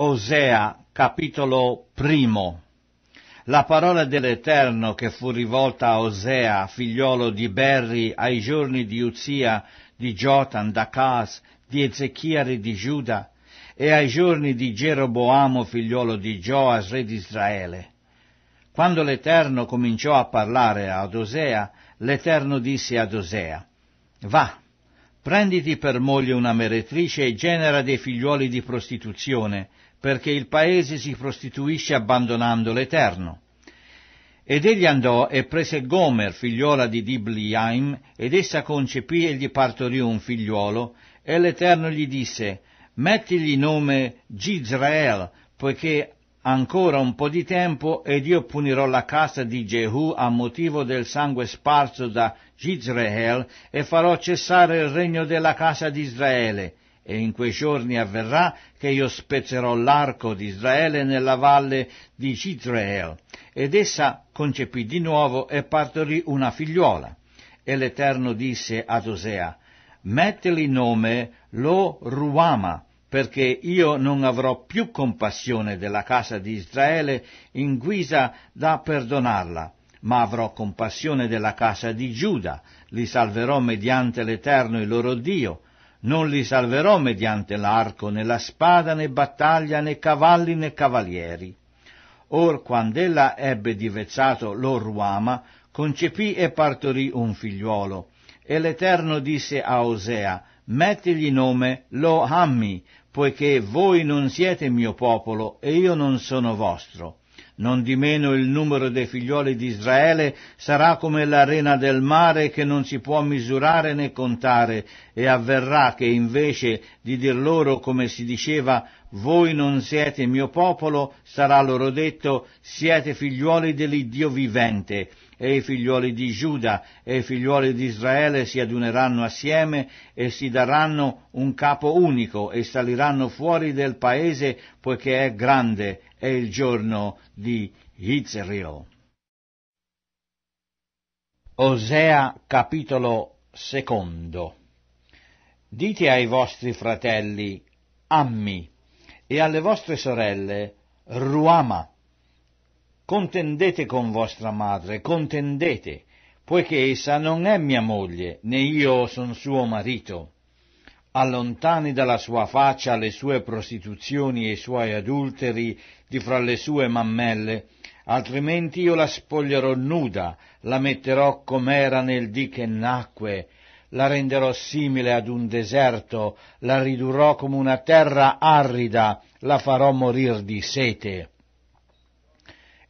Osea, capitolo primo. La parola dell'Eterno che fu rivolta a Osea, figliolo di Berri, ai giorni di Uzia, di Jotan, d'Acas, di Ezechia, re di Giuda, e ai giorni di Geroboamo, figliolo di Gioas, re di Israele. Quando l'Eterno cominciò a parlare ad Osea, l'Eterno disse ad Osea, Va, prenditi per moglie una meretrice e genera dei figliuoli di prostituzione, perché il paese si prostituisce abbandonando l'Eterno. Ed egli andò e prese Gomer, figliola di Dibliaim, ed essa concepì e gli partorì un figliuolo, e l'Eterno gli disse, mettigli nome Gizrael, poiché ancora un po' di tempo ed io punirò la casa di Jehu a motivo del sangue sparso da Gizrael e farò cessare il regno della casa di Israele. E in quei giorni avverrà che io spezzerò l'arco di Israele nella valle di Citreel, ed essa concepì di nuovo e partorì una figliuola. E l'Eterno disse ad Osea, metteli nome Lo Ruama, perché io non avrò più compassione della casa di Israele in guisa da perdonarla, ma avrò compassione della casa di Giuda, li salverò mediante l'Eterno il loro Dio, non li salverò mediante l'arco, né la spada, né battaglia, né cavalli, né cavalieri. Or, quando ella ebbe divezzato lo Ruama, concepì e partorì un figliuolo. E l'Eterno disse a Osea, mettigli nome Lo Hammi, poiché voi non siete mio popolo e io non sono vostro. Nondimeno il numero dei figlioli di Israele sarà come l'arena del mare che non si può misurare né contare, e avverrà che invece di dir loro come si diceva voi non siete mio popolo, sarà loro detto siete figliuoli dell'Iddio vivente, e i figliuoli di Giuda e i figliuoli di Israele si aduneranno assieme e si daranno un capo unico e saliranno fuori del paese poiché è grande è il giorno di Izrio. Osea capitolo secondo Dite ai vostri fratelli Ammi e alle vostre sorelle Ruama. Contendete con vostra madre, contendete, poiché essa non è mia moglie, né io son suo marito allontani dalla sua faccia le sue prostituzioni e i suoi adulteri di fra le sue mammelle, altrimenti io la spoglierò nuda, la metterò com'era nel dì che nacque, la renderò simile ad un deserto, la ridurrò come una terra arida, la farò morir di sete.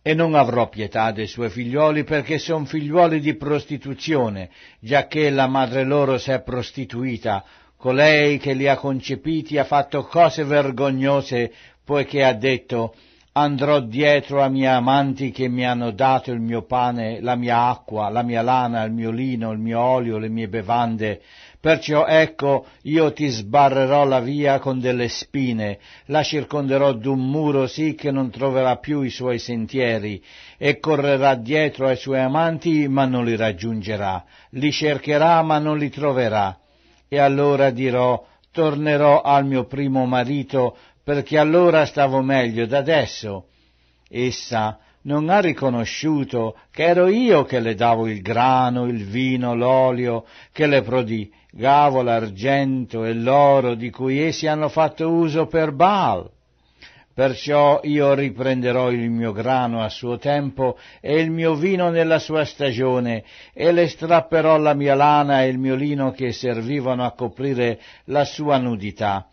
E non avrò pietà dei suoi figlioli perché son figlioli di prostituzione, giacché la madre loro s'è prostituita, colei che li ha concepiti ha fatto cose vergognose, poiché ha detto andrò dietro a miei amanti che mi hanno dato il mio pane, la mia acqua, la mia lana, il mio lino, il mio olio, le mie bevande. Perciò ecco, io ti sbarrerò la via con delle spine, la circonderò d'un muro sì che non troverà più i suoi sentieri, e correrà dietro ai suoi amanti ma non li raggiungerà, li cercherà ma non li troverà. E allora dirò, tornerò al mio primo marito perché allora stavo meglio da adesso. Essa non ha riconosciuto che ero io che le davo il grano, il vino, l'olio, che le prodigavo l'argento e l'oro di cui essi hanno fatto uso per Baal. Perciò io riprenderò il mio grano a suo tempo e il mio vino nella sua stagione, e le strapperò la mia lana e il mio lino che servivano a coprire la sua nudità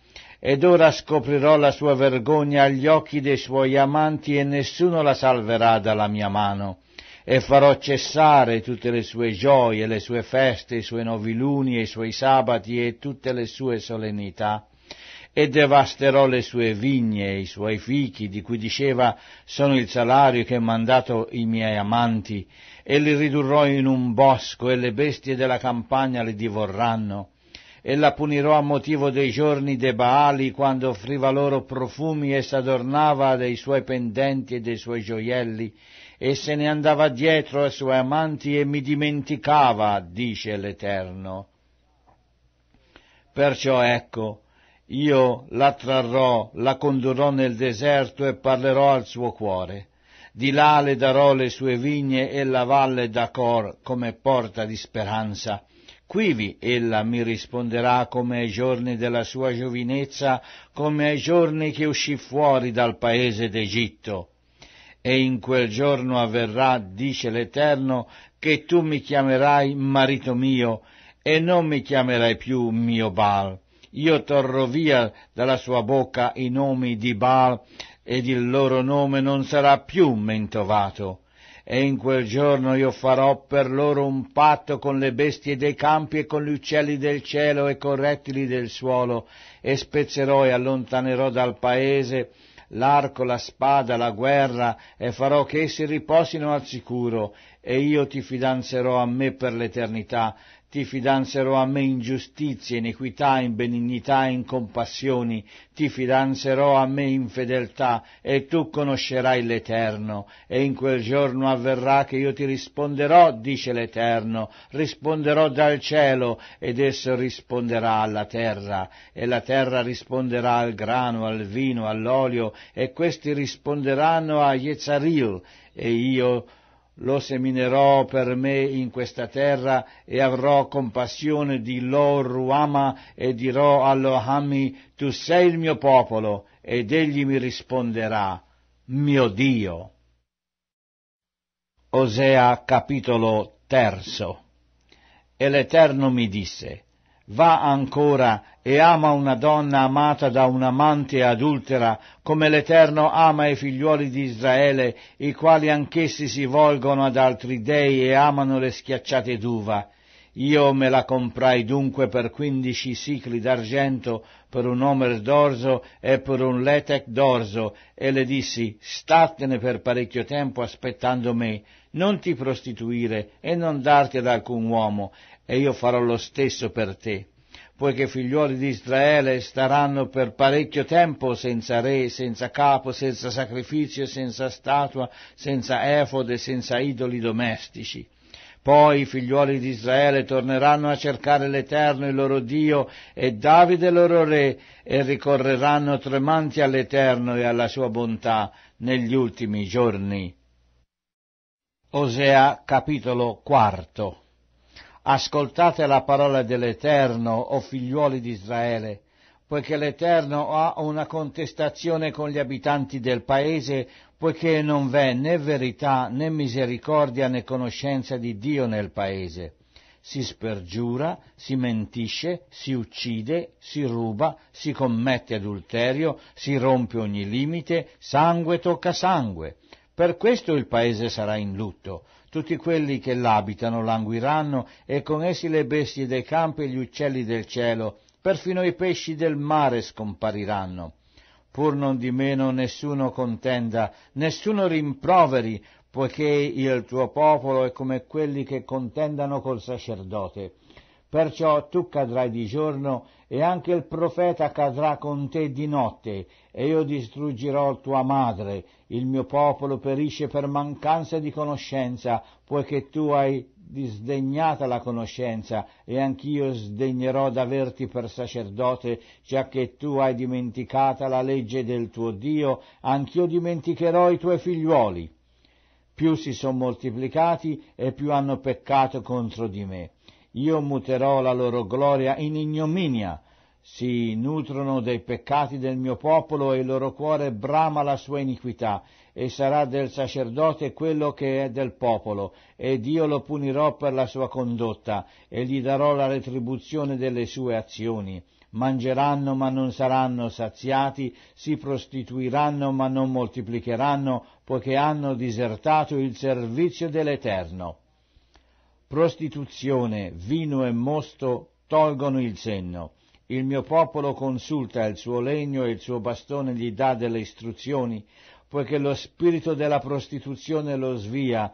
ed ora scoprirò la sua vergogna agli occhi dei suoi amanti e nessuno la salverà dalla mia mano. E farò cessare tutte le sue gioie, le sue feste, i suoi noviluni, i suoi sabati e tutte le sue solennità. E devasterò le sue vigne e i suoi fichi, di cui diceva sono il salario che mandato i miei amanti, e li ridurrò in un bosco e le bestie della campagna li divorranno e la punirò a motivo dei giorni de Baali quando offriva loro profumi e s'adornava dei suoi pendenti e dei suoi gioielli e se ne andava dietro ai suoi amanti e mi dimenticava, dice l'Eterno. Perciò ecco, io la trarrò, la condurrò nel deserto e parlerò al suo cuore. Di là le darò le sue vigne e la valle d'Acor come porta di speranza. Quivi ella mi risponderà come ai giorni della sua giovinezza, come ai giorni che uscì fuori dal paese d'Egitto. E in quel giorno avverrà, dice l'Eterno, che tu mi chiamerai marito mio, e non mi chiamerai più mio Baal. Io torrò via dalla sua bocca i nomi di Baal, ed il loro nome non sarà più mentovato e in quel giorno io farò per loro un patto con le bestie dei campi e con gli uccelli del cielo e con rettili del suolo, e spezzerò e allontanerò dal paese l'arco, la spada, la guerra, e farò che essi riposino al sicuro, e io ti fidanzerò a me per l'eternità, ti fidanzerò a me in giustizia, in equità, in benignità, in compassioni, ti fidanzerò a me in fedeltà, e tu conoscerai l'Eterno, e in quel giorno avverrà che io ti risponderò, dice l'Eterno, risponderò dal cielo, ed esso risponderà alla terra, e la terra risponderà al grano, al vino, all'olio, e questi risponderanno a Yezaril, e io lo seminerò per me in questa terra e avrò compassione di Lo Ruama e dirò allo Hami tu sei il mio popolo ed egli mi risponderà mio Dio. Osea capitolo terzo E l'Eterno mi disse Va ancora e ama una donna amata da un amante adultera, come l'Eterno ama i figliuoli di Israele, i quali anch'essi si volgono ad altri dei e amano le schiacciate d'uva. Io me la comprai dunque per quindici sicli d'argento, per un omer d'orzo e per un letec d'orzo, e le dissi, statene per parecchio tempo aspettando me, non ti prostituire e non darti ad alcun uomo, e io farò lo stesso per te poiché i figliuoli di Israele staranno per parecchio tempo senza re, senza capo, senza sacrificio, senza statua, senza efode, senza idoli domestici. Poi i figliuoli di Israele torneranno a cercare l'Eterno, il loro Dio, e Davide, il loro re, e ricorreranno tremanti all'Eterno e alla sua bontà negli ultimi giorni. Osea capitolo quarto Ascoltate la parola dell'Eterno, o figliuoli di Israele, poiché l'Eterno ha una contestazione con gli abitanti del paese, poiché non v'è né verità né misericordia né conoscenza di Dio nel paese. Si spergiura, si mentisce, si uccide, si ruba, si commette adulterio, si rompe ogni limite, sangue tocca sangue. Per questo il paese sarà in lutto, tutti quelli che l'abitano languiranno e con essi le bestie dei campi e gli uccelli del cielo, perfino i pesci del mare scompariranno. Pur non di meno nessuno contenda, nessuno rimproveri, poiché il tuo popolo è come quelli che contendano col sacerdote Perciò tu cadrai di giorno e anche il profeta cadrà con te di notte, e io distruggerò tua madre. Il mio popolo perisce per mancanza di conoscenza, poiché tu hai disdegnata la conoscenza, e anch'io sdegnerò d'averti per sacerdote, già che tu hai dimenticata la legge del tuo Dio, anch'io dimenticherò i tuoi figliuoli. Più si sono moltiplicati e più hanno peccato contro di me io muterò la loro gloria in ignominia, si nutrono dei peccati del mio popolo e il loro cuore brama la sua iniquità, e sarà del sacerdote quello che è del popolo, ed io lo punirò per la sua condotta, e gli darò la retribuzione delle sue azioni. Mangeranno ma non saranno saziati, si prostituiranno ma non moltiplicheranno, poiché hanno disertato il servizio dell'Eterno prostituzione, vino e mosto tolgono il senno. Il mio popolo consulta il suo legno e il suo bastone gli dà delle istruzioni, poiché lo spirito della prostituzione lo svia,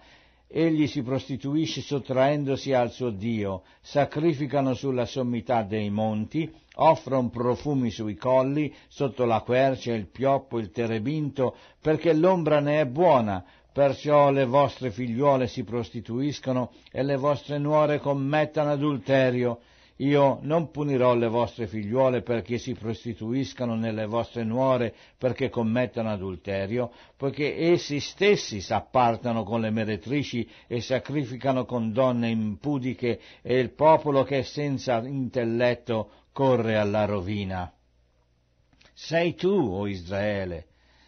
egli si prostituisce sottraendosi al suo Dio, sacrificano sulla sommità dei monti, offrono profumi sui colli, sotto la quercia, il pioppo, il terebinto, perché l'ombra ne è buona, Perciò le vostre figliuole si prostituiscono e le vostre nuore commettano adulterio. Io non punirò le vostre figliuole perché si prostituiscano nelle vostre nuore perché commettano adulterio, poiché essi stessi s'appartano con le meretrici e sacrificano con donne impudiche e il popolo che è senza intelletto corre alla rovina. Sei tu, o oh Israele,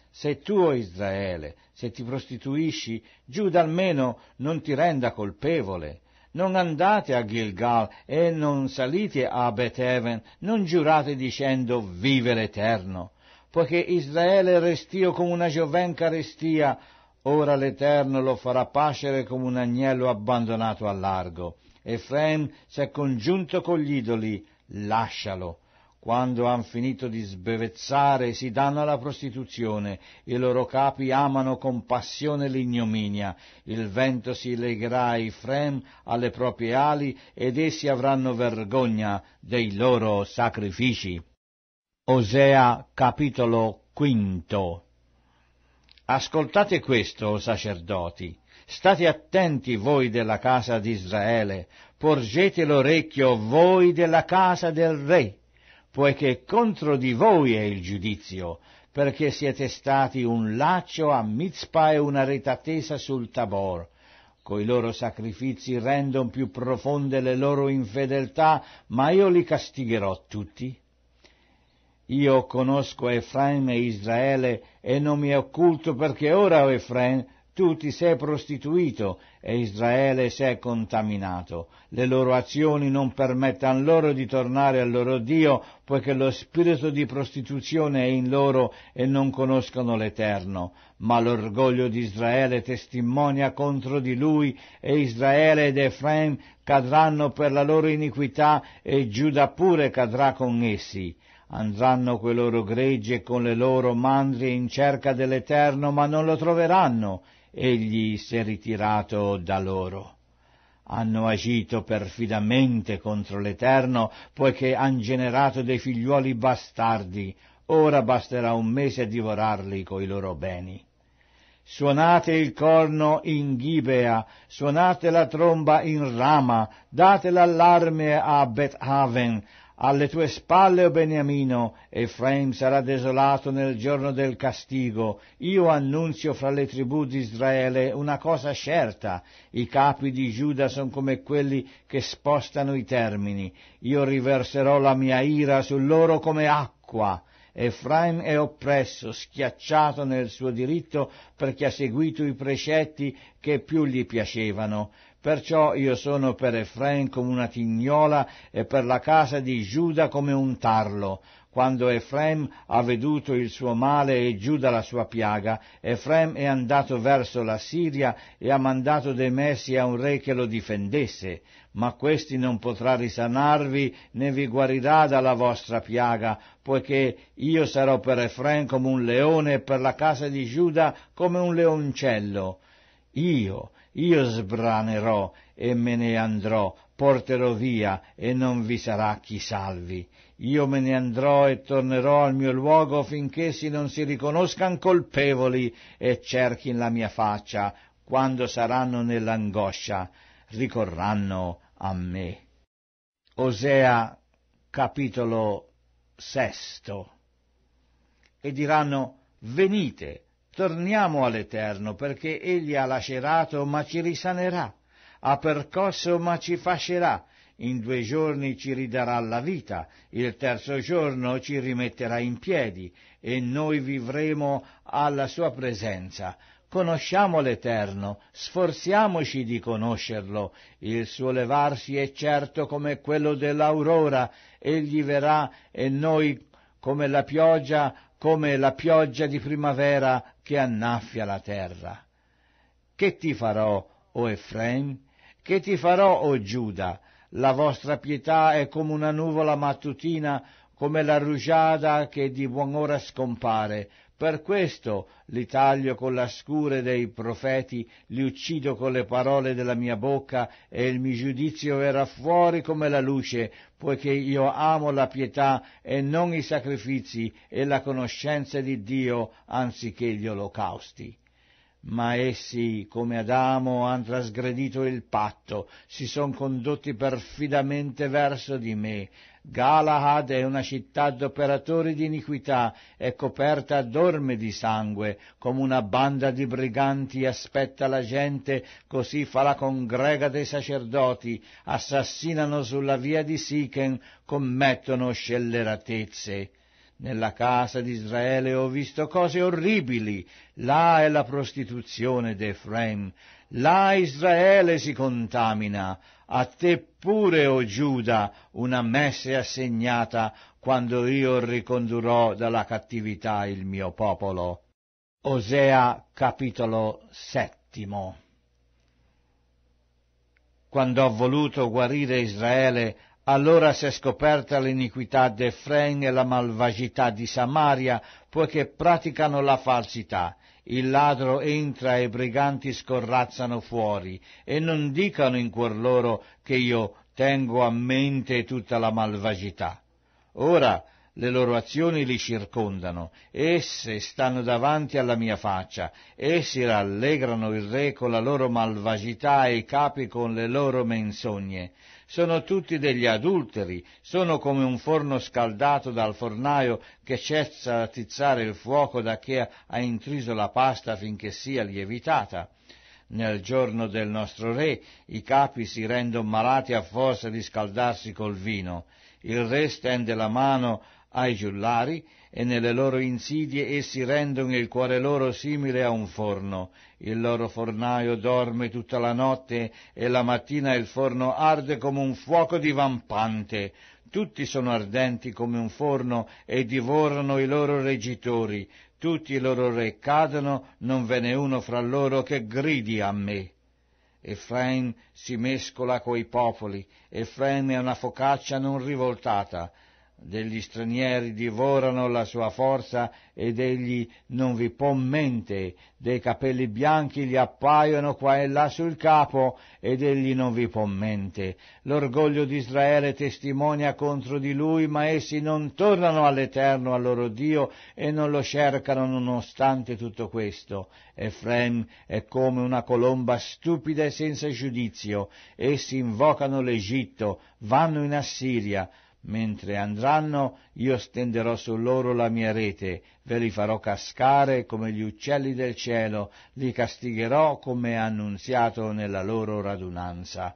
sei tu, o oh Israele, se ti prostituisci, Giuda almeno non ti renda colpevole. Non andate a Gilgal e non salite a Beteven, non giurate dicendo vive l'Eterno, poiché Israele restio come una giovenca restia, ora l'Eterno lo farà pascere come un agnello abbandonato al largo. Efraim è congiunto con gli idoli, lascialo, quando han finito di sbevezzare si danno alla prostituzione, i loro capi amano con passione l'ignominia, il vento si legherà ai fren alle proprie ali ed essi avranno vergogna dei loro sacrifici. Osea capitolo quinto Ascoltate questo, o sacerdoti, state attenti voi della casa di Israele, porgete l'orecchio voi della casa del re poiché contro di voi è il giudizio, perché siete stati un laccio a Mizpa e una retatesa sul Tabor. Coi loro sacrifici rendono più profonde le loro infedeltà, ma io li castigherò tutti. Io conosco Efraim e Israele e non mi occulto perché ora, Efraim, tu ti sei prostituito e Israele si è contaminato. Le loro azioni non permettono loro di tornare al loro Dio, poiché lo spirito di prostituzione è in loro e non conoscono l'Eterno. Ma l'orgoglio di Israele testimonia contro di lui, e Israele ed Efraim cadranno per la loro iniquità, e Giuda pure cadrà con essi andranno quei loro greggi e con le loro mandrie in cerca dell'Eterno, ma non lo troveranno, egli si è ritirato da loro. Hanno agito perfidamente contro l'Eterno, poiché han generato dei figliuoli bastardi, ora basterà un mese a divorarli coi loro beni. Suonate il corno in Gibea, suonate la tromba in Rama, date l'allarme a Bethaven, alle tue spalle, o Beniamino, Efraim sarà desolato nel giorno del castigo. Io annunzio fra le tribù di Israele una cosa certa. I capi di Giuda sono come quelli che spostano i termini. Io riverserò la mia ira su loro come acqua. Efraim è oppresso, schiacciato nel suo diritto perché ha seguito i precetti che più gli piacevano. Perciò io sono per Efraim come una tignola e per la casa di Giuda come un tarlo. Quando Efraim ha veduto il suo male e Giuda la sua piaga, Efraim è andato verso la Siria e ha mandato dei messi a un re che lo difendesse, ma questi non potrà risanarvi né vi guarirà dalla vostra piaga, poiché io sarò per Efraim come un leone e per la casa di Giuda come un leoncello. Io, io sbranerò e me ne andrò, porterò via e non vi sarà chi salvi. Io me ne andrò e tornerò al mio luogo finché si non si riconoscan colpevoli e cerchin la mia faccia, quando saranno nell'angoscia, ricorranno a me. Osea capitolo sesto. E diranno, venite, Torniamo all'Eterno perché Egli ha lacerato ma ci risanerà, ha percosso ma ci fascerà, in due giorni ci ridarà la vita, il terzo giorno ci rimetterà in piedi e noi vivremo alla sua presenza. Conosciamo l'Eterno, sforziamoci di conoscerlo, il suo levarsi è certo come quello dell'aurora, egli verrà e noi come la pioggia come la pioggia di primavera che annaffia la terra. Che ti farò, o Efraim? Che ti farò, o Giuda? La vostra pietà è come una nuvola mattutina, come la rugiada che di buon'ora scompare, per questo li taglio con la scure dei profeti, li uccido con le parole della mia bocca e il mio giudizio verrà fuori come la luce, poiché io amo la pietà e non i sacrifici e la conoscenza di Dio anziché gli olocausti. Ma essi, come Adamo, han trasgredito il patto, si son condotti perfidamente verso di me, Galahad è una città d'operatori di iniquità, è coperta d'orme di sangue, come una banda di briganti aspetta la gente, così fa la congrega dei sacerdoti, assassinano sulla via di Sichen, commettono scelleratezze. Nella casa di Israele ho visto cose orribili. Là è la prostituzione d'Efraim. Là Israele si contamina. A te pure, o oh Giuda, una messe assegnata quando io ricondurrò dalla cattività il mio popolo. Osea capitolo settimo. Quando ho voluto guarire Israele, allora si è scoperta l'iniquità d'Efrain e la malvagità di Samaria, poiché praticano la falsità il ladro entra e i briganti scorrazzano fuori, e non dicano in cuor loro che io tengo a mente tutta la malvagità. Ora le loro azioni li circondano, esse stanno davanti alla mia faccia, essi rallegrano il re con la loro malvagità e i capi con le loro menzogne sono tutti degli adulteri, sono come un forno scaldato dal fornaio che cessa a tizzare il fuoco da che ha intriso la pasta finché sia lievitata. Nel giorno del nostro re i capi si rendono malati a forza di scaldarsi col vino. Il re stende la mano ai giullari e nelle loro insidie essi rendono il cuore loro simile a un forno. Il loro fornaio dorme tutta la notte e la mattina il forno arde come un fuoco divampante. Tutti sono ardenti come un forno e divorano i loro reggitori. Tutti i loro re cadono, non ve n'è uno fra loro che gridi a me. Efraim si mescola coi popoli, Efraim è una focaccia non rivoltata, degli stranieri divorano la sua forza ed egli non vi può mente, dei capelli bianchi gli appaiono qua e là sul capo ed egli non vi può mente. L'orgoglio di Israele testimonia contro di lui, ma essi non tornano all'Eterno, al loro Dio, e non lo cercano nonostante tutto questo. Efrem è come una colomba stupida e senza giudizio, essi invocano l'Egitto, vanno in Assiria, Mentre andranno io stenderò su loro la mia rete, ve li farò cascare come gli uccelli del cielo, li castigherò come annunziato nella loro radunanza.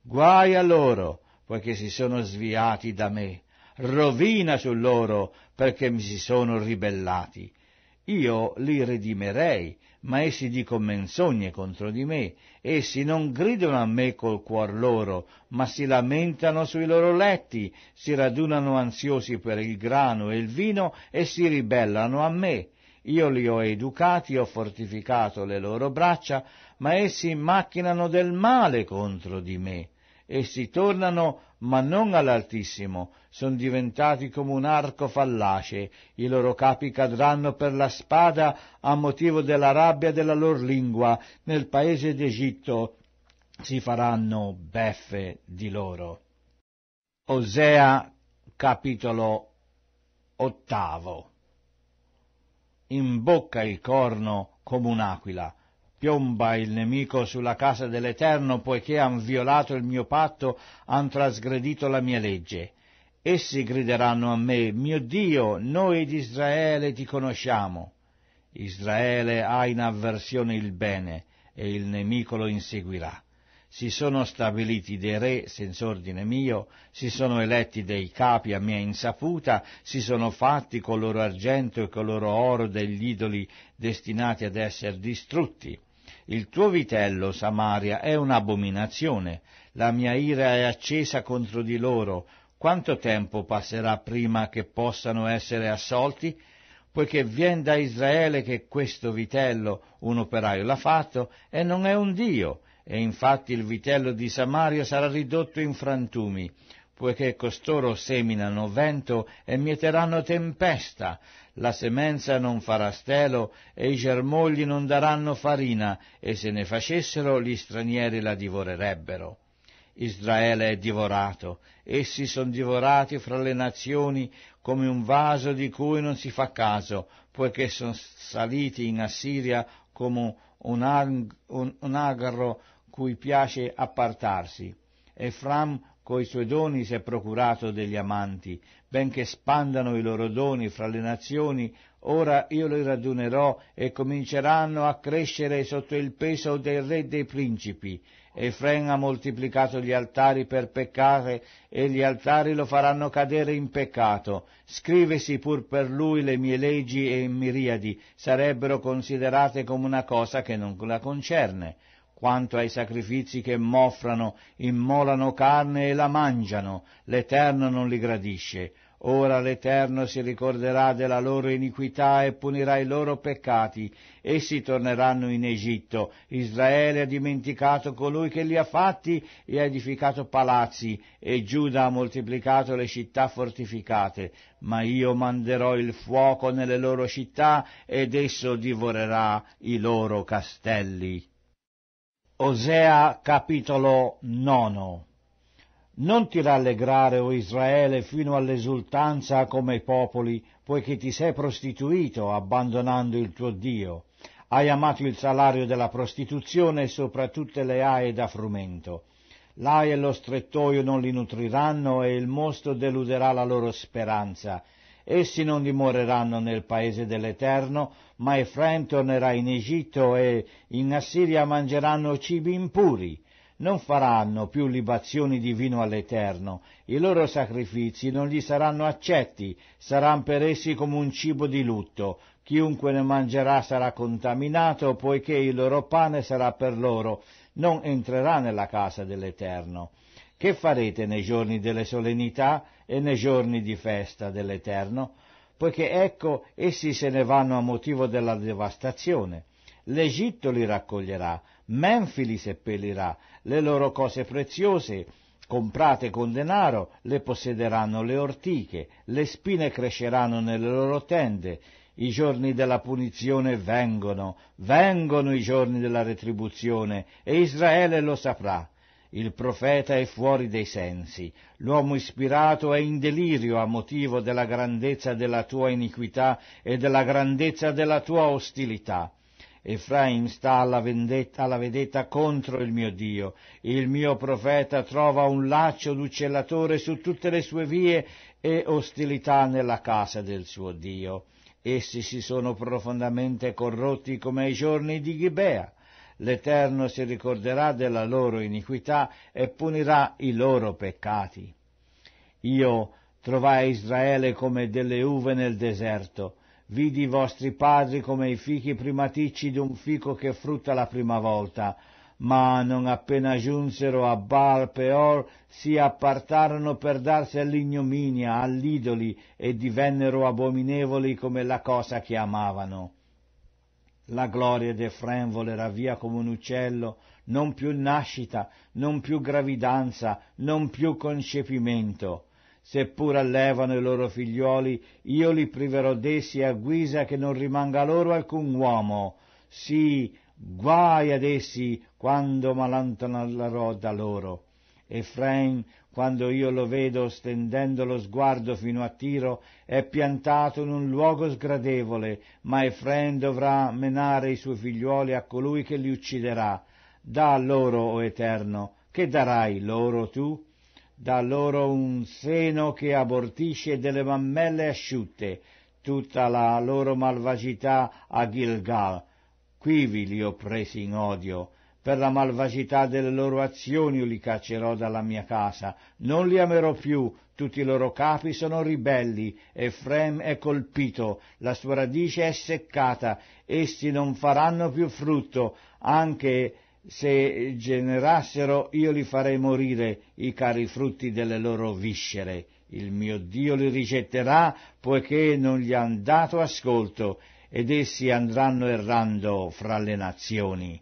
Guai a loro, poiché si sono sviati da me, rovina su loro, perché mi si sono ribellati io li redimerei, ma essi dicono menzogne contro di me, essi non gridano a me col cuor loro, ma si lamentano sui loro letti, si radunano ansiosi per il grano e il vino e si ribellano a me. Io li ho educati, ho fortificato le loro braccia, ma essi macchinano del male contro di me. Essi tornano ma non all'Altissimo, sono diventati come un arco fallace, i loro capi cadranno per la spada a motivo della rabbia della lor lingua, nel paese d'Egitto si faranno beffe di loro. Osea capitolo ottavo. In bocca il corno come un'aquila, Piomba il nemico sulla casa dell'Eterno, poiché han violato il mio patto, han trasgredito la mia legge. Essi grideranno a me, mio Dio, noi di Israele ti conosciamo. Israele ha in avversione il bene, e il nemico lo inseguirà. Si sono stabiliti dei re senza ordine mio, si sono eletti dei capi a mia insaputa, si sono fatti col loro argento e col loro oro degli idoli destinati ad essere distrutti il tuo vitello, Samaria, è un'abominazione, la mia ira è accesa contro di loro. Quanto tempo passerà prima che possano essere assolti? Poiché vien da Israele che questo vitello, un operaio l'ha fatto, e non è un Dio, e infatti il vitello di Samaria sarà ridotto in frantumi poiché costoro seminano vento e mieteranno tempesta, la semenza non farà stelo e i germogli non daranno farina, e se ne facessero gli stranieri la divorerebbero. Israele è divorato, essi sono divorati fra le nazioni come un vaso di cui non si fa caso, poiché sono saliti in Assiria come un, ag- un, un agarro cui piace appartarsi. Efram coi suoi doni si è procurato degli amanti, benché spandano i loro doni fra le nazioni, ora io li radunerò e cominceranno a crescere sotto il peso dei re e dei principi. Efren ha moltiplicato gli altari per peccare e gli altari lo faranno cadere in peccato. Scrivesi pur per lui le mie leggi e in miriadi, sarebbero considerate come una cosa che non la concerne quanto ai sacrifici che m'offrano, immolano carne e la mangiano, l'Eterno non li gradisce. Ora l'Eterno si ricorderà della loro iniquità e punirà i loro peccati. Essi torneranno in Egitto. Israele ha dimenticato colui che li ha fatti e ha edificato palazzi, e Giuda ha moltiplicato le città fortificate. Ma io manderò il fuoco nelle loro città ed esso divorerà i loro castelli. Osea capitolo 9 Non ti rallegrare, o Israele, fino all'esultanza come i popoli, poiché ti sei prostituito abbandonando il tuo Dio. Hai amato il salario della prostituzione sopra tutte le aie da frumento. L'aia e lo strettoio non li nutriranno e il mosto deluderà la loro speranza Essi non dimoreranno nel paese dell'Eterno, ma Efraim tornerà in Egitto e in Assiria mangeranno cibi impuri. Non faranno più libazioni di vino all'Eterno, i loro sacrifici non gli saranno accetti, saranno per essi come un cibo di lutto. Chiunque ne mangerà sarà contaminato, poiché il loro pane sarà per loro, non entrerà nella casa dell'Eterno. Che farete nei giorni delle solennità? e nei giorni di festa dell'Eterno, poiché ecco essi se ne vanno a motivo della devastazione. L'Egitto li raccoglierà, Menfi li seppellirà, le loro cose preziose, comprate con denaro, le possederanno le ortiche, le spine cresceranno nelle loro tende, i giorni della punizione vengono, vengono i giorni della retribuzione, e Israele lo saprà. Il profeta è fuori dei sensi, l'uomo ispirato è in delirio a motivo della grandezza della tua iniquità e della grandezza della tua ostilità. Efraim sta alla, vendetta, alla vedetta contro il mio Dio, il mio profeta trova un laccio d'uccellatore su tutte le sue vie e ostilità nella casa del suo Dio. Essi si sono profondamente corrotti come ai giorni di Gibea. L'Eterno si ricorderà della loro iniquità e punirà i loro peccati. Io trovai Israele come delle uve nel deserto, vidi i vostri padri come i fichi primaticci d'un fico che frutta la prima volta, ma non appena giunsero a Baal Peor si appartarono per darsi all'ignominia, all'idoli e divennero abominevoli come la cosa che amavano. La gloria d'Efrem volerà via come un uccello, non più nascita, non più gravidanza, non più concepimento. Seppur allevano i loro figlioli, io li priverò d'essi a guisa che non rimanga loro alcun uomo. Sì, guai ad essi quando m'allontanerò da loro. Efraim quando io lo vedo stendendo lo sguardo fino a Tiro, è piantato in un luogo sgradevole, ma Efren dovrà menare i suoi figliuoli a colui che li ucciderà. Da loro, o oh Eterno, che darai loro tu? Da loro un seno che abortisce delle mammelle asciutte, tutta la loro malvagità a Gilgal. Quivi li ho presi in odio, per la malvagità delle loro azioni io li caccerò dalla mia casa, non li amerò più, tutti i loro capi sono ribelli, Efrem è colpito, la sua radice è seccata, essi non faranno più frutto, anche se generassero io li farei morire, i cari frutti delle loro viscere. Il mio Dio li rigetterà, poiché non gli han dato ascolto, ed essi andranno errando fra le nazioni.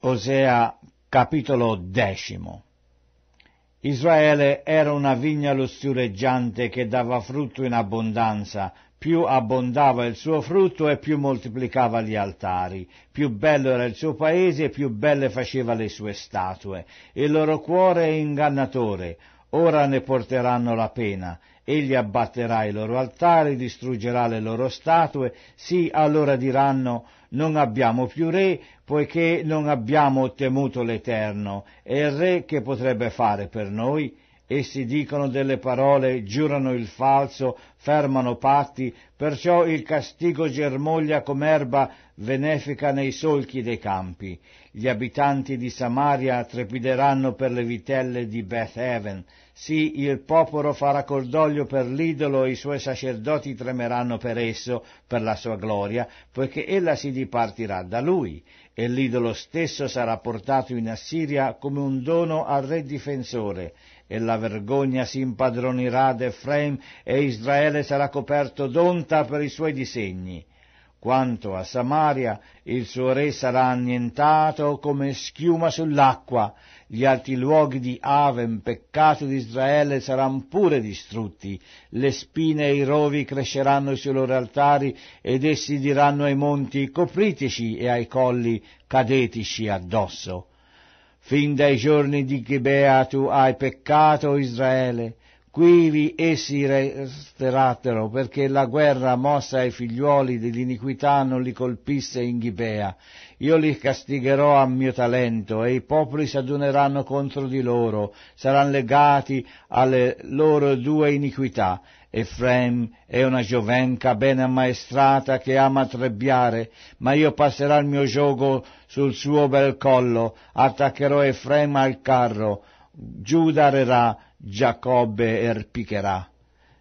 Osea capitolo decimo. Israele era una vigna lussureggiante che dava frutto in abbondanza, più abbondava il suo frutto e più moltiplicava gli altari, più bello era il suo paese e più belle faceva le sue statue. Il loro cuore è ingannatore, ora ne porteranno la pena. Egli abbatterà i loro altari, distruggerà le loro statue, sì allora diranno non abbiamo più re poiché non abbiamo temuto l'Eterno e il re che potrebbe fare per noi? Essi dicono delle parole, giurano il falso, fermano patti, perciò il castigo germoglia com'erba venefica nei solchi dei campi. Gli abitanti di Samaria trepideranno per le vitelle di Beth Even, sì, il popolo farà cordoglio per l'idolo e i suoi sacerdoti tremeranno per esso, per la sua gloria, poiché ella si dipartirà da lui, e l'idolo stesso sarà portato in Assiria come un dono al re difensore, e la vergogna si impadronirà d'Efraim, e Israele sarà coperto d'onta per i suoi disegni. Quanto a Samaria, il suo re sarà annientato come schiuma sull'acqua, gli alti luoghi di Aven, peccato di Israele, saranno pure distrutti, le spine e i rovi cresceranno sui loro altari ed essi diranno ai monti copritici e ai colli cadetici addosso. Fin dai giorni di Gibea tu hai peccato Israele, quivi essi resteratero, perché la guerra mossa ai figliuoli dell'iniquità non li colpisse in Gibea, io li castigherò a mio talento e i popoli si aduneranno contro di loro, saranno legati alle loro due iniquità. Efrem è una giovenca ben ammaestrata che ama trebbiare, ma io passerò il mio gioco sul suo bel collo, attaccherò Efrem al carro, Giuda rerà, Giacobbe erpicherà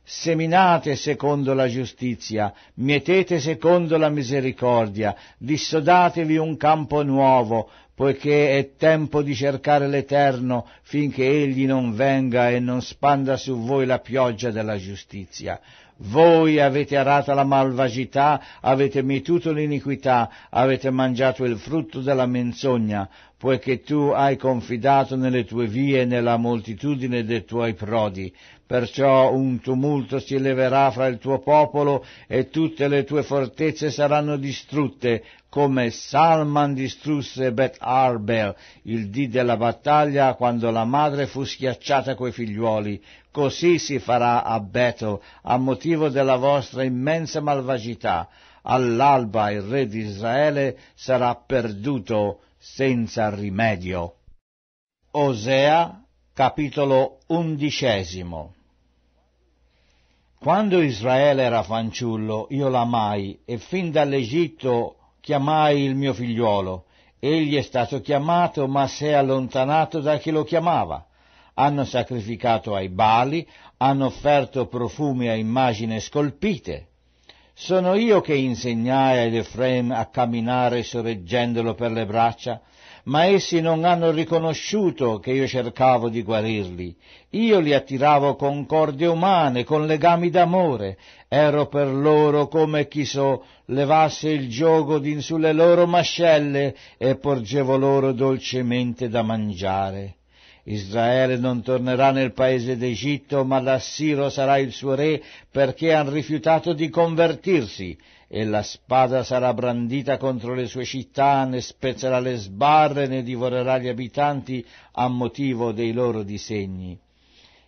seminate secondo la giustizia, mietete secondo la misericordia, dissodatevi un campo nuovo, poiché è tempo di cercare l'Eterno finché Egli non venga e non spanda su voi la pioggia della giustizia. Voi avete arata la malvagità, avete mietuto l'iniquità, avete mangiato il frutto della menzogna, poiché tu hai confidato nelle tue vie e nella moltitudine dei tuoi prodi. Perciò un tumulto si eleverà fra il tuo popolo e tutte le tue fortezze saranno distrutte, come Salman distrusse Bet Arbel il dì della battaglia quando la madre fu schiacciata coi figliuoli. Così si farà a Beto, a motivo della vostra immensa malvagità. All'alba il re di Israele sarà perduto senza rimedio. Osea capitolo undicesimo Quando Israele era fanciullo, io l'amai e fin dall'Egitto chiamai il mio figliuolo. Egli è stato chiamato, ma si è allontanato da chi lo chiamava. Hanno sacrificato ai bali, hanno offerto profumi a immagini scolpite sono io che insegnai ad Efraim a camminare sorreggendolo per le braccia, ma essi non hanno riconosciuto che io cercavo di guarirli. Io li attiravo con corde umane, con legami d'amore. Ero per loro come chi so levasse il giogo din sulle loro mascelle e porgevo loro dolcemente da mangiare. Israele non tornerà nel paese d'Egitto, ma l'Assiro sarà il suo re perché han rifiutato di convertirsi e la spada sarà brandita contro le sue città, ne spezzerà le sbarre, ne divorerà gli abitanti a motivo dei loro disegni.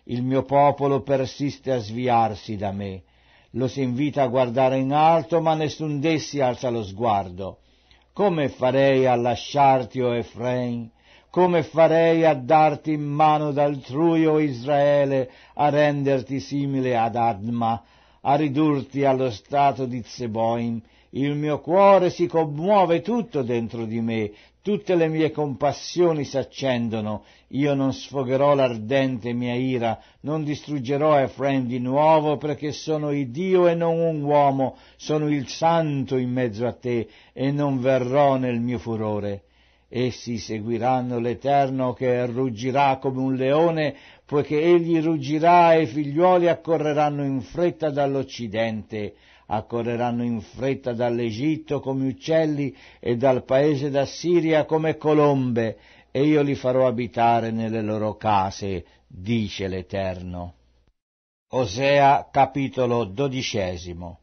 Il mio popolo persiste a sviarsi da me, lo si invita a guardare in alto, ma nessun d'essi alza lo sguardo. Come farei a lasciarti, o oh Efrain? come farei a darti in mano d'altrui, o Israele, a renderti simile ad Adma, a ridurti allo stato di Zeboim? Il mio cuore si commuove tutto dentro di me, tutte le mie compassioni s'accendono, io non sfogherò l'ardente mia ira, non distruggerò Efraim di nuovo, perché sono il Dio e non un uomo, sono il santo in mezzo a te, e non verrò nel mio furore. Essi seguiranno l'Eterno che ruggirà come un leone, poiché egli ruggirà e i figliuoli accorreranno in fretta dall'Occidente, accorreranno in fretta dall'Egitto come uccelli e dal paese d'Assiria come colombe, e io li farò abitare nelle loro case, dice l'Eterno. Osea capitolo dodicesimo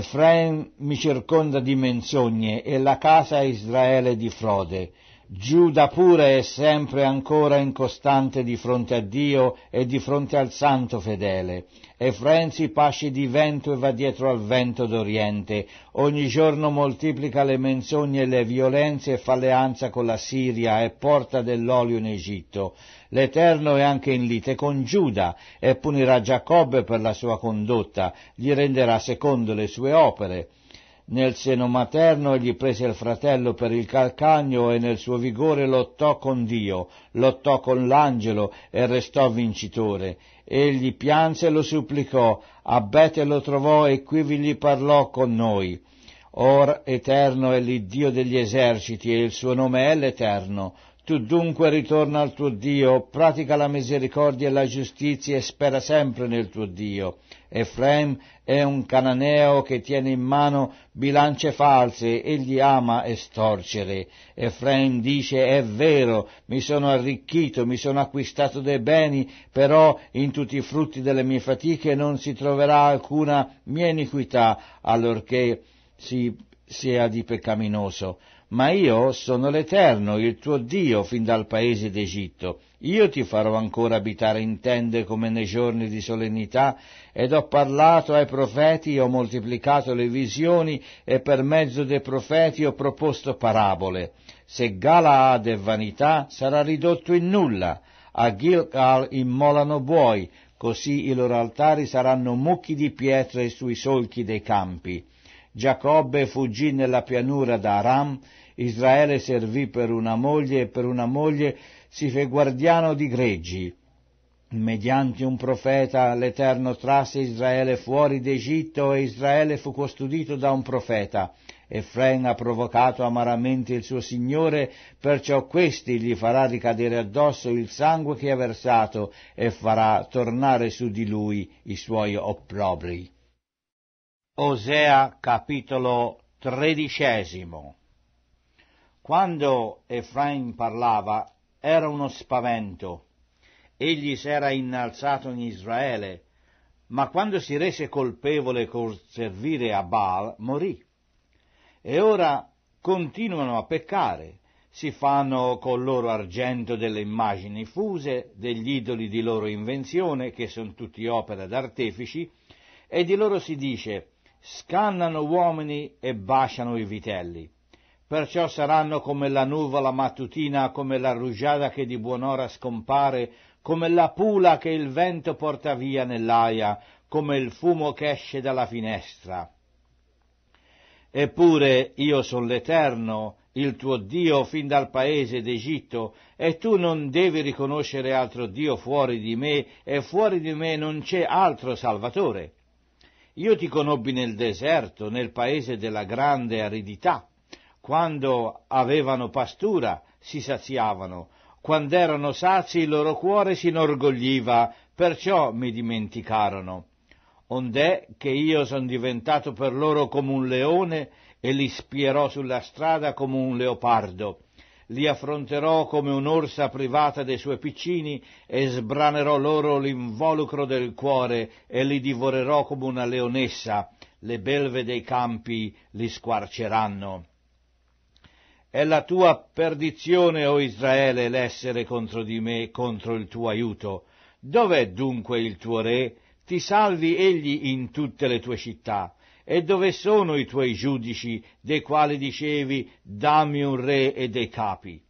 Efraim mi circonda di menzogne e la casa Israele di frode. Giuda pure è sempre ancora incostante di fronte a Dio e di fronte al santo fedele. Efraim si pasce di vento e va dietro al vento d'Oriente. Ogni giorno moltiplica le menzogne e le violenze e fa alleanza con la Siria e porta dell'olio in Egitto. L'Eterno è anche in lite con Giuda e punirà Giacobbe per la sua condotta, gli renderà secondo le sue opere nel seno materno egli prese il fratello per il calcagno e nel suo vigore lottò con Dio, lottò con l'angelo e restò vincitore. Egli pianse e lo supplicò, a lo trovò e quivi gli parlò con noi. Or eterno è l'Iddio degli eserciti e il suo nome è l'Eterno. Tu dunque ritorna al tuo Dio, pratica la misericordia e la giustizia e spera sempre nel tuo Dio Efraim è un cananeo che tiene in mano bilance false, egli ama estorcere. Efraim dice è vero, mi sono arricchito, mi sono acquistato dei beni, però in tutti i frutti delle mie fatiche non si troverà alcuna mia iniquità, allorché si sia di peccaminoso ma io sono l'Eterno, il tuo Dio, fin dal paese d'Egitto. Io ti farò ancora abitare in tende come nei giorni di solennità, ed ho parlato ai profeti, ho moltiplicato le visioni, e per mezzo dei profeti ho proposto parabole. Se Galaad è vanità, sarà ridotto in nulla. A Gilgal immolano buoi, così i loro altari saranno mucchi di pietre sui solchi dei campi. Giacobbe fuggì nella pianura da Aram, Israele servì per una moglie e per una moglie si fe guardiano di greggi. Mediante un profeta l'Eterno trasse Israele fuori d'Egitto e Israele fu custodito da un profeta. Efraim ha provocato amaramente il suo Signore, perciò questi gli farà ricadere addosso il sangue che ha versato e farà tornare su di lui i suoi opprobri. Osea capitolo tredicesimo quando Efraim parlava era uno spavento. Egli si era innalzato in Israele, ma quando si rese colpevole col servire a Baal, morì. E ora continuano a peccare, si fanno col loro argento delle immagini fuse, degli idoli di loro invenzione, che sono tutti opera d'artefici, e di loro si dice, scannano uomini e baciano i vitelli perciò saranno come la nuvola mattutina, come la rugiada che di buon'ora scompare, come la pula che il vento porta via nell'aia, come il fumo che esce dalla finestra. Eppure io sono l'Eterno, il tuo Dio, fin dal paese d'Egitto, e tu non devi riconoscere altro Dio fuori di me, e fuori di me non c'è altro Salvatore. Io ti conobbi nel deserto, nel paese della grande aridità. Quando avevano pastura si saziavano, quando erano sazi il loro cuore si inorgogliva, perciò mi dimenticarono. Ond'è che io son diventato per loro come un leone e li spierò sulla strada come un leopardo li affronterò come un'orsa privata dei suoi piccini e sbranerò loro l'involucro del cuore e li divorerò come una leonessa, le belve dei campi li squarceranno. È la tua perdizione, o oh Israele, l'essere contro di me, contro il tuo aiuto. Dov'è dunque il tuo re? Ti salvi egli in tutte le tue città. E dove sono i tuoi giudici, dei quali dicevi, dammi un re e dei capi?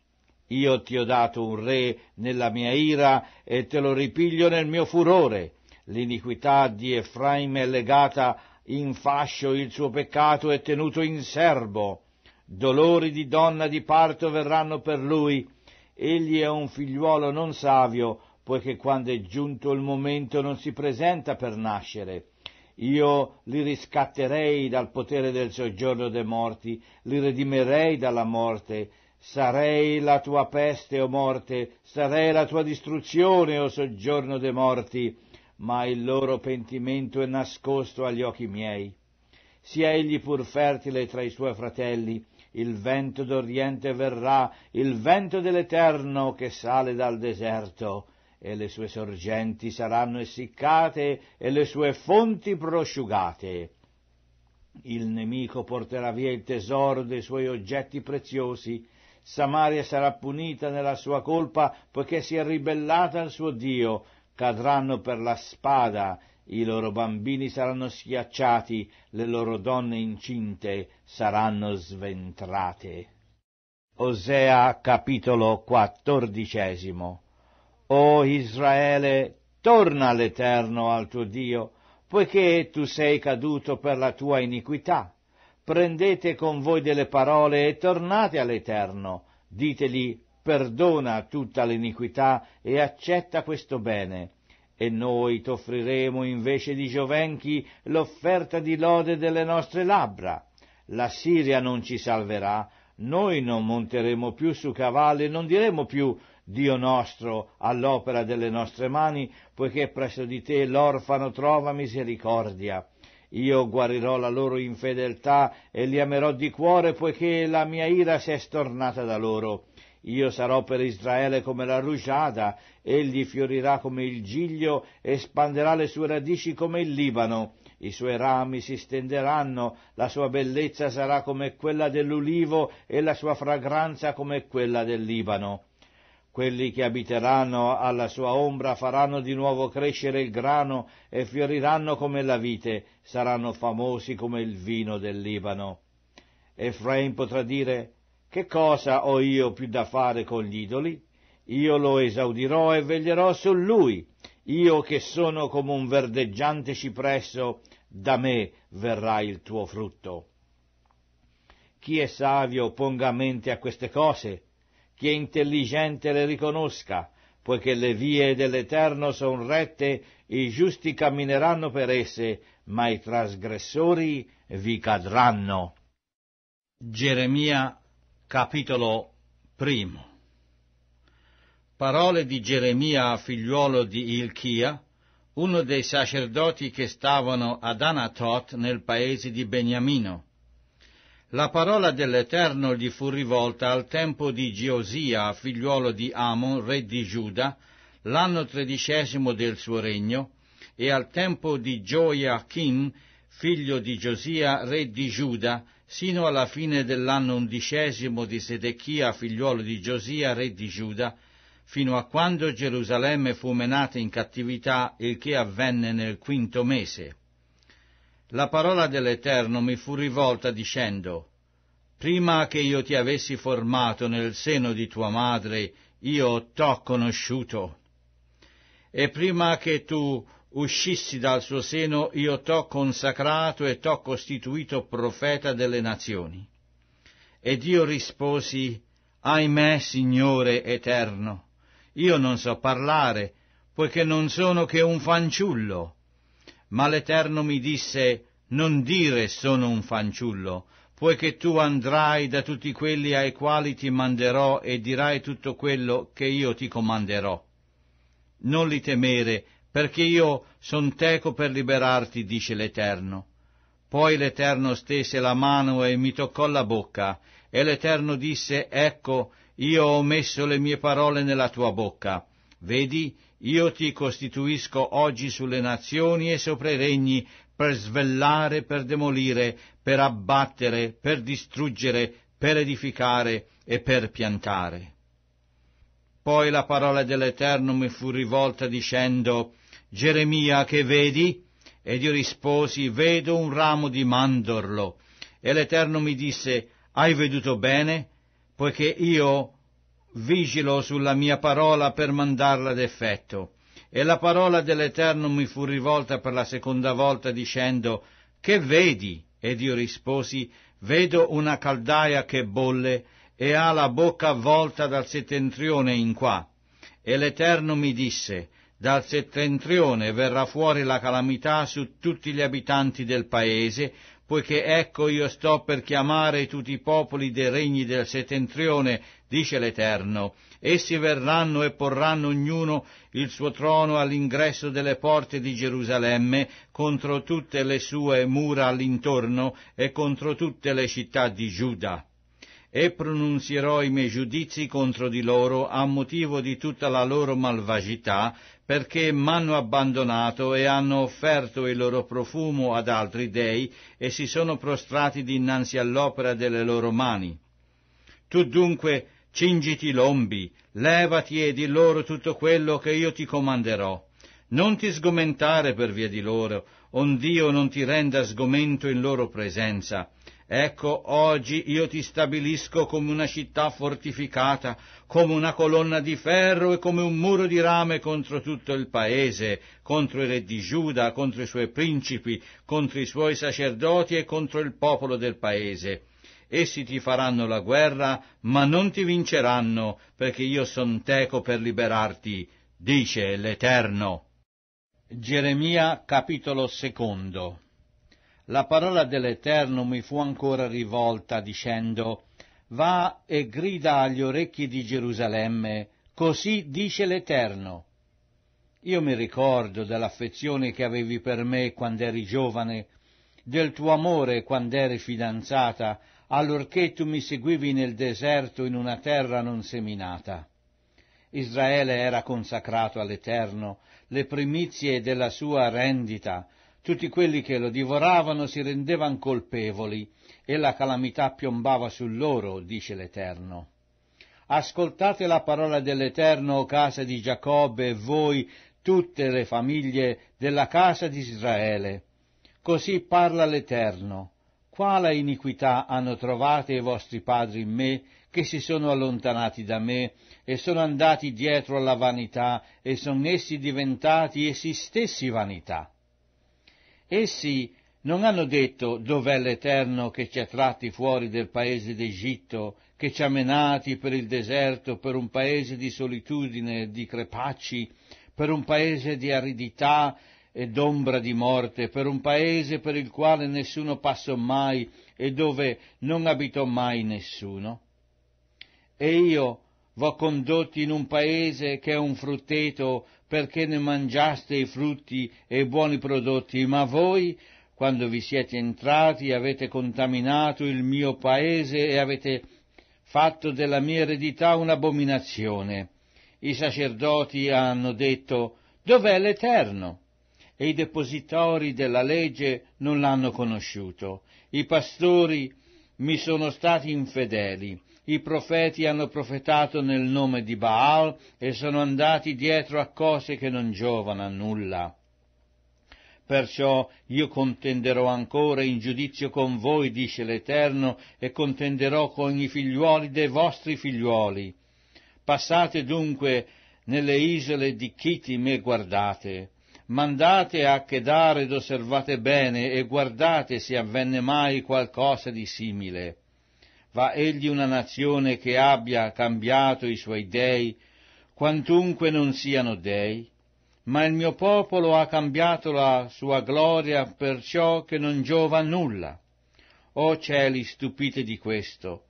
Io ti ho dato un re nella mia ira e te lo ripiglio nel mio furore. L'iniquità di Efraim è legata in fascio, il suo peccato è tenuto in serbo dolori di donna di parto verranno per lui. Egli è un figliuolo non savio, poiché quando è giunto il momento non si presenta per nascere. Io li riscatterei dal potere del soggiorno dei morti, li redimerei dalla morte. Sarei la tua peste, o oh morte, sarei la tua distruzione, o oh soggiorno dei morti, ma il loro pentimento è nascosto agli occhi miei. Sia egli pur fertile tra i suoi fratelli, il vento d'Oriente verrà, il vento dell'Eterno che sale dal deserto, e le sue sorgenti saranno essiccate e le sue fonti prosciugate. Il nemico porterà via il tesoro dei suoi oggetti preziosi, Samaria sarà punita nella sua colpa poiché si è ribellata al suo Dio, cadranno per la spada i loro bambini saranno schiacciati, le loro donne incinte saranno sventrate. Osea capitolo quattordicesimo O Israele, torna all'Eterno al tuo Dio, poiché tu sei caduto per la tua iniquità. Prendete con voi delle parole e tornate all'Eterno, ditegli perdona tutta l'iniquità e accetta questo bene, e noi t'offriremo invece di giovenchi l'offerta di lode delle nostre labbra. La Siria non ci salverà, noi non monteremo più su cavalli, non diremo più Dio nostro all'opera delle nostre mani, poiché presso di te l'orfano trova misericordia. Io guarirò la loro infedeltà e li amerò di cuore, poiché la mia ira si è stornata da loro io sarò per Israele come la rugiada, egli fiorirà come il giglio e spanderà le sue radici come il Libano. I suoi rami si stenderanno, la sua bellezza sarà come quella dell'ulivo e la sua fragranza come quella del Libano. Quelli che abiteranno alla sua ombra faranno di nuovo crescere il grano e fioriranno come la vite, saranno famosi come il vino del Libano. Efraim potrà dire che cosa ho io più da fare con gli idoli? Io lo esaudirò e veglierò su lui. Io che sono come un verdeggiante cipresso, da me verrà il tuo frutto. Chi è savio ponga mente a queste cose, chi è intelligente le riconosca, poiché le vie dell'Eterno sono rette, i giusti cammineranno per esse, ma i trasgressori vi cadranno. Geremia Capitolo primo Parole di Geremia, figliuolo di Ilchia, uno dei sacerdoti che stavano ad Anatot nel paese di Beniamino. La parola dell'Eterno gli fu rivolta al tempo di Giosia, figliuolo di Amon, re di Giuda, l'anno tredicesimo del suo regno, e al tempo di Gioiachim, figlio di Giosia, re di Giuda, sino alla fine dell'anno undicesimo di Sedechia, figliuolo di Giosia, re di Giuda, fino a quando Gerusalemme fu menata in cattività, il che avvenne nel quinto mese. La parola dell'Eterno mi fu rivolta dicendo, Prima che io ti avessi formato nel seno di tua madre, io t'ho conosciuto. E prima che tu uscissi dal suo seno, io t'ho consacrato e t'ho costituito profeta delle nazioni. Ed io risposi, ahimè, Signore eterno, io non so parlare, poiché non sono che un fanciullo. Ma l'Eterno mi disse, non dire sono un fanciullo, poiché tu andrai da tutti quelli ai quali ti manderò e dirai tutto quello che io ti comanderò. Non li temere, perché io son teco per liberarti, dice l'Eterno. Poi l'Eterno stese la mano e mi toccò la bocca, e l'Eterno disse, ecco, io ho messo le mie parole nella tua bocca. Vedi, io ti costituisco oggi sulle nazioni e sopra i regni per svellare, per demolire, per abbattere, per distruggere, per edificare e per piantare. Poi la parola dell'Eterno mi fu rivolta dicendo, Geremia che vedi? Ed io risposi, vedo un ramo di mandorlo. E l'Eterno mi disse, hai veduto bene? Poiché io vigilo sulla mia parola per mandarla ad effetto. E la parola dell'Eterno mi fu rivolta per la seconda volta dicendo, che vedi? Ed io risposi, vedo una caldaia che bolle e ha la bocca avvolta dal settentrione in qua. E l'Eterno mi disse, dal settentrione verrà fuori la calamità su tutti gli abitanti del paese, poiché ecco io sto per chiamare tutti i popoli dei regni del settentrione, dice l'Eterno. Essi verranno e porranno ognuno il suo trono all'ingresso delle porte di Gerusalemme, contro tutte le sue mura all'intorno e contro tutte le città di Giuda e pronunzierò i miei giudizi contro di loro a motivo di tutta la loro malvagità, perché m'hanno abbandonato e hanno offerto il loro profumo ad altri dei e si sono prostrati dinanzi all'opera delle loro mani. Tu dunque cingiti lombi, levati e di loro tutto quello che io ti comanderò. Non ti sgomentare per via di loro, ond'io non ti renda sgomento in loro presenza, Ecco, oggi io ti stabilisco come una città fortificata, come una colonna di ferro e come un muro di rame contro tutto il paese, contro i re di Giuda, contro i suoi principi, contro i suoi sacerdoti e contro il popolo del paese. Essi ti faranno la guerra, ma non ti vinceranno, perché io son teco per liberarti, dice l'Eterno. Geremia capitolo secondo la parola dell'Eterno mi fu ancora rivolta dicendo Va e grida agli orecchi di Gerusalemme, così dice l'Eterno. Io mi ricordo dell'affezione che avevi per me quando eri giovane, del tuo amore quando eri fidanzata, allorché tu mi seguivi nel deserto in una terra non seminata. Israele era consacrato all'Eterno, le primizie della sua rendita, tutti quelli che lo divoravano si rendevano colpevoli e la calamità piombava su loro, dice l'Eterno. Ascoltate la parola dell'Eterno, o casa di Giacobbe, e voi, tutte le famiglie della casa di Israele. Così parla l'Eterno. Quale iniquità hanno trovate i vostri padri in me, che si sono allontanati da me, e sono andati dietro alla vanità, e sono essi diventati essi stessi vanità. Essi non hanno detto dov'è l'Eterno che ci ha tratti fuori del paese d'Egitto, che ci ha menati per il deserto, per un paese di solitudine, e di crepacci, per un paese di aridità e d'ombra di morte, per un paese per il quale nessuno passò mai e dove non abitò mai nessuno. E io v'ho condotti in un paese che è un frutteto perché ne mangiaste i frutti e i buoni prodotti, ma voi, quando vi siete entrati, avete contaminato il mio paese e avete fatto della mia eredità un'abominazione. I sacerdoti hanno detto, dov'è l'Eterno? E i depositori della legge non l'hanno conosciuto. I pastori mi sono stati infedeli i profeti hanno profetato nel nome di Baal e sono andati dietro a cose che non giovano a nulla. Perciò io contenderò ancora in giudizio con voi, dice l'Eterno, e contenderò con i figliuoli dei vostri figliuoli. Passate dunque nelle isole di Chitim e guardate. Mandate a Chedar ed osservate bene e guardate se avvenne mai qualcosa di simile va egli una nazione che abbia cambiato i suoi dei, quantunque non siano dei? Ma il mio popolo ha cambiato la sua gloria perciò che non giova a nulla. O cieli, stupite di questo.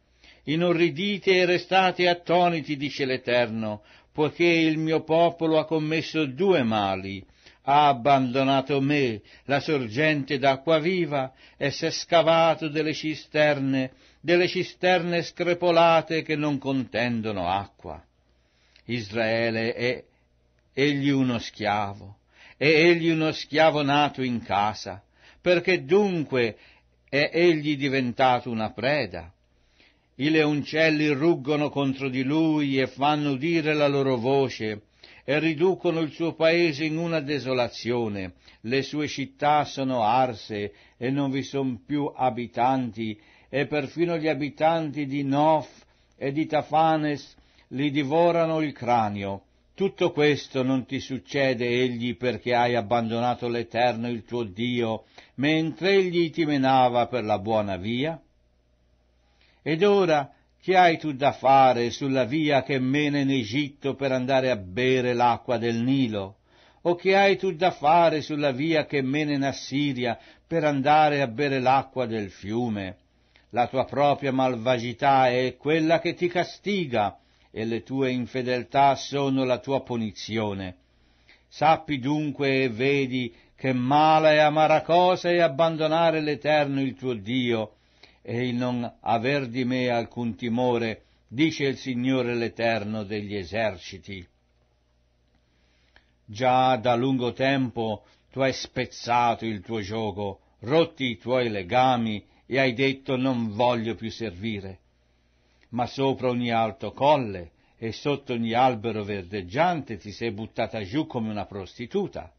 Inorridite e restate attoniti, dice l'Eterno, poiché il mio popolo ha commesso due mali. Ha abbandonato me, la sorgente d'acqua viva, e s'è scavato delle cisterne delle cisterne screpolate che non contendono acqua. Israele è egli uno schiavo, è egli uno schiavo nato in casa, perché dunque è egli diventato una preda. I leoncelli ruggono contro di lui e fanno udire la loro voce e riducono il suo paese in una desolazione. Le sue città sono arse e non vi son più abitanti e perfino gli abitanti di Nof e di Tafanes li divorano il cranio. Tutto questo non ti succede egli perché hai abbandonato l'Eterno il tuo Dio, mentre egli ti menava per la buona via? Ed ora che hai tu da fare sulla via che mena in Egitto per andare a bere l'acqua del Nilo? O che hai tu da fare sulla via che mena in Assiria per andare a bere l'acqua del fiume? la tua propria malvagità è quella che ti castiga e le tue infedeltà sono la tua punizione. Sappi dunque e vedi che mala e amara cosa è abbandonare l'Eterno il tuo Dio e il non aver di me alcun timore, dice il Signore l'Eterno degli eserciti. Già da lungo tempo tu hai spezzato il tuo gioco, rotti i tuoi legami e hai detto non voglio più servire, ma sopra ogni alto colle e sotto ogni albero verdeggiante ti sei buttata giù come una prostituta.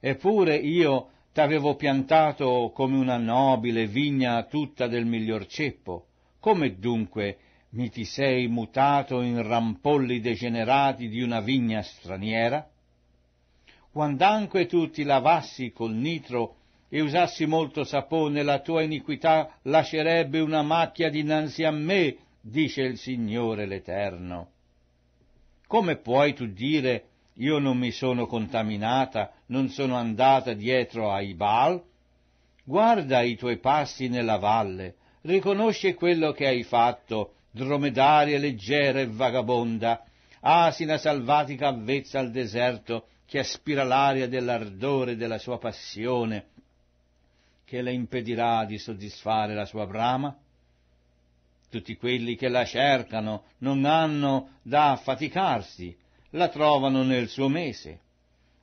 Eppure io t'avevo piantato come una nobile vigna tutta del miglior ceppo, come dunque mi ti sei mutato in rampolli degenerati di una vigna straniera? Quandanque tu ti lavassi col nitro e usassi molto sapone, la tua iniquità lascerebbe una macchia dinanzi a me, dice il Signore l'Eterno. Come puoi tu dire, io non mi sono contaminata, non sono andata dietro ai Baal? Guarda i tuoi passi nella valle, riconosci quello che hai fatto, dromedaria leggera e vagabonda, asina salvatica avvezza al deserto, che aspira l'aria dell'ardore della sua passione, che le impedirà di soddisfare la sua brama? Tutti quelli che la cercano non hanno da affaticarsi, la trovano nel suo mese.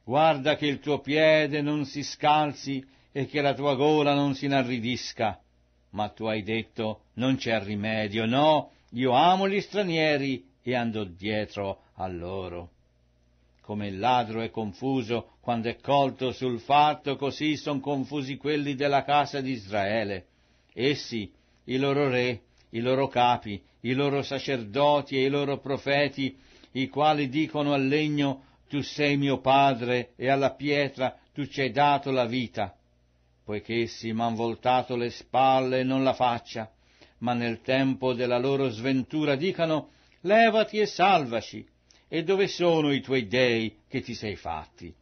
Guarda che il tuo piede non si scalzi e che la tua gola non si inarridisca. Ma tu hai detto, non c'è rimedio, no, io amo gli stranieri e andò dietro a loro. Come il ladro è confuso quando è colto sul fatto, così son confusi quelli della casa di Israele. Essi, i loro re, i loro capi, i loro sacerdoti e i loro profeti, i quali dicono al legno, tu sei mio padre, e alla pietra, tu ci hai dato la vita. Poiché essi m'han voltato le spalle e non la faccia, ma nel tempo della loro sventura dicano, levati e salvaci e dove sono i tuoi dei che ti sei fatti?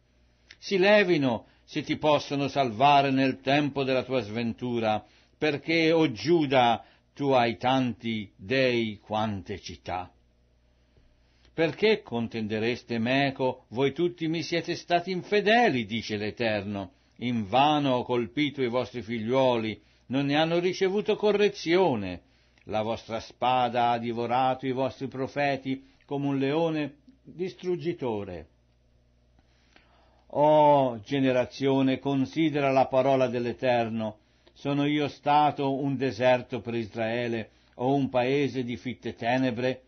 Si levino se ti possono salvare nel tempo della tua sventura, perché, o oh Giuda, tu hai tanti dei quante città. Perché contendereste meco, voi tutti mi siete stati infedeli, dice l'Eterno, in vano ho colpito i vostri figliuoli, non ne hanno ricevuto correzione, la vostra spada ha divorato i vostri profeti come un leone distruggitore. Oh generazione, considera la parola dell'Eterno. Sono io stato un deserto per Israele o un paese di fitte tenebre?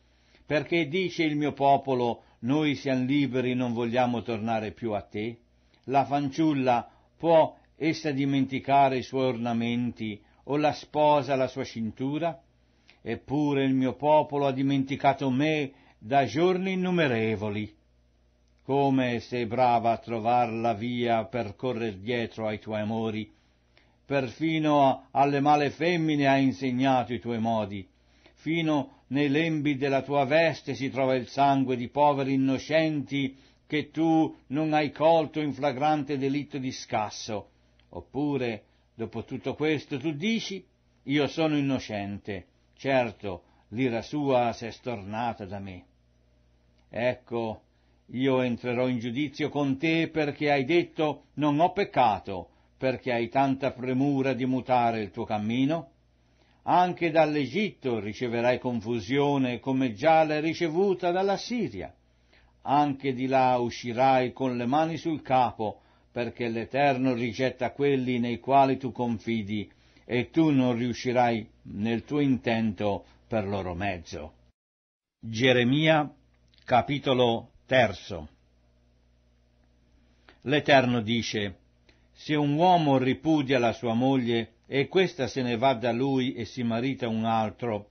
Perché dice il mio popolo, noi siamo liberi, non vogliamo tornare più a te? La fanciulla può essa dimenticare i suoi ornamenti o la sposa la sua cintura? Eppure il mio popolo ha dimenticato me da giorni innumerevoli, come sei brava a trovar la via per correr dietro ai tuoi amori, perfino alle male femmine hai insegnato i tuoi modi, fino nei lembi della tua veste si trova il sangue di poveri innocenti che tu non hai colto in flagrante delitto di scasso. Oppure, dopo tutto questo, tu dici, io sono innocente, certo, l'ira sua si è stornata da me. Ecco, io entrerò in giudizio con te perché hai detto non ho peccato, perché hai tanta premura di mutare il tuo cammino? Anche dall'Egitto riceverai confusione come già l'hai ricevuta dalla Siria. Anche di là uscirai con le mani sul capo, perché l'Eterno rigetta quelli nei quali tu confidi, e tu non riuscirai nel tuo intento per loro mezzo. Geremia Capitolo terzo L'Eterno dice, se un uomo ripudia la sua moglie e questa se ne va da lui e si marita un altro,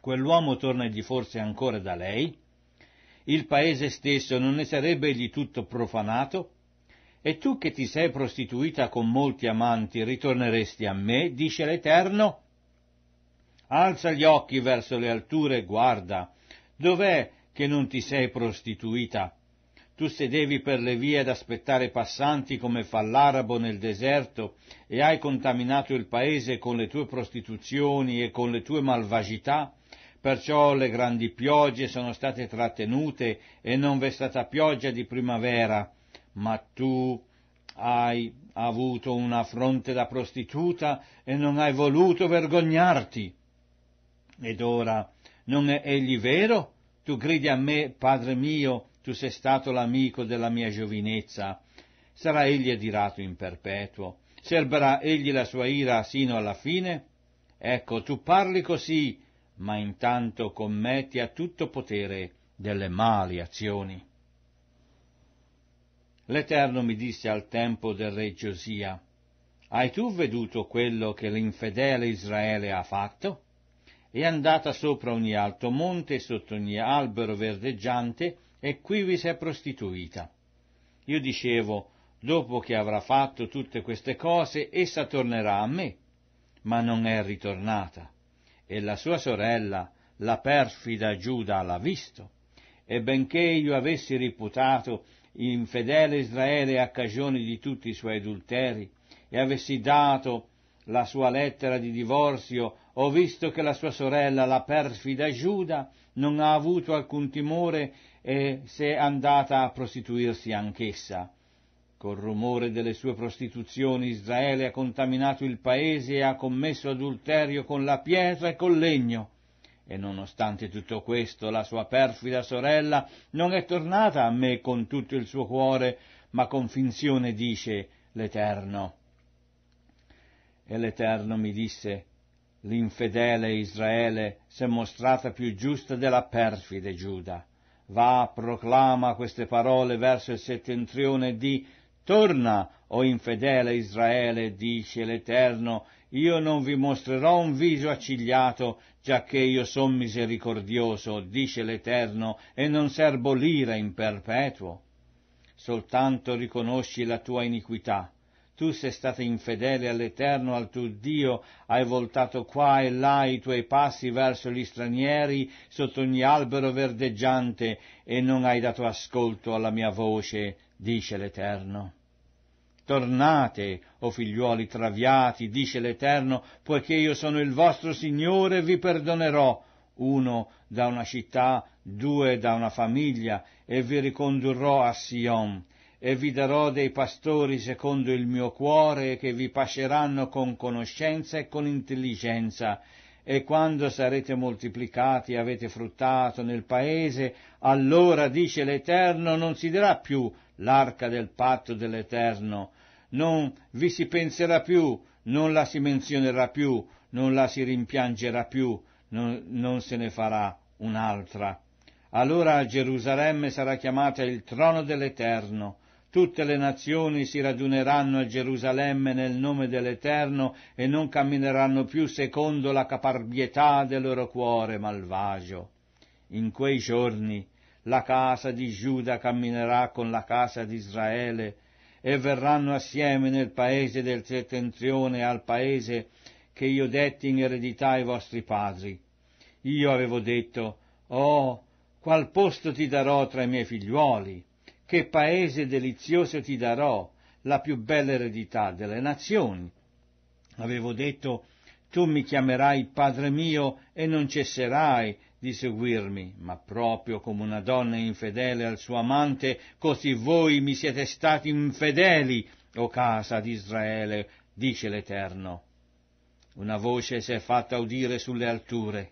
quell'uomo torna tornagli forse ancora da lei? Il paese stesso non ne sarebbe egli tutto profanato? E tu che ti sei prostituita con molti amanti ritorneresti a me, dice l'Eterno? Alza gli occhi verso le alture e guarda, dov'è che non ti sei prostituita. Tu sedevi per le vie ad aspettare passanti come fa l'arabo nel deserto e hai contaminato il paese con le tue prostituzioni e con le tue malvagità, perciò le grandi piogge sono state trattenute e non v'è stata pioggia di primavera, ma tu hai avuto una fronte da prostituta e non hai voluto vergognarti. Ed ora non è egli vero tu gridi a me, Padre mio, tu sei stato l'amico della mia giovinezza. Sarà egli adirato in perpetuo? Serberà egli la sua ira sino alla fine? Ecco, tu parli così, ma intanto commetti a tutto potere delle mali azioni. L'Eterno mi disse al tempo del re Giosia, Hai tu veduto quello che l'infedele Israele ha fatto? è andata sopra ogni alto monte e sotto ogni albero verdeggiante e quivi si è prostituita. Io dicevo, dopo che avrà fatto tutte queste cose, essa tornerà a me, ma non è ritornata. E la sua sorella, la perfida Giuda, l'ha visto. E benché io avessi riputato infedele Israele a cagione di tutti i suoi adulteri, e avessi dato la sua lettera di divorzio ho visto che la sua sorella, la perfida Giuda, non ha avuto alcun timore e si è andata a prostituirsi anch'essa. Col rumore delle sue prostituzioni Israele ha contaminato il paese e ha commesso adulterio con la pietra e col legno. E nonostante tutto questo la sua perfida sorella non è tornata a me con tutto il suo cuore, ma con finzione dice l'Eterno. E l'Eterno mi disse, L'infedele Israele si è mostrata più giusta della perfide Giuda. Va, proclama queste parole verso il settentrione di Torna, o oh infedele Israele, dice l'Eterno, io non vi mostrerò un viso accigliato, giacché io son misericordioso, dice l'Eterno, e non serbo l'ira in perpetuo. Soltanto riconosci la tua iniquità, tu sei stato infedele all'Eterno, al tuo Dio, hai voltato qua e là i tuoi passi verso gli stranieri sotto ogni albero verdeggiante e non hai dato ascolto alla mia voce, dice l'Eterno. Tornate, o figliuoli traviati, dice l'Eterno, poiché io sono il vostro Signore e vi perdonerò, uno da una città, due da una famiglia, e vi ricondurrò a Sion, e vi darò dei pastori secondo il mio cuore che vi pasceranno con conoscenza e con intelligenza. E quando sarete moltiplicati e avete fruttato nel paese, allora, dice l'Eterno, non si darà più l'arca del patto dell'Eterno, non vi si penserà più, non la si menzionerà più, non la si rimpiangerà più, non, non se ne farà un'altra. Allora Gerusalemme sarà chiamata il trono dell'Eterno, Tutte le nazioni si raduneranno a Gerusalemme nel nome dell'Eterno e non cammineranno più secondo la caparbietà del loro cuore malvagio. In quei giorni la casa di Giuda camminerà con la casa di Israele e verranno assieme nel paese del settentrione al paese che io detti in eredità ai vostri padri. Io avevo detto, Oh, qual posto ti darò tra i miei figliuoli? che paese delizioso ti darò, la più bella eredità delle nazioni. Avevo detto, tu mi chiamerai padre mio e non cesserai di seguirmi, ma proprio come una donna infedele al suo amante, così voi mi siete stati infedeli, o casa di Israele, dice l'Eterno. Una voce si è fatta udire sulle alture.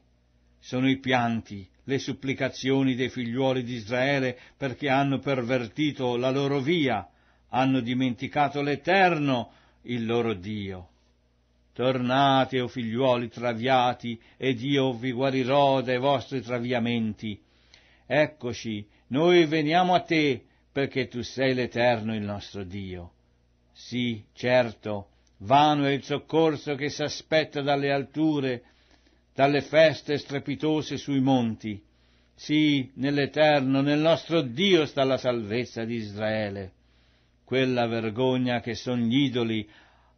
Sono i pianti, le supplicazioni dei figliuoli di Israele perché hanno pervertito la loro via, hanno dimenticato l'Eterno, il loro Dio. Tornate, o figliuoli traviati, ed io vi guarirò dai vostri traviamenti. Eccoci, noi veniamo a te, perché tu sei l'Eterno il nostro Dio. Sì, certo, vano è il soccorso che s'aspetta dalle alture, dalle feste strepitose sui monti. Sì, nell'Eterno, nel nostro Dio sta la salvezza di Israele. Quella vergogna che son gli idoli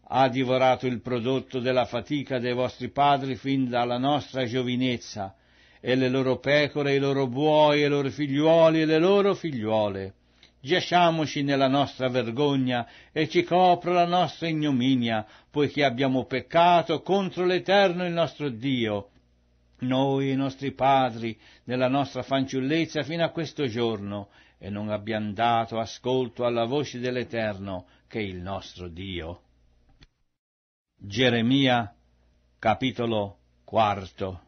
ha divorato il prodotto della fatica dei vostri padri fin dalla nostra giovinezza, e le loro pecore, i loro buoi, i loro figliuoli e le loro figliuole. Giacciamoci nella nostra vergogna e ci copra la nostra ignominia, poiché abbiamo peccato contro l'Eterno il nostro Dio, noi e i nostri padri nella nostra fanciullezza fino a questo giorno e non abbiamo dato ascolto alla voce dell'Eterno che è il nostro Dio. Geremia capitolo quarto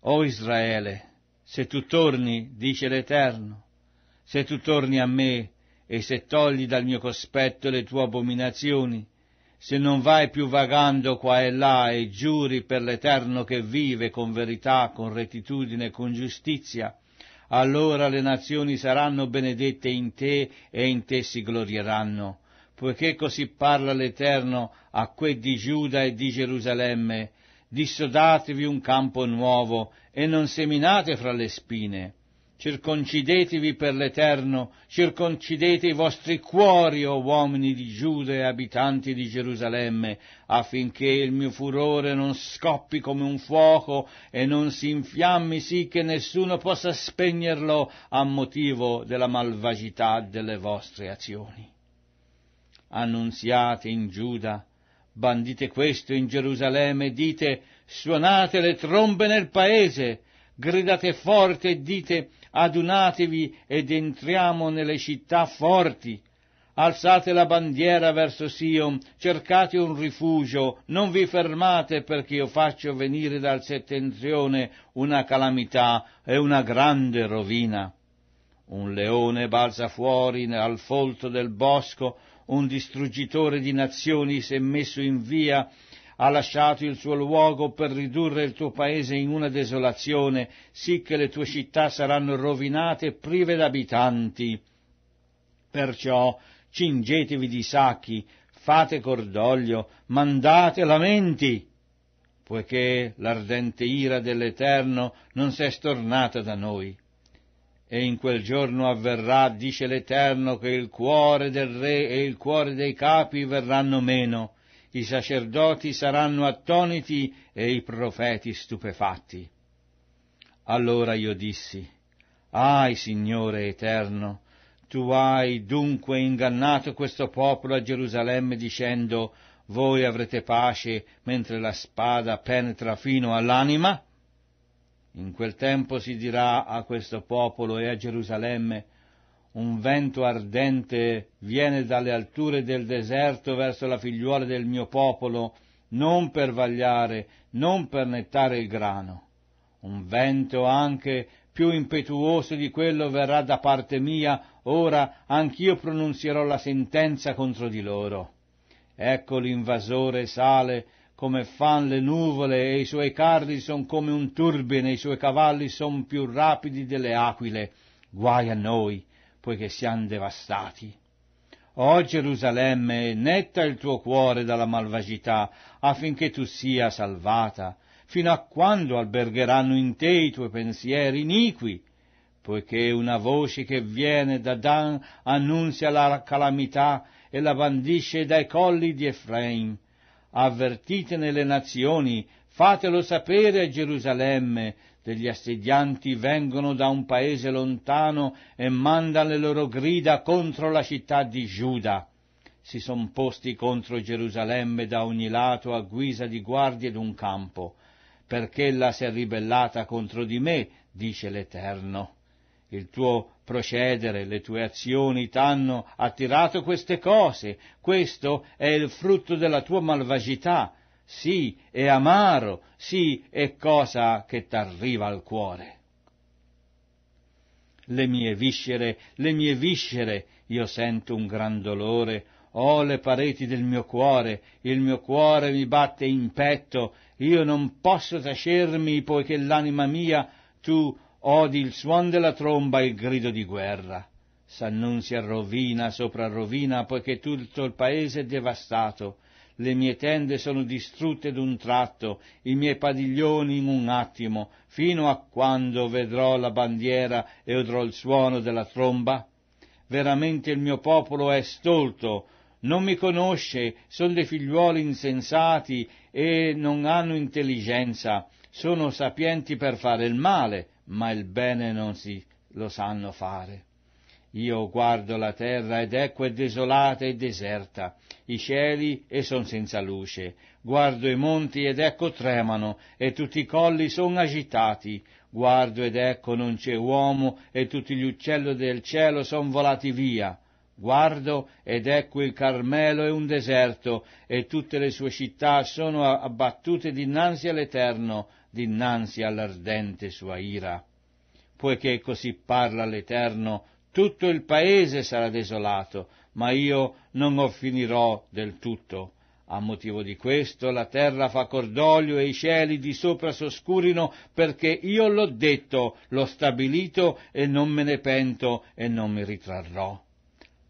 O Israele, se tu torni, dice l'Eterno, se tu torni a me e se togli dal mio cospetto le tue abominazioni, se non vai più vagando qua e là e giuri per l'Eterno che vive con verità, con rettitudine, con giustizia, allora le nazioni saranno benedette in te e in te si glorieranno. Poiché così parla l'Eterno a quei di Giuda e di Gerusalemme, dissodatevi un campo nuovo e non seminate fra le spine Circoncidetevi per l'Eterno, circoncidete i vostri cuori, o uomini di Giuda e abitanti di Gerusalemme, affinché il mio furore non scoppi come un fuoco e non si infiammi sì che nessuno possa spegnerlo a motivo della malvagità delle vostre azioni. Annunziate in Giuda, bandite questo in Gerusalemme, dite suonate le trombe nel paese, gridate forte e dite adunatevi ed entriamo nelle città forti. Alzate la bandiera verso Sion, cercate un rifugio, non vi fermate perché io faccio venire dal settentrione una calamità e una grande rovina. Un leone balza fuori al folto del bosco, un distruggitore di nazioni si è messo in via ha lasciato il suo luogo per ridurre il tuo paese in una desolazione, sì che le tue città saranno rovinate e prive d'abitanti. Perciò cingetevi di sacchi, fate cordoglio, mandate lamenti, poiché l'ardente ira dell'Eterno non si è stornata da noi. E in quel giorno avverrà, dice l'Eterno, che il cuore del re e il cuore dei capi verranno meno, i sacerdoti saranno attoniti e i profeti stupefatti. Allora io dissi, Ai Signore Eterno, tu hai dunque ingannato questo popolo a Gerusalemme dicendo, voi avrete pace mentre la spada penetra fino all'anima? In quel tempo si dirà a questo popolo e a Gerusalemme, un vento ardente viene dalle alture del deserto verso la figliuola del mio popolo, non per vagliare, non per nettare il grano. Un vento anche più impetuoso di quello verrà da parte mia, ora anch'io pronunzierò la sentenza contro di loro. Ecco l'invasore sale come fan le nuvole e i suoi carri son come un turbine, i suoi cavalli son più rapidi delle aquile. Guai a noi poiché siamo devastati. O Gerusalemme, netta il tuo cuore dalla malvagità, affinché tu sia salvata, fino a quando albergeranno in te i tuoi pensieri iniqui, poiché una voce che viene da Dan annunzia la calamità e la bandisce dai colli di Efraim. Avvertitene le nazioni, fatelo sapere a Gerusalemme, degli assedianti vengono da un paese lontano e mandano le loro grida contro la città di Giuda. Si son posti contro Gerusalemme da ogni lato a guisa di guardie d'un campo, perché ella si è ribellata contro di me, dice l'Eterno. Il tuo procedere, le tue azioni t'hanno attirato queste cose, questo è il frutto della tua malvagità, sì, è amaro, sì, è cosa che t'arriva al cuore. Le mie viscere, le mie viscere, io sento un gran dolore, oh le pareti del mio cuore, il mio cuore mi batte in petto, io non posso tacermi poiché l'anima mia, tu odi il suon della tromba e il grido di guerra. S'annunzia rovina sopra rovina, poiché tutto il paese è devastato le mie tende sono distrutte d'un tratto, i miei padiglioni in un attimo, fino a quando vedrò la bandiera e udrò il suono della tromba? Veramente il mio popolo è stolto, non mi conosce, sono dei figliuoli insensati e non hanno intelligenza, sono sapienti per fare il male, ma il bene non si lo sanno fare. Io guardo la terra ed ecco è desolata e deserta, i cieli e son senza luce. Guardo i monti ed ecco tremano e tutti i colli son agitati. Guardo ed ecco non c'è uomo e tutti gli uccelli del cielo son volati via. Guardo ed ecco il Carmelo è un deserto e tutte le sue città sono abbattute dinanzi all'Eterno, dinanzi all'ardente sua ira. Poiché così parla l'Eterno, tutto il paese sarà desolato, ma io non finirò del tutto. A motivo di questo la terra fa cordoglio e i cieli di sopra s'oscurino, perché io l'ho detto, l'ho stabilito e non me ne pento e non mi ritrarrò.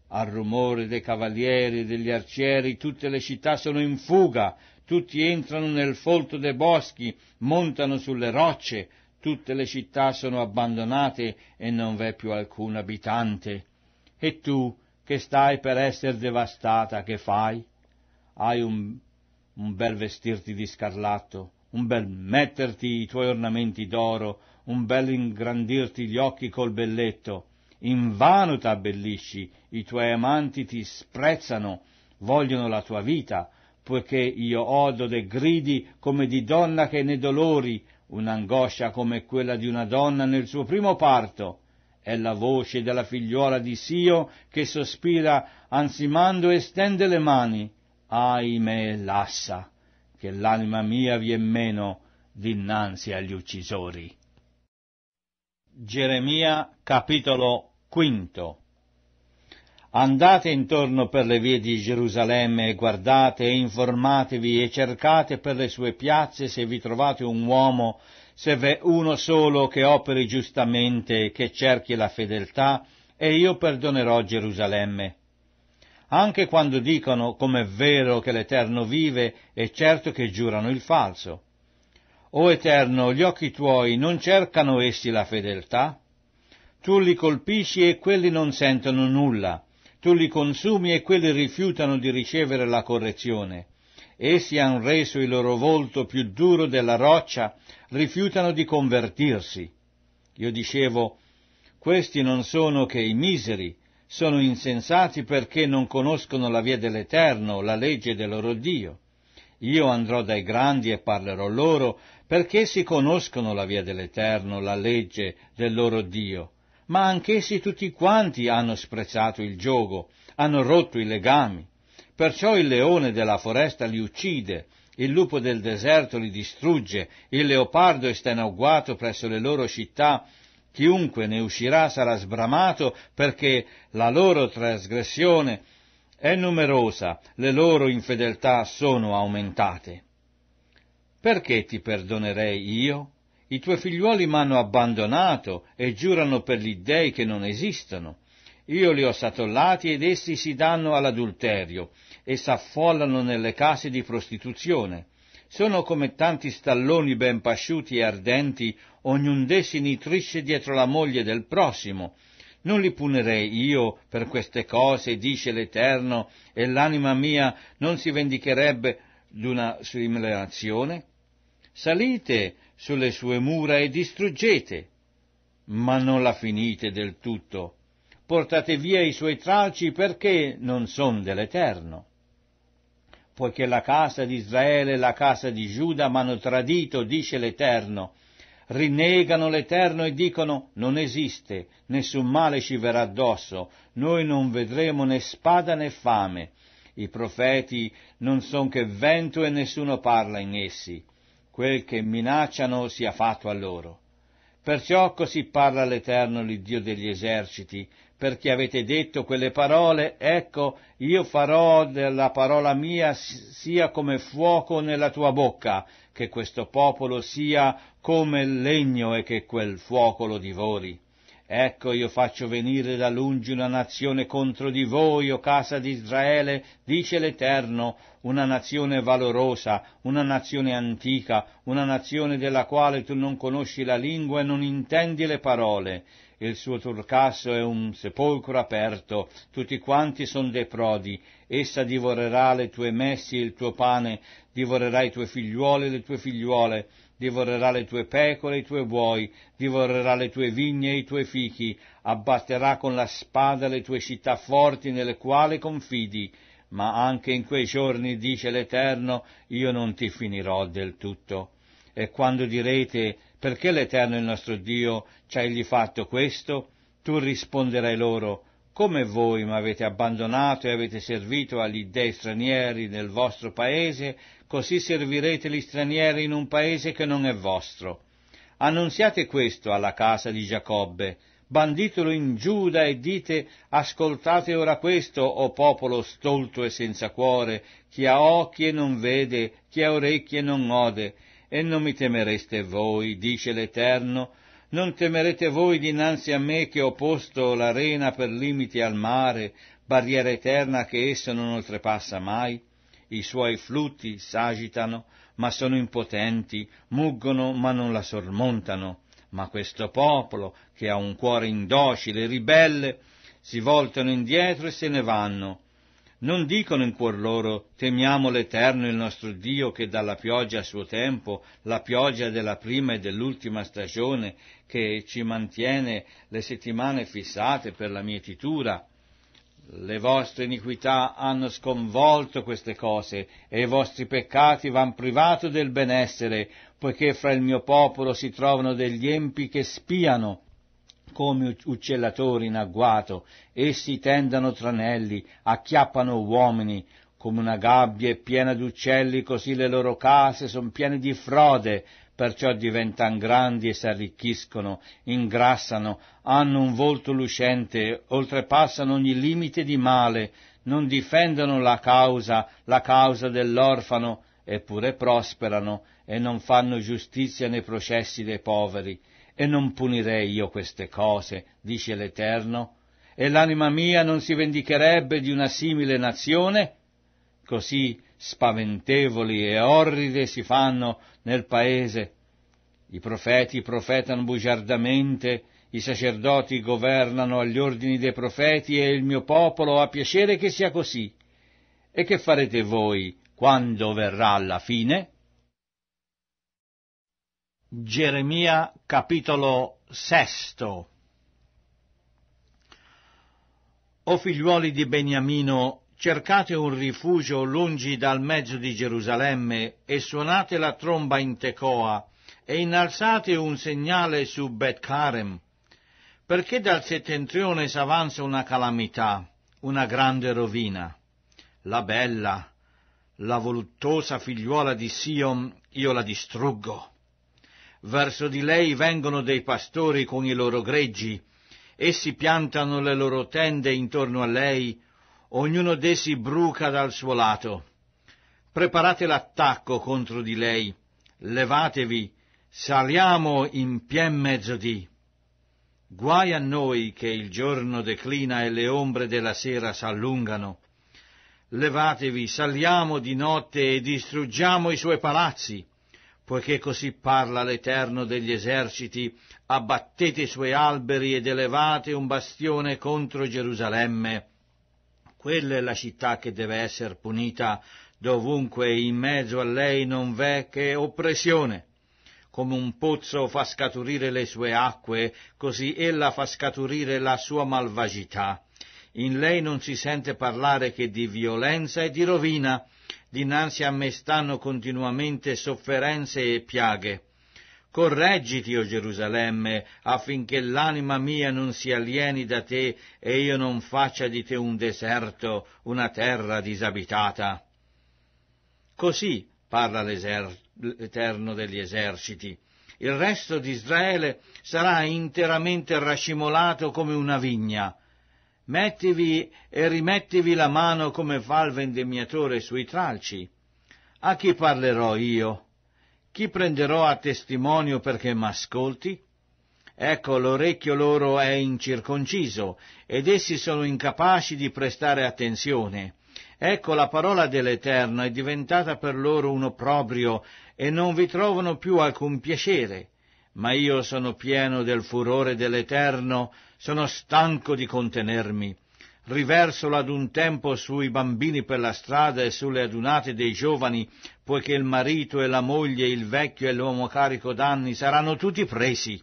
Al rumore dei cavalieri e degli arcieri tutte le città sono in fuga, tutti entrano nel folto dei boschi, montano sulle rocce, tutte le città sono abbandonate e non v'è più alcun abitante. E tu, che stai per essere devastata, che fai? Hai un, un bel vestirti di scarlatto, un bel metterti i tuoi ornamenti d'oro, un bel ingrandirti gli occhi col belletto. In vano t'abbellisci, i tuoi amanti ti sprezzano, vogliono la tua vita, poiché io odo de gridi come di donna che ne dolori, Un'angoscia come quella di una donna nel suo primo parto è la voce della figliuola di Sio che sospira ansimando e stende le mani. Ahimè, lassa, che l'anima mia vien meno dinanzi agli uccisori. Geremia capitolo quinto Andate intorno per le vie di Gerusalemme e guardate e informatevi e cercate per le sue piazze se vi trovate un uomo, se v'è uno solo che operi giustamente, che cerchi la fedeltà, e io perdonerò Gerusalemme. Anche quando dicono com'è vero che l'Eterno vive, è certo che giurano il falso. O Eterno, gli occhi tuoi non cercano essi la fedeltà? Tu li colpisci e quelli non sentono nulla tu li consumi e quelli rifiutano di ricevere la correzione. Essi hanno reso il loro volto più duro della roccia, rifiutano di convertirsi. Io dicevo, questi non sono che i miseri, sono insensati perché non conoscono la via dell'Eterno, la legge del loro Dio. Io andrò dai grandi e parlerò loro, perché essi conoscono la via dell'Eterno, la legge del loro Dio ma anch'essi tutti quanti hanno sprezzato il gioco, hanno rotto i legami. Perciò il leone della foresta li uccide, il lupo del deserto li distrugge, il leopardo è stenauguato presso le loro città, chiunque ne uscirà sarà sbramato perché la loro trasgressione è numerosa, le loro infedeltà sono aumentate. Perché ti perdonerei io? I tuoi figliuoli m'hanno abbandonato e giurano per gli dèi che non esistono. Io li ho satollati ed essi si danno all'adulterio e s'affollano nelle case di prostituzione. Sono come tanti stalloni ben pasciuti e ardenti, ognun d'essi nitrisce dietro la moglie del prossimo. Non li punerei io per queste cose, dice l'Eterno, e l'anima mia non si vendicherebbe d'una simile azione? Salite, sulle sue mura e distruggete, ma non la finite del tutto. Portate via i suoi tralci perché non son dell'Eterno. Poiché la casa di Israele e la casa di Giuda m'hanno tradito, dice l'Eterno, rinnegano l'Eterno e dicono non esiste, nessun male ci verrà addosso, noi non vedremo né spada né fame. I profeti non son che vento e nessuno parla in essi quel che minacciano sia fatto a loro. Perciò così parla l'Eterno, il Dio degli eserciti, perché avete detto quelle parole, ecco, io farò della parola mia sia come fuoco nella tua bocca, che questo popolo sia come legno e che quel fuoco lo divori. Ecco io faccio venire da lungi una nazione contro di voi, o casa di Israele, dice l'Eterno, una nazione valorosa, una nazione antica, una nazione della quale tu non conosci la lingua e non intendi le parole. Il suo turcasso è un sepolcro aperto, tutti quanti son dei prodi, essa divorerà le tue messi e il tuo pane, divorerà i tuoi figliuoli e le tue figliuole, divorerà le tue pecore e i tuoi buoi, divorerà le tue vigne e i tuoi fichi, abbatterà con la spada le tue città forti nelle quali confidi, ma anche in quei giorni, dice l'Eterno, io non ti finirò del tutto. E quando direte, perché l'Eterno il nostro Dio ci ha egli fatto questo? Tu risponderai loro, come voi mi avete abbandonato e avete servito agli dei stranieri nel vostro paese così servirete gli stranieri in un paese che non è vostro. Annunziate questo alla casa di Giacobbe, banditelo in Giuda e dite ascoltate ora questo, o popolo stolto e senza cuore, chi ha occhi e non vede, chi ha orecchie e non ode, e non mi temereste voi, dice l'Eterno, non temerete voi dinanzi a me che ho posto la rena per limiti al mare, barriera eterna che esso non oltrepassa mai? i suoi flutti s'agitano, ma sono impotenti, muggono ma non la sormontano. Ma questo popolo, che ha un cuore indocile ribelle, si voltano indietro e se ne vanno. Non dicono in cuor loro, temiamo l'Eterno il nostro Dio che dà la pioggia a suo tempo, la pioggia della prima e dell'ultima stagione, che ci mantiene le settimane fissate per la mietitura, le vostre iniquità hanno sconvolto queste cose e i vostri peccati van privato del benessere, poiché fra il mio popolo si trovano degli empi che spiano come uccellatori in agguato, essi tendano tranelli, acchiappano uomini, come una gabbia è piena d'uccelli, così le loro case sono piene di frode, perciò diventan grandi e s'arricchiscono, ingrassano, hanno un volto lucente, oltrepassano ogni limite di male, non difendono la causa, la causa dell'orfano, eppure prosperano e non fanno giustizia nei processi dei poveri. E non punirei io queste cose, dice l'Eterno, e l'anima mia non si vendicherebbe di una simile nazione? Così spaventevoli e orride si fanno nel paese. I profeti profetano bugiardamente, i sacerdoti governano agli ordini dei profeti e il mio popolo ha piacere che sia così. E che farete voi quando verrà la fine? Geremia capitolo sesto O figliuoli di Beniamino, cercate un rifugio lungi dal mezzo di Gerusalemme e suonate la tromba in Tecoa e innalzate un segnale su Betcarem, perché dal settentrione s'avanza una calamità, una grande rovina. La bella, la voluttuosa figliuola di Sion, io la distruggo. Verso di lei vengono dei pastori con i loro greggi, essi piantano le loro tende intorno a lei, ognuno d'essi bruca dal suo lato. Preparate l'attacco contro di lei, levatevi, saliamo in pien mezzodì. Guai a noi che il giorno declina e le ombre della sera s'allungano. Levatevi, saliamo di notte e distruggiamo i suoi palazzi, poiché così parla l'Eterno degli eserciti, abbattete i suoi alberi ed elevate un bastione contro Gerusalemme quella è la città che deve essere punita, dovunque in mezzo a lei non v'è che oppressione. Come un pozzo fa scaturire le sue acque, così ella fa scaturire la sua malvagità. In lei non si sente parlare che di violenza e di rovina, dinanzi a me stanno continuamente sofferenze e piaghe. Correggiti, o Gerusalemme, affinché l'anima mia non si alieni da te e io non faccia di te un deserto, una terra disabitata. Così parla l'Eterno degli eserciti. Il resto di Israele sarà interamente rascimolato come una vigna. Mettivi e rimettivi la mano come fa il vendemmiatore sui tralci. A chi parlerò io? chi prenderò a testimonio perché m'ascolti? Ecco, l'orecchio loro è incirconciso, ed essi sono incapaci di prestare attenzione. Ecco, la parola dell'Eterno è diventata per loro un opprobrio, e non vi trovano più alcun piacere. Ma io sono pieno del furore dell'Eterno, sono stanco di contenermi riversolo ad un tempo sui bambini per la strada e sulle adunate dei giovani, poiché il marito e la moglie, il vecchio e l'uomo carico d'anni saranno tutti presi.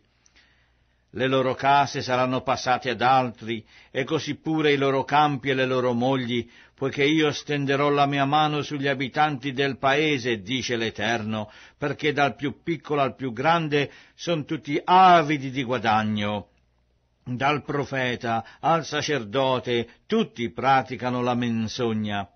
Le loro case saranno passate ad altri, e così pure i loro campi e le loro mogli, poiché io stenderò la mia mano sugli abitanti del paese, dice l'Eterno, perché dal più piccolo al più grande son tutti avidi di guadagno dal profeta al sacerdote, tutti praticano la menzogna.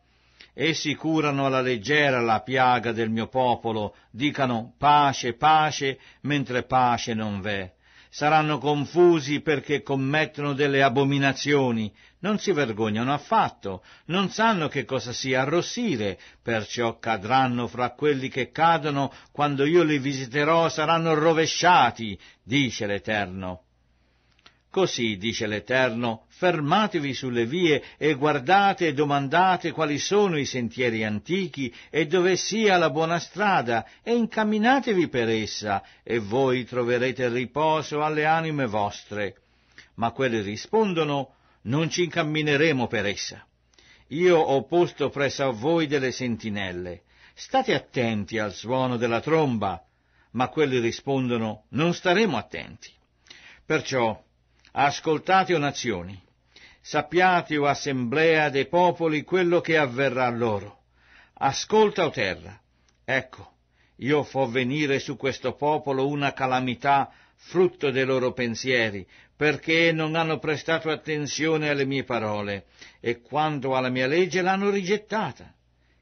Essi curano alla leggera la piaga del mio popolo, dicano pace, pace, mentre pace non v'è. Saranno confusi perché commettono delle abominazioni, non si vergognano affatto, non sanno che cosa sia arrossire, perciò cadranno fra quelli che cadono, quando io li visiterò saranno rovesciati, dice l'Eterno. Così dice l'Eterno, fermatevi sulle vie e guardate e domandate quali sono i sentieri antichi e dove sia la buona strada e incamminatevi per essa e voi troverete riposo alle anime vostre. Ma quelli rispondono, non ci incammineremo per essa. Io ho posto presso a voi delle sentinelle. State attenti al suono della tromba. Ma quelli rispondono, non staremo attenti. Perciò Ascoltate o nazioni, sappiate o assemblea dei popoli quello che avverrà loro. Ascolta o terra, ecco, io fo venire su questo popolo una calamità frutto dei loro pensieri, perché non hanno prestato attenzione alle mie parole, e quanto alla mia legge l'hanno rigettata.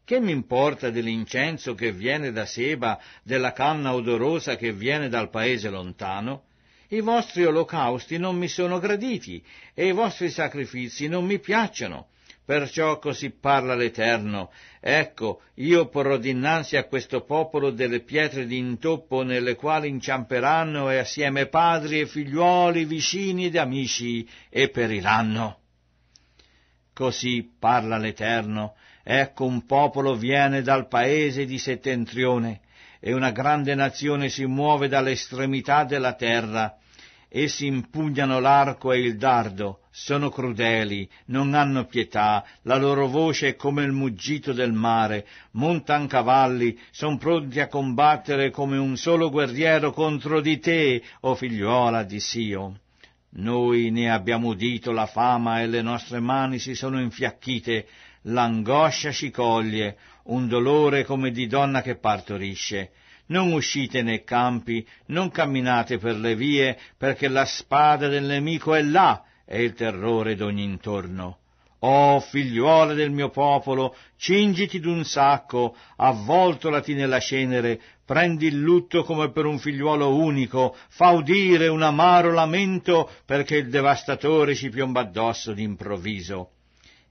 Che mi importa dell'incenso che viene da Seba, della canna odorosa che viene dal paese lontano? I vostri olocausti non mi sono graditi e i vostri sacrifici non mi piacciono. Perciò così parla l'Eterno. Ecco, io porrò dinanzi a questo popolo delle pietre di intoppo nelle quali inciamperanno e assieme padri e figliuoli, vicini ed amici, e periranno. Così parla l'Eterno. Ecco un popolo viene dal paese di settentrione e una grande nazione si muove dall'estremità della terra. Essi impugnano l'arco e il dardo, sono crudeli, non hanno pietà, la loro voce è come il muggito del mare, montan cavalli, son pronti a combattere come un solo guerriero contro di te, o figliuola di Sio. Noi ne abbiamo udito la fama e le nostre mani si sono infiacchite, l'angoscia ci coglie, un dolore come di donna che partorisce. Non uscite nei campi, non camminate per le vie, perché la spada del nemico è là, e il terrore d'ogni intorno. O oh, figliuola del mio popolo, cingiti d'un sacco, avvoltolati nella cenere, prendi il lutto come per un figliuolo unico, fa udire un amaro lamento perché il devastatore ci piomba addosso d'improvviso.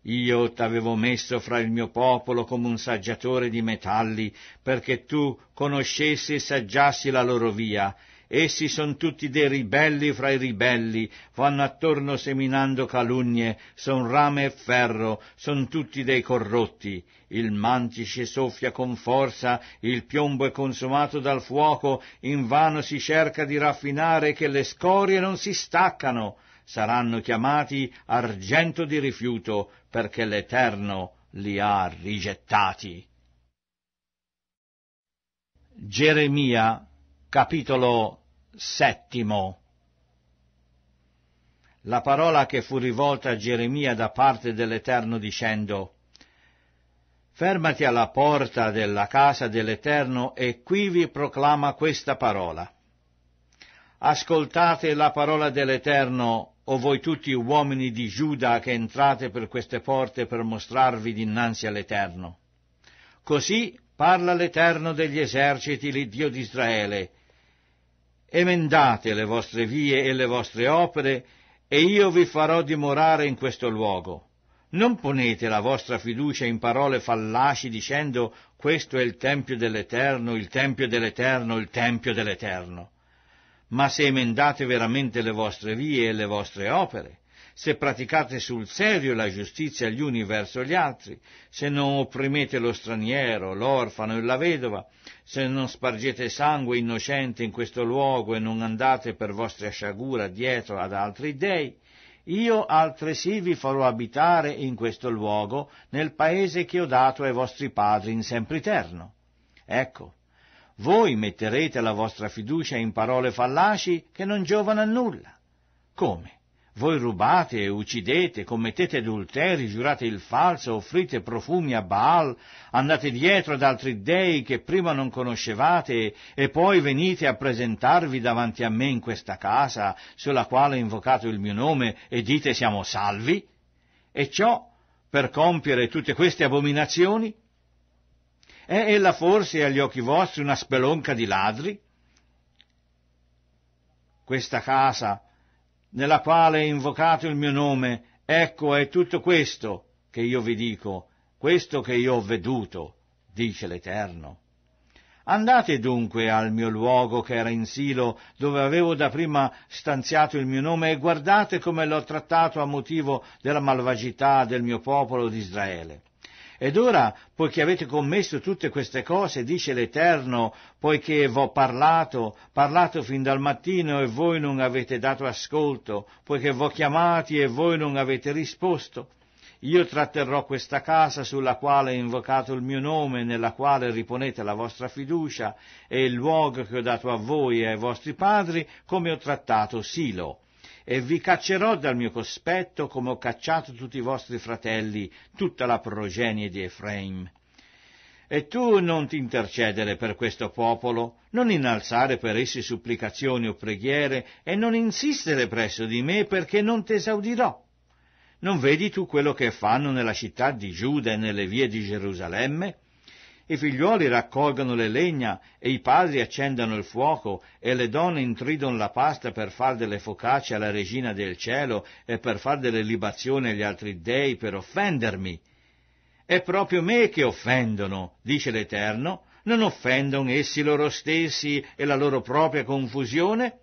Io t'avevo messo fra il mio popolo come un saggiatore di metalli, perché tu conoscessi e saggiassi la loro via. Essi son tutti dei ribelli fra i ribelli, vanno attorno seminando calunnie, son rame e ferro, son tutti dei corrotti. Il mantice soffia con forza, il piombo è consumato dal fuoco, in vano si cerca di raffinare che le scorie non si staccano. Saranno chiamati argento di rifiuto, perché l'Eterno li ha rigettati. Geremia, capitolo settimo. La parola che fu rivolta a Geremia da parte dell'Eterno dicendo, Fermati alla porta della casa dell'Eterno e qui vi proclama questa parola. Ascoltate la parola dell'Eterno, o voi tutti uomini di Giuda che entrate per queste porte per mostrarvi dinanzi all'Eterno? Così parla l'Eterno degli eserciti, l'Iddio di Israele. Emendate le vostre vie e le vostre opere, e io vi farò dimorare in questo luogo. Non ponete la vostra fiducia in parole fallaci dicendo questo è il Tempio dell'Eterno, il Tempio dell'Eterno, il Tempio dell'Eterno. Ma se emendate veramente le vostre vie e le vostre opere, se praticate sul serio la giustizia gli uni verso gli altri, se non opprimete lo straniero, l'orfano e la vedova, se non spargete sangue innocente in questo luogo e non andate per vostra sciagura dietro ad altri dei, io altresì vi farò abitare in questo luogo, nel paese che ho dato ai vostri padri in sempiterno. Ecco, voi metterete la vostra fiducia in parole fallaci che non giovano a nulla. Come? Voi rubate, uccidete, commettete adulteri, giurate il falso, offrite profumi a Baal, andate dietro ad altri dei che prima non conoscevate e poi venite a presentarvi davanti a me in questa casa sulla quale invocato il mio nome e dite siamo salvi? E ciò per compiere tutte queste abominazioni? È ella forse agli occhi vostri una spelonca di ladri? Questa casa, nella quale è invocato il mio nome, ecco è tutto questo che io vi dico, questo che io ho veduto, dice l'Eterno. Andate dunque al mio luogo che era in Silo, dove avevo da prima stanziato il mio nome, e guardate come l'ho trattato a motivo della malvagità del mio popolo di Israele. Ed ora, poiché avete commesso tutte queste cose, dice l'Eterno, poiché v'ho parlato, parlato fin dal mattino e voi non avete dato ascolto, poiché v'ho chiamati e voi non avete risposto, io tratterrò questa casa sulla quale è invocato il mio nome, nella quale riponete la vostra fiducia, e il luogo che ho dato a voi e ai vostri padri, come ho trattato Silo e vi caccerò dal mio cospetto come ho cacciato tutti i vostri fratelli, tutta la progenie di Efraim. E tu non ti intercedere per questo popolo, non innalzare per essi supplicazioni o preghiere, e non insistere presso di me perché non t'esaudirò. Non vedi tu quello che fanno nella città di Giuda e nelle vie di Gerusalemme? i figliuoli raccolgono le legna e i padri accendano il fuoco e le donne intridon la pasta per far delle focacce alla regina del cielo e per far delle libazioni agli altri dei per offendermi. È proprio me che offendono, dice l'Eterno, non offendono essi loro stessi e la loro propria confusione?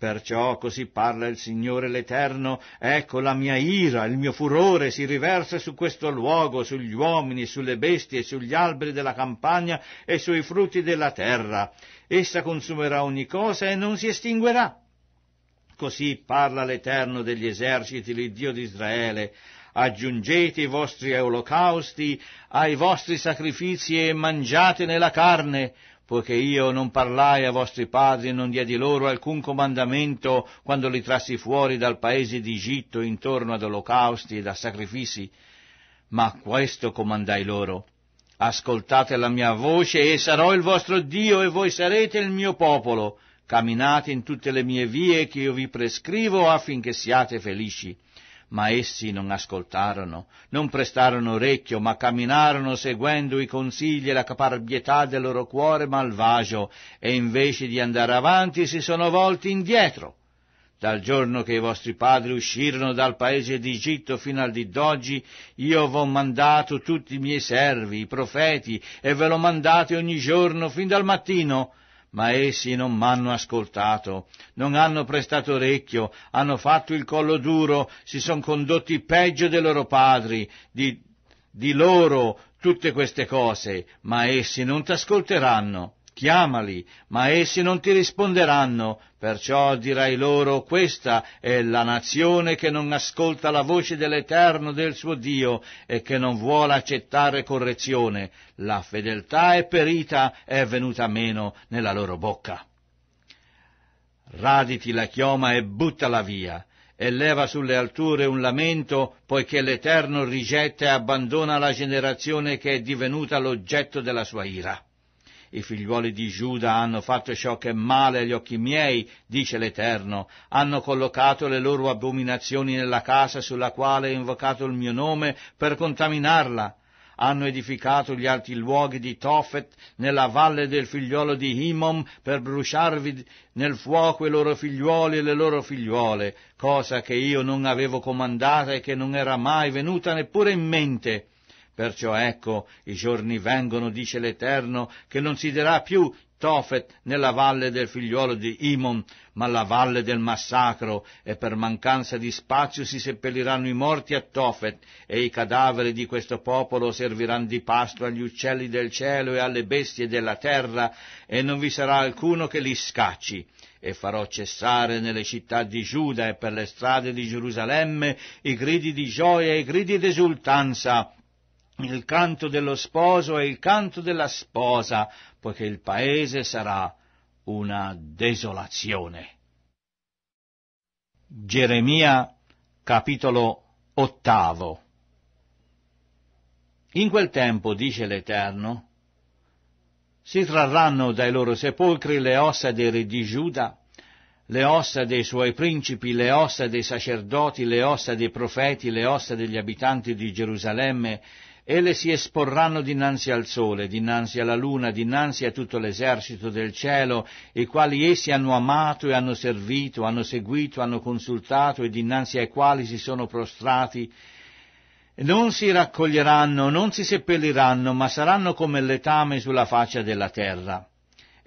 Perciò così parla il Signore l'Eterno, ecco la mia ira, il mio furore si riversa su questo luogo, sugli uomini, sulle bestie, sugli alberi della campagna e sui frutti della terra. Essa consumerà ogni cosa e non si estinguerà. Così parla l'Eterno degli eserciti, l'Iddio di Israele. Aggiungete i vostri olocausti ai vostri sacrifici e mangiatene la carne, poiché io non parlai a vostri padri e non diedi loro alcun comandamento quando li trassi fuori dal paese d'Egitto intorno ad olocausti e a sacrifici, ma questo comandai loro. Ascoltate la mia voce e sarò il vostro Dio e voi sarete il mio popolo. Camminate in tutte le mie vie che io vi prescrivo affinché siate felici. Ma essi non ascoltarono, non prestarono orecchio, ma camminarono seguendo i consigli e la caparbietà del loro cuore malvagio, e invece di andare avanti si sono volti indietro. Dal giorno che i vostri padri uscirono dal paese d'Egitto fino al di d'oggi, io v'ho mandato tutti i miei servi, i profeti, e ve l'ho mandati ogni giorno fin dal mattino, ma essi non m'hanno ascoltato, non hanno prestato orecchio, hanno fatto il collo duro, si sono condotti peggio dei loro padri, di, di loro tutte queste cose, ma essi non t'ascolteranno chiamali, ma essi non ti risponderanno, perciò dirai loro questa è la nazione che non ascolta la voce dell'Eterno del suo Dio e che non vuole accettare correzione, la fedeltà è perita è venuta meno nella loro bocca. Raditi la chioma e buttala via, e leva sulle alture un lamento, poiché l'Eterno rigetta e abbandona la generazione che è divenuta l'oggetto della sua ira. I figliuoli di Giuda hanno fatto ciò che è male agli occhi miei, dice l'Eterno, hanno collocato le loro abominazioni nella casa sulla quale è invocato il mio nome per contaminarla. Hanno edificato gli alti luoghi di Tofet nella valle del figliuolo di Himom per bruciarvi nel fuoco i loro figliuoli e le loro figliuole, cosa che io non avevo comandata e che non era mai venuta neppure in mente Perciò ecco, i giorni vengono, dice l'Eterno, che non si darà più Tofet nella valle del figliuolo di Imon, ma la valle del massacro, e per mancanza di spazio si seppelliranno i morti a Tofet, e i cadaveri di questo popolo serviranno di pasto agli uccelli del cielo e alle bestie della terra, e non vi sarà alcuno che li scacci e farò cessare nelle città di Giuda e per le strade di Gerusalemme i gridi di gioia e i gridi d'esultanza, il canto dello sposo e il canto della sposa, poiché il paese sarà una desolazione. Geremia capitolo ottavo In quel tempo, dice l'Eterno, si trarranno dai loro sepolcri le ossa dei re di Giuda, le ossa dei suoi principi, le ossa dei sacerdoti, le ossa dei profeti, le ossa degli abitanti di Gerusalemme Elle si esporranno dinanzi al sole, dinanzi alla luna, dinanzi a tutto l'esercito del cielo, i quali essi hanno amato e hanno servito, hanno seguito, hanno consultato e dinanzi ai quali si sono prostrati. Non si raccoglieranno, non si seppelliranno, ma saranno come letame sulla faccia della terra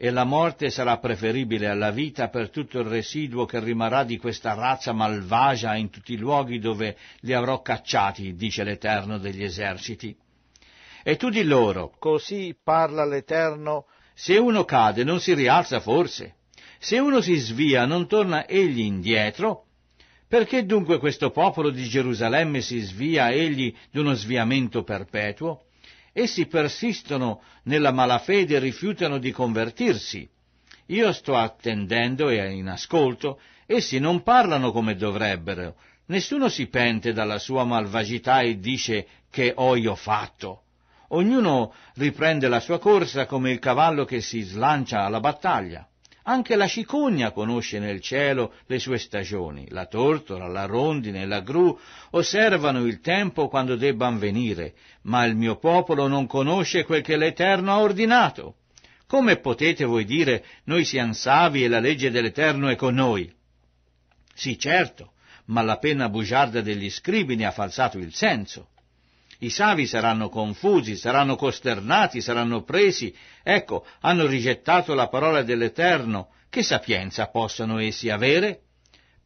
e la morte sarà preferibile alla vita per tutto il residuo che rimarrà di questa razza malvagia in tutti i luoghi dove li avrò cacciati, dice l'Eterno degli eserciti. E tu di loro, così parla l'Eterno, se uno cade non si rialza forse, se uno si svia non torna egli indietro, perché dunque questo popolo di Gerusalemme si svia egli d'uno sviamento perpetuo? Essi persistono nella malafede e rifiutano di convertirsi. Io sto attendendo e in ascolto, essi non parlano come dovrebbero, nessuno si pente dalla sua malvagità e dice che ho io fatto. Ognuno riprende la sua corsa come il cavallo che si slancia alla battaglia. Anche la cicogna conosce nel cielo le sue stagioni, la tortora, la rondine, la gru osservano il tempo quando debban venire, ma il mio popolo non conosce quel che l'Eterno ha ordinato. Come potete voi dire noi siamo savi e la legge dell'Eterno è con noi? Sì, certo, ma la penna bugiarda degli scribi ne ha falsato il senso. I savi saranno confusi, saranno costernati, saranno presi. Ecco, hanno rigettato la parola dell'Eterno. Che sapienza possono essi avere?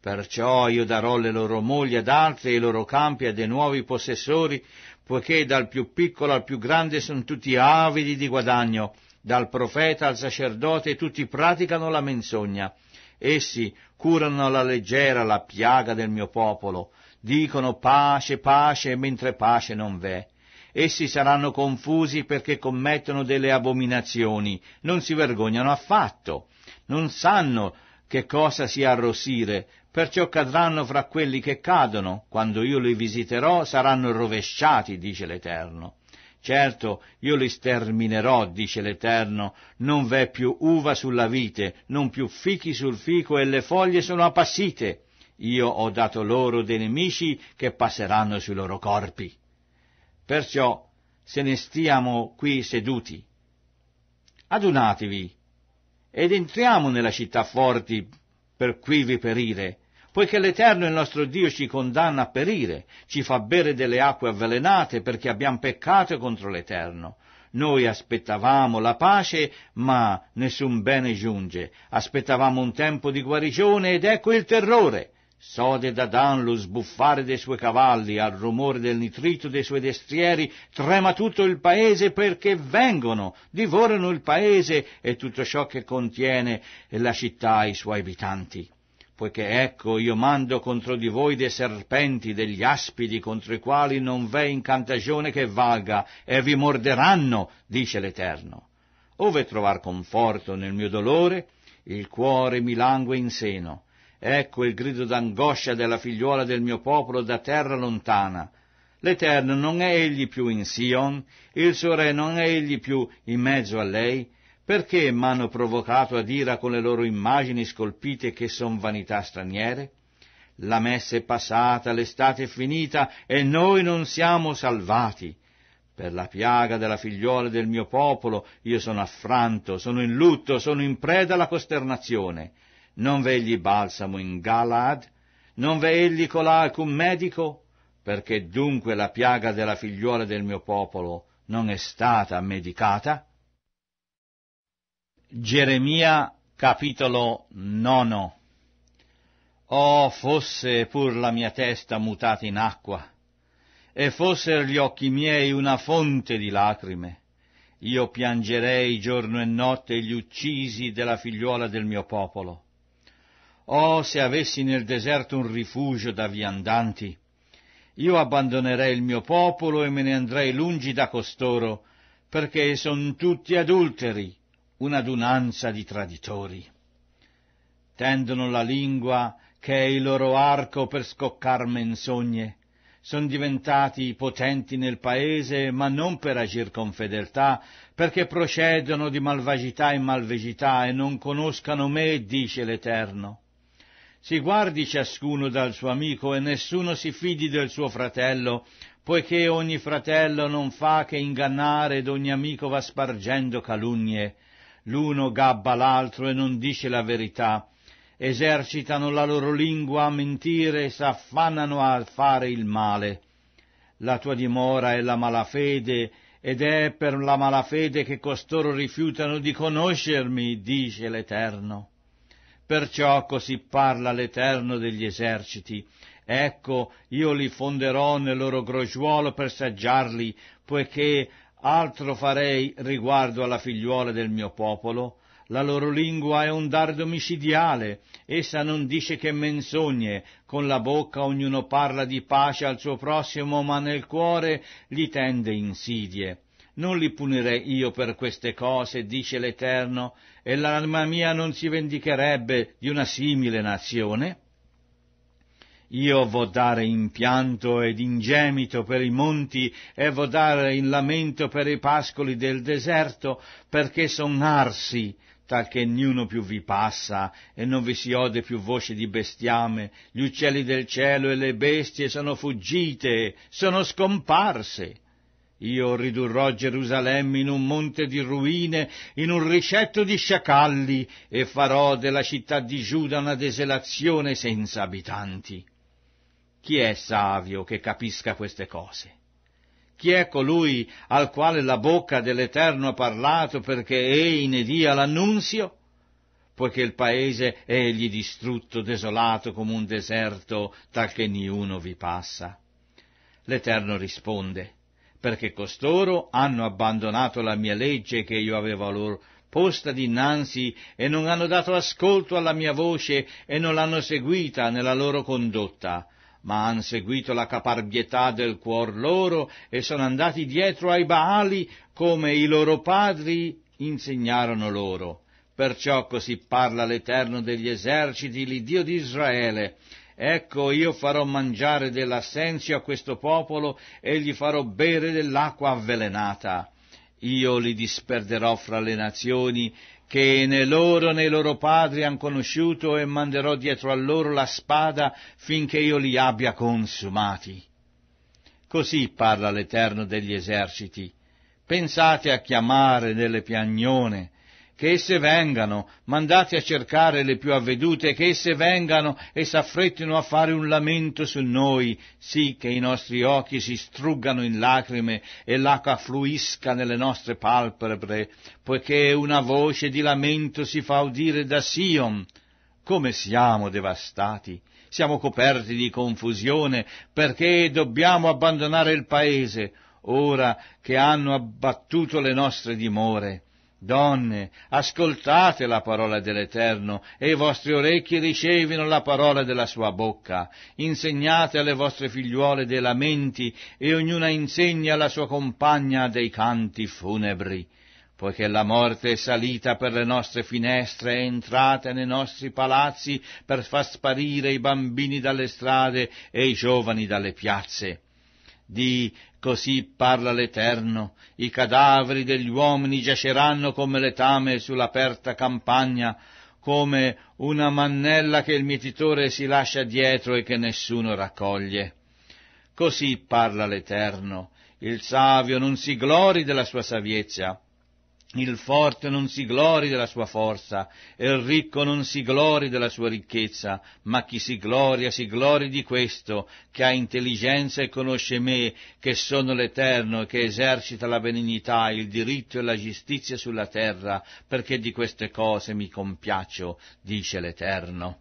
Perciò io darò le loro mogli ad altri e i loro campi a dei nuovi possessori, poiché dal più piccolo al più grande sono tutti avidi di guadagno, dal profeta al sacerdote tutti praticano la menzogna. Essi curano alla leggera la piaga del mio popolo, Dicono pace, pace, mentre pace non v'è. Essi saranno confusi perché commettono delle abominazioni, non si vergognano affatto, non sanno che cosa sia arrossire, perciò cadranno fra quelli che cadono, quando io li visiterò saranno rovesciati, dice l'Eterno. Certo, io li sterminerò, dice l'Eterno, non v'è più uva sulla vite, non più fichi sul fico e le foglie sono appassite io ho dato loro dei nemici che passeranno sui loro corpi. Perciò se ne stiamo qui seduti. Adunatevi ed entriamo nella città forti per qui vi perire, poiché l'Eterno il nostro Dio ci condanna a perire, ci fa bere delle acque avvelenate perché abbiamo peccato contro l'Eterno. Noi aspettavamo la pace, ma nessun bene giunge. Aspettavamo un tempo di guarigione ed ecco il terrore. Sode da Dan lo sbuffare dei suoi cavalli, al rumore del nitrito dei suoi destrieri, trema tutto il paese perché vengono, divorano il paese e tutto ciò che contiene la città e i suoi abitanti. Poiché ecco io mando contro di voi dei serpenti, degli aspidi, contro i quali non v'è incantagione che valga, e vi morderanno, dice l'Eterno. Ove trovar conforto nel mio dolore, il cuore mi langue in seno Ecco il grido d'angoscia della figliuola del mio popolo da terra lontana. L'Eterno non è egli più in Sion, il suo re non è egli più in mezzo a lei? Perché m'hanno provocato ad ira con le loro immagini scolpite che son vanità straniere? La messa è passata, l'estate è finita e noi non siamo salvati. Per la piaga della figliuola del mio popolo io sono affranto, sono in lutto, sono in preda alla costernazione. Non v'è egli balsamo in Galad? Non v'è egli colà alcun medico? Perché dunque la piaga della figliuola del mio popolo non è stata medicata? Geremia capitolo 9 Oh, fosse pur la mia testa mutata in acqua, e fosser gli occhi miei una fonte di lacrime, io piangerei giorno e notte gli uccisi della figliuola del mio popolo Oh, se avessi nel deserto un rifugio da viandanti! Io abbandonerei il mio popolo e me ne andrei lungi da costoro, perché son tutti adulteri, un'adunanza di traditori. Tendono la lingua che è il loro arco per scoccar menzogne. Son diventati potenti nel paese, ma non per agir con fedeltà, perché procedono di malvagità in malvegità e non conoscano me, dice l'Eterno. Si guardi ciascuno dal suo amico e nessuno si fidi del suo fratello, poiché ogni fratello non fa che ingannare ed ogni amico va spargendo calunnie. L'uno gabba l'altro e non dice la verità. Esercitano la loro lingua a mentire e s'affannano a fare il male. La tua dimora è la malafede ed è per la malafede che costoro rifiutano di conoscermi, dice l'Eterno. Perciò così parla l'Eterno degli eserciti. Ecco, io li fonderò nel loro crogiuolo per saggiarli, poiché altro farei riguardo alla figliuola del mio popolo. La loro lingua è un dardo micidiale, essa non dice che menzogne, con la bocca ognuno parla di pace al suo prossimo, ma nel cuore gli tende insidie. Non li punirei io per queste cose, dice l'Eterno, e l'anima mia non si vendicherebbe di una simile nazione? Io vo dare in pianto ed in gemito per i monti e vo dare in lamento per i pascoli del deserto, perché son arsi, tal che niuno più vi passa e non vi si ode più voce di bestiame, gli uccelli del cielo e le bestie sono fuggite, sono scomparse. Io ridurrò Gerusalemme in un monte di ruine, in un ricetto di sciacalli, e farò della città di Giuda una desolazione senza abitanti. Chi è savio che capisca queste cose? Chi è colui al quale la bocca dell'Eterno ha parlato perché ei ne dia l'annunzio? Poiché il paese è egli distrutto, desolato come un deserto, tal che niuno vi passa. L'Eterno risponde, perché costoro hanno abbandonato la mia legge che io avevo loro posta dinanzi e non hanno dato ascolto alla mia voce e non l'hanno seguita nella loro condotta, ma han seguito la caparbietà del cuor loro e sono andati dietro ai Baali come i loro padri insegnarono loro. Perciò così parla l'Eterno degli eserciti, l'Iddio di Israele, Ecco, io farò mangiare dell'assenzio a questo popolo e gli farò bere dell'acqua avvelenata. Io li disperderò fra le nazioni che né loro né i loro padri han conosciuto e manderò dietro a loro la spada finché io li abbia consumati. Così parla l'Eterno degli eserciti. Pensate a chiamare nelle piagnone, che esse vengano, mandate a cercare le più avvedute, che esse vengano e s'affrettino a fare un lamento su noi, sì che i nostri occhi si struggano in lacrime e l'acqua fluisca nelle nostre palpebre, poiché una voce di lamento si fa udire da Sion. Come siamo devastati! Siamo coperti di confusione perché dobbiamo abbandonare il paese, ora che hanno abbattuto le nostre dimore. Donne, ascoltate la parola dell'Eterno e i vostri orecchi ricevino la parola della sua bocca. Insegnate alle vostre figliuole dei lamenti e ognuna insegna alla sua compagna dei canti funebri. Poiché la morte è salita per le nostre finestre, è entrata nei nostri palazzi per far sparire i bambini dalle strade e i giovani dalle piazze. Di Così parla l'Eterno, i cadaveri degli uomini giaceranno come letame sull'aperta campagna, come una mannella che il mietitore si lascia dietro e che nessuno raccoglie. Così parla l'Eterno, il savio non si glori della sua saviezza, il forte non si glori della sua forza, e il ricco non si glori della sua ricchezza, ma chi si gloria si glori di questo, che ha intelligenza e conosce me, che sono l'Eterno e che esercita la benignità, il diritto e la giustizia sulla terra, perché di queste cose mi compiaccio, dice l'Eterno.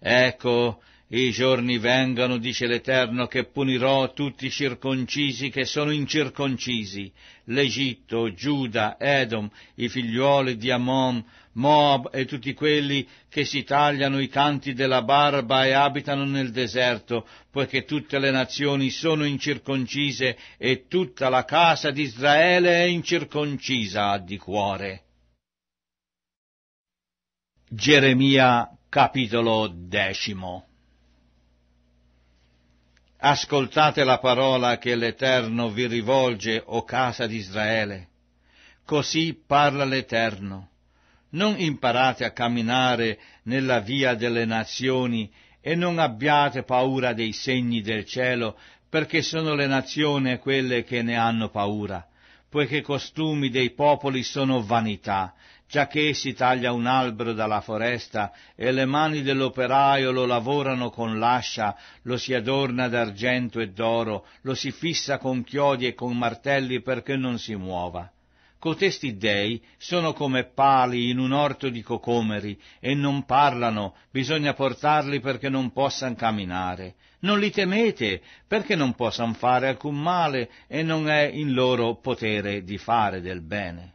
Ecco, i giorni vengano, dice l'Eterno, che punirò tutti i circoncisi che sono incirconcisi, l'Egitto, Giuda, Edom, i figliuoli di Amon, Moab e tutti quelli che si tagliano i canti della barba e abitano nel deserto, poiché tutte le nazioni sono incirconcise e tutta la casa di Israele è incirconcisa di cuore. Geremia capitolo decimo Ascoltate la parola che l'Eterno vi rivolge, o casa di Israele. Così parla l'Eterno. Non imparate a camminare nella via delle nazioni e non abbiate paura dei segni del cielo, perché sono le nazioni quelle che ne hanno paura, poiché i costumi dei popoli sono vanità, già che si taglia un albero dalla foresta e le mani dell'operaio lo lavorano con l'ascia, lo si adorna d'argento e d'oro, lo si fissa con chiodi e con martelli perché non si muova. Cotesti dei sono come pali in un orto di cocomeri e non parlano, bisogna portarli perché non possan camminare. Non li temete perché non possan fare alcun male e non è in loro potere di fare del bene.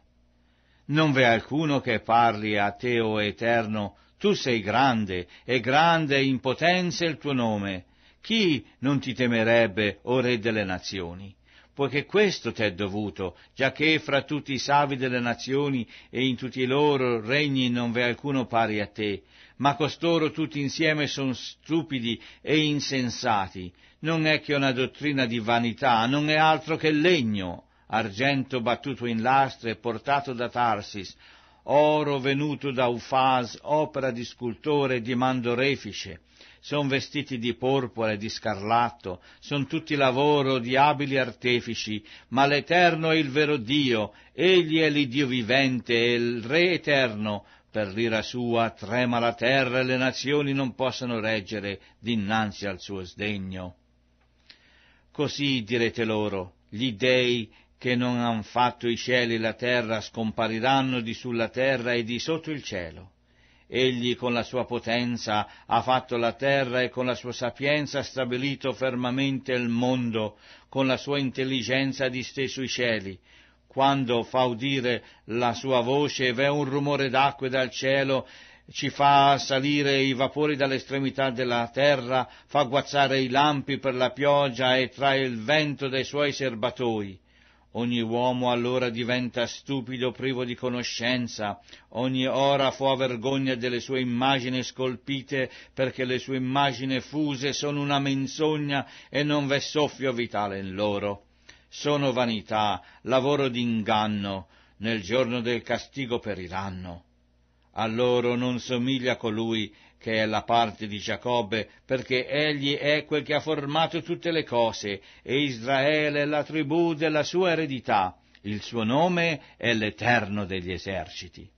Non v'è alcuno che parli a te, Teo eterno, tu sei grande, e grande in potenza il tuo nome. Chi non ti temerebbe, o re delle nazioni? Poiché questo ti è dovuto, giacché fra tutti i savi delle nazioni e in tutti i loro regni non v'è alcuno pari a te, ma costoro tutti insieme sono stupidi e insensati. Non è che una dottrina di vanità, non è altro che legno argento battuto in lastre e portato da Tarsis, oro venuto da Ufas, opera di scultore e di mandorefice. Son vestiti di porpora e di scarlatto, son tutti lavoro di abili artefici, ma l'Eterno è il vero Dio, egli è l'Idio vivente e il Re eterno. Per l'ira sua trema la terra e le nazioni non possono reggere dinanzi al suo sdegno. Così direte loro, gli dei che non han fatto i cieli e la terra scompariranno di sulla terra e di sotto il cielo. Egli con la sua potenza ha fatto la terra e con la sua sapienza ha stabilito fermamente il mondo, con la sua intelligenza ha disteso i cieli. Quando fa udire la sua voce, v'è un rumore d'acque dal cielo, ci fa salire i vapori dall'estremità della terra, fa guazzare i lampi per la pioggia e trae il vento dai suoi serbatoi Ogni uomo allora diventa stupido, privo di conoscenza, ogni ora fa vergogna delle sue immagini scolpite, perché le sue immagini fuse sono una menzogna e non v'è soffio vitale in loro. Sono vanità, lavoro d'inganno, nel giorno del castigo periranno. A loro non somiglia colui che è la parte di Giacobbe, perché egli è quel che ha formato tutte le cose, e Israele è la tribù della sua eredità. Il suo nome è l'Eterno degli eserciti.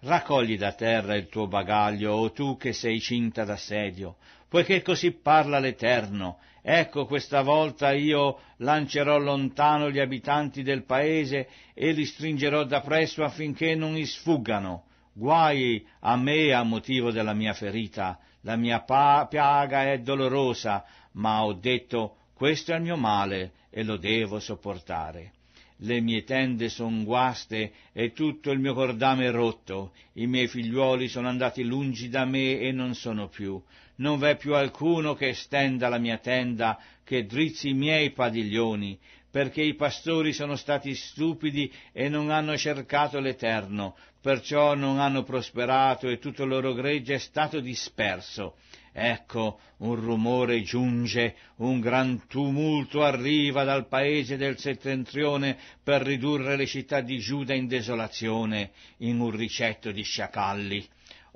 Raccogli da terra il tuo bagaglio, o tu che sei cinta d'assedio, poiché così parla l'Eterno. Ecco, questa volta io lancerò lontano gli abitanti del paese e li stringerò da presso affinché non isfuggano. Guai a me a motivo della mia ferita, la mia piaga è dolorosa, ma ho detto questo è il mio male e lo devo sopportare. Le mie tende son guaste e tutto il mio cordame rotto, i miei figliuoli sono andati lungi da me e non sono più. Non v'è più alcuno che stenda la mia tenda, che drizzi i miei padiglioni, perché i pastori sono stati stupidi e non hanno cercato l'Eterno, perciò non hanno prosperato e tutto il loro gregge è stato disperso. Ecco, un rumore giunge, un gran tumulto arriva dal paese del settentrione per ridurre le città di Giuda in desolazione, in un ricetto di sciacalli.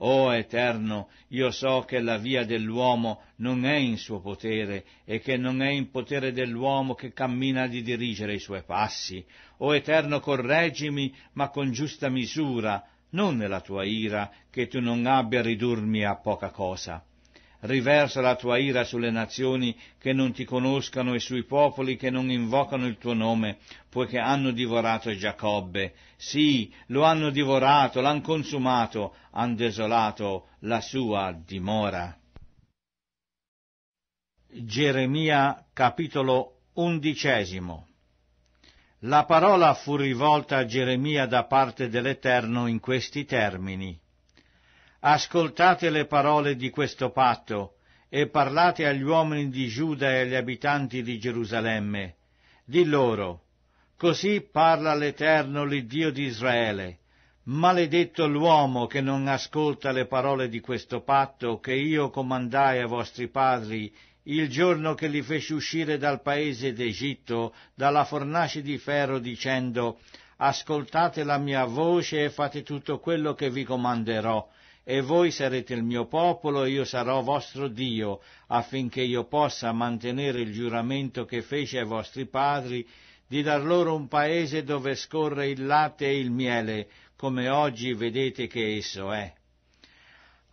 O oh, Eterno, io so che la via dell'uomo non è in suo potere e che non è in potere dell'uomo che cammina di dirigere i suoi passi. O oh, Eterno, correggimi, ma con giusta misura, non nella tua ira, che tu non abbia ridurmi a poca cosa riversa la tua ira sulle nazioni che non ti conoscano e sui popoli che non invocano il tuo nome, poiché hanno divorato Giacobbe. Sì, lo hanno divorato, l'han consumato, han desolato la sua dimora. Geremia capitolo undicesimo La parola fu rivolta a Geremia da parte dell'Eterno in questi termini. Ascoltate le parole di questo patto e parlate agli uomini di Giuda e agli abitanti di Gerusalemme. Di loro, così parla l'Eterno, l'Iddio di Israele. Maledetto l'uomo che non ascolta le parole di questo patto che io comandai a vostri padri il giorno che li feci uscire dal paese d'Egitto, dalla fornace di ferro, dicendo, ascoltate la mia voce e fate tutto quello che vi comanderò, e voi sarete il mio popolo e io sarò vostro Dio, affinché io possa mantenere il giuramento che fece ai vostri padri di dar loro un paese dove scorre il latte e il miele, come oggi vedete che esso è.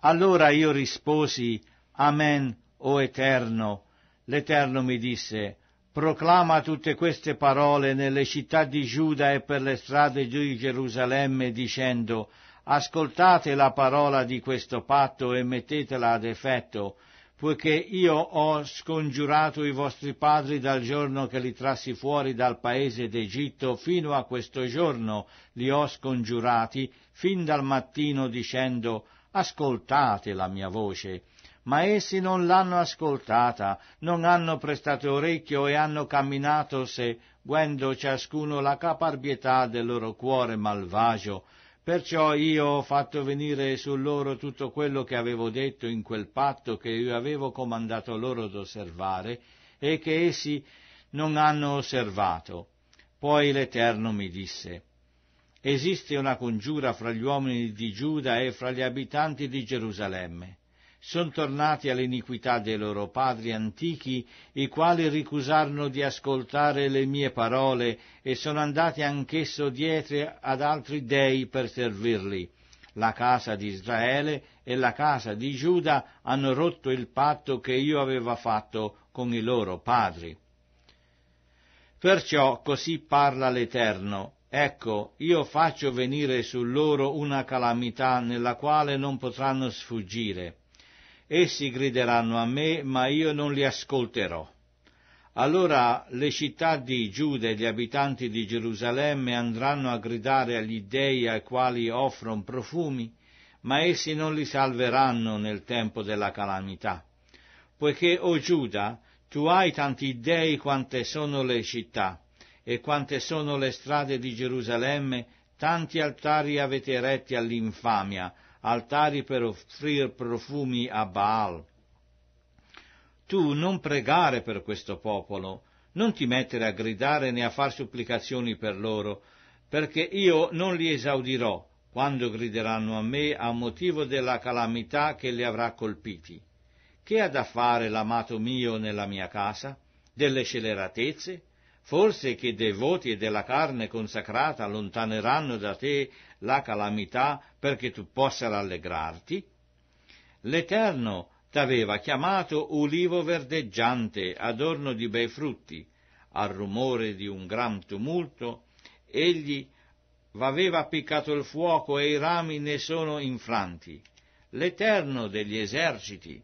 Allora io risposi, Amen, o Eterno. L'Eterno mi disse, proclama tutte queste parole nelle città di Giuda e per le strade di Gerusalemme, dicendo, ascoltate la parola di questo patto e mettetela ad effetto, poiché io ho scongiurato i vostri padri dal giorno che li trassi fuori dal paese d'Egitto fino a questo giorno, li ho scongiurati fin dal mattino dicendo ascoltate la mia voce. Ma essi non l'hanno ascoltata, non hanno prestato orecchio e hanno camminato seguendo ciascuno la caparbietà del loro cuore malvagio, Perciò io ho fatto venire su loro tutto quello che avevo detto in quel patto che io avevo comandato loro d'osservare e che essi non hanno osservato. Poi l'Eterno mi disse, esiste una congiura fra gli uomini di Giuda e fra gli abitanti di Gerusalemme sono tornati all'iniquità dei loro padri antichi, i quali ricusarono di ascoltare le mie parole e sono andati anch'esso dietro ad altri dei per servirli. La casa di Israele e la casa di Giuda hanno rotto il patto che io aveva fatto con i loro padri. Perciò così parla l'Eterno, Ecco, io faccio venire su loro una calamità nella quale non potranno sfuggire. Essi grideranno a me, ma io non li ascolterò. Allora le città di Giuda e gli abitanti di Gerusalemme andranno a gridare agli dei ai quali offrono profumi, ma essi non li salveranno nel tempo della calamità. Poiché, o oh Giuda, tu hai tanti dei quante sono le città, e quante sono le strade di Gerusalemme, tanti altari avete eretti all'infamia, altari per offrir profumi a Baal. Tu non pregare per questo popolo, non ti mettere a gridare né a far supplicazioni per loro, perché io non li esaudirò quando grideranno a me a motivo della calamità che li avrà colpiti. Che ha da fare l'amato mio nella mia casa? Delle sceleratezze? Forse che dei voti e della carne consacrata allontaneranno da te la calamità perché tu possa rallegrarti? L'Eterno t'aveva chiamato ulivo verdeggiante, adorno di bei frutti. Al rumore di un gran tumulto, egli v'aveva appiccato il fuoco e i rami ne sono infranti. L'Eterno degli eserciti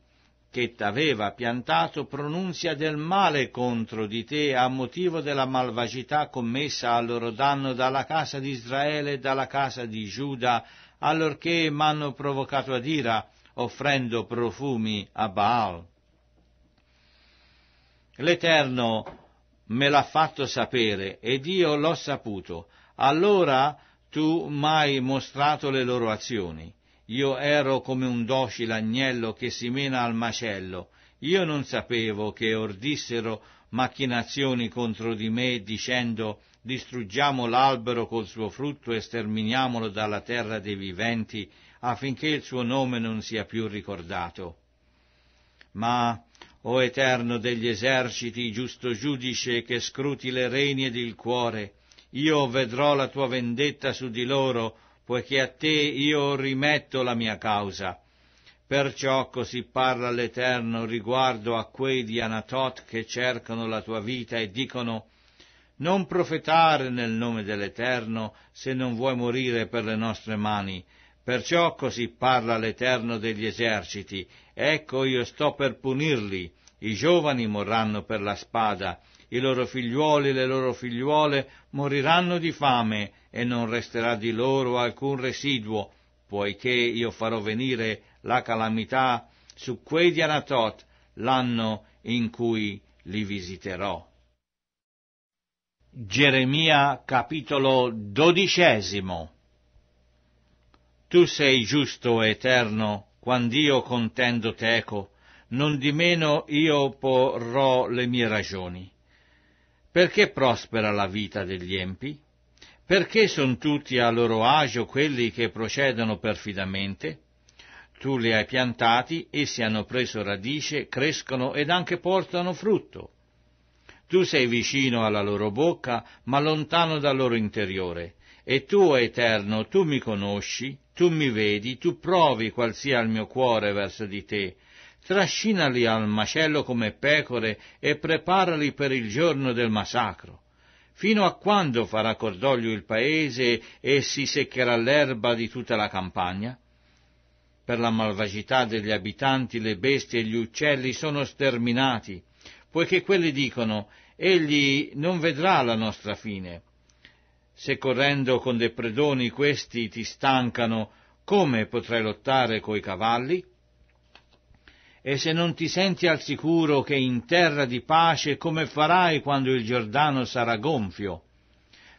che t'aveva piantato pronunzia del male contro di te a motivo della malvagità commessa al loro danno dalla casa di Israele e dalla casa di Giuda, allorché m'hanno provocato ad ira, offrendo profumi a Baal. L'Eterno me l'ha fatto sapere ed io l'ho saputo. Allora tu m'hai mostrato le loro azioni. Io ero come un docile agnello che si mena al macello. Io non sapevo che ordissero macchinazioni contro di me dicendo distruggiamo l'albero col suo frutto e sterminiamolo dalla terra dei viventi affinché il suo nome non sia più ricordato. Ma, o Eterno degli eserciti, giusto giudice che scruti le reni ed il cuore, io vedrò la tua vendetta su di loro poiché a te io rimetto la mia causa. Perciò così parla l'Eterno riguardo a quei di Anatot che cercano la tua vita e dicono non profetare nel nome dell'Eterno se non vuoi morire per le nostre mani. Perciò così parla l'Eterno degli eserciti. Ecco io sto per punirli. I giovani morranno per la spada, i loro figliuoli e le loro figliuole moriranno di fame, e non resterà di loro alcun residuo, poiché io farò venire la calamità su quei di Anatot l'anno in cui li visiterò. Geremia capitolo dodicesimo Tu sei giusto, Eterno, quand'io contendo teco, non di meno io porrò le mie ragioni. Perché prospera la vita degli empi? Perché sono tutti a loro agio quelli che procedono perfidamente? Tu li hai piantati, essi hanno preso radice, crescono ed anche portano frutto. Tu sei vicino alla loro bocca, ma lontano dal loro interiore. E tu, Eterno, tu mi conosci, tu mi vedi, tu provi qual sia il mio cuore verso di te. Trascinali al macello come pecore e preparali per il giorno del massacro. Fino a quando farà cordoglio il paese e si seccherà l'erba di tutta la campagna? Per la malvagità degli abitanti le bestie e gli uccelli sono sterminati, poiché quelli dicono, egli non vedrà la nostra fine. Se correndo con dei predoni questi ti stancano, come potrai lottare coi cavalli? E se non ti senti al sicuro che in terra di pace, come farai quando il Giordano sarà gonfio?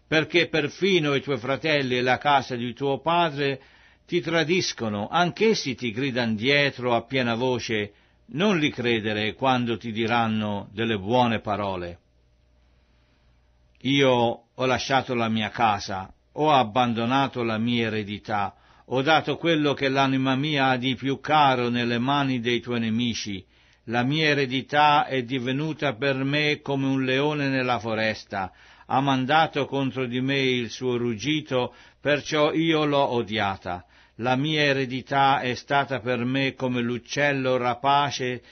Perché perfino i tuoi fratelli e la casa di tuo padre ti tradiscono, anch'essi ti gridano dietro a piena voce, non li credere quando ti diranno delle buone parole. Io ho lasciato la mia casa, ho abbandonato la mia eredità, ho dato quello che l'anima mia ha di più caro nelle mani dei tuoi nemici. La mia eredità è divenuta per me come un leone nella foresta, ha mandato contro di me il suo ruggito, perciò io l'ho odiata. La mia eredità è stata per me come l'uccello rapace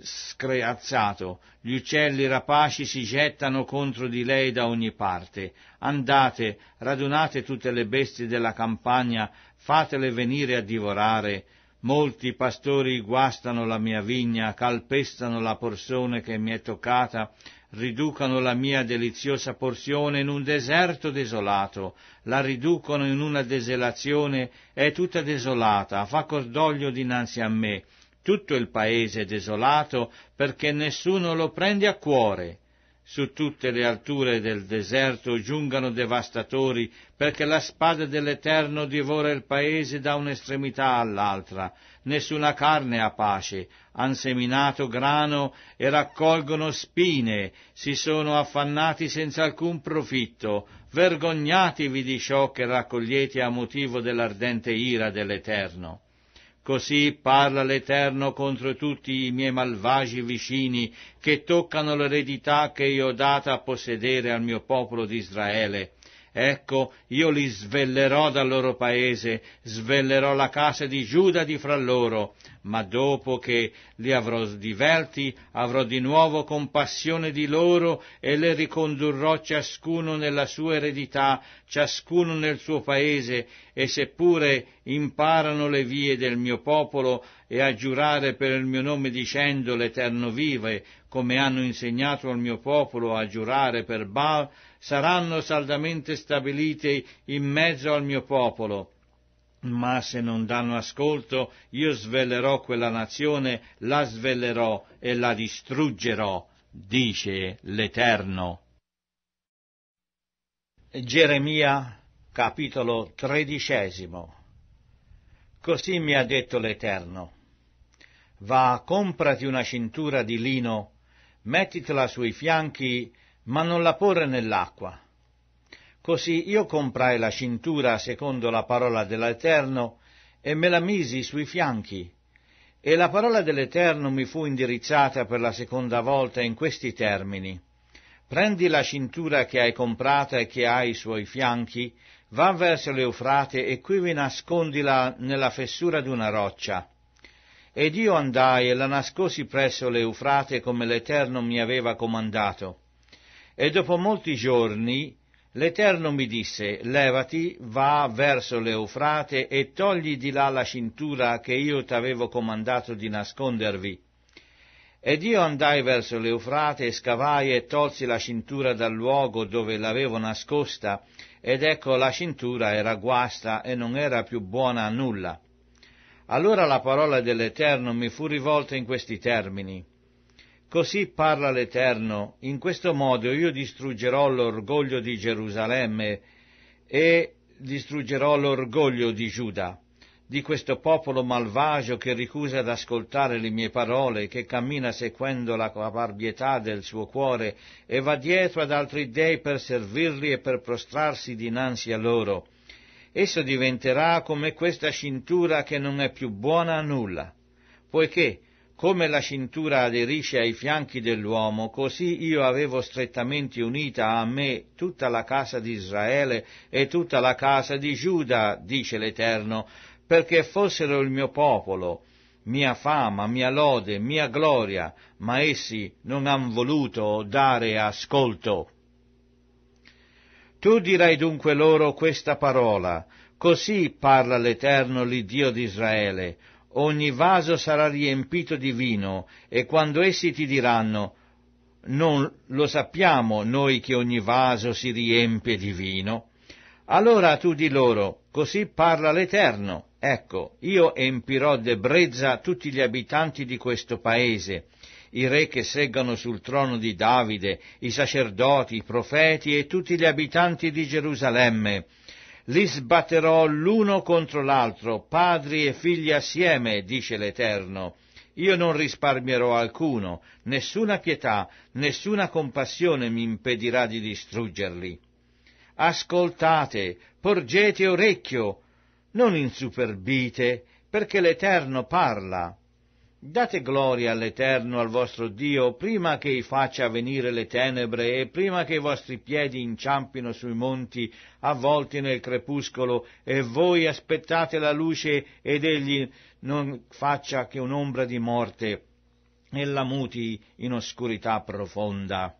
screazzato. Gli uccelli rapaci si gettano contro di lei da ogni parte. Andate, radunate tutte le bestie della campagna, fatele venire a divorare. Molti pastori guastano la mia vigna, calpestano la porzione che mi è toccata, riducano la mia deliziosa porzione in un deserto desolato, la riducono in una desolazione, è tutta desolata, fa cordoglio dinanzi a me. Tutto il paese è desolato perché nessuno lo prende a cuore su tutte le alture del deserto giungano devastatori, perché la spada dell'Eterno divora il paese da un'estremità all'altra. Nessuna carne ha pace, han seminato grano e raccolgono spine, si sono affannati senza alcun profitto, vergognatevi di ciò che raccogliete a motivo dell'ardente ira dell'Eterno. Così parla l'Eterno contro tutti i miei malvagi vicini che toccano l'eredità che io ho data a possedere al mio popolo di Israele. Ecco, io li svellerò dal loro paese, svellerò la casa di Giuda di fra loro, ma dopo che li avrò sdiverti, avrò di nuovo compassione di loro e le ricondurrò ciascuno nella sua eredità, ciascuno nel suo paese, e seppure imparano le vie del mio popolo e a giurare per il mio nome dicendo l'Eterno vive, come hanno insegnato al mio popolo a giurare per Baal, saranno saldamente stabilite in mezzo al mio popolo. Ma se non danno ascolto, io svellerò quella nazione, la svellerò e la distruggerò, dice l'Eterno. Geremia capitolo tredicesimo Così mi ha detto l'Eterno. Va, comprati una cintura di lino, mettitela sui fianchi ma non la porre nell'acqua. Così io comprai la cintura secondo la parola dell'Eterno e me la misi sui fianchi. E la parola dell'Eterno mi fu indirizzata per la seconda volta in questi termini. Prendi la cintura che hai comprata e che hai suoi fianchi, va verso l'Eufrate e quivi nascondila nella fessura di una roccia. Ed io andai e la nascosi presso l'Eufrate come l'Eterno mi aveva comandato e dopo molti giorni l'Eterno mi disse, levati, va verso l'Eufrate e togli di là la cintura che io t'avevo comandato di nascondervi. Ed io andai verso l'Eufrate, scavai e tolsi la cintura dal luogo dove l'avevo nascosta, ed ecco la cintura era guasta e non era più buona a nulla. Allora la parola dell'Eterno mi fu rivolta in questi termini. Così parla l'Eterno, in questo modo io distruggerò l'orgoglio di Gerusalemme e distruggerò l'orgoglio di Giuda, di questo popolo malvagio che ricusa ad ascoltare le mie parole, che cammina seguendo la caparbietà del suo cuore e va dietro ad altri dei per servirli e per prostrarsi dinanzi a loro. Esso diventerà come questa cintura che non è più buona a nulla, poiché come la cintura aderisce ai fianchi dell'uomo, così io avevo strettamente unita a me tutta la casa di Israele e tutta la casa di Giuda, dice l'Eterno, perché fossero il mio popolo, mia fama, mia lode, mia gloria, ma essi non han voluto dare ascolto. Tu dirai dunque loro questa parola, così parla l'Eterno l'Iddio di Israele, ogni vaso sarà riempito di vino, e quando essi ti diranno, non lo sappiamo noi che ogni vaso si riempie di vino, allora tu di loro, così parla l'Eterno, ecco, io empirò de brezza tutti gli abitanti di questo paese, i re che seggono sul trono di Davide, i sacerdoti, i profeti e tutti gli abitanti di Gerusalemme, li sbatterò l'uno contro l'altro, padri e figli assieme, dice l'Eterno. Io non risparmierò alcuno, nessuna pietà, nessuna compassione mi impedirà di distruggerli. Ascoltate, porgete orecchio, non insuperbite, perché l'Eterno parla. Date gloria all'Eterno, al vostro Dio, prima che i faccia venire le tenebre e prima che i vostri piedi inciampino sui monti, avvolti nel crepuscolo, e voi aspettate la luce ed egli non faccia che un'ombra di morte, e la muti in oscurità profonda.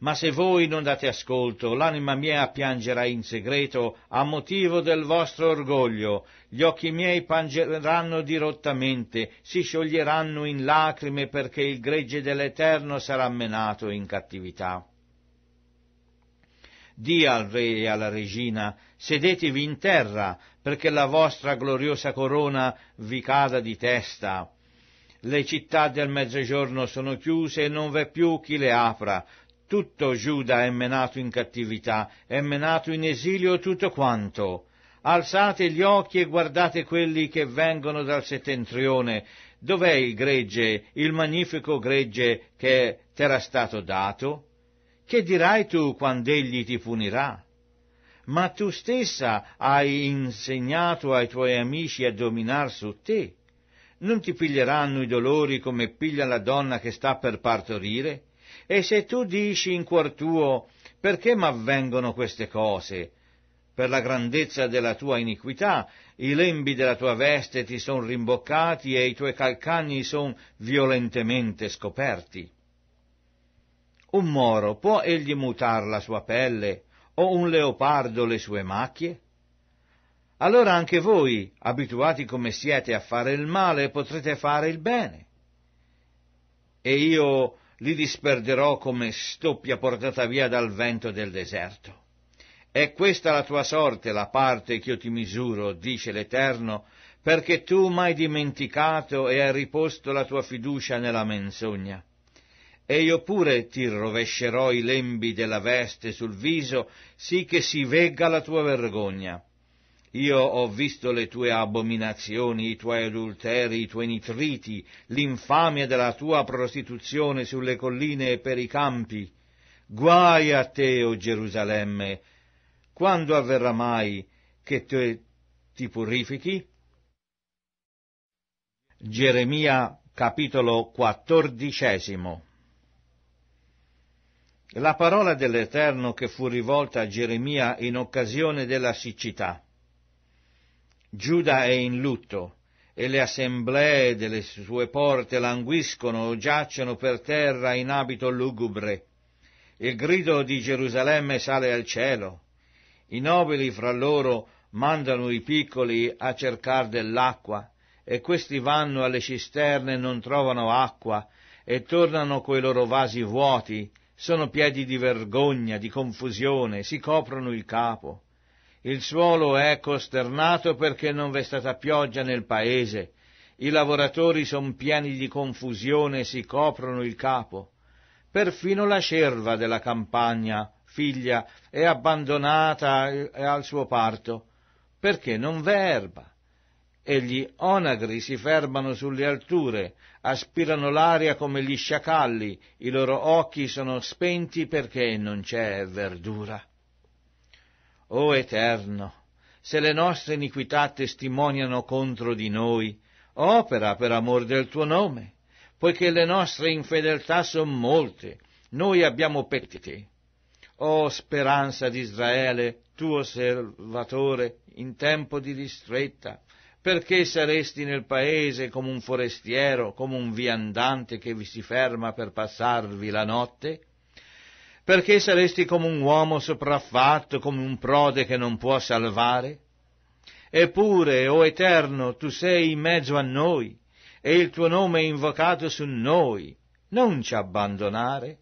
Ma se voi non date ascolto, l'anima mia piangerà in segreto a motivo del vostro orgoglio, gli occhi miei piangeranno dirottamente, si scioglieranno in lacrime perché il gregge dell'Eterno sarà menato in cattività. Dì al re e alla regina, sedetevi in terra, perché la vostra gloriosa corona vi cada di testa. Le città del mezzogiorno sono chiuse e non v'è più chi le apra, tutto Giuda è menato in cattività, è menato in esilio tutto quanto. Alzate gli occhi e guardate quelli che vengono dal settentrione. Dov'è il gregge, il magnifico gregge che t'era stato dato? Che dirai tu quando egli ti punirà? Ma tu stessa hai insegnato ai tuoi amici a dominar su te. Non ti piglieranno i dolori come piglia la donna che sta per partorire? E se tu dici in cuor tuo, perché m'avvengono queste cose? Per la grandezza della tua iniquità, i lembi della tua veste ti son rimboccati e i tuoi calcagni son violentemente scoperti. Un moro può egli mutar la sua pelle o un leopardo le sue macchie? Allora anche voi, abituati come siete a fare il male, potrete fare il bene. E io li disperderò come stoppia portata via dal vento del deserto. È questa la tua sorte, la parte che io ti misuro, dice l'Eterno, perché tu m'hai dimenticato e hai riposto la tua fiducia nella menzogna. E io pure ti rovescerò i lembi della veste sul viso, sì che si vegga la tua vergogna. Io ho visto le tue abominazioni, i tuoi adulteri, i tuoi nitriti, l'infamia della tua prostituzione sulle colline e per i campi. Guai a te, o oh Gerusalemme! Quando avverrà mai che te ti purifichi? Geremia capitolo quattordicesimo La parola dell'Eterno che fu rivolta a Geremia in occasione della siccità. Giuda è in lutto e le assemblee delle sue porte languiscono o giacciono per terra in abito lugubre. Il grido di Gerusalemme sale al cielo. I nobili fra loro mandano i piccoli a cercare dell'acqua, e questi vanno alle cisterne e non trovano acqua, e tornano coi loro vasi vuoti, sono piedi di vergogna, di confusione, si coprono il capo. Il suolo è costernato perché non v'è stata pioggia nel paese. I lavoratori son pieni di confusione e si coprono il capo. Perfino la cerva della campagna, figlia, è abbandonata al suo parto, perché non v'è erba. E gli onagri si fermano sulle alture, aspirano l'aria come gli sciacalli, i loro occhi sono spenti perché non c'è verdura. O Eterno, se le nostre iniquità testimoniano contro di noi, opera per amor del tuo nome, poiché le nostre infedeltà sono molte, noi abbiamo pettite. O speranza di Israele, tuo servatore, in tempo di distretta, perché saresti nel paese come un forestiero, come un viandante che vi si ferma per passarvi la notte? perché saresti come un uomo sopraffatto, come un prode che non può salvare? Eppure, o oh Eterno, tu sei in mezzo a noi, e il tuo nome è invocato su noi, non ci abbandonare.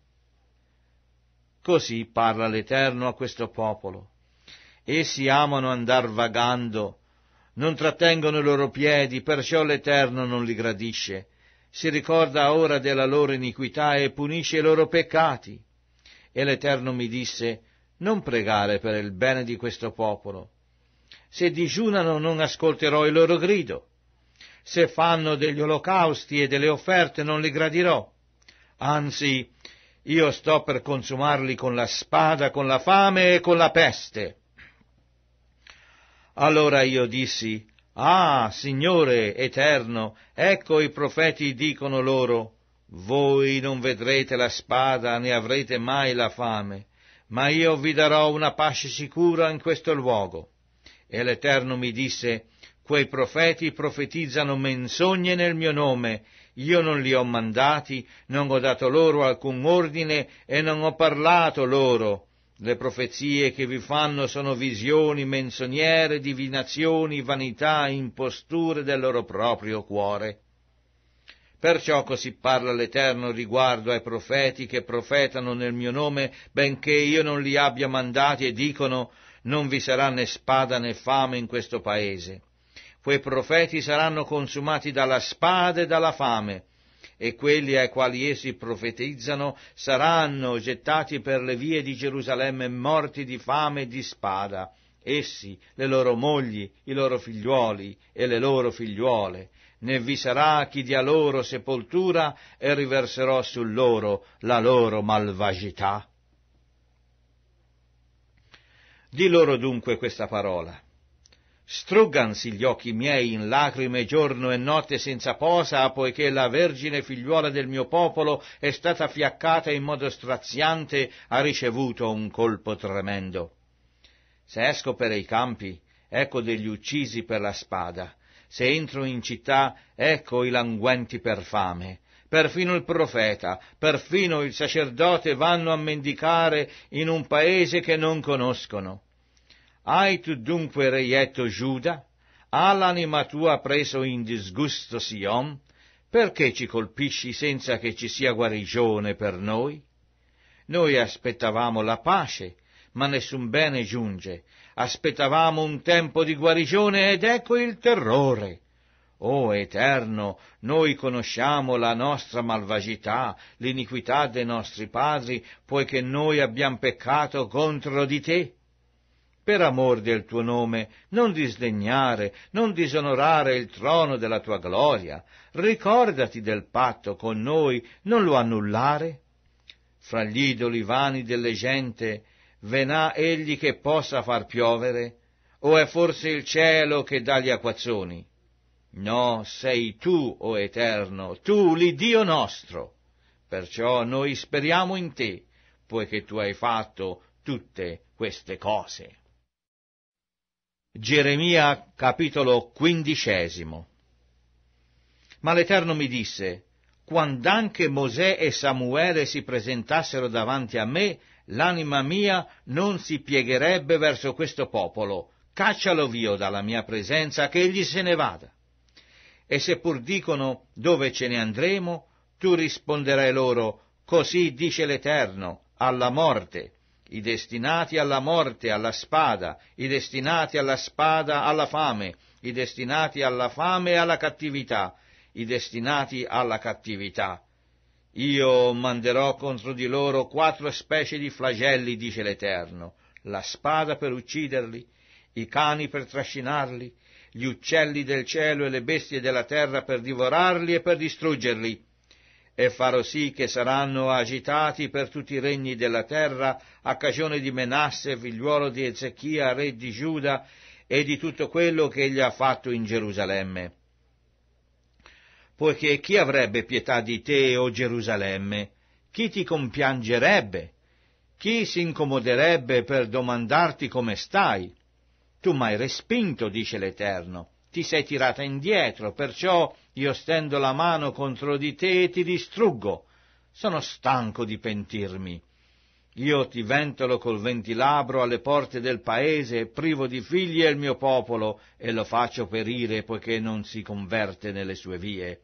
Così parla l'Eterno a questo popolo. Essi amano andar vagando, non trattengono i loro piedi, perciò l'Eterno non li gradisce. Si ricorda ora della loro iniquità e punisce i loro peccati. E l'Eterno mi disse, non pregare per il bene di questo popolo. Se digiunano non ascolterò il loro grido. Se fanno degli olocausti e delle offerte non li gradirò. Anzi, io sto per consumarli con la spada, con la fame e con la peste. Allora io dissi, Ah, Signore eterno, ecco i profeti dicono loro, voi non vedrete la spada né avrete mai la fame, ma io vi darò una pace sicura in questo luogo. E l'Eterno mi disse, quei profeti profetizzano menzogne nel mio nome, io non li ho mandati, non ho dato loro alcun ordine e non ho parlato loro. Le profezie che vi fanno sono visioni menzognere, divinazioni, vanità, imposture del loro proprio cuore. Perciò così parla l'Eterno riguardo ai profeti che profetano nel mio nome, benché io non li abbia mandati e dicono non vi sarà né spada né fame in questo paese. Quei profeti saranno consumati dalla spada e dalla fame, e quelli ai quali essi profetizzano saranno gettati per le vie di Gerusalemme morti di fame e di spada, essi, le loro mogli, i loro figliuoli e le loro figliuole, né vi sarà chi dia loro sepoltura e riverserò su loro la loro malvagità. Di loro dunque questa parola. Struggansi gli occhi miei in lacrime giorno e notte senza posa, poiché la vergine figliuola del mio popolo è stata fiaccata in modo straziante, ha ricevuto un colpo tremendo. Se esco per i campi, ecco degli uccisi per la spada, se entro in città, ecco i languenti per fame. Perfino il profeta, perfino il sacerdote vanno a mendicare in un paese che non conoscono. Hai tu dunque reietto Giuda? Ha l'anima tua preso in disgusto Sion? Perché ci colpisci senza che ci sia guarigione per noi? Noi aspettavamo la pace, ma nessun bene giunge, Aspettavamo un tempo di guarigione ed ecco il terrore. O oh, Eterno, noi conosciamo la nostra malvagità, l'iniquità dei nostri padri, poiché noi abbiamo peccato contro di te. Per amor del tuo nome, non disdegnare, non disonorare il trono della tua gloria, ricordati del patto con noi, non lo annullare. Fra gli idoli vani delle gente, venà egli che possa far piovere? O è forse il cielo che dà gli acquazzoni? No, sei tu, o Eterno, tu l'Iddio nostro. Perciò noi speriamo in te, poiché tu hai fatto tutte queste cose. Geremia capitolo quindicesimo Ma l'Eterno mi disse, quand'anche Mosè e Samuele si presentassero davanti a me, l'anima mia non si piegherebbe verso questo popolo, caccialo via dalla mia presenza, che egli se ne vada. E seppur dicono dove ce ne andremo, tu risponderai loro, così dice l'Eterno, alla morte, i destinati alla morte, alla spada, i destinati alla spada, alla fame, i destinati alla fame e alla cattività, i destinati alla cattività. Io manderò contro di loro quattro specie di flagelli, dice l'Eterno, la spada per ucciderli, i cani per trascinarli, gli uccelli del cielo e le bestie della terra per divorarli e per distruggerli, e farò sì che saranno agitati per tutti i regni della terra a cagione di Menasse, figliuolo di Ezechia, re di Giuda, e di tutto quello che egli ha fatto in Gerusalemme poiché chi avrebbe pietà di te, o Gerusalemme? Chi ti compiangerebbe? Chi si incomoderebbe per domandarti come stai? Tu m'hai respinto, dice l'Eterno, ti sei tirata indietro, perciò io stendo la mano contro di te e ti distruggo. Sono stanco di pentirmi. Io ti ventolo col ventilabro alle porte del paese, privo di figli è il mio popolo, e lo faccio perire poiché non si converte nelle sue vie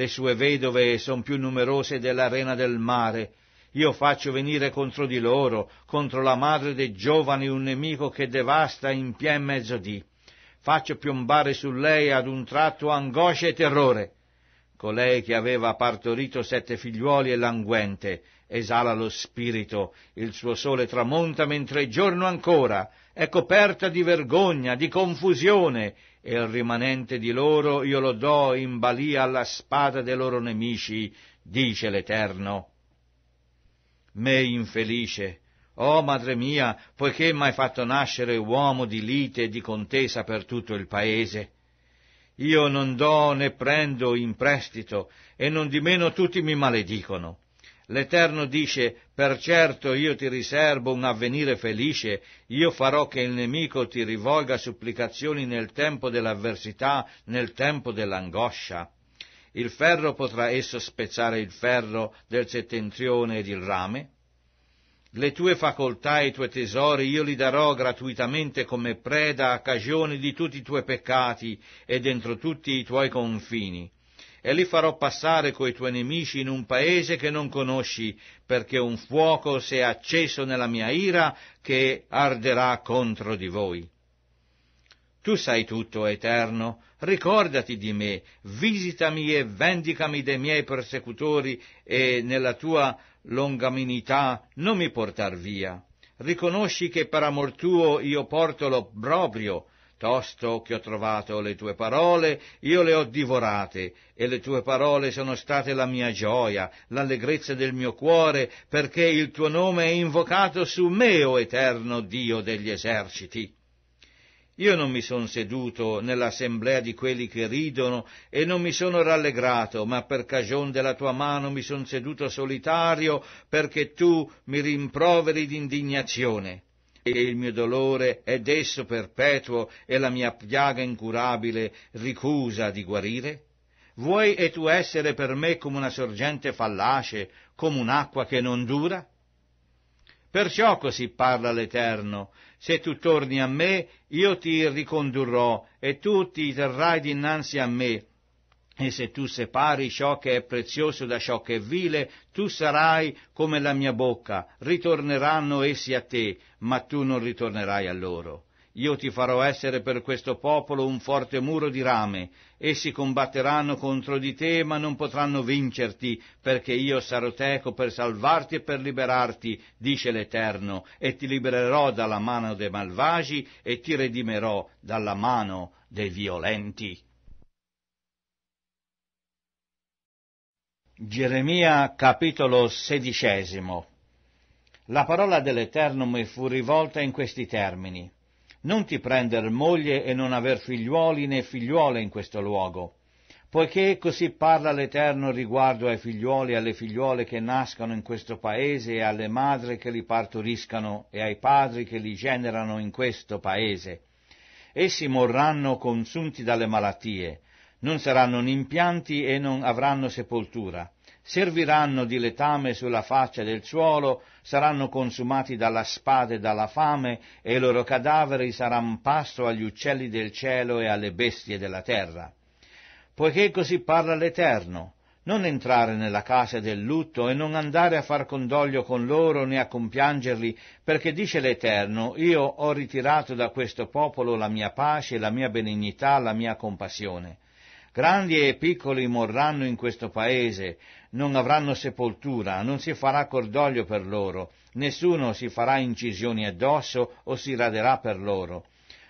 le sue vedove sono più numerose dell'arena del mare. Io faccio venire contro di loro, contro la madre dei giovani, un nemico che devasta in pien mezzodì. Faccio piombare su lei ad un tratto angoscia e terrore. Colei che aveva partorito sette figliuoli è languente, esala lo spirito, il suo sole tramonta mentre è giorno ancora, è coperta di vergogna, di confusione, e il rimanente di loro io lo do in balia alla spada dei loro nemici, dice l'Eterno. Me infelice, oh madre mia, poiché m'hai fatto nascere uomo di lite e di contesa per tutto il paese. Io non do né prendo in prestito, e non di meno tutti mi maledicono. L'Eterno dice, per certo io ti riservo un avvenire felice, io farò che il nemico ti rivolga supplicazioni nel tempo dell'avversità, nel tempo dell'angoscia. Il ferro potrà esso spezzare il ferro del settentrione ed il rame? Le tue facoltà e i tuoi tesori io li darò gratuitamente come preda a cagione di tutti i tuoi peccati e dentro tutti i tuoi confini e li farò passare coi tuoi nemici in un paese che non conosci, perché un fuoco si è acceso nella mia ira che arderà contro di voi. Tu sai tutto, Eterno, ricordati di me, visitami e vendicami dei miei persecutori e nella tua longaminità non mi portar via. Riconosci che per amor tuo io porto l'opprobrio, Tosto che ho trovato le tue parole, io le ho divorate, e le tue parole sono state la mia gioia, l'allegrezza del mio cuore, perché il tuo nome è invocato su me, o eterno Dio degli eserciti. Io non mi son seduto nell'assemblea di quelli che ridono e non mi sono rallegrato, ma per cagion della tua mano mi son seduto solitario perché tu mi rimproveri d'indignazione il mio dolore è d'esso perpetuo e la mia piaga incurabile ricusa di guarire? Vuoi e tu essere per me come una sorgente fallace, come un'acqua che non dura? Perciò così parla l'Eterno, se tu torni a me, io ti ricondurrò e tu ti terrai dinanzi a me, e se tu separi ciò che è prezioso da ciò che è vile, tu sarai come la mia bocca, ritorneranno essi a te, ma tu non ritornerai a loro. Io ti farò essere per questo popolo un forte muro di rame, essi combatteranno contro di te, ma non potranno vincerti, perché io sarò teco per salvarti e per liberarti, dice l'Eterno, e ti libererò dalla mano dei malvagi e ti redimerò dalla mano dei violenti. Geremia capitolo sedicesimo La parola dell'Eterno mi fu rivolta in questi termini. Non ti prender moglie e non aver figliuoli né figliuole in questo luogo, poiché così parla l'Eterno riguardo ai figliuoli e alle figliuole che nascono in questo paese e alle madri che li partoriscano e ai padri che li generano in questo paese. Essi morranno consunti dalle malattie, non saranno impianti e non avranno sepoltura. Serviranno di letame sulla faccia del suolo, saranno consumati dalla spada e dalla fame, e i loro cadaveri saranno pasto agli uccelli del cielo e alle bestie della terra. Poiché così parla l'Eterno, non entrare nella casa del lutto e non andare a far condoglio con loro né a compiangerli, perché dice l'Eterno, io ho ritirato da questo popolo la mia pace, la mia benignità, la mia compassione. Grandi e piccoli morranno in questo paese, non avranno sepoltura, non si farà cordoglio per loro, nessuno si farà incisioni addosso o si raderà per loro.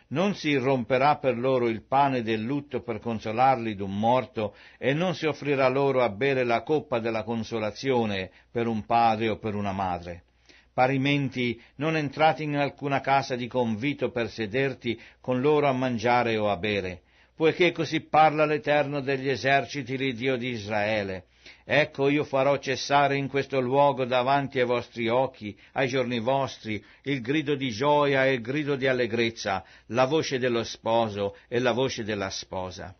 Non si romperà per loro il pane del lutto per consolarli d'un morto e non si offrirà loro a bere la coppa della consolazione per un padre o per una madre parimenti non entrati in alcuna casa di convito per sederti con loro a mangiare o a bere, poiché così parla l'Eterno degli eserciti, l'Iddio di Israele. Ecco io farò cessare in questo luogo davanti ai vostri occhi, ai giorni vostri, il grido di gioia e il grido di allegrezza, la voce dello sposo e la voce della sposa.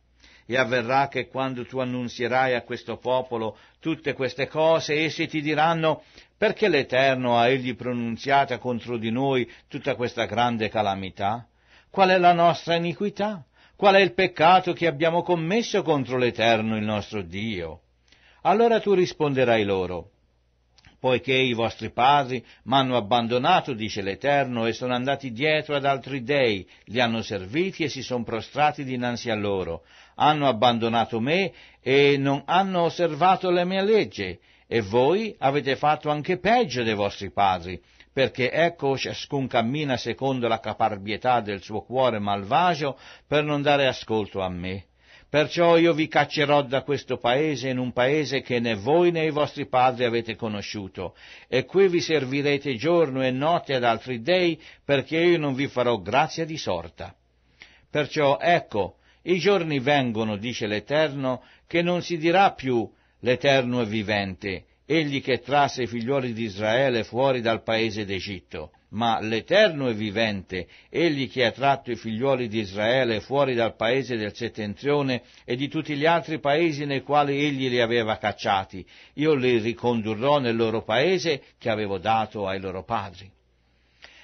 E avverrà che quando tu annunzierai a questo popolo tutte queste cose, essi ti diranno perché l'Eterno ha egli pronunziata contro di noi tutta questa grande calamità? Qual è la nostra iniquità? qual è il peccato che abbiamo commesso contro l'Eterno il nostro Dio? Allora tu risponderai loro, poiché i vostri padri m'hanno abbandonato, dice l'Eterno, e sono andati dietro ad altri dei, li hanno serviti e si sono prostrati dinanzi a loro, hanno abbandonato me e non hanno osservato la mia legge, e voi avete fatto anche peggio dei vostri padri, perché ecco ciascun cammina secondo la caparbietà del suo cuore malvagio per non dare ascolto a me. Perciò io vi caccerò da questo paese in un paese che né voi né i vostri padri avete conosciuto, e qui vi servirete giorno e notte ad altri dei, perché io non vi farò grazia di sorta. Perciò ecco, i giorni vengono, dice l'Eterno, che non si dirà più l'Eterno è vivente, egli che trasse i figlioli di Israele fuori dal paese d'Egitto, ma l'Eterno è vivente, egli che ha tratto i figlioli di Israele fuori dal paese del settentrione e di tutti gli altri paesi nei quali egli li aveva cacciati, io li ricondurrò nel loro paese che avevo dato ai loro padri.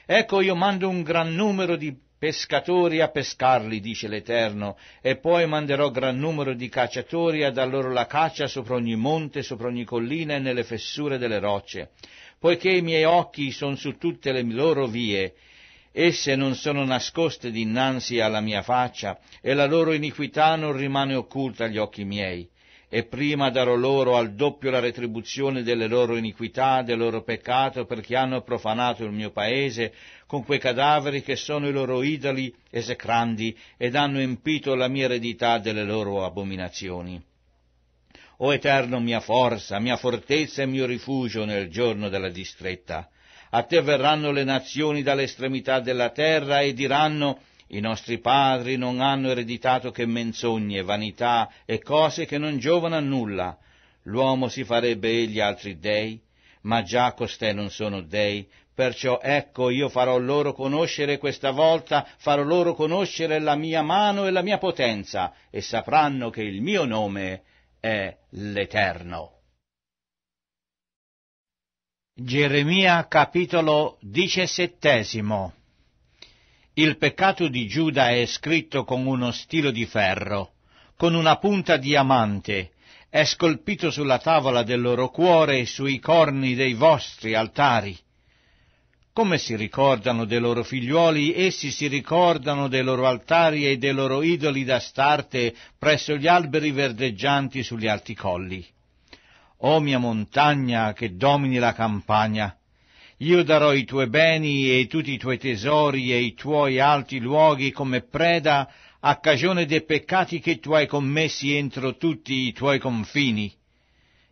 Ecco io mando un gran numero di Pescatori a pescarli, dice l'Eterno, e poi manderò gran numero di cacciatori a dar loro la caccia sopra ogni monte, sopra ogni collina e nelle fessure delle rocce, poiché i miei occhi sono su tutte le loro vie, esse non sono nascoste dinanzi alla mia faccia, e la loro iniquità non rimane occulta agli occhi miei. E prima darò loro al doppio la retribuzione delle loro iniquità, del loro peccato, perché hanno profanato il mio paese, con quei cadaveri che sono i loro idoli esecrandi ed hanno empito la mia eredità delle loro abominazioni. O Eterno, mia forza, mia fortezza e mio rifugio nel giorno della distretta, a te verranno le nazioni dall'estremità della terra e diranno i nostri padri non hanno ereditato che menzogne, vanità e cose che non giovano a nulla. L'uomo si farebbe egli altri dei, ma già costei non sono dei, Perciò ecco io farò loro conoscere questa volta, farò loro conoscere la mia mano e la mia potenza, e sapranno che il mio nome è l'Eterno. Geremia capitolo diciassettesimo Il peccato di Giuda è scritto con uno stilo di ferro, con una punta diamante, è scolpito sulla tavola del loro cuore e sui corni dei vostri altari come si ricordano dei loro figliuoli, essi si ricordano dei loro altari e dei loro idoli d'astarte presso gli alberi verdeggianti sugli alti colli. O mia montagna che domini la campagna, io darò i tuoi beni e tutti i tuoi tesori e i tuoi alti luoghi come preda a cagione dei peccati che tu hai commessi entro tutti i tuoi confini.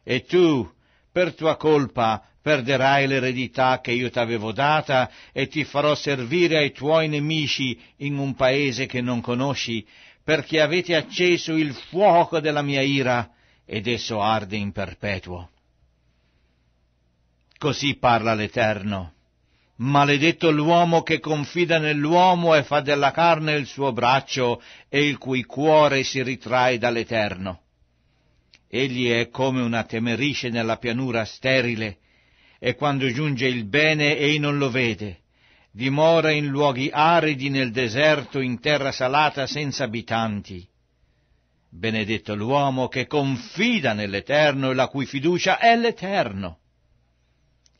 E tu, per tua colpa, perderai l'eredità che io t'avevo data e ti farò servire ai tuoi nemici in un paese che non conosci, perché avete acceso il fuoco della mia ira ed esso arde in perpetuo. Così parla l'Eterno. Maledetto l'uomo che confida nell'uomo e fa della carne il suo braccio e il cui cuore si ritrae dall'Eterno. Egli è come una temerisce nella pianura sterile, e quando giunge il bene ei non lo vede. Dimora in luoghi aridi nel deserto, in terra salata senza abitanti. Benedetto l'uomo che confida nell'Eterno e la cui fiducia è l'Eterno.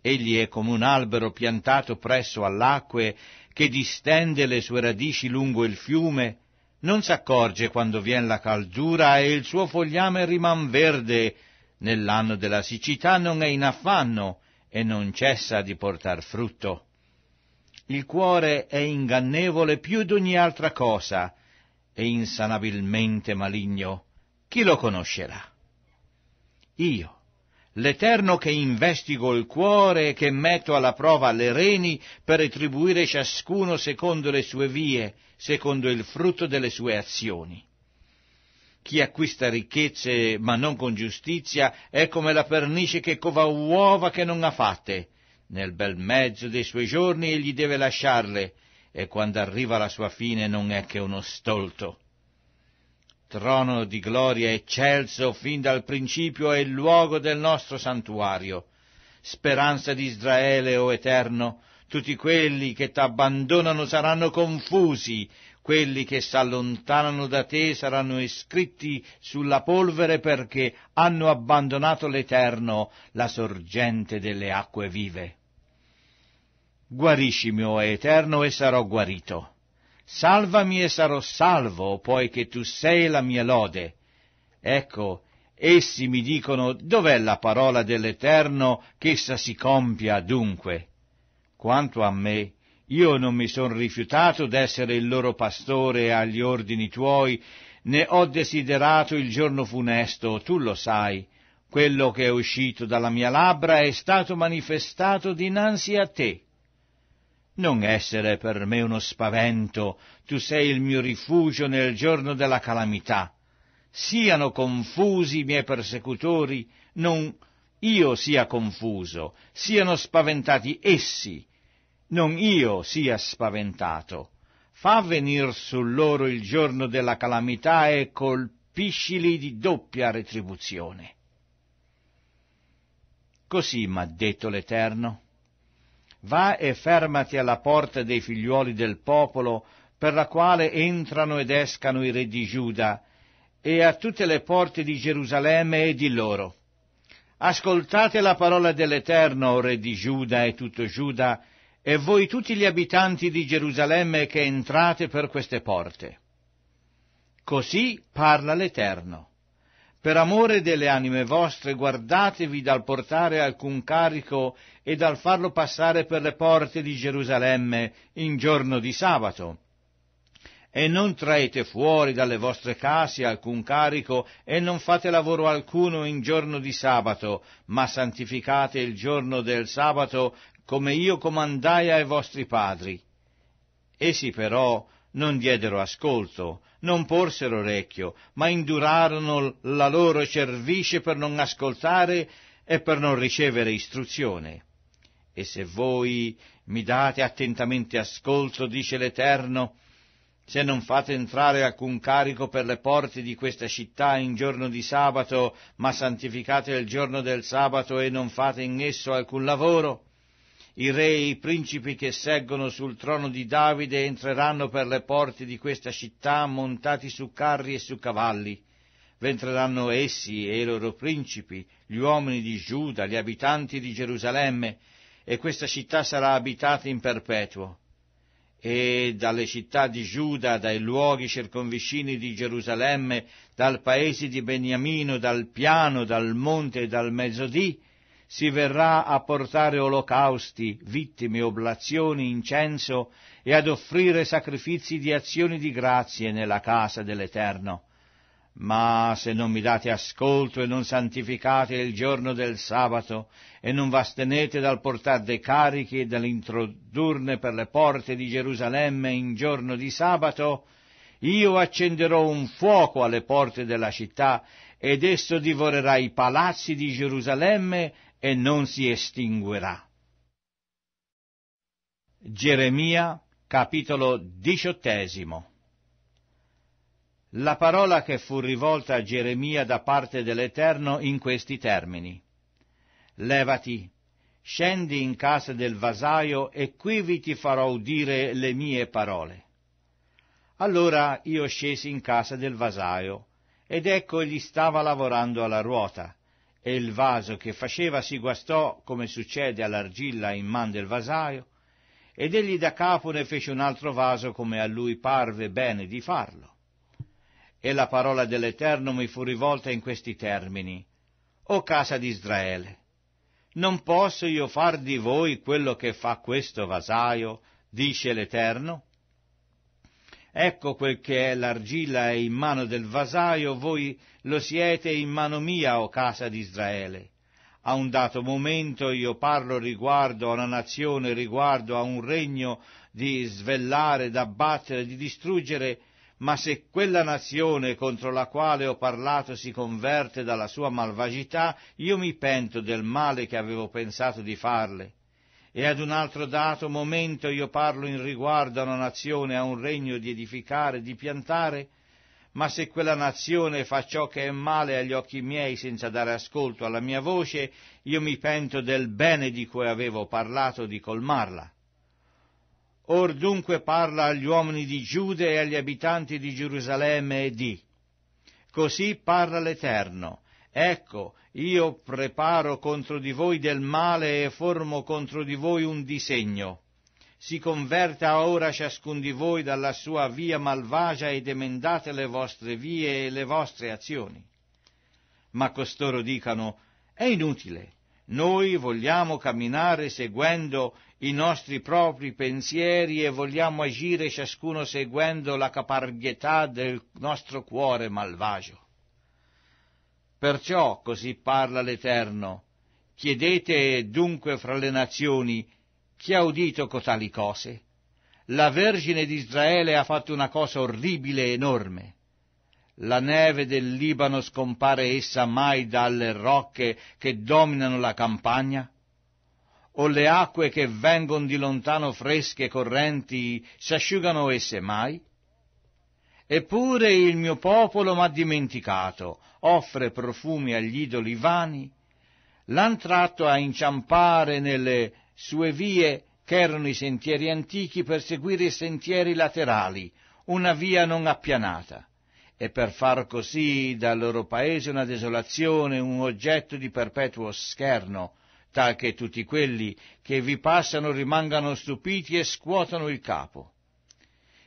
Egli è come un albero piantato presso all'acque che distende le sue radici lungo il fiume, non s'accorge quando vien la caldura e il suo fogliame riman verde, nell'anno della siccità non è in affanno, e non cessa di portar frutto. Il cuore è ingannevole più d'ogni altra cosa e insanabilmente maligno. Chi lo conoscerà? Io, l'Eterno che investigo il cuore e che metto alla prova le reni per retribuire ciascuno secondo le sue vie, secondo il frutto delle sue azioni. Chi acquista ricchezze ma non con giustizia è come la pernice che cova uova che non ha fatte. Nel bel mezzo dei suoi giorni egli deve lasciarle, e quando arriva la sua fine non è che uno stolto. Trono di gloria eccelso fin dal principio è il luogo del nostro santuario. Speranza di Israele, o Eterno, tutti quelli che t'abbandonano saranno confusi, quelli che s'allontanano da te saranno iscritti sulla polvere perché hanno abbandonato l'Eterno, la sorgente delle acque vive. Guariscimi, o Eterno, e sarò guarito. Salvami e sarò salvo, poiché tu sei la mia lode. Ecco, essi mi dicono, dov'è la parola dell'Eterno, ch'essa si compia dunque? Quanto a me, io non mi son rifiutato d'essere il loro pastore agli ordini tuoi, né ho desiderato il giorno funesto, tu lo sai. Quello che è uscito dalla mia labbra è stato manifestato dinanzi a te. Non essere per me uno spavento, tu sei il mio rifugio nel giorno della calamità. Siano confusi i miei persecutori, non io sia confuso, siano spaventati essi, non io sia spaventato. Fa venir su loro il giorno della calamità e colpiscili di doppia retribuzione. Così m'ha detto l'Eterno. Va e fermati alla porta dei figliuoli del popolo, per la quale entrano ed escano i re di Giuda, e a tutte le porte di Gerusalemme e di loro. Ascoltate la parola dell'Eterno, o re di Giuda e tutto Giuda, e voi tutti gli abitanti di Gerusalemme che entrate per queste porte. Così parla l'Eterno. Per amore delle anime vostre guardatevi dal portare alcun carico e dal farlo passare per le porte di Gerusalemme in giorno di sabato. E non traete fuori dalle vostre case alcun carico e non fate lavoro alcuno in giorno di sabato, ma santificate il giorno del sabato come io comandai ai vostri padri. Essi però non diedero ascolto, non porsero orecchio, ma indurarono la loro cervice per non ascoltare e per non ricevere istruzione. E se voi mi date attentamente ascolto, dice l'Eterno, se non fate entrare alcun carico per le porte di questa città in giorno di sabato, ma santificate il giorno del sabato e non fate in esso alcun lavoro, i re e i principi che seggono sul trono di Davide entreranno per le porte di questa città montati su carri e su cavalli. Ventreranno essi e i loro principi, gli uomini di Giuda, gli abitanti di Gerusalemme, e questa città sarà abitata in perpetuo. E dalle città di Giuda, dai luoghi circonvicini di Gerusalemme, dal paese di Beniamino, dal piano, dal monte e dal mezzodì, si verrà a portare olocausti, vittime, oblazioni, incenso e ad offrire sacrifici di azioni di grazie nella casa dell'Eterno. Ma se non mi date ascolto e non santificate il giorno del sabato e non vastenete dal portar dei carichi e dall'introdurne per le porte di Gerusalemme in giorno di sabato, io accenderò un fuoco alle porte della città ed esso divorerà i palazzi di Gerusalemme e non si estinguerà. Geremia capitolo diciottesimo La parola che fu rivolta a Geremia da parte dell'Eterno in questi termini. Levati, scendi in casa del vasaio e quivi ti farò udire le mie parole. Allora io scesi in casa del vasaio, ed ecco egli stava lavorando alla ruota, e il vaso che faceva si guastò come succede all'argilla in man del vasaio, ed egli da capo ne fece un altro vaso come a lui parve bene di farlo. E la parola dell'Eterno mi fu rivolta in questi termini, O casa di Israele, non posso io far di voi quello che fa questo vasaio, dice l'Eterno? Ecco quel che è l'argilla è in mano del vasaio, voi lo siete in mano mia, o casa di Israele. A un dato momento io parlo riguardo a una nazione, riguardo a un regno di svellare, d'abbattere, di distruggere, ma se quella nazione contro la quale ho parlato si converte dalla sua malvagità, io mi pento del male che avevo pensato di farle. E ad un altro dato momento io parlo in riguardo a una nazione, a un regno di edificare, di piantare, ma se quella nazione fa ciò che è male agli occhi miei senza dare ascolto alla mia voce, io mi pento del bene di cui avevo parlato di colmarla. Or dunque parla agli uomini di Giude e agli abitanti di Gerusalemme e di. Così parla l'Eterno. Ecco, io preparo contro di voi del male e formo contro di voi un disegno. Si converta ora ciascun di voi dalla sua via malvagia e emendate le vostre vie e le vostre azioni. Ma costoro dicano, è inutile, noi vogliamo camminare seguendo i nostri propri pensieri e vogliamo agire ciascuno seguendo la caparghietà del nostro cuore malvagio. Perciò così parla l'Eterno. Chiedete dunque fra le nazioni chi ha udito cotali cose. La Vergine di Israele ha fatto una cosa orribile e enorme. La neve del Libano scompare essa mai dalle rocche che dominano la campagna? O le acque che vengono di lontano fresche e correnti s'asciugano esse mai? Eppure il mio popolo m'ha dimenticato, offre profumi agli idoli vani, l'han tratto a inciampare nelle sue vie che erano i sentieri antichi per seguire i sentieri laterali, una via non appianata, e per far così dal loro paese una desolazione, un oggetto di perpetuo scherno, tal che tutti quelli che vi passano rimangano stupiti e scuotano il capo.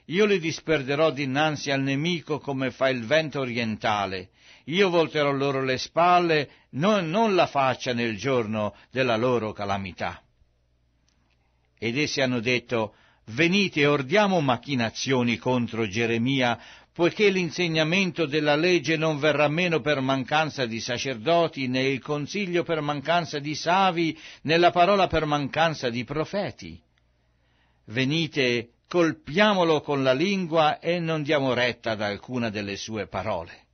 Io li disperderò dinanzi al nemico come fa il vento orientale. Io volterò loro le spalle, non, non la faccia nel giorno della loro calamità. Ed essi hanno detto, venite, ordiamo macchinazioni contro Geremia, poiché l'insegnamento della legge non verrà meno per mancanza di sacerdoti, né il consiglio per mancanza di savi, né la parola per mancanza di profeti. Venite, colpiamolo con la lingua e non diamo retta ad alcuna delle sue parole.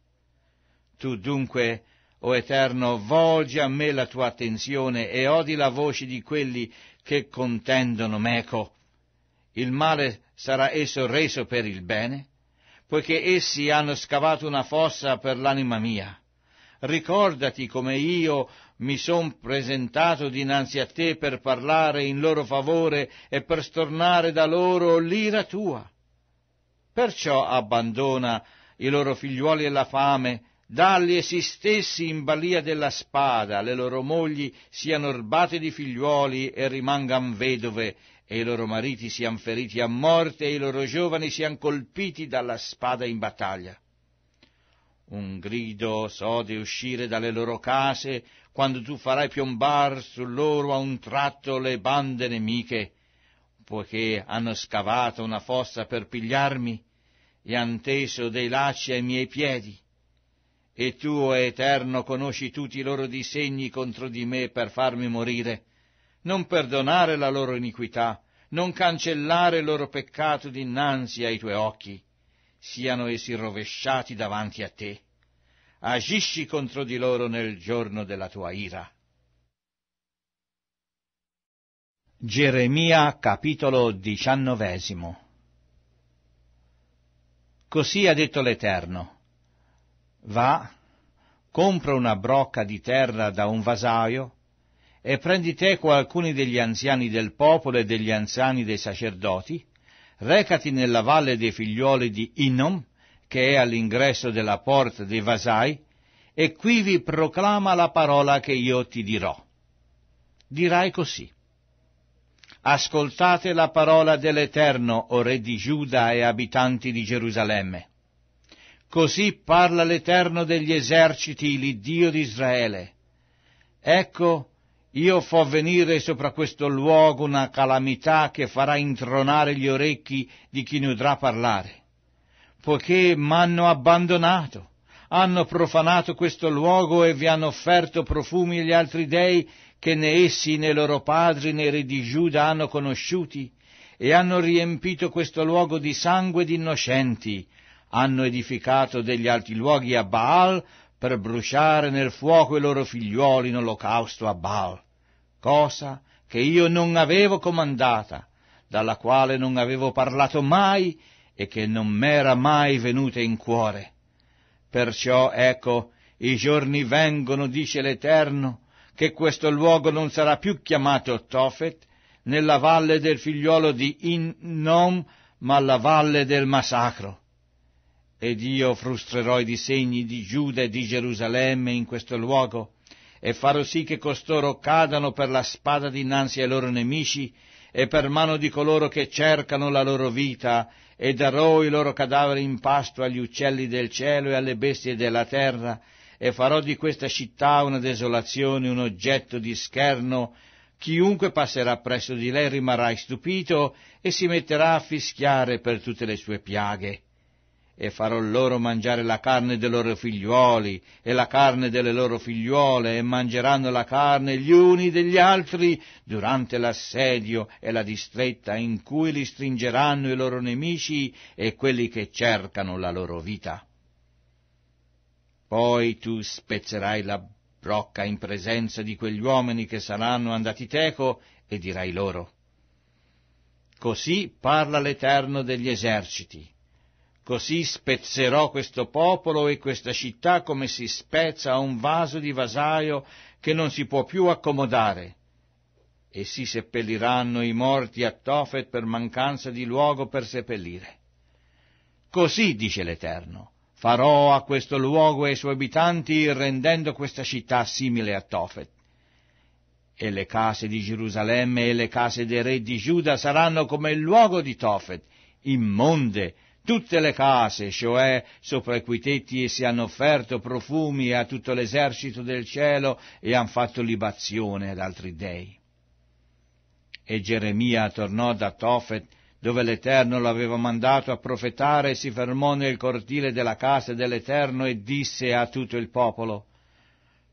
Tu dunque, o Eterno, volgi a me la tua attenzione e odi la voce di quelli che contendono meco. Il male sarà esso reso per il bene, poiché essi hanno scavato una fossa per l'anima mia. Ricordati come io mi son presentato dinanzi a te per parlare in loro favore e per stornare da loro l'ira tua. Perciò abbandona i loro figliuoli alla fame, dalli essi stessi in balia della spada, le loro mogli siano orbate di figliuoli e rimangan vedove, e i loro mariti siano feriti a morte e i loro giovani siano colpiti dalla spada in battaglia. Un grido s'ode uscire dalle loro case, quando tu farai piombar su loro a un tratto le bande nemiche, poiché hanno scavato una fossa per pigliarmi e han teso dei lacci ai miei piedi. E tu, o Eterno, conosci tutti i loro disegni contro di me per farmi morire. Non perdonare la loro iniquità, non cancellare il loro peccato dinanzi ai tuoi occhi. Siano essi rovesciati davanti a te agisci contro di loro nel giorno della tua ira. Geremia capitolo diciannovesimo Così ha detto l'Eterno, va, compra una brocca di terra da un vasaio, e prendi teco alcuni degli anziani del popolo e degli anziani dei sacerdoti, recati nella valle dei figliuoli di Innom, che è all'ingresso della porta dei Vasai, e qui vi proclama la parola che io ti dirò. Dirai così. Ascoltate la parola dell'Eterno, o re di Giuda e abitanti di Gerusalemme. Così parla l'Eterno degli eserciti, l'Iddio di Israele. Ecco, io fo venire sopra questo luogo una calamità che farà intronare gli orecchi di chi ne udrà parlare poiché m'hanno abbandonato, hanno profanato questo luogo e vi hanno offerto profumi agli altri dei che né essi né loro padri né re di Giuda hanno conosciuti, e hanno riempito questo luogo di sangue di innocenti, hanno edificato degli alti luoghi a Baal per bruciare nel fuoco i loro figliuoli in olocausto a Baal, cosa che io non avevo comandata, dalla quale non avevo parlato mai, e che non m'era mai venuta in cuore. Perciò, ecco, i giorni vengono, dice l'Eterno, che questo luogo non sarà più chiamato Tofet, nella valle del figliuolo di Innom, ma la valle del massacro. Ed io frustrerò i disegni di Giuda e di Gerusalemme in questo luogo, e farò sì che costoro cadano per la spada dinanzi ai loro nemici, e per mano di coloro che cercano la loro vita, e darò i loro cadaveri in pasto agli uccelli del cielo e alle bestie della terra, e farò di questa città una desolazione, un oggetto di scherno. Chiunque passerà presso di lei rimarrà stupito e si metterà a fischiare per tutte le sue piaghe e farò loro mangiare la carne dei loro figliuoli e la carne delle loro figliuole e mangeranno la carne gli uni degli altri durante l'assedio e la distretta in cui li stringeranno i loro nemici e quelli che cercano la loro vita. Poi tu spezzerai la brocca in presenza di quegli uomini che saranno andati teco e dirai loro. Così parla l'Eterno degli eserciti Così spezzerò questo popolo e questa città come si spezza un vaso di vasaio che non si può più accomodare. E si seppelliranno i morti a Tofet per mancanza di luogo per seppellire. Così, dice l'Eterno, farò a questo luogo e ai suoi abitanti rendendo questa città simile a Tofet. E le case di Gerusalemme e le case dei re di Giuda saranno come il luogo di Tofet, immonde, Tutte le case, cioè, sopra i cui tetti si hanno offerto profumi a tutto l'esercito del cielo e hanno fatto libazione ad altri dei. E Geremia tornò da Tofet, dove l'Eterno l'aveva mandato a profetare, e si fermò nel cortile della casa dell'Eterno e disse a tutto il popolo,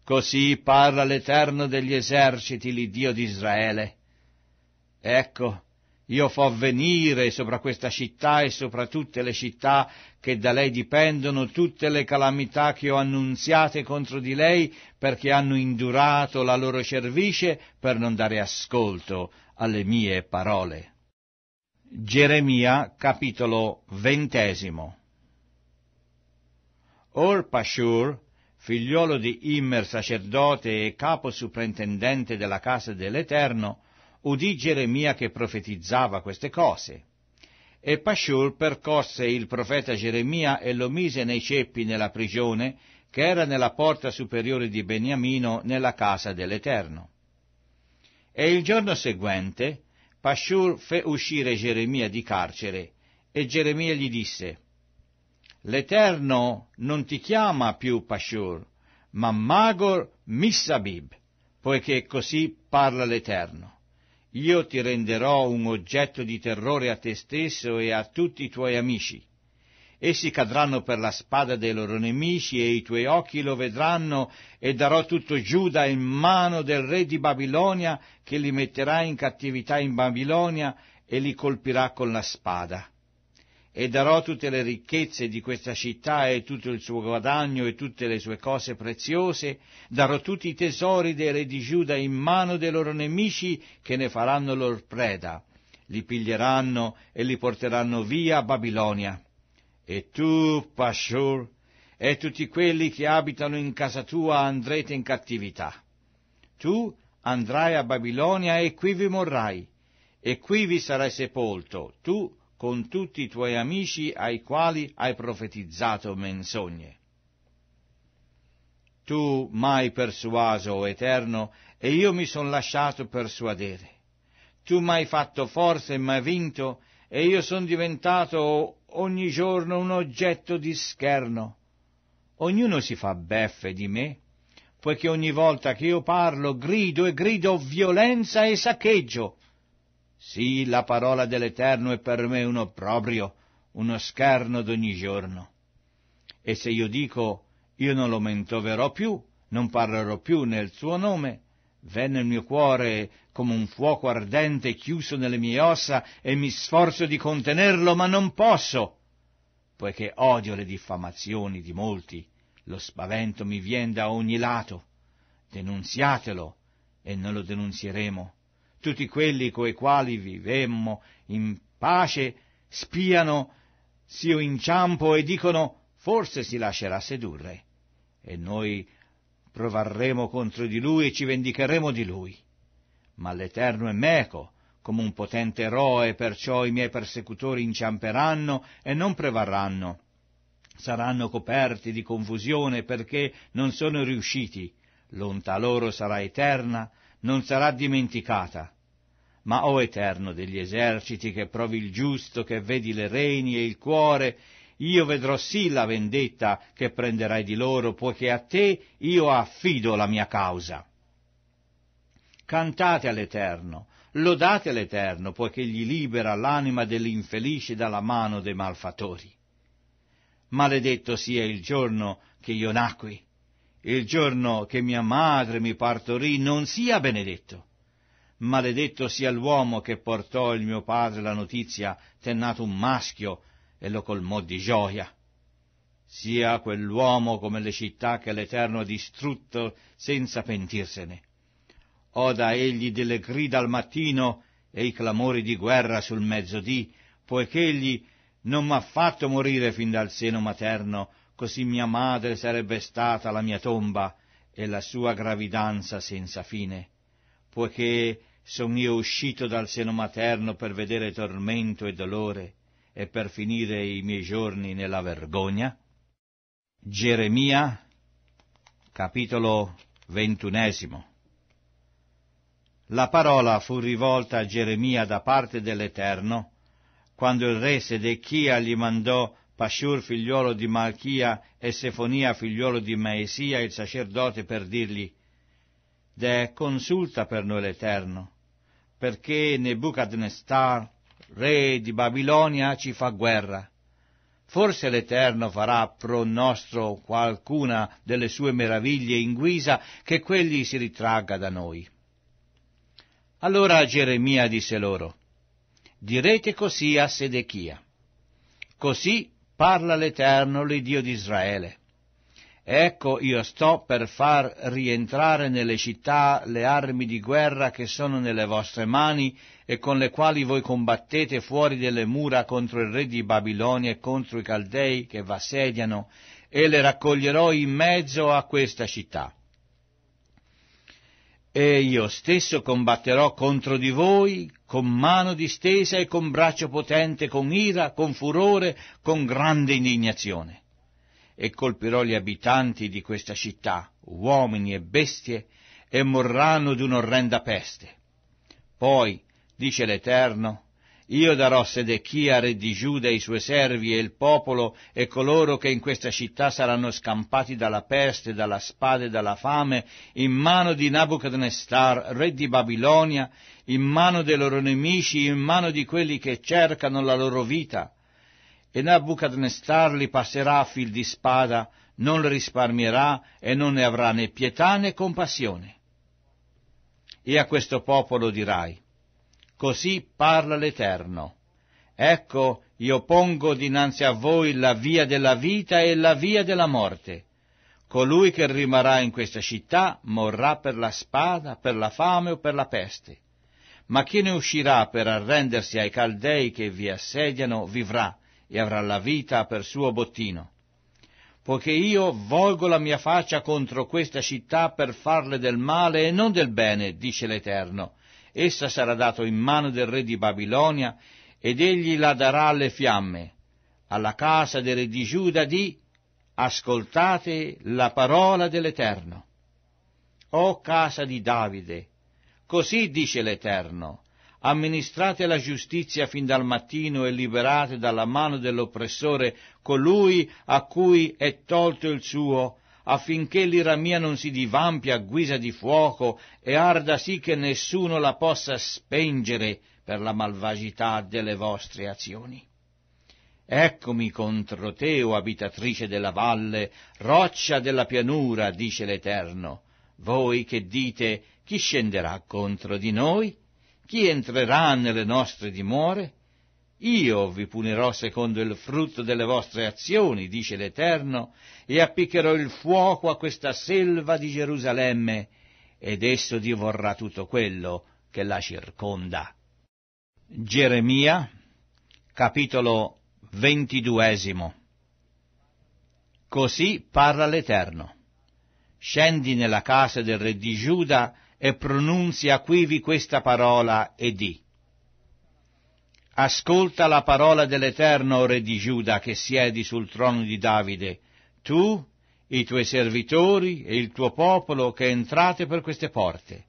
Così parla l'Eterno degli eserciti, l'Iddio di Israele. Ecco, io fo venire sopra questa città e sopra tutte le città che da lei dipendono tutte le calamità che ho annunziate contro di lei, perché hanno indurato la loro cervice per non dare ascolto alle mie parole. Geremia capitolo ventesimo Or Pashur, figliuolo di Immer sacerdote e capo superintendente della casa dell'Eterno, udì Geremia che profetizzava queste cose. E Pashur percosse il profeta Geremia e lo mise nei ceppi nella prigione che era nella porta superiore di Beniamino nella casa dell'Eterno. E il giorno seguente Pashur fe uscire Geremia di carcere e Geremia gli disse L'Eterno non ti chiama più Pashur, ma Magor Missabib, poiché così parla l'Eterno io ti renderò un oggetto di terrore a te stesso e a tutti i tuoi amici. Essi cadranno per la spada dei loro nemici e i tuoi occhi lo vedranno e darò tutto Giuda in mano del re di Babilonia che li metterà in cattività in Babilonia e li colpirà con la spada e darò tutte le ricchezze di questa città e tutto il suo guadagno e tutte le sue cose preziose, darò tutti i tesori dei re di Giuda in mano dei loro nemici che ne faranno lor preda, li piglieranno e li porteranno via a Babilonia. E tu, Pashur, e tutti quelli che abitano in casa tua andrete in cattività. Tu andrai a Babilonia e qui vi morrai, e qui vi sarai sepolto, tu con tutti i tuoi amici ai quali hai profetizzato menzogne. Tu m'hai persuaso, o Eterno, e io mi son lasciato persuadere. Tu m'hai fatto forza e m'hai vinto, e io son diventato ogni giorno un oggetto di scherno. Ognuno si fa beffe di me, poiché ogni volta che io parlo grido e grido violenza e saccheggio. Sì, la parola dell'Eterno è per me un opprobrio, uno scherno d'ogni giorno. E se io dico, io non lo mentoverò più, non parlerò più nel suo nome, venne il mio cuore come un fuoco ardente chiuso nelle mie ossa e mi sforzo di contenerlo, ma non posso, poiché odio le diffamazioni di molti, lo spavento mi vien da ogni lato. Denunziatelo e non lo denunzieremo tutti quelli coi quali vivemmo in pace spiano sio inciampo e dicono forse si lascerà sedurre e noi provarremo contro di lui e ci vendicheremo di lui. Ma l'Eterno è meco, come un potente eroe, perciò i miei persecutori inciamperanno e non prevarranno. Saranno coperti di confusione perché non sono riusciti. L'onta loro sarà eterna, non sarà dimenticata. Ma o Eterno degli eserciti che provi il giusto, che vedi le reni e il cuore, io vedrò sì la vendetta che prenderai di loro, poiché a te io affido la mia causa. Cantate all'Eterno, lodate l'Eterno, poiché gli libera l'anima dell'infelice dalla mano dei malfattori. Maledetto sia il giorno che io nacqui, il giorno che mia madre mi partorì non sia benedetto. Maledetto sia l'uomo che portò il mio padre la notizia, t'è nato un maschio, e lo colmò di gioia. Sia quell'uomo come le città che l'Eterno ha distrutto senza pentirsene. Oda egli delle grida al mattino e i clamori di guerra sul mezzodì, poiché egli non m'ha fatto morire fin dal seno materno, così mia madre sarebbe stata la mia tomba e la sua gravidanza senza fine, poiché son io uscito dal seno materno per vedere tormento e dolore e per finire i miei giorni nella vergogna? Geremia, capitolo ventunesimo. La parola fu rivolta a Geremia da parte dell'Eterno, quando il re Sedechia gli mandò Pashur figliuolo di Malchia e Sefonia figliuolo di Maesia il sacerdote per dirgli De consulta per noi l'Eterno, perché Nebuchadnezzar, re di Babilonia, ci fa guerra. Forse l'Eterno farà pro nostro qualcuna delle sue meraviglie in guisa che quelli si ritragga da noi. Allora Geremia disse loro, direte così a Sedechia. Così Parla l'Eterno, l'Iddio di Israele. Ecco io sto per far rientrare nelle città le armi di guerra che sono nelle vostre mani e con le quali voi combattete fuori delle mura contro il re di Babilonia e contro i caldei che v'assediano, e le raccoglierò in mezzo a questa città. E io stesso combatterò contro di voi con mano distesa e con braccio potente, con ira, con furore, con grande indignazione. E colpirò gli abitanti di questa città, uomini e bestie, e morranno d'un'orrenda peste. Poi, dice l'Eterno, io darò Sedechia, re di Giuda, i suoi servi e il popolo e coloro che in questa città saranno scampati dalla peste, dalla spada e dalla fame, in mano di Nabucodonosor, re di Babilonia, in mano dei loro nemici, in mano di quelli che cercano la loro vita. E Nabucodonosor li passerà a fil di spada, non li risparmierà e non ne avrà né pietà né compassione. E a questo popolo dirai, Così parla l'Eterno. Ecco, io pongo dinanzi a voi la via della vita e la via della morte. Colui che rimarrà in questa città morrà per la spada, per la fame o per la peste. Ma chi ne uscirà per arrendersi ai caldei che vi assediano vivrà e avrà la vita per suo bottino. Poiché io volgo la mia faccia contro questa città per farle del male e non del bene, dice l'Eterno, essa sarà data in mano del re di Babilonia, ed egli la darà alle fiamme, alla casa del re di Giuda di ascoltate la parola dell'Eterno. O casa di Davide, così dice l'Eterno, amministrate la giustizia fin dal mattino e liberate dalla mano dell'oppressore colui a cui è tolto il suo affinché l'ira mia non si divampi a guisa di fuoco e arda sì che nessuno la possa spengere per la malvagità delle vostre azioni. Eccomi contro te, o abitatrice della valle, roccia della pianura, dice l'Eterno. Voi che dite, chi scenderà contro di noi? Chi entrerà nelle nostre dimore? Io vi punirò secondo il frutto delle vostre azioni, dice l'Eterno, e appiccherò il fuoco a questa selva di Gerusalemme, ed esso divorrà tutto quello che la circonda. Geremia, capitolo ventiduesimo. Così parla l'Eterno. Scendi nella casa del re di Giuda e pronunzia quivi questa parola e di. Ascolta la parola dell'Eterno, Re di Giuda, che siedi sul trono di Davide, tu, i tuoi servitori e il tuo popolo che entrate per queste porte.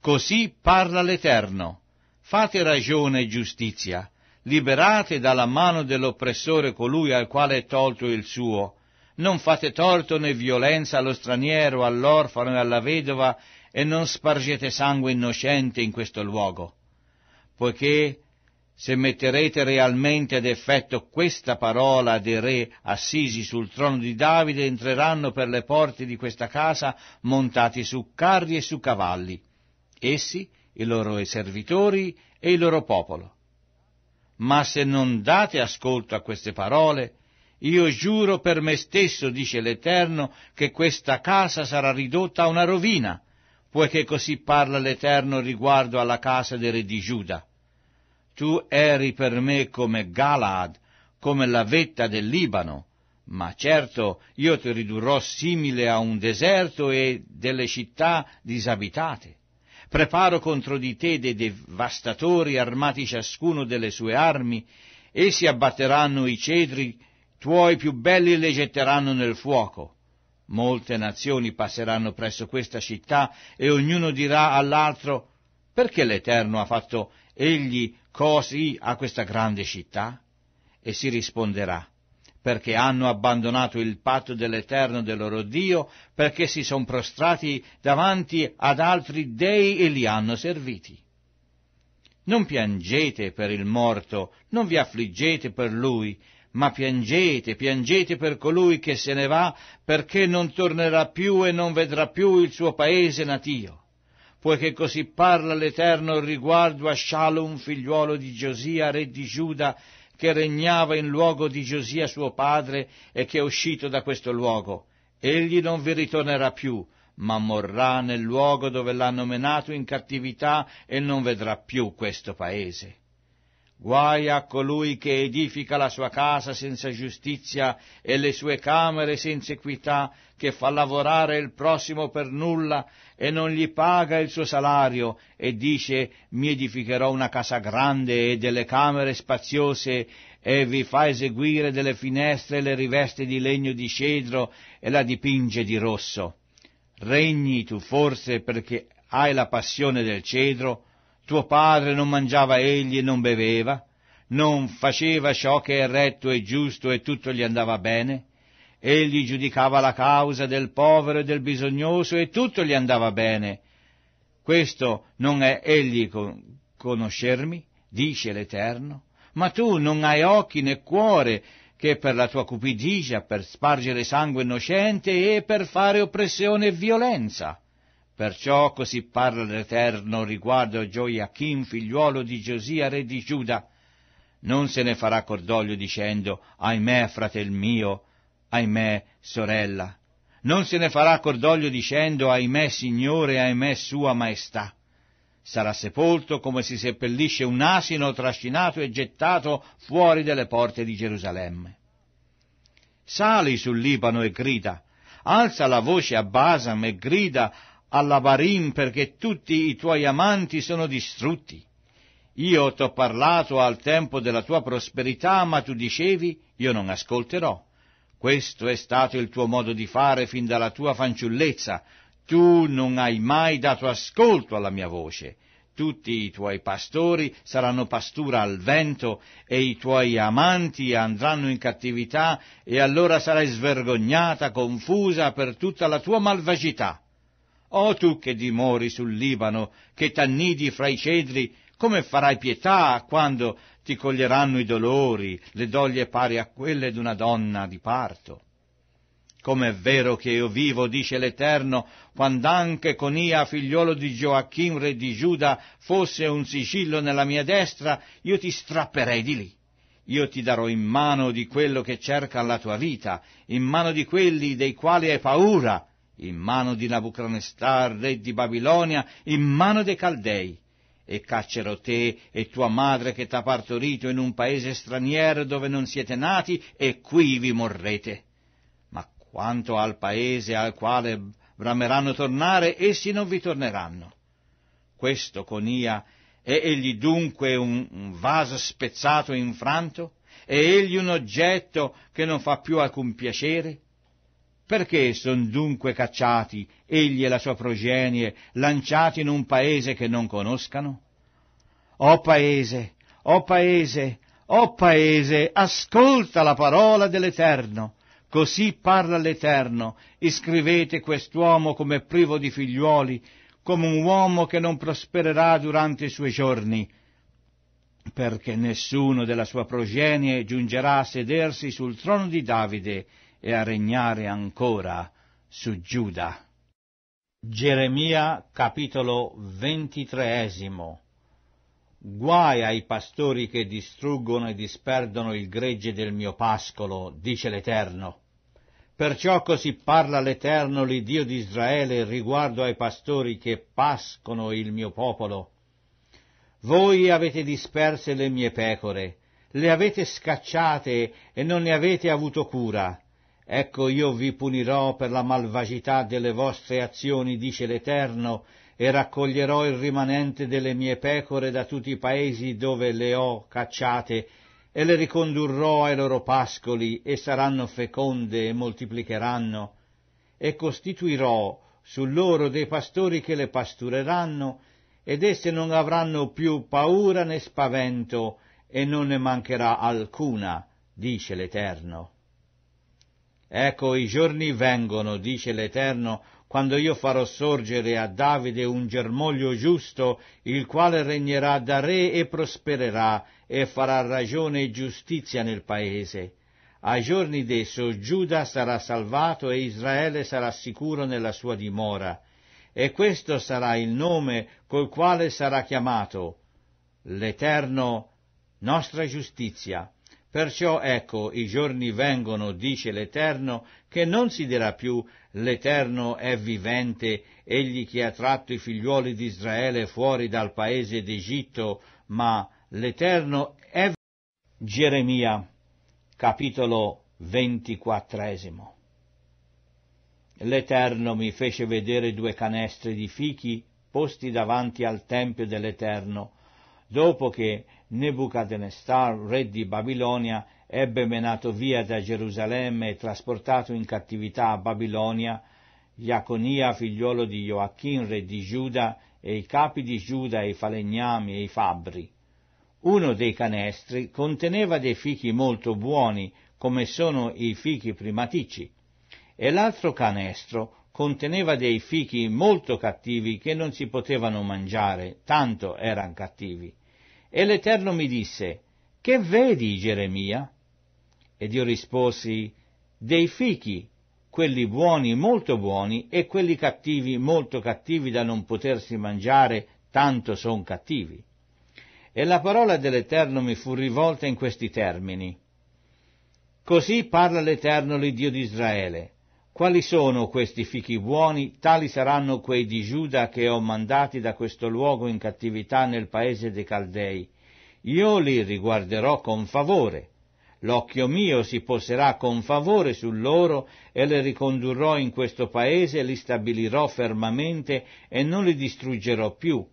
Così parla l'Eterno, fate ragione e giustizia, liberate dalla mano dell'oppressore colui al quale è tolto il suo, non fate torto né violenza allo straniero, all'orfano e alla vedova, e non spargete sangue innocente in questo luogo. Poiché se metterete realmente ad effetto questa parola dei re assisi sul trono di Davide, entreranno per le porte di questa casa montati su carri e su cavalli, essi, i loro servitori e il loro popolo. Ma se non date ascolto a queste parole, io giuro per me stesso, dice l'Eterno, che questa casa sarà ridotta a una rovina, poiché così parla l'Eterno riguardo alla casa dei re di Giuda tu eri per me come Galaad, come la vetta del Libano, ma certo io ti ridurrò simile a un deserto e delle città disabitate. Preparo contro di te dei devastatori armati ciascuno delle sue armi, essi abbatteranno i cedri tuoi più belli e le getteranno nel fuoco. Molte nazioni passeranno presso questa città e ognuno dirà all'altro perché l'Eterno ha fatto egli così a questa grande città? E si risponderà, perché hanno abbandonato il patto dell'Eterno del loro Dio, perché si sono prostrati davanti ad altri dei e li hanno serviti. Non piangete per il morto, non vi affliggete per lui, ma piangete, piangete per colui che se ne va, perché non tornerà più e non vedrà più il suo paese natio poiché così parla l'Eterno riguardo a Shalom, figliuolo di Giosia, re di Giuda, che regnava in luogo di Giosia suo padre e che è uscito da questo luogo. Egli non vi ritornerà più, ma morrà nel luogo dove l'hanno menato in cattività e non vedrà più questo paese. Guai a colui che edifica la sua casa senza giustizia e le sue camere senza equità, che fa lavorare il prossimo per nulla e non gli paga il suo salario e dice mi edificherò una casa grande e delle camere spaziose e vi fa eseguire delle finestre e le riveste di legno di cedro e la dipinge di rosso. Regni tu forse perché hai la passione del cedro, tuo padre non mangiava egli e non beveva, non faceva ciò che è retto e giusto e tutto gli andava bene? Egli giudicava la causa del povero e del bisognoso e tutto gli andava bene. Questo non è egli conoscermi, dice l'Eterno, ma tu non hai occhi né cuore che per la tua cupidigia, per spargere sangue innocente e per fare oppressione e violenza. Perciò così parla l'Eterno riguardo a Gioiachim, figliuolo di Giosia, re di Giuda. Non se ne farà cordoglio dicendo, ahimè, fratel mio, ahimè, sorella. Non se ne farà cordoglio dicendo, ahimè, Signore, ahimè, Sua Maestà. Sarà sepolto come si seppellisce un asino trascinato e gettato fuori delle porte di Gerusalemme. Sali sul Libano e grida, alza la voce a Basam e grida all'abarim perché tutti i tuoi amanti sono distrutti. Io t'ho parlato al tempo della tua prosperità, ma tu dicevi, io non ascolterò. Questo è stato il tuo modo di fare fin dalla tua fanciullezza. Tu non hai mai dato ascolto alla mia voce. Tutti i tuoi pastori saranno pastura al vento e i tuoi amanti andranno in cattività e allora sarai svergognata, confusa per tutta la tua malvagità. O tu che dimori sul Libano, che t'annidi fra i cedri, come farai pietà quando ti coglieranno i dolori, le doglie pari a quelle d'una donna di parto? Come è vero che io vivo, dice l'Eterno, quand'anche Conia, figliuolo di Gioacchim, re di Giuda, fosse un sigillo nella mia destra, io ti strapperei di lì. Io ti darò in mano di quello che cerca la tua vita, in mano di quelli dei quali hai paura, in mano di Nabucranestar, re di Babilonia, in mano dei Caldei, e caccerò te e tua madre che t'ha partorito in un paese straniero dove non siete nati, e qui vi morrete. Ma quanto al paese al quale brameranno tornare, essi non vi torneranno. Questo Conia è egli dunque un, un vaso spezzato e infranto? È egli un oggetto che non fa più alcun piacere? Perché son dunque cacciati egli e la sua progenie, lanciati in un paese che non conoscano? O oh paese, o oh paese, o oh paese, ascolta la parola dell'Eterno. Così parla l'Eterno, iscrivete quest'uomo come privo di figliuoli, come un uomo che non prospererà durante i suoi giorni, perché nessuno della sua progenie giungerà a sedersi sul trono di Davide, e a regnare ancora su Giuda. Geremia capitolo ventitreesimo Guai ai pastori che distruggono e disperdono il gregge del mio pascolo, dice l'Eterno. Perciò così parla l'Eterno, l'Iddio di Israele, riguardo ai pastori che pascono il mio popolo. Voi avete disperse le mie pecore, le avete scacciate e non ne avete avuto cura. Ecco io vi punirò per la malvagità delle vostre azioni, dice l'Eterno, e raccoglierò il rimanente delle mie pecore da tutti i paesi dove le ho cacciate, e le ricondurrò ai loro pascoli, e saranno feconde e moltiplicheranno, e costituirò su loro dei pastori che le pastureranno, ed esse non avranno più paura né spavento, e non ne mancherà alcuna, dice l'Eterno. Ecco i giorni vengono, dice l'Eterno, quando io farò sorgere a Davide un germoglio giusto, il quale regnerà da re e prospererà e farà ragione e giustizia nel paese. Ai giorni d'esso Giuda sarà salvato e Israele sarà sicuro nella sua dimora. E questo sarà il nome col quale sarà chiamato l'Eterno nostra giustizia. Perciò ecco, i giorni vengono, dice l'Eterno, che non si dirà più l'Eterno è vivente, egli che ha tratto i figliuoli di Israele fuori dal paese d'Egitto, ma l'Eterno è vivente. Geremia, capitolo ventiquattresimo. L'Eterno mi fece vedere due canestri di fichi posti davanti al Tempio dell'Eterno, dopo che Nebuchadnezzar, re di Babilonia, ebbe menato via da Gerusalemme e trasportato in cattività a Babilonia Iaconia, figliuolo di Joachim, re di Giuda, e i capi di Giuda e i falegnami e i fabbri. Uno dei canestri conteneva dei fichi molto buoni, come sono i fichi primatici, e l'altro canestro conteneva dei fichi molto cattivi che non si potevano mangiare, tanto eran cattivi. E l'Eterno mi disse, Che vedi, Geremia? Ed io risposi, Dei fichi, quelli buoni molto buoni e quelli cattivi molto cattivi da non potersi mangiare, tanto son cattivi. E la parola dell'Eterno mi fu rivolta in questi termini. Così parla l'Eterno il Dio di Israele. Quali sono questi fichi buoni? Tali saranno quei di Giuda che ho mandati da questo luogo in cattività nel paese dei Caldei. Io li riguarderò con favore. L'occhio mio si poserà con favore su loro e le ricondurrò in questo paese, li stabilirò fermamente e non li distruggerò più.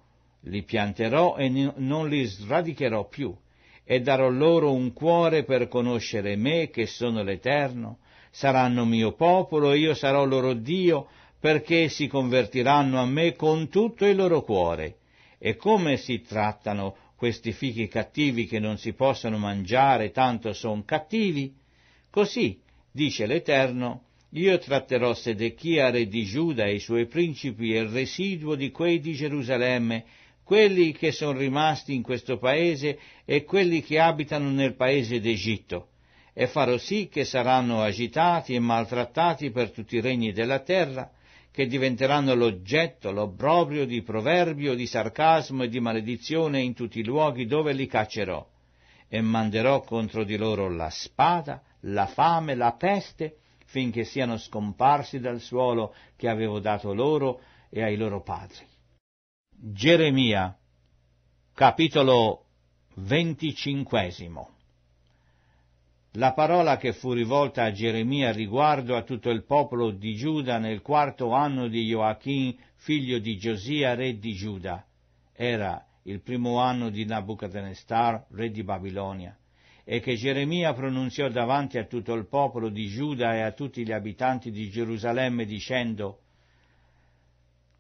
Li pianterò e non li sradicherò più. E darò loro un cuore per conoscere me, che sono l'Eterno, saranno mio popolo e io sarò loro Dio, perché si convertiranno a me con tutto il loro cuore. E come si trattano questi fichi cattivi che non si possono mangiare, tanto son cattivi? Così, dice l'Eterno, io tratterò Sedechia re di Giuda e i suoi principi e il residuo di quei di Gerusalemme, quelli che sono rimasti in questo paese e quelli che abitano nel paese d'Egitto e farò sì che saranno agitati e maltrattati per tutti i regni della terra, che diventeranno l'oggetto, l'obbrobrio di proverbio, di sarcasmo e di maledizione in tutti i luoghi dove li caccerò, e manderò contro di loro la spada, la fame, la peste, finché siano scomparsi dal suolo che avevo dato loro e ai loro padri. Geremia, capitolo venticinquesimo la parola che fu rivolta a Geremia riguardo a tutto il popolo di Giuda nel quarto anno di Joachim, figlio di Giosia, re di Giuda. Era il primo anno di Nabucodonosor, re di Babilonia, e che Geremia pronunziò davanti a tutto il popolo di Giuda e a tutti gli abitanti di Gerusalemme dicendo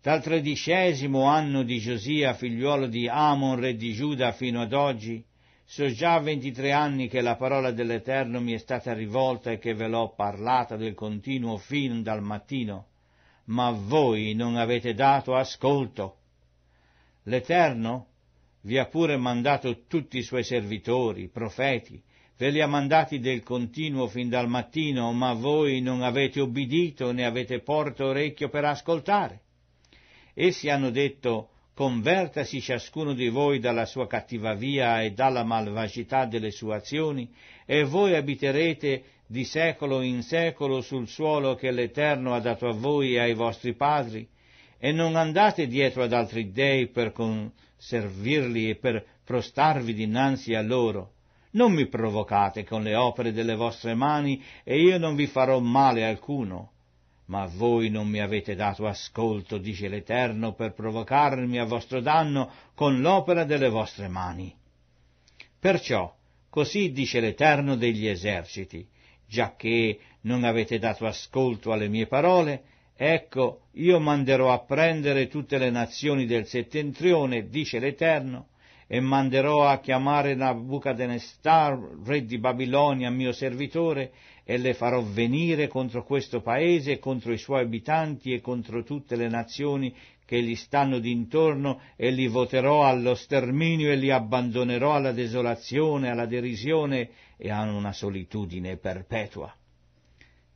dal tredicesimo anno di Giosia, figliuolo di Amon, re di Giuda, fino ad oggi, So già ventitré anni che la parola dell'Eterno mi è stata rivolta e che ve l'ho parlata del continuo fin dal mattino, ma voi non avete dato ascolto. L'Eterno vi ha pure mandato tutti i suoi servitori, profeti, ve li ha mandati del continuo fin dal mattino, ma voi non avete obbedito né avete porto orecchio per ascoltare. Essi hanno detto, convertasi ciascuno di voi dalla sua cattiva via e dalla malvagità delle sue azioni, e voi abiterete di secolo in secolo sul suolo che l'Eterno ha dato a voi e ai vostri padri, e non andate dietro ad altri dei per conservirli e per prostarvi dinanzi a loro. Non mi provocate con le opere delle vostre mani, e io non vi farò male alcuno ma voi non mi avete dato ascolto, dice l'Eterno, per provocarmi a vostro danno con l'opera delle vostre mani. Perciò, così dice l'Eterno degli eserciti, giacché non avete dato ascolto alle mie parole, ecco, io manderò a prendere tutte le nazioni del settentrione, dice l'Eterno, e manderò a chiamare Nabucodonosor, re di Babilonia, mio servitore, e le farò venire contro questo paese e contro i suoi abitanti e contro tutte le nazioni che gli stanno d'intorno e li voterò allo sterminio e li abbandonerò alla desolazione, alla derisione e a una solitudine perpetua.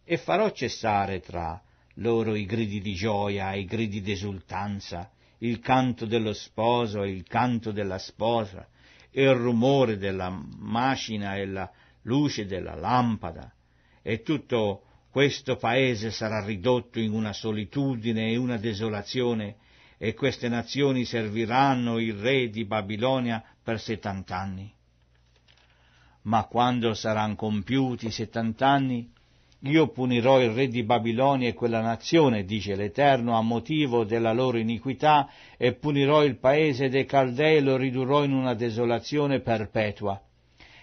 E farò cessare tra loro i gridi di gioia, i gridi d'esultanza, il canto dello sposo e il canto della sposa, e il rumore della macina e la luce della lampada, e tutto questo paese sarà ridotto in una solitudine e una desolazione, e queste nazioni serviranno il re di Babilonia per settant'anni. Ma quando saranno compiuti settant'anni, io punirò il re di Babilonia e quella nazione, dice l'Eterno, a motivo della loro iniquità, e punirò il paese dei Caldei e lo ridurrò in una desolazione perpetua.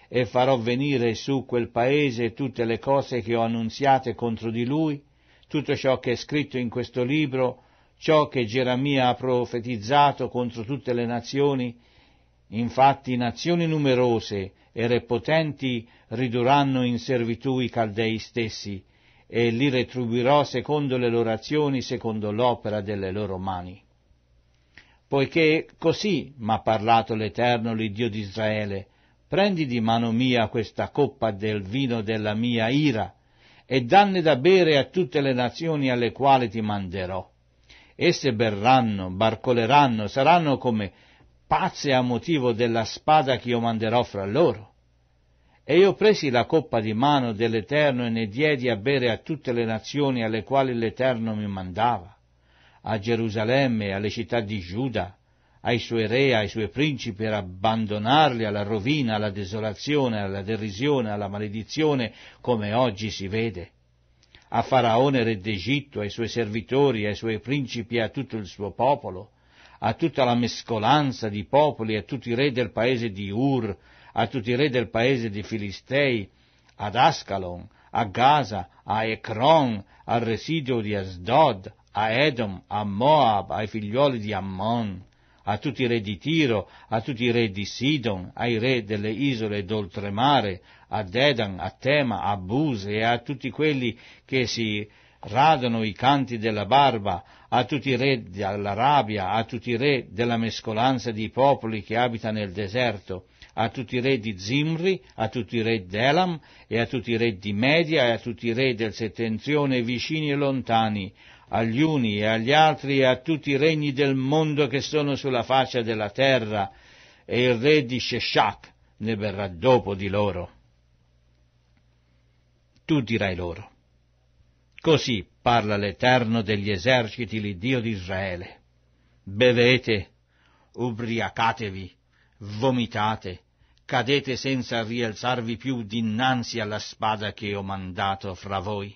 E farò venire su quel paese tutte le cose che ho annunziate contro di lui, tutto ciò che è scritto in questo libro, ciò che Geremia ha profetizzato contro tutte le nazioni. Infatti nazioni numerose e repotenti ridurranno in servitù i caldei stessi, e li retribuirò secondo le loro azioni, secondo l'opera delle loro mani. Poiché così m'ha parlato l'Eterno, l'Iddio d'Israele, prendi di mano mia questa coppa del vino della mia ira, e danne da bere a tutte le nazioni alle quali ti manderò. Esse berranno, barcoleranno, saranno come pazze a motivo della spada che io manderò fra loro. E io presi la coppa di mano dell'Eterno e ne diedi a bere a tutte le nazioni alle quali l'Eterno mi mandava, a Gerusalemme, alle città di Giuda, ai suoi re, ai suoi principi, per abbandonarli alla rovina, alla desolazione, alla derisione, alla maledizione, come oggi si vede. A Faraone re d'Egitto, ai suoi servitori, ai suoi principi e a tutto il suo popolo, a tutta la mescolanza di popoli, a tutti i re del paese di Ur, a tutti i re del paese di Filistei, ad Ascalon, a Gaza, a Ecron, al residuo di Asdod, a Edom, a Moab, ai figlioli di Ammon, a tutti i re di Tiro, a tutti i re di Sidon, ai re delle isole d'oltremare, a Dedan, a Tema, a Buse e a tutti quelli che si radono i canti della barba, a tutti i re dell'Arabia, a tutti i re della mescolanza di popoli che abita nel deserto, a tutti i re di Zimri, a tutti i re d'Elam e a tutti i re di Media e a tutti i re del settentrione vicini e lontani, agli uni e agli altri e a tutti i regni del mondo che sono sulla faccia della terra, e il re di Sheshach ne verrà dopo di loro. Tu dirai loro. Così parla l'Eterno degli eserciti, l'Iddio di Israele. Bevete, ubriacatevi, vomitate, cadete senza rialzarvi più dinanzi alla spada che ho mandato fra voi.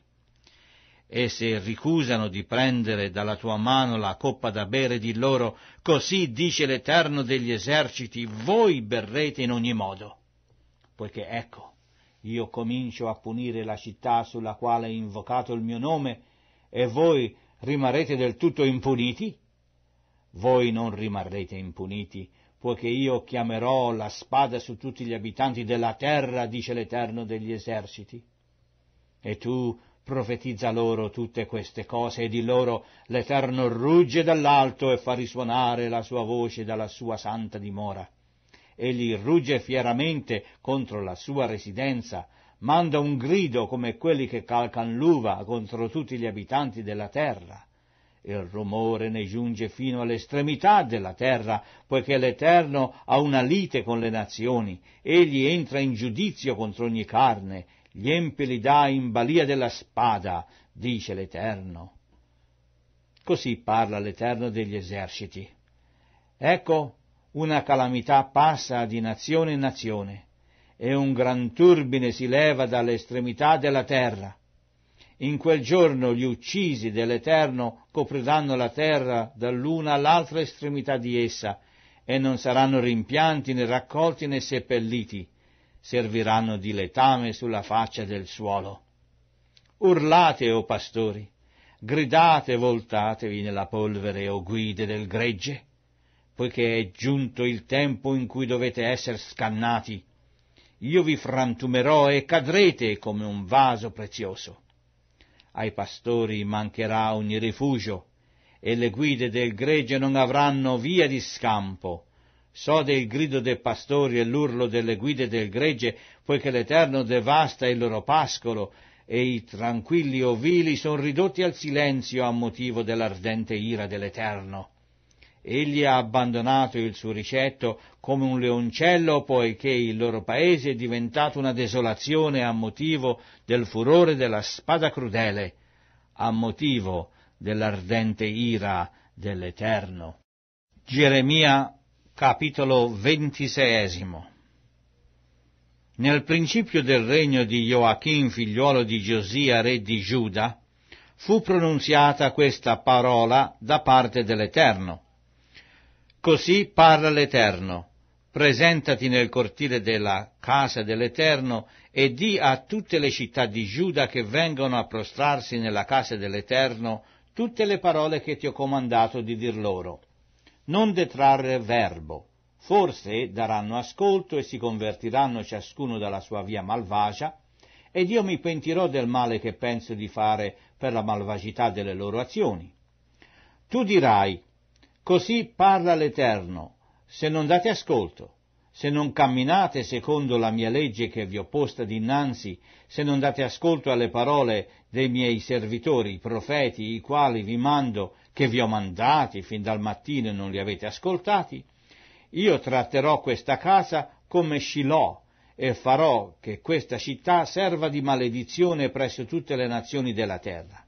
E se ricusano di prendere dalla tua mano la coppa da bere di loro, così dice l'Eterno degli eserciti, voi berrete in ogni modo. Poiché ecco, io comincio a punire la città sulla quale è invocato il mio nome, e voi rimarrete del tutto impuniti? Voi non rimarrete impuniti, poiché io chiamerò la spada su tutti gli abitanti della terra, dice l'Eterno degli eserciti. E tu profetizza loro tutte queste cose e di loro l'Eterno rugge dall'alto e fa risuonare la sua voce dalla sua santa dimora. Egli rugge fieramente contro la sua residenza, manda un grido come quelli che calcan l'uva contro tutti gli abitanti della terra il rumore ne giunge fino all'estremità della terra, poiché l'Eterno ha una lite con le nazioni, egli entra in giudizio contro ogni carne, gli empi li dà in balia della spada, dice l'Eterno. Così parla l'Eterno degli eserciti. Ecco, una calamità passa di nazione in nazione, e un gran turbine si leva dall'estremità della terra, in quel giorno gli uccisi dell'Eterno copriranno la terra dall'una all'altra estremità di essa, e non saranno rimpianti né raccolti né seppelliti, serviranno di letame sulla faccia del suolo. Urlate, o pastori, gridate, voltatevi nella polvere, o guide del gregge, poiché è giunto il tempo in cui dovete essere scannati. Io vi frantumerò e cadrete come un vaso prezioso ai pastori mancherà ogni rifugio, e le guide del gregge non avranno via di scampo. Sode il grido dei pastori e l'urlo delle guide del gregge, poiché l'Eterno devasta il loro pascolo, e i tranquilli ovili sono ridotti al silenzio a motivo dell'ardente ira dell'Eterno. Egli ha abbandonato il suo ricetto come un leoncello poiché il loro paese è diventato una desolazione a motivo del furore della spada crudele, a motivo dell'ardente ira dell'Eterno. Geremia capitolo ventiseiesimo Nel principio del regno di Joachim, figliuolo di Giosia, re di Giuda, fu pronunziata questa parola da parte dell'Eterno Così parla l'Eterno. Presentati nel cortile della casa dell'Eterno e di a tutte le città di Giuda che vengono a prostrarsi nella casa dell'Eterno tutte le parole che ti ho comandato di dir loro. Non detrarre verbo. Forse daranno ascolto e si convertiranno ciascuno dalla sua via malvagia, ed io mi pentirò del male che penso di fare per la malvagità delle loro azioni. Tu dirai, Così parla l'Eterno, se non date ascolto, se non camminate secondo la mia legge che vi ho posta dinanzi, se non date ascolto alle parole dei miei servitori, i profeti, i quali vi mando, che vi ho mandati fin dal mattino e non li avete ascoltati, io tratterò questa casa come Shiloh, e farò che questa città serva di maledizione presso tutte le nazioni della terra.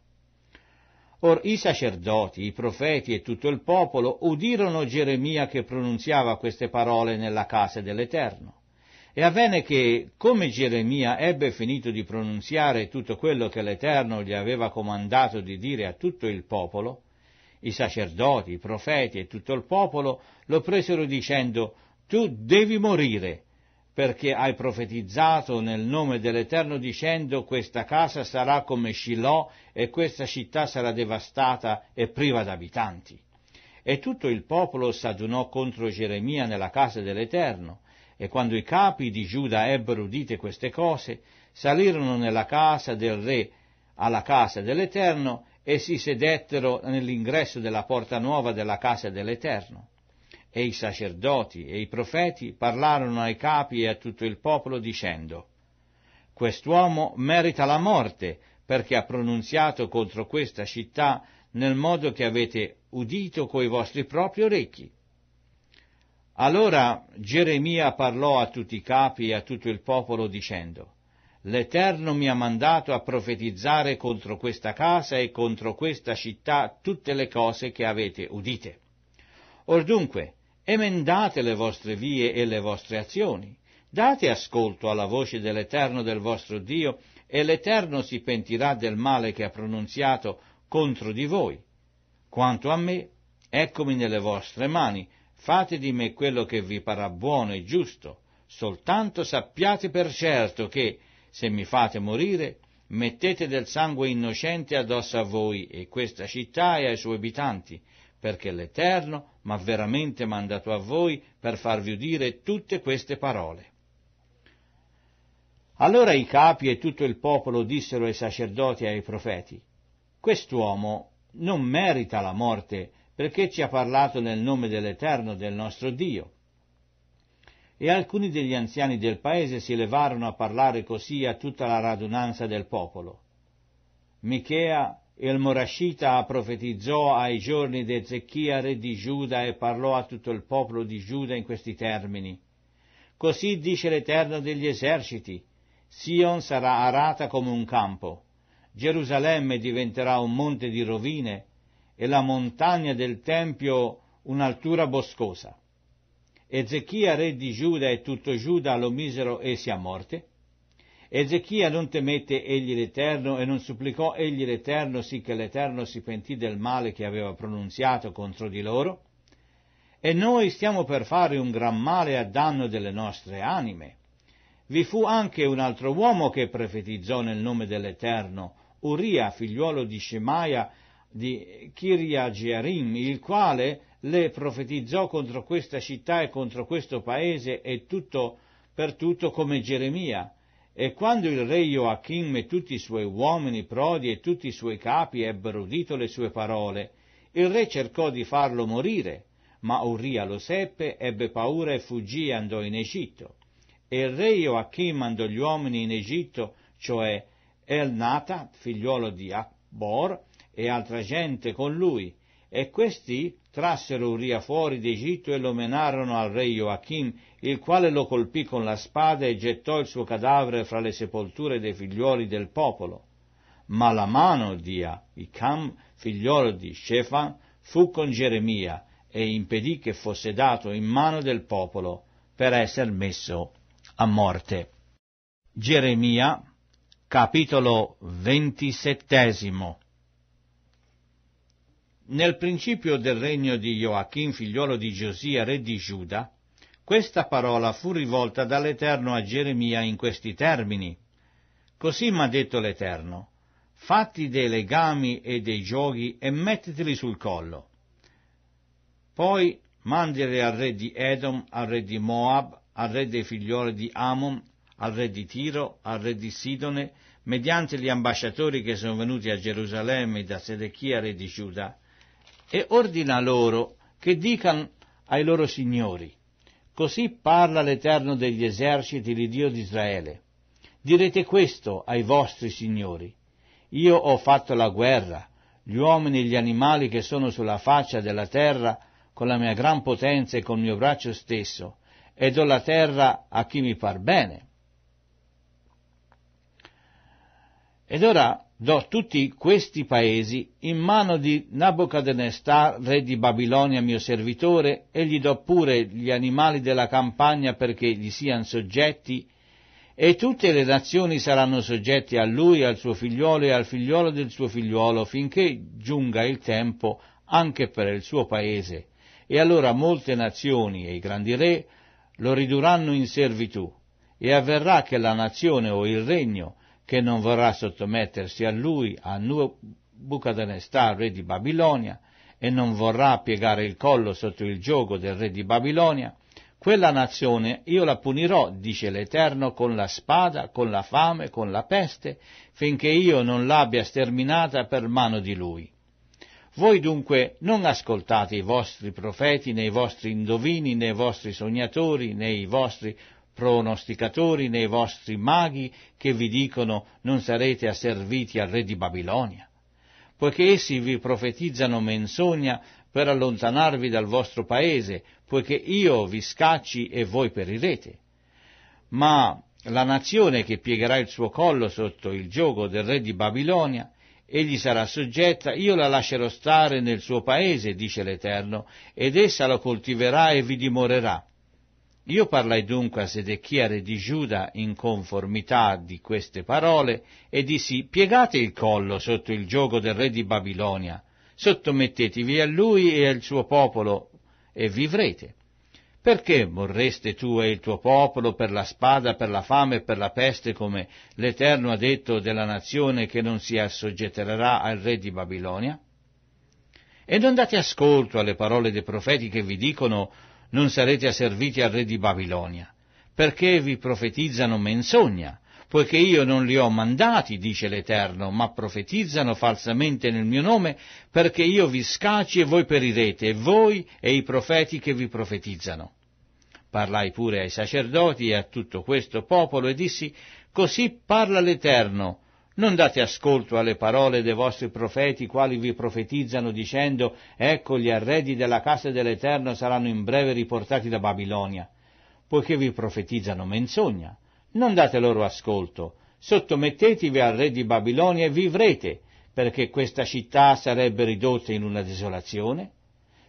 Or i sacerdoti, i profeti e tutto il popolo udirono Geremia che pronunziava queste parole nella casa dell'Eterno. E avvenne che, come Geremia ebbe finito di pronunziare tutto quello che l'Eterno gli aveva comandato di dire a tutto il popolo, i sacerdoti, i profeti e tutto il popolo lo presero dicendo Tu devi morire perché hai profetizzato nel nome dell'Eterno dicendo questa casa sarà come Shiloh e questa città sarà devastata e priva d'abitanti. E tutto il popolo s'adunò contro Geremia nella casa dell'Eterno, e quando i capi di Giuda ebbero udite queste cose, salirono nella casa del re alla casa dell'Eterno e si sedettero nell'ingresso della porta nuova della casa dell'Eterno. E i sacerdoti e i profeti parlarono ai capi e a tutto il popolo dicendo, Quest'uomo merita la morte perché ha pronunziato contro questa città nel modo che avete udito coi vostri propri orecchi. Allora Geremia parlò a tutti i capi e a tutto il popolo dicendo, L'Eterno mi ha mandato a profetizzare contro questa casa e contro questa città tutte le cose che avete udite. Or dunque, emendate le vostre vie e le vostre azioni, date ascolto alla voce dell'Eterno del vostro Dio, e l'Eterno si pentirà del male che ha pronunziato contro di voi. Quanto a me, eccomi nelle vostre mani, fate di me quello che vi parrà buono e giusto, soltanto sappiate per certo che, se mi fate morire, mettete del sangue innocente addosso a voi e questa città e ai suoi abitanti, perché l'Eterno ma veramente mandato a voi per farvi udire tutte queste parole. Allora i capi e tutto il popolo dissero ai sacerdoti e ai profeti, quest'uomo non merita la morte perché ci ha parlato nel nome dell'Eterno del nostro Dio. E alcuni degli anziani del paese si levarono a parlare così a tutta la radunanza del popolo. Michea il Morascita profetizzò ai giorni di Ezechia re di Giuda e parlò a tutto il popolo di Giuda in questi termini. Così dice l'Eterno degli eserciti, Sion sarà arata come un campo, Gerusalemme diventerà un monte di rovine e la montagna del Tempio un'altura boscosa. Ezechia re di Giuda e tutto Giuda lo misero e si a morte, Ezechia non temette egli l'Eterno e non supplicò egli l'Eterno sì che l'Eterno si pentì del male che aveva pronunziato contro di loro? E noi stiamo per fare un gran male a danno delle nostre anime. Vi fu anche un altro uomo che profetizzò nel nome dell'Eterno, Uria, figliuolo di Shemaia di Kiriagiarim, il quale le profetizzò contro questa città e contro questo paese e tutto per tutto come Geremia e quando il re Joachim e tutti i suoi uomini prodi e tutti i suoi capi ebbero udito le sue parole, il re cercò di farlo morire, ma Uria lo seppe, ebbe paura e fuggì e andò in Egitto. E il re Joachim mandò gli uomini in Egitto, cioè el figliuolo di Akbor, e altra gente con lui, e questi trassero Uria fuori d'Egitto e lo menarono al re Joachim il quale lo colpì con la spada e gettò il suo cadavere fra le sepolture dei figliuoli del popolo. Ma la mano di Icam, figliolo di Shefan, fu con Geremia e impedì che fosse dato in mano del popolo per essere messo a morte. Geremia, capitolo ventisettesimo. Nel principio del regno di Joachim, figliolo di Giosia, re di Giuda, questa parola fu rivolta dall'Eterno a Geremia in questi termini. Così m'ha detto l'Eterno, fatti dei legami e dei giochi e metteteli sul collo. Poi mandali al re di Edom, al re di Moab, al re dei figlioli di Amon, al re di Tiro, al re di Sidone, mediante gli ambasciatori che sono venuti a Gerusalemme da Sedechia, re di Giuda, e ordina loro che dicano ai loro signori, Così parla l'Eterno degli eserciti, l'Iddio di Israele. Direte questo ai vostri signori. Io ho fatto la guerra, gli uomini e gli animali che sono sulla faccia della terra, con la mia gran potenza e col mio braccio stesso, e do la terra a chi mi par bene. Ed ora do tutti questi paesi in mano di Nabucodonosor, re di Babilonia, mio servitore, e gli do pure gli animali della campagna perché gli siano soggetti, e tutte le nazioni saranno soggette a lui, al suo figliuolo e al figliuolo del suo figliuolo, finché giunga il tempo anche per il suo paese. E allora molte nazioni e i grandi re lo ridurranno in servitù, e avverrà che la nazione o il regno che non vorrà sottomettersi a lui, a Nabucodonosor, re di Babilonia, e non vorrà piegare il collo sotto il gioco del re di Babilonia, quella nazione io la punirò, dice l'Eterno, con la spada, con la fame, con la peste, finché io non l'abbia sterminata per mano di lui. Voi dunque non ascoltate i vostri profeti, né i vostri indovini, né i vostri sognatori, né i vostri pronosticatori né vostri maghi che vi dicono non sarete asserviti al re di Babilonia, poiché essi vi profetizzano menzogna per allontanarvi dal vostro paese, poiché io vi scacci e voi perirete. Ma la nazione che piegherà il suo collo sotto il gioco del re di Babilonia, egli sarà soggetta, io la lascerò stare nel suo paese, dice l'Eterno, ed essa lo coltiverà e vi dimorerà io parlai dunque a Sedechia re di Giuda in conformità di queste parole e dissi piegate il collo sotto il gioco del re di Babilonia, sottomettetevi a lui e al suo popolo e vivrete. Perché morreste tu e il tuo popolo per la spada, per la fame e per la peste, come l'Eterno ha detto della nazione che non si assoggetterà al re di Babilonia? E non date ascolto alle parole dei profeti che vi dicono non sarete asserviti al re di Babilonia, perché vi profetizzano menzogna, poiché io non li ho mandati, dice l'Eterno, ma profetizzano falsamente nel mio nome, perché io vi scaci e voi perirete, voi e i profeti che vi profetizzano. Parlai pure ai sacerdoti e a tutto questo popolo e dissi, Così parla l'Eterno, non date ascolto alle parole dei vostri profeti, quali vi profetizzano dicendo, ecco gli arredi della casa dell'Eterno saranno in breve riportati da Babilonia, poiché vi profetizzano menzogna. Non date loro ascolto, sottomettetevi al re di Babilonia e vivrete, perché questa città sarebbe ridotta in una desolazione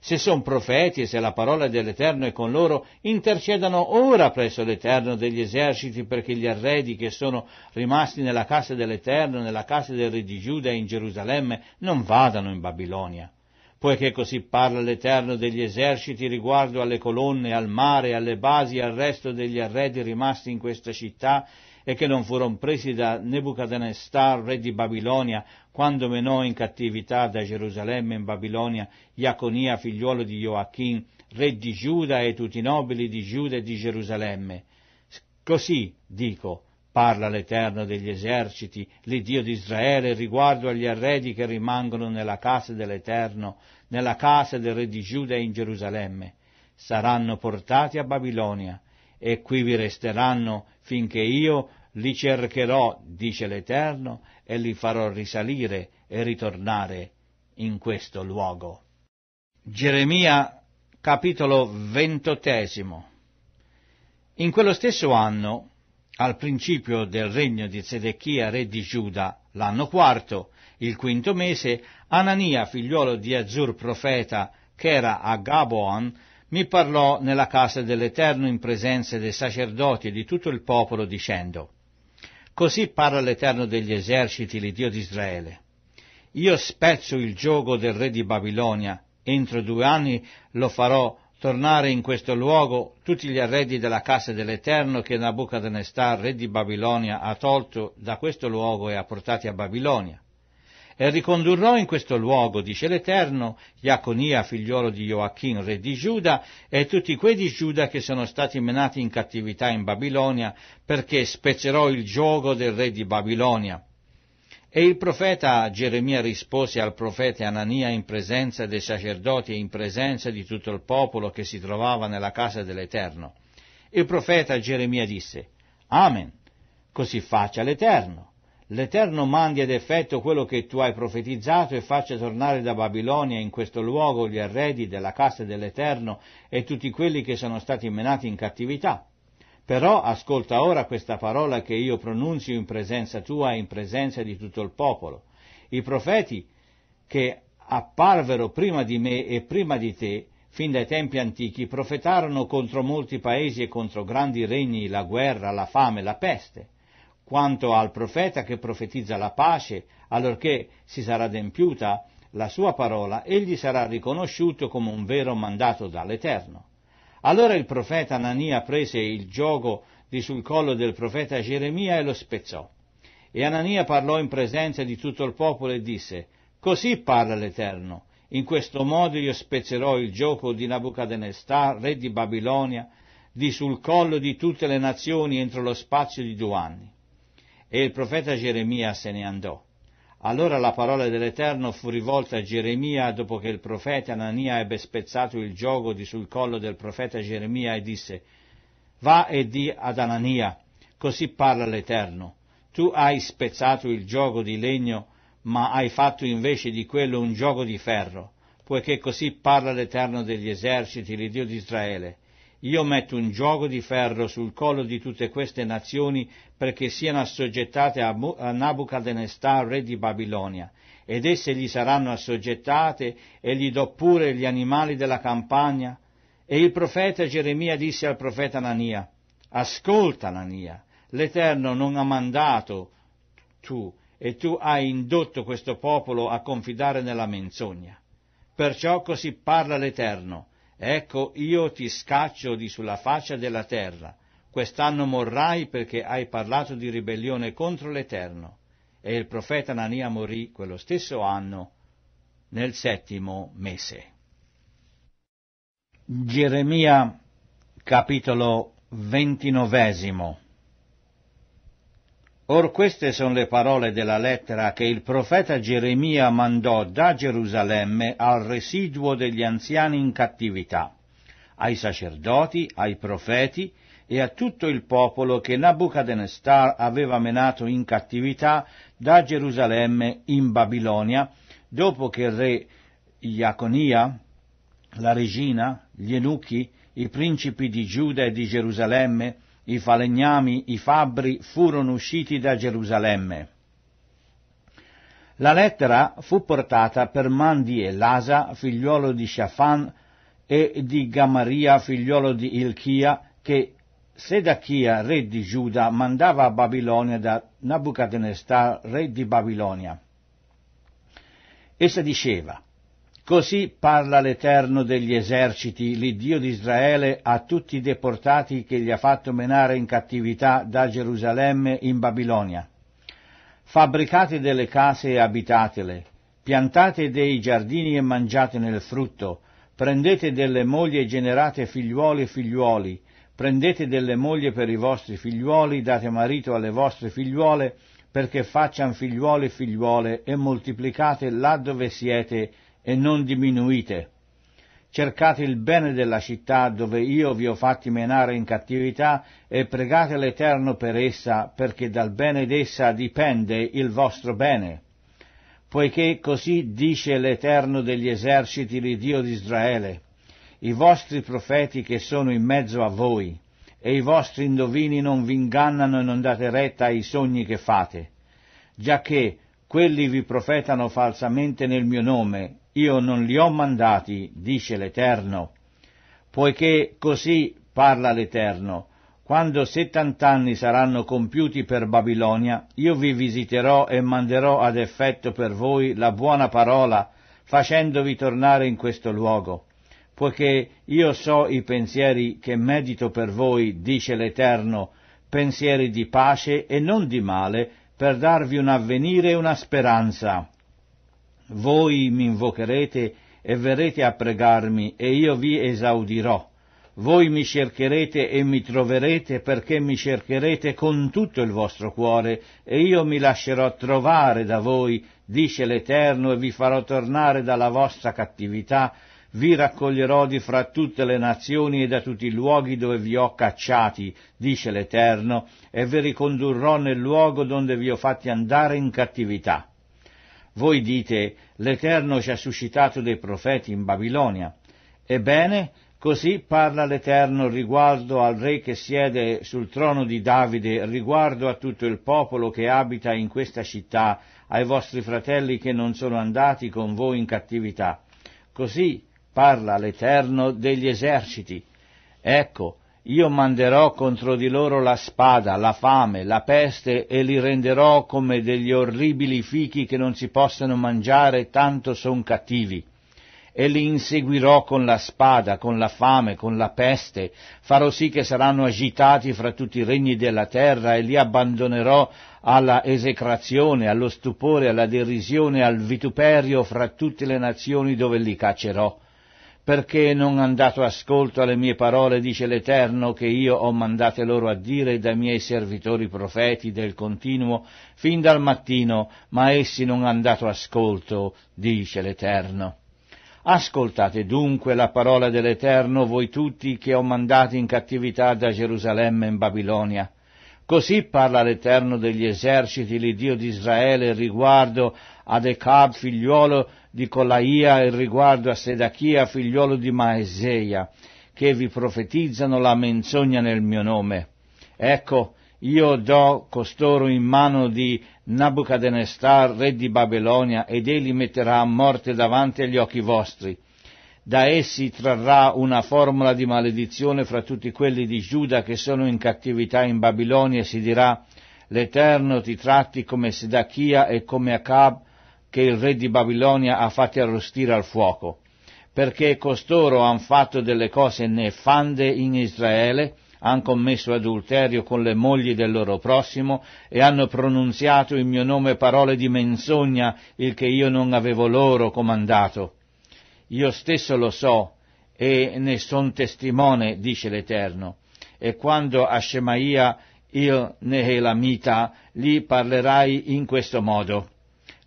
se sono profeti e se la parola dell'Eterno è con loro, intercedano ora presso l'Eterno degli eserciti perché gli arredi che sono rimasti nella casa dell'Eterno, nella casa del re di Giuda e in Gerusalemme, non vadano in Babilonia poiché così parla l'Eterno degli eserciti riguardo alle colonne, al mare, alle basi e al resto degli arredi rimasti in questa città e che non furono presi da Nebuchadnezzar, re di Babilonia, quando menò in cattività da Gerusalemme in Babilonia Iaconia, figliuolo di Joachim, re di Giuda e tutti i nobili di Giuda e di Gerusalemme. Così, dico, parla l'Eterno degli eserciti, l'Iddio di Israele, riguardo agli arredi che rimangono nella casa dell'Eterno, nella casa del re di Giuda e in Gerusalemme. Saranno portati a Babilonia, e qui vi resteranno finché io li cercherò, dice l'Eterno, e li farò risalire e ritornare in questo luogo. Geremia capitolo ventottesimo. In quello stesso anno, al principio del regno di Zedechia, re di Giuda, l'anno quarto, il quinto mese, Anania, figliuolo di Azzur profeta, che era a Gaboan, mi parlò nella casa dell'Eterno in presenza dei sacerdoti e di tutto il popolo, dicendo, Così parla l'Eterno degli eserciti, l'Iddio di Israele. Io spezzo il gioco del re di Babilonia, entro due anni lo farò tornare in questo luogo tutti gli arredi della casa dell'Eterno che Nabucodonosor, re di Babilonia, ha tolto da questo luogo e ha portati a Babilonia e ricondurrò in questo luogo, dice l'Eterno, Iaconia, figliolo di Joachim, re di Giuda, e tutti quei di Giuda che sono stati menati in cattività in Babilonia, perché spezzerò il gioco del re di Babilonia. E il profeta Geremia rispose al profeta Anania in presenza dei sacerdoti e in presenza di tutto il popolo che si trovava nella casa dell'Eterno. Il profeta Geremia disse, Amen, così faccia l'Eterno L'Eterno mandi ad effetto quello che tu hai profetizzato e faccia tornare da Babilonia in questo luogo gli arredi della casa dell'Eterno e tutti quelli che sono stati menati in cattività. Però ascolta ora questa parola che io pronunzio in presenza tua e in presenza di tutto il popolo. I profeti che apparvero prima di me e prima di te, fin dai tempi antichi, profetarono contro molti paesi e contro grandi regni la guerra, la fame, la peste. Quanto al profeta che profetizza la pace, allorché si sarà adempiuta la sua parola, egli sarà riconosciuto come un vero mandato dall'Eterno. Allora il profeta Anania prese il gioco di sul collo del profeta Geremia e lo spezzò. E Anania parlò in presenza di tutto il popolo e disse, Così parla l'Eterno, in questo modo io spezzerò il gioco di Nabucodonosor, re di Babilonia, di sul collo di tutte le nazioni entro lo spazio di due anni. E il profeta Geremia se ne andò. Allora la parola dell'Eterno fu rivolta a Geremia dopo che il profeta Anania ebbe spezzato il giogo di sul collo del profeta Geremia e disse, Va e di ad Anania, così parla l'Eterno, tu hai spezzato il giogo di legno, ma hai fatto invece di quello un giogo di ferro, poiché così parla l'Eterno degli eserciti, l'Idio di Israele. Io metto un gioco di ferro sul collo di tutte queste nazioni perché siano assoggettate a Nabucodonosor, re di Babilonia, ed esse gli saranno assoggettate e gli do pure gli animali della campagna. E il profeta Geremia disse al profeta Anania, Ascolta Anania, l'Eterno non ha mandato tu, e tu hai indotto questo popolo a confidare nella menzogna. Perciò così parla l'Eterno, Ecco, io ti scaccio di sulla faccia della terra. Quest'anno morrai perché hai parlato di ribellione contro l'Eterno. E il profeta Anania morì quello stesso anno, nel settimo mese. Geremia capitolo ventinovesimo Or queste sono le parole della lettera che il profeta Geremia mandò da Gerusalemme al residuo degli anziani in cattività, ai sacerdoti, ai profeti e a tutto il popolo che Nabucodonosor aveva menato in cattività da Gerusalemme in Babilonia, dopo che il re Iaconia, la regina, gli enuchi, i principi di Giuda e di Gerusalemme, i falegnami, i fabbri furono usciti da Gerusalemme. La lettera fu portata per man di Elasa, figliuolo di Shafan, e di Gamaria, figliuolo di Ilchia, che Sedachia, re di Giuda, mandava a Babilonia da Nabucodonosor, re di Babilonia. Essa diceva, Così parla l'Eterno degli eserciti, l'Iddio di Israele, a tutti i deportati che gli ha fatto menare in cattività da Gerusalemme in Babilonia. Fabbricate delle case e abitatele, piantate dei giardini e mangiate nel frutto, prendete delle mogli e generate figliuoli e figliuoli, prendete delle mogli per i vostri figliuoli, date marito alle vostre figliuole, perché facciano figliuoli e figliuole, e moltiplicate là dove siete, e non diminuite. Cercate il bene della città dove io vi ho fatti menare in cattività e pregate l'Eterno per essa, perché dal bene d'essa dipende il vostro bene. Poiché così dice l'Eterno degli eserciti, l'Idio di Israele, i vostri profeti che sono in mezzo a voi, e i vostri indovini non vi ingannano e non date retta ai sogni che fate, già che quelli vi profetano falsamente nel mio nome, io non li ho mandati, dice l'Eterno, poiché così parla l'Eterno, quando settant'anni saranno compiuti per Babilonia, io vi visiterò e manderò ad effetto per voi la buona parola, facendovi tornare in questo luogo. Poiché io so i pensieri che medito per voi, dice l'Eterno, pensieri di pace e non di male, per darvi un avvenire e una speranza. Voi mi invocherete e verrete a pregarmi e io vi esaudirò. Voi mi cercherete e mi troverete perché mi cercherete con tutto il vostro cuore e io mi lascerò trovare da voi, dice l'Eterno, e vi farò tornare dalla vostra cattività, vi raccoglierò di fra tutte le nazioni e da tutti i luoghi dove vi ho cacciati, dice l'Eterno, e vi ricondurrò nel luogo donde vi ho fatti andare in cattività. Voi dite, L'Eterno ci ha suscitato dei profeti in Babilonia. Ebbene, così parla l'Eterno riguardo al re che siede sul trono di Davide, riguardo a tutto il popolo che abita in questa città, ai vostri fratelli che non sono andati con voi in cattività. Così parla l'Eterno degli eserciti. Ecco, io manderò contro di loro la spada, la fame, la peste e li renderò come degli orribili fichi che non si possono mangiare, tanto son cattivi. E li inseguirò con la spada, con la fame, con la peste, farò sì che saranno agitati fra tutti i regni della terra e li abbandonerò alla esecrazione, allo stupore, alla derisione, al vituperio fra tutte le nazioni dove li caccerò perché non han dato ascolto alle mie parole, dice l'Eterno, che io ho mandate loro a dire dai miei servitori profeti del continuo fin dal mattino, ma essi non han dato ascolto, dice l'Eterno. Ascoltate dunque la parola dell'Eterno voi tutti che ho mandati in cattività da Gerusalemme in Babilonia. Così parla l'Eterno degli eserciti, l'Iddio di Israele, riguardo ad Ecab, figliuolo di Colaia riguardo a Sedachia, figliuolo di Maeseia, che vi profetizzano la menzogna nel mio nome. Ecco, io do costoro in mano di Nabucodonosor, re di Babilonia, ed egli metterà a morte davanti agli occhi vostri. Da essi trarrà una formula di maledizione fra tutti quelli di Giuda che sono in cattività in Babilonia e si dirà L'Eterno ti tratti come Sedachia e come Acab, che il re di Babilonia ha fatti arrostire al fuoco, perché costoro han fatto delle cose nefande in Israele, han commesso adulterio con le mogli del loro prossimo e hanno pronunziato in mio nome parole di menzogna, il che io non avevo loro comandato. Io stesso lo so e ne son testimone, dice l'Eterno. E quando a Shemaia, il Nehelamita, li parlerai in questo modo.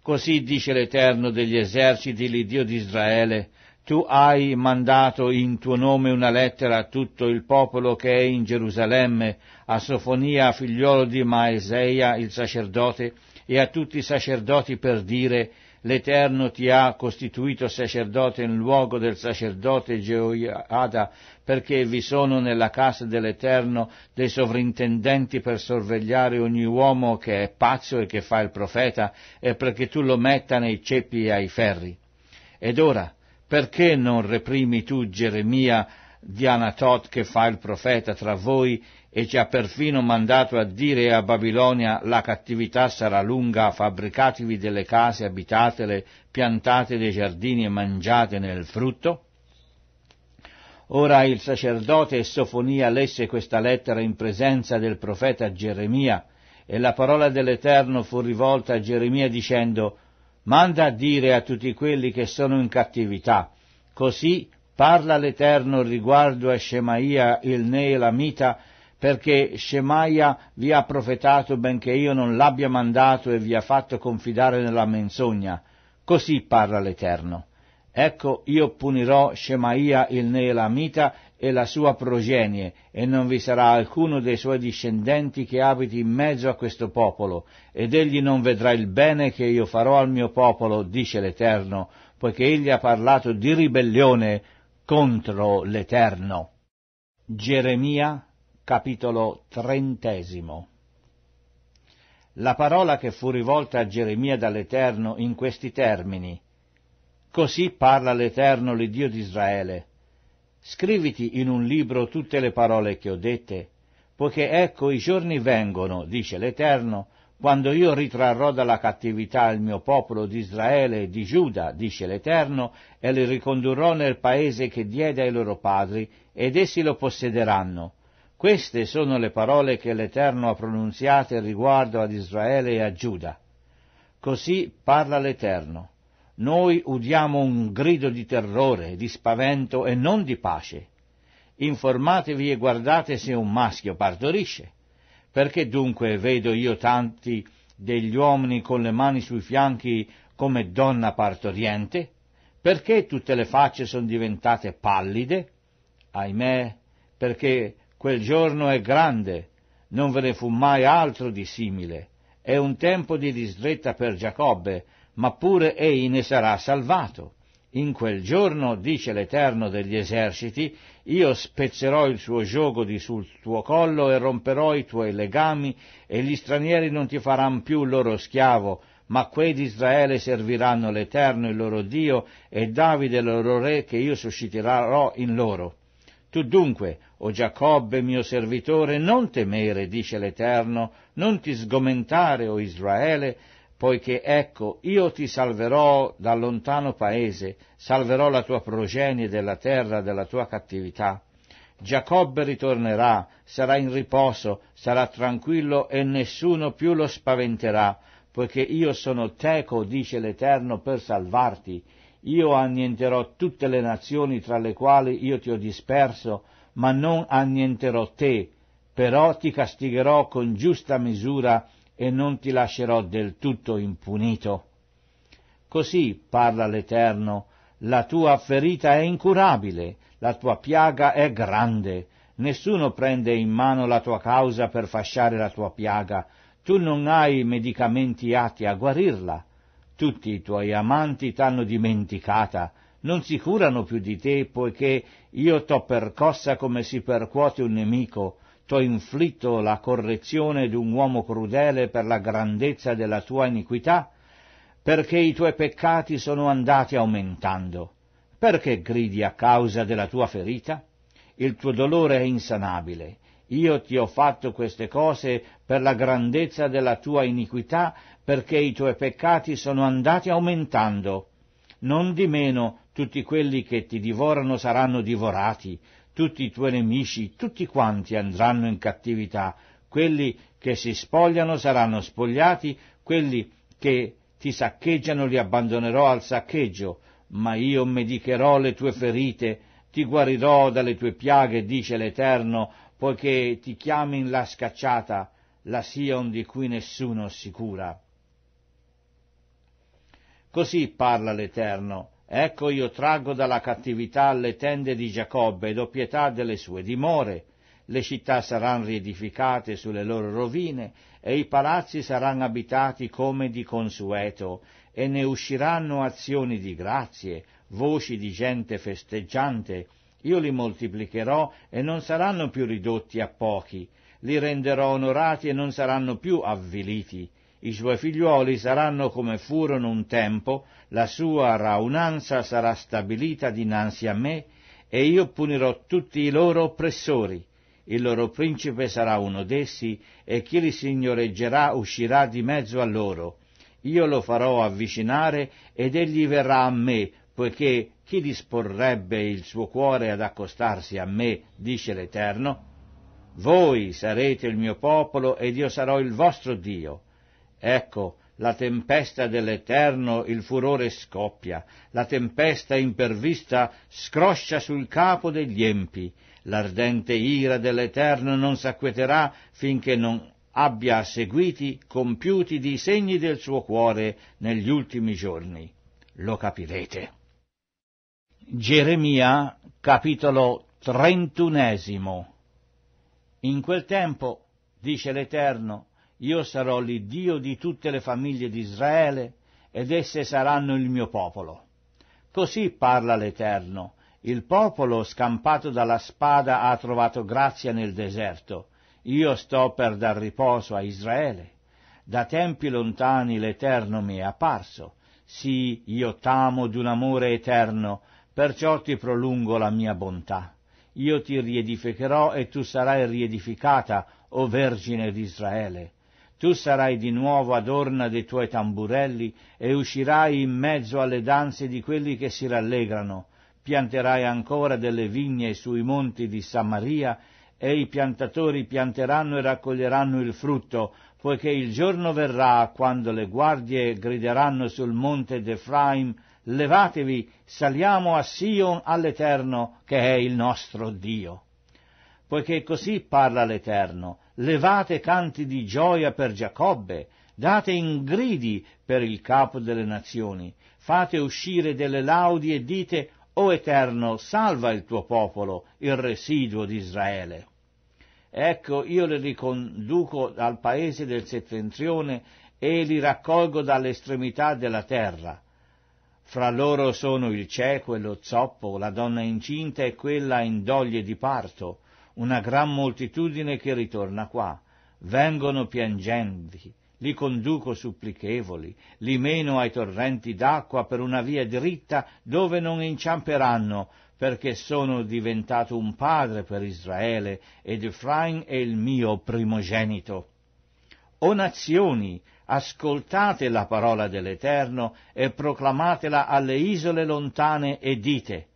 Così dice l'Eterno degli eserciti, l'Iddio di Israele, tu hai mandato in tuo nome una lettera a tutto il popolo che è in Gerusalemme, a Sofonia, figliolo di Maeseia, il sacerdote, e a tutti i sacerdoti per dire l'Eterno ti ha costituito sacerdote in luogo del sacerdote Geoiada, perché vi sono nella casa dell'Eterno dei sovrintendenti per sorvegliare ogni uomo che è pazzo e che fa il profeta, e perché tu lo metta nei ceppi e ai ferri. Ed ora, perché non reprimi tu Geremia di Anatot che fa il profeta tra voi e ci ha perfino mandato a dire a Babilonia la cattività sarà lunga, fabbricatevi delle case, abitatele, piantate dei giardini e mangiate nel frutto? Ora il sacerdote Sofonia lesse questa lettera in presenza del profeta Geremia, e la parola dell'Eterno fu rivolta a Geremia dicendo Manda a dire a tutti quelli che sono in cattività, così parla l'Eterno riguardo a Shemaia il Neelamita, perché Shemaia vi ha profetato benché io non l'abbia mandato e vi ha fatto confidare nella menzogna. Così parla l'Eterno. Ecco, io punirò Shemaia il Neelamita e la sua progenie, e non vi sarà alcuno dei suoi discendenti che abiti in mezzo a questo popolo, ed egli non vedrà il bene che io farò al mio popolo, dice l'Eterno, poiché egli ha parlato di ribellione contro l'Eterno. Geremia capitolo trentesimo. La parola che fu rivolta a Geremia dall'Eterno in questi termini. Così parla l'Eterno, l'Iddio di Israele. Scriviti in un libro tutte le parole che ho dette, poiché ecco i giorni vengono, dice l'Eterno, quando io ritrarrò dalla cattività il mio popolo di Israele e di Giuda, dice l'Eterno, e li ricondurrò nel paese che diede ai loro padri, ed essi lo possederanno. Queste sono le parole che l'Eterno ha pronunziate riguardo ad Israele e a Giuda. Così parla l'Eterno. Noi udiamo un grido di terrore, di spavento e non di pace. Informatevi e guardate se un maschio partorisce. Perché dunque vedo io tanti degli uomini con le mani sui fianchi come donna partoriente? Perché tutte le facce sono diventate pallide? Ahimè, perché Quel giorno è grande, non ve ne fu mai altro di simile. È un tempo di disdetta per Giacobbe, ma pure egli ne sarà salvato. In quel giorno, dice l'Eterno degli eserciti, io spezzerò il suo giogo di sul tuo collo e romperò i tuoi legami, e gli stranieri non ti faranno più loro schiavo, ma quei di Israele serviranno l'Eterno, il loro Dio, e Davide, il loro re, che io susciterò in loro. Tu dunque, o Giacobbe, mio servitore, non temere, dice l'Eterno, non ti sgomentare, o Israele, poiché ecco, io ti salverò dal lontano paese, salverò la tua progenie della terra della tua cattività. Giacobbe ritornerà, sarà in riposo, sarà tranquillo e nessuno più lo spaventerà, poiché io sono teco, dice l'Eterno, per salvarti. Io annienterò tutte le nazioni tra le quali io ti ho disperso, ma non annienterò te, però ti castigherò con giusta misura e non ti lascerò del tutto impunito. Così parla l'Eterno, la tua ferita è incurabile, la tua piaga è grande, nessuno prende in mano la tua causa per fasciare la tua piaga, tu non hai medicamenti atti a guarirla, tutti i tuoi amanti t'hanno dimenticata, non si curano più di te, poiché io t'ho percossa come si percuote un nemico, t'ho inflitto la correzione d'un uomo crudele per la grandezza della tua iniquità, perché i tuoi peccati sono andati aumentando. Perché gridi a causa della tua ferita? Il tuo dolore è insanabile. Io ti ho fatto queste cose per la grandezza della tua iniquità, perché i tuoi peccati sono andati aumentando. Non di meno tutti quelli che ti divorano saranno divorati, tutti i tuoi nemici, tutti quanti andranno in cattività, quelli che si spogliano saranno spogliati, quelli che ti saccheggiano li abbandonerò al saccheggio, ma io medicherò le tue ferite, ti guarirò dalle tue piaghe, dice l'Eterno, poiché ti chiami la scacciata, la Sion di cui nessuno si cura. Così parla l'Eterno, Ecco io traggo dalla cattività le tende di Giacobbe ed ho pietà delle sue dimore. Le città saranno riedificate sulle loro rovine e i palazzi saranno abitati come di consueto e ne usciranno azioni di grazie, voci di gente festeggiante. Io li moltiplicherò e non saranno più ridotti a pochi, li renderò onorati e non saranno più avviliti i suoi figliuoli saranno come furono un tempo, la sua raunanza sarà stabilita dinanzi a me, e io punirò tutti i loro oppressori. Il loro principe sarà uno d'essi, e chi li signoreggerà uscirà di mezzo a loro. Io lo farò avvicinare, ed egli verrà a me, poiché chi disporrebbe il suo cuore ad accostarsi a me, dice l'Eterno? Voi sarete il mio popolo ed io sarò il vostro Dio. Ecco, la tempesta dell'Eterno il furore scoppia, la tempesta impervista scroscia sul capo degli empi, l'ardente ira dell'Eterno non s'acqueterà finché non abbia seguiti compiuti di segni del suo cuore negli ultimi giorni. Lo capirete. Geremia, capitolo trentunesimo. In quel tempo, dice l'Eterno, io sarò l'Iddio di tutte le famiglie di Israele ed esse saranno il mio popolo. Così parla l'Eterno. Il popolo scampato dalla spada ha trovato grazia nel deserto. Io sto per dar riposo a Israele. Da tempi lontani l'Eterno mi è apparso. Sì, io t'amo d'un amore eterno, perciò ti prolungo la mia bontà. Io ti riedificherò e tu sarai riedificata, o Vergine d'Israele tu sarai di nuovo adorna dei tuoi tamburelli e uscirai in mezzo alle danze di quelli che si rallegrano, pianterai ancora delle vigne sui monti di Samaria, e i piantatori pianteranno e raccoglieranno il frutto, poiché il giorno verrà quando le guardie grideranno sul monte d'Efraim, levatevi, saliamo a Sion all'Eterno, che è il nostro Dio. Poiché così parla l'Eterno, levate canti di gioia per Giacobbe, date in gridi per il capo delle nazioni, fate uscire delle laudi e dite, o Eterno, salva il tuo popolo, il residuo di Israele. Ecco, io le riconduco al paese del settentrione e li raccolgo dall'estremità della terra. Fra loro sono il cieco e lo zoppo, la donna incinta e quella in doglie di parto, una gran moltitudine che ritorna qua, vengono piangenti, li conduco supplichevoli, li meno ai torrenti d'acqua per una via dritta dove non inciamperanno, perché sono diventato un padre per Israele ed Efraim è il mio primogenito. O nazioni, ascoltate la parola dell'Eterno e proclamatela alle isole lontane e dite,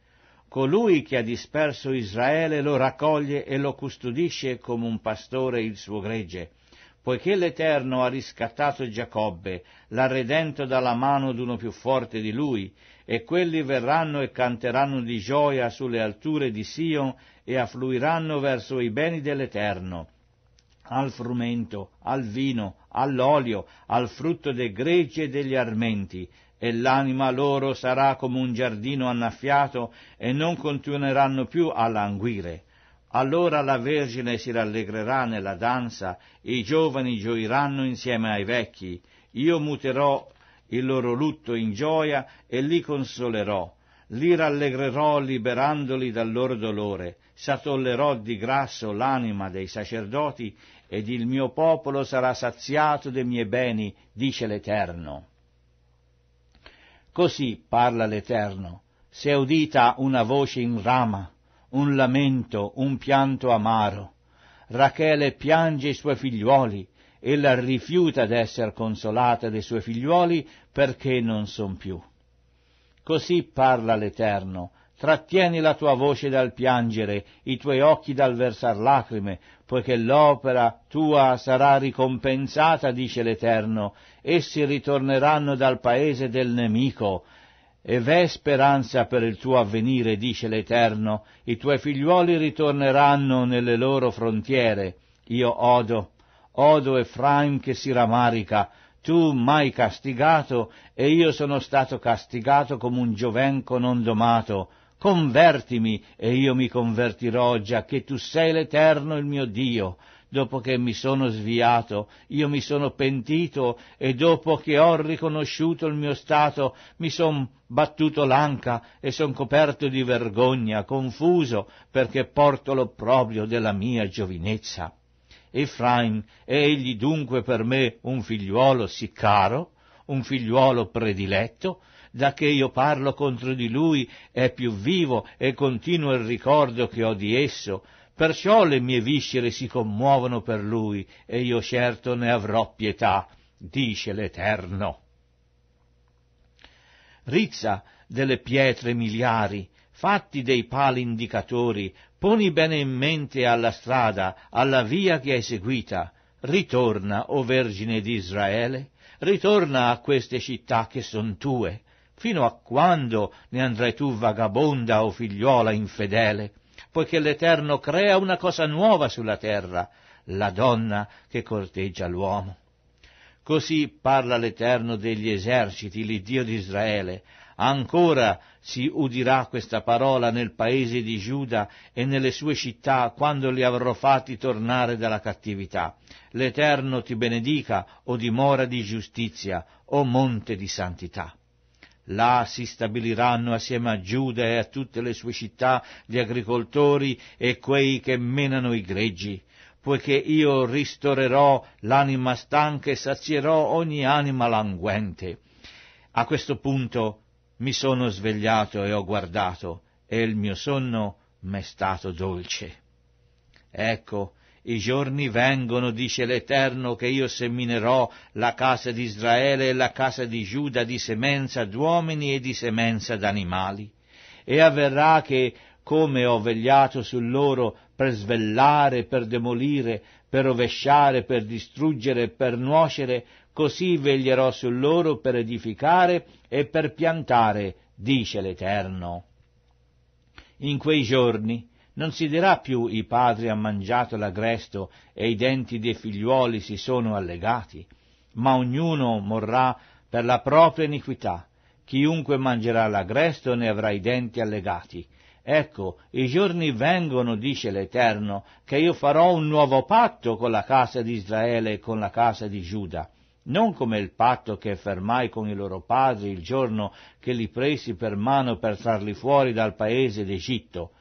Colui che ha disperso Israele lo raccoglie e lo custodisce come un pastore il suo gregge. Poiché l'Eterno ha riscattato Giacobbe, l'ha redento dalla mano d'uno più forte di lui, e quelli verranno e canteranno di gioia sulle alture di Sion e affluiranno verso i beni dell'Eterno al frumento, al vino, all'olio, al frutto dei greggi e degli armenti, e l'anima loro sarà come un giardino annaffiato e non continueranno più a languire. Allora la Vergine si rallegrerà nella danza, i giovani gioiranno insieme ai vecchi, io muterò il loro lutto in gioia e li consolerò, li rallegrerò liberandoli dal loro dolore, satollerò di grasso l'anima dei sacerdoti ed il mio popolo sarà saziato dei miei beni, dice l'Eterno. Così parla l'Eterno. Se è udita una voce in rama, un lamento, un pianto amaro. Rachele piange i suoi figliuoli, ella rifiuta d'essere consolata dei suoi figliuoli perché non son più. Così parla l'Eterno, trattieni la tua voce dal piangere, i tuoi occhi dal versar lacrime, poiché l'opera tua sarà ricompensata, dice l'Eterno, essi ritorneranno dal paese del nemico, e v'è speranza per il tuo avvenire, dice l'Eterno, i tuoi figliuoli ritorneranno nelle loro frontiere. Io odo, odo Efraim che si ramarica, tu m'hai castigato e io sono stato castigato come un giovenco non domato. Convertimi e io mi convertirò, già che tu sei l'Eterno il mio Dio, dopo che mi sono sviato, io mi sono pentito e dopo che ho riconosciuto il mio stato mi son battuto l'anca e son coperto di vergogna, confuso, perché porto l'opprobrio della mia giovinezza. Efraim è egli dunque per me un figliuolo sì caro, un figliuolo prediletto, da che io parlo contro di lui è più vivo e continuo il ricordo che ho di esso, Perciò le mie viscere si commuovono per lui, e io certo ne avrò pietà, dice l'Eterno. Rizza delle pietre miliari, fatti dei pali indicatori, poni bene in mente alla strada, alla via che hai seguita. Ritorna, o Vergine di Israele, ritorna a queste città che son tue. Fino a quando ne andrai tu vagabonda o figliuola infedele? poiché l'Eterno crea una cosa nuova sulla terra, la donna che corteggia l'uomo. Così parla l'Eterno degli eserciti, l'Iddio di Israele. Ancora si udirà questa parola nel paese di Giuda e nelle sue città quando li avrò fatti tornare dalla cattività. L'Eterno ti benedica, o dimora di giustizia, o monte di santità. Là si stabiliranno assieme a Giuda e a tutte le sue città gli agricoltori e quei che menano i greggi, poiché io ristorerò l'anima stanca e sazierò ogni anima languente. A questo punto mi sono svegliato e ho guardato, e il mio sonno m'è stato dolce. Ecco, i giorni vengono, dice l'Eterno, che io seminerò la casa di Israele e la casa di Giuda di semenza d'uomini e di semenza d'animali. E avverrà che, come ho vegliato su loro per svellare, per demolire, per rovesciare, per distruggere, per nuocere, così veglierò su loro per edificare e per piantare, dice l'Eterno. In quei giorni non si dirà più i padri han mangiato l'agresto e i denti dei figliuoli si sono allegati, ma ognuno morrà per la propria iniquità. Chiunque mangerà l'agresto ne avrà i denti allegati. Ecco, i giorni vengono, dice l'Eterno, che io farò un nuovo patto con la casa di Israele e con la casa di Giuda, non come il patto che fermai con i loro padri il giorno che li presi per mano per trarli fuori dal paese d'Egitto,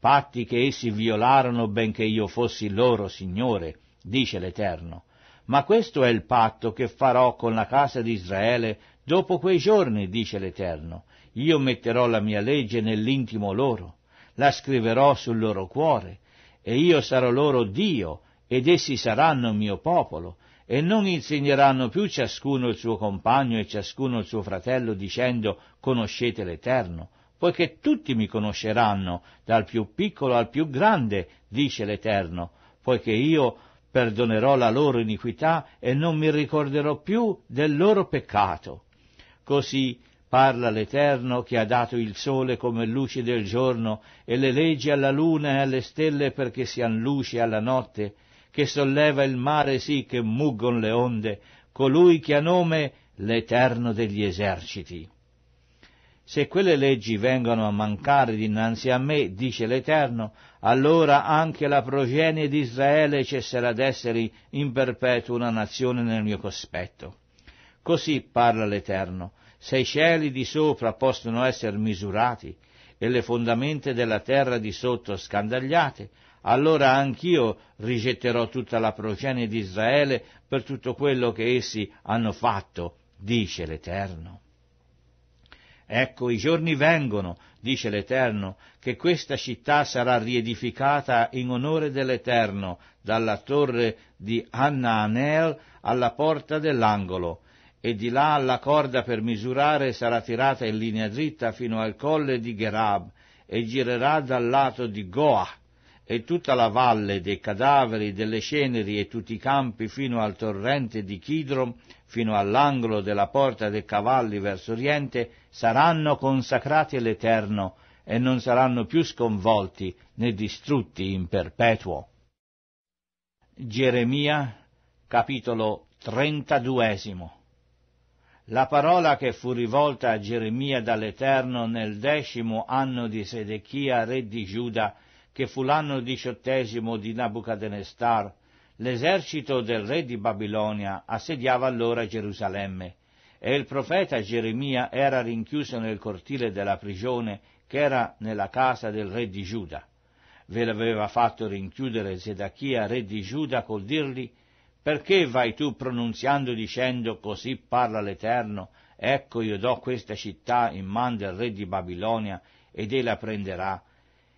patti che essi violarono benché io fossi loro Signore, dice l'Eterno. Ma questo è il patto che farò con la casa di Israele dopo quei giorni, dice l'Eterno. Io metterò la mia legge nell'intimo loro, la scriverò sul loro cuore, e io sarò loro Dio, ed essi saranno mio popolo, e non insegneranno più ciascuno il suo compagno e ciascuno il suo fratello, dicendo conoscete l'Eterno, poiché tutti mi conosceranno, dal più piccolo al più grande, dice l'Eterno, poiché io perdonerò la loro iniquità e non mi ricorderò più del loro peccato. Così parla l'Eterno che ha dato il sole come luce del giorno e le leggi alla luna e alle stelle perché sian luce alla notte, che solleva il mare sì che muggon le onde, colui che ha nome l'Eterno degli eserciti. Se quelle leggi vengono a mancare dinanzi a me, dice l'Eterno, allora anche la progenie di Israele cesserà d'essere in perpetuo una nazione nel mio cospetto. Così parla l'Eterno, se i cieli di sopra possono essere misurati e le fondamenta della terra di sotto scandagliate, allora anch'io rigetterò tutta la progenie di Israele per tutto quello che essi hanno fatto, dice l'Eterno. Ecco, i giorni vengono, dice l'Eterno, che questa città sarà riedificata in onore dell'Eterno, dalla torre di Annaanel alla porta dell'angolo, e di là la corda per misurare sarà tirata in linea dritta fino al colle di Gerab, e girerà dal lato di Goa, e tutta la valle dei cadaveri, delle ceneri e tutti i campi fino al torrente di Chidrom fino all'angolo della porta dei cavalli verso oriente, saranno consacrati all'Eterno e non saranno più sconvolti né distrutti in perpetuo. Geremia, capitolo 32. La parola che fu rivolta a Geremia dall'Eterno nel decimo anno di Sedechia, re di Giuda, che fu l'anno diciottesimo di Nabucodonosor, L'esercito del re di Babilonia assediava allora Gerusalemme e il profeta Geremia era rinchiuso nel cortile della prigione che era nella casa del re di Giuda. Ve l'aveva fatto rinchiudere Zedachia, re di Giuda, col dirgli perché vai tu pronunziando dicendo così parla l'Eterno, ecco io do questa città in mano del re di Babilonia ed ella prenderà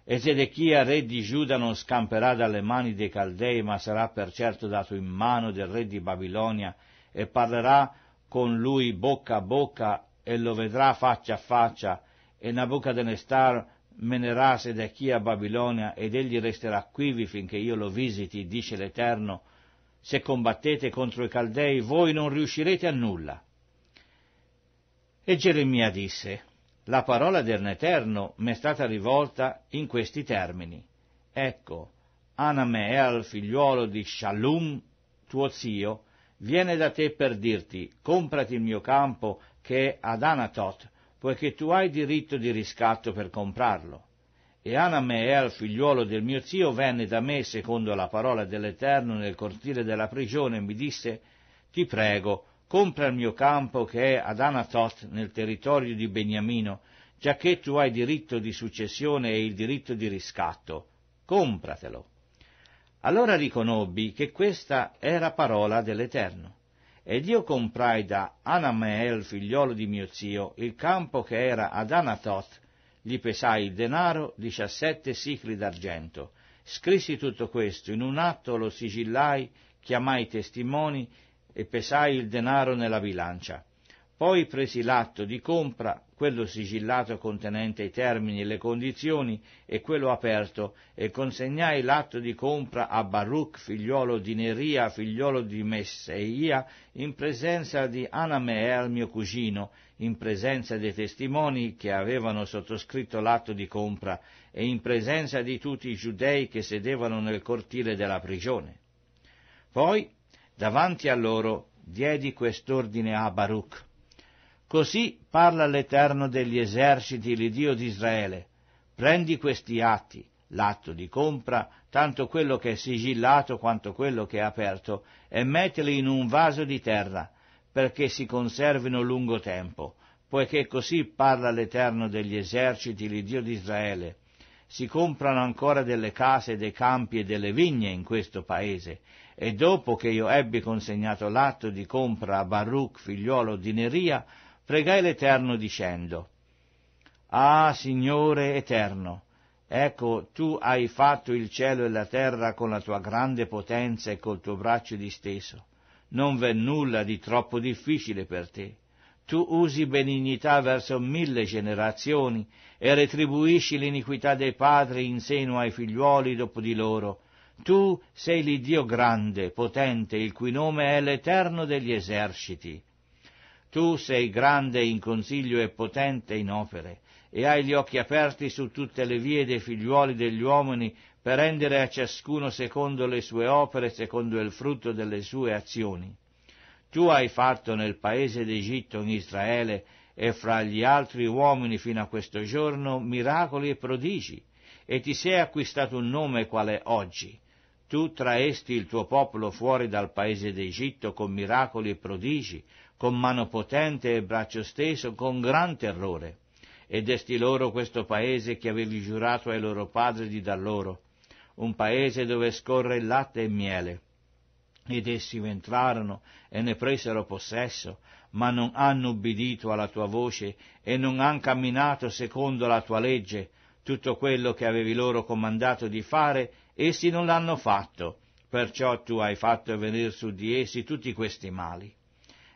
e Zedechia, re di Giuda, non scamperà dalle mani dei Caldei, ma sarà per certo dato in mano del re di Babilonia, e parlerà con lui bocca a bocca, e lo vedrà faccia a faccia, e Nabucodonosor menerà Sedechia a Babilonia, ed egli resterà quivi finché io lo visiti, dice l'Eterno. Se combattete contro i Caldei, voi non riuscirete a nulla. E Geremia disse, la parola del Neterno mi è stata rivolta in questi termini. Ecco, Anameel, figliuolo di Shallum, tuo zio, viene da te per dirti, comprati il mio campo che è ad Anatot, poiché tu hai diritto di riscatto per comprarlo. E Anameel, figliuolo del mio zio, venne da me, secondo la parola dell'Eterno, nel cortile della prigione, e mi disse, ti prego, compra il mio campo che è ad Anatot nel territorio di Beniamino, giacché tu hai diritto di successione e il diritto di riscatto, compratelo. Allora riconobbi che questa era parola dell'Eterno. Ed io comprai da Anameel, figliolo di mio zio, il campo che era ad Anatot, gli pesai il denaro, diciassette sicli d'argento. Scrissi tutto questo, in un atto lo sigillai, chiamai i testimoni e pesai il denaro nella bilancia. Poi presi l'atto di compra, quello sigillato contenente i termini e le condizioni, e quello aperto, e consegnai l'atto di compra a Baruch, figliuolo di Neria, figliuolo di Messeia, in presenza di Anameel, mio cugino, in presenza dei testimoni che avevano sottoscritto l'atto di compra, e in presenza di tutti i giudei che sedevano nel cortile della prigione. Poi Davanti a loro diedi quest'ordine a Baruch. Così parla l'Eterno degli eserciti, l'Idio di Israele. Prendi questi atti, l'atto di compra, tanto quello che è sigillato quanto quello che è aperto, e mettili in un vaso di terra, perché si conservino lungo tempo, poiché così parla l'Eterno degli eserciti, l'Idio di Israele. Si comprano ancora delle case, dei campi e delle vigne in questo paese, e dopo che io ebbi consegnato l'atto di compra a Baruch, figliuolo di Neria, pregai l'Eterno dicendo, Ah, Signore Eterno, ecco, tu hai fatto il cielo e la terra con la tua grande potenza e col tuo braccio disteso. Non v'è nulla di troppo difficile per te. Tu usi benignità verso mille generazioni e retribuisci l'iniquità dei padri in seno ai figliuoli dopo di loro, tu sei l'Iddio grande, potente, il cui nome è l'Eterno degli eserciti. Tu sei grande in consiglio e potente in opere, e hai gli occhi aperti su tutte le vie dei figliuoli degli uomini per rendere a ciascuno secondo le sue opere, secondo il frutto delle sue azioni. Tu hai fatto nel paese d'Egitto, in Israele, e fra gli altri uomini fino a questo giorno miracoli e prodigi, e ti sei acquistato un nome quale oggi. Tu traesti il tuo popolo fuori dal paese d'Egitto con miracoli e prodigi, con mano potente e braccio steso, con gran terrore, e desti loro questo paese che avevi giurato ai loro padri di dar loro, un paese dove scorre il latte e il miele. Ed essi entrarono e ne presero possesso, ma non hanno ubbidito alla tua voce e non han camminato secondo la tua legge, tutto quello che avevi loro comandato di fare Essi non l'hanno fatto, perciò tu hai fatto venire su di essi tutti questi mali.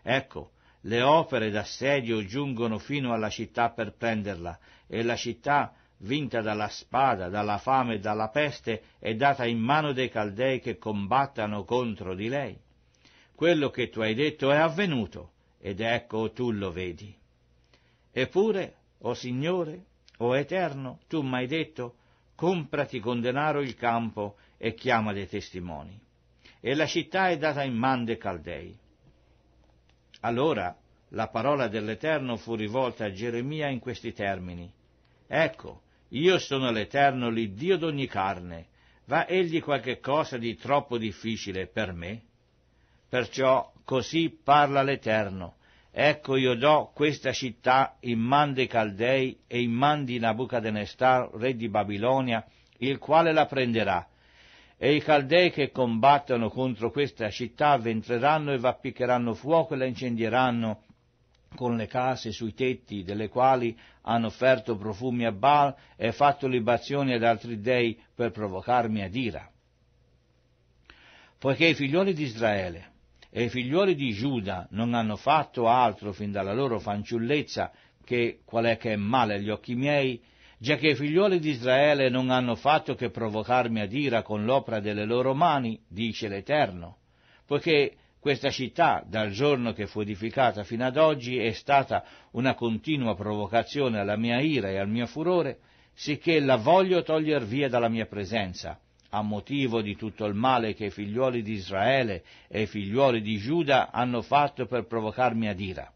Ecco, le opere d'assedio giungono fino alla città per prenderla, e la città, vinta dalla spada, dalla fame e dalla peste, è data in mano dei caldei che combattano contro di lei. Quello che tu hai detto è avvenuto, ed ecco tu lo vedi. Eppure, o oh Signore, o oh Eterno, tu m'hai detto, comprati con denaro il campo e chiama dei testimoni. E la città è data in mano dei Caldei. Allora la parola dell'Eterno fu rivolta a Geremia in questi termini. Ecco, io sono l'Eterno, l'Iddio d'ogni carne. Va egli qualche cosa di troppo difficile per me? Perciò così parla l'Eterno, Ecco io do questa città in man dei Caldei e in man di Nabucodonosor, re di Babilonia, il quale la prenderà. E i Caldei che combattono contro questa città ventreranno e vappicheranno fuoco e la incendieranno con le case sui tetti, delle quali hanno offerto profumi a Baal e fatto libazioni ad altri dei per provocarmi ad ira. Poiché i figlioli di Israele e i figliuoli di Giuda non hanno fatto altro fin dalla loro fanciullezza che qual è che è male agli occhi miei, già che i figliuoli di Israele non hanno fatto che provocarmi ad ira con l'opera delle loro mani, dice l'Eterno, poiché questa città, dal giorno che fu edificata fino ad oggi, è stata una continua provocazione alla mia ira e al mio furore, sicché la voglio toglier via dalla mia presenza, a motivo di tutto il male che i figliuoli di Israele e i figliuoli di Giuda hanno fatto per provocarmi ad ira.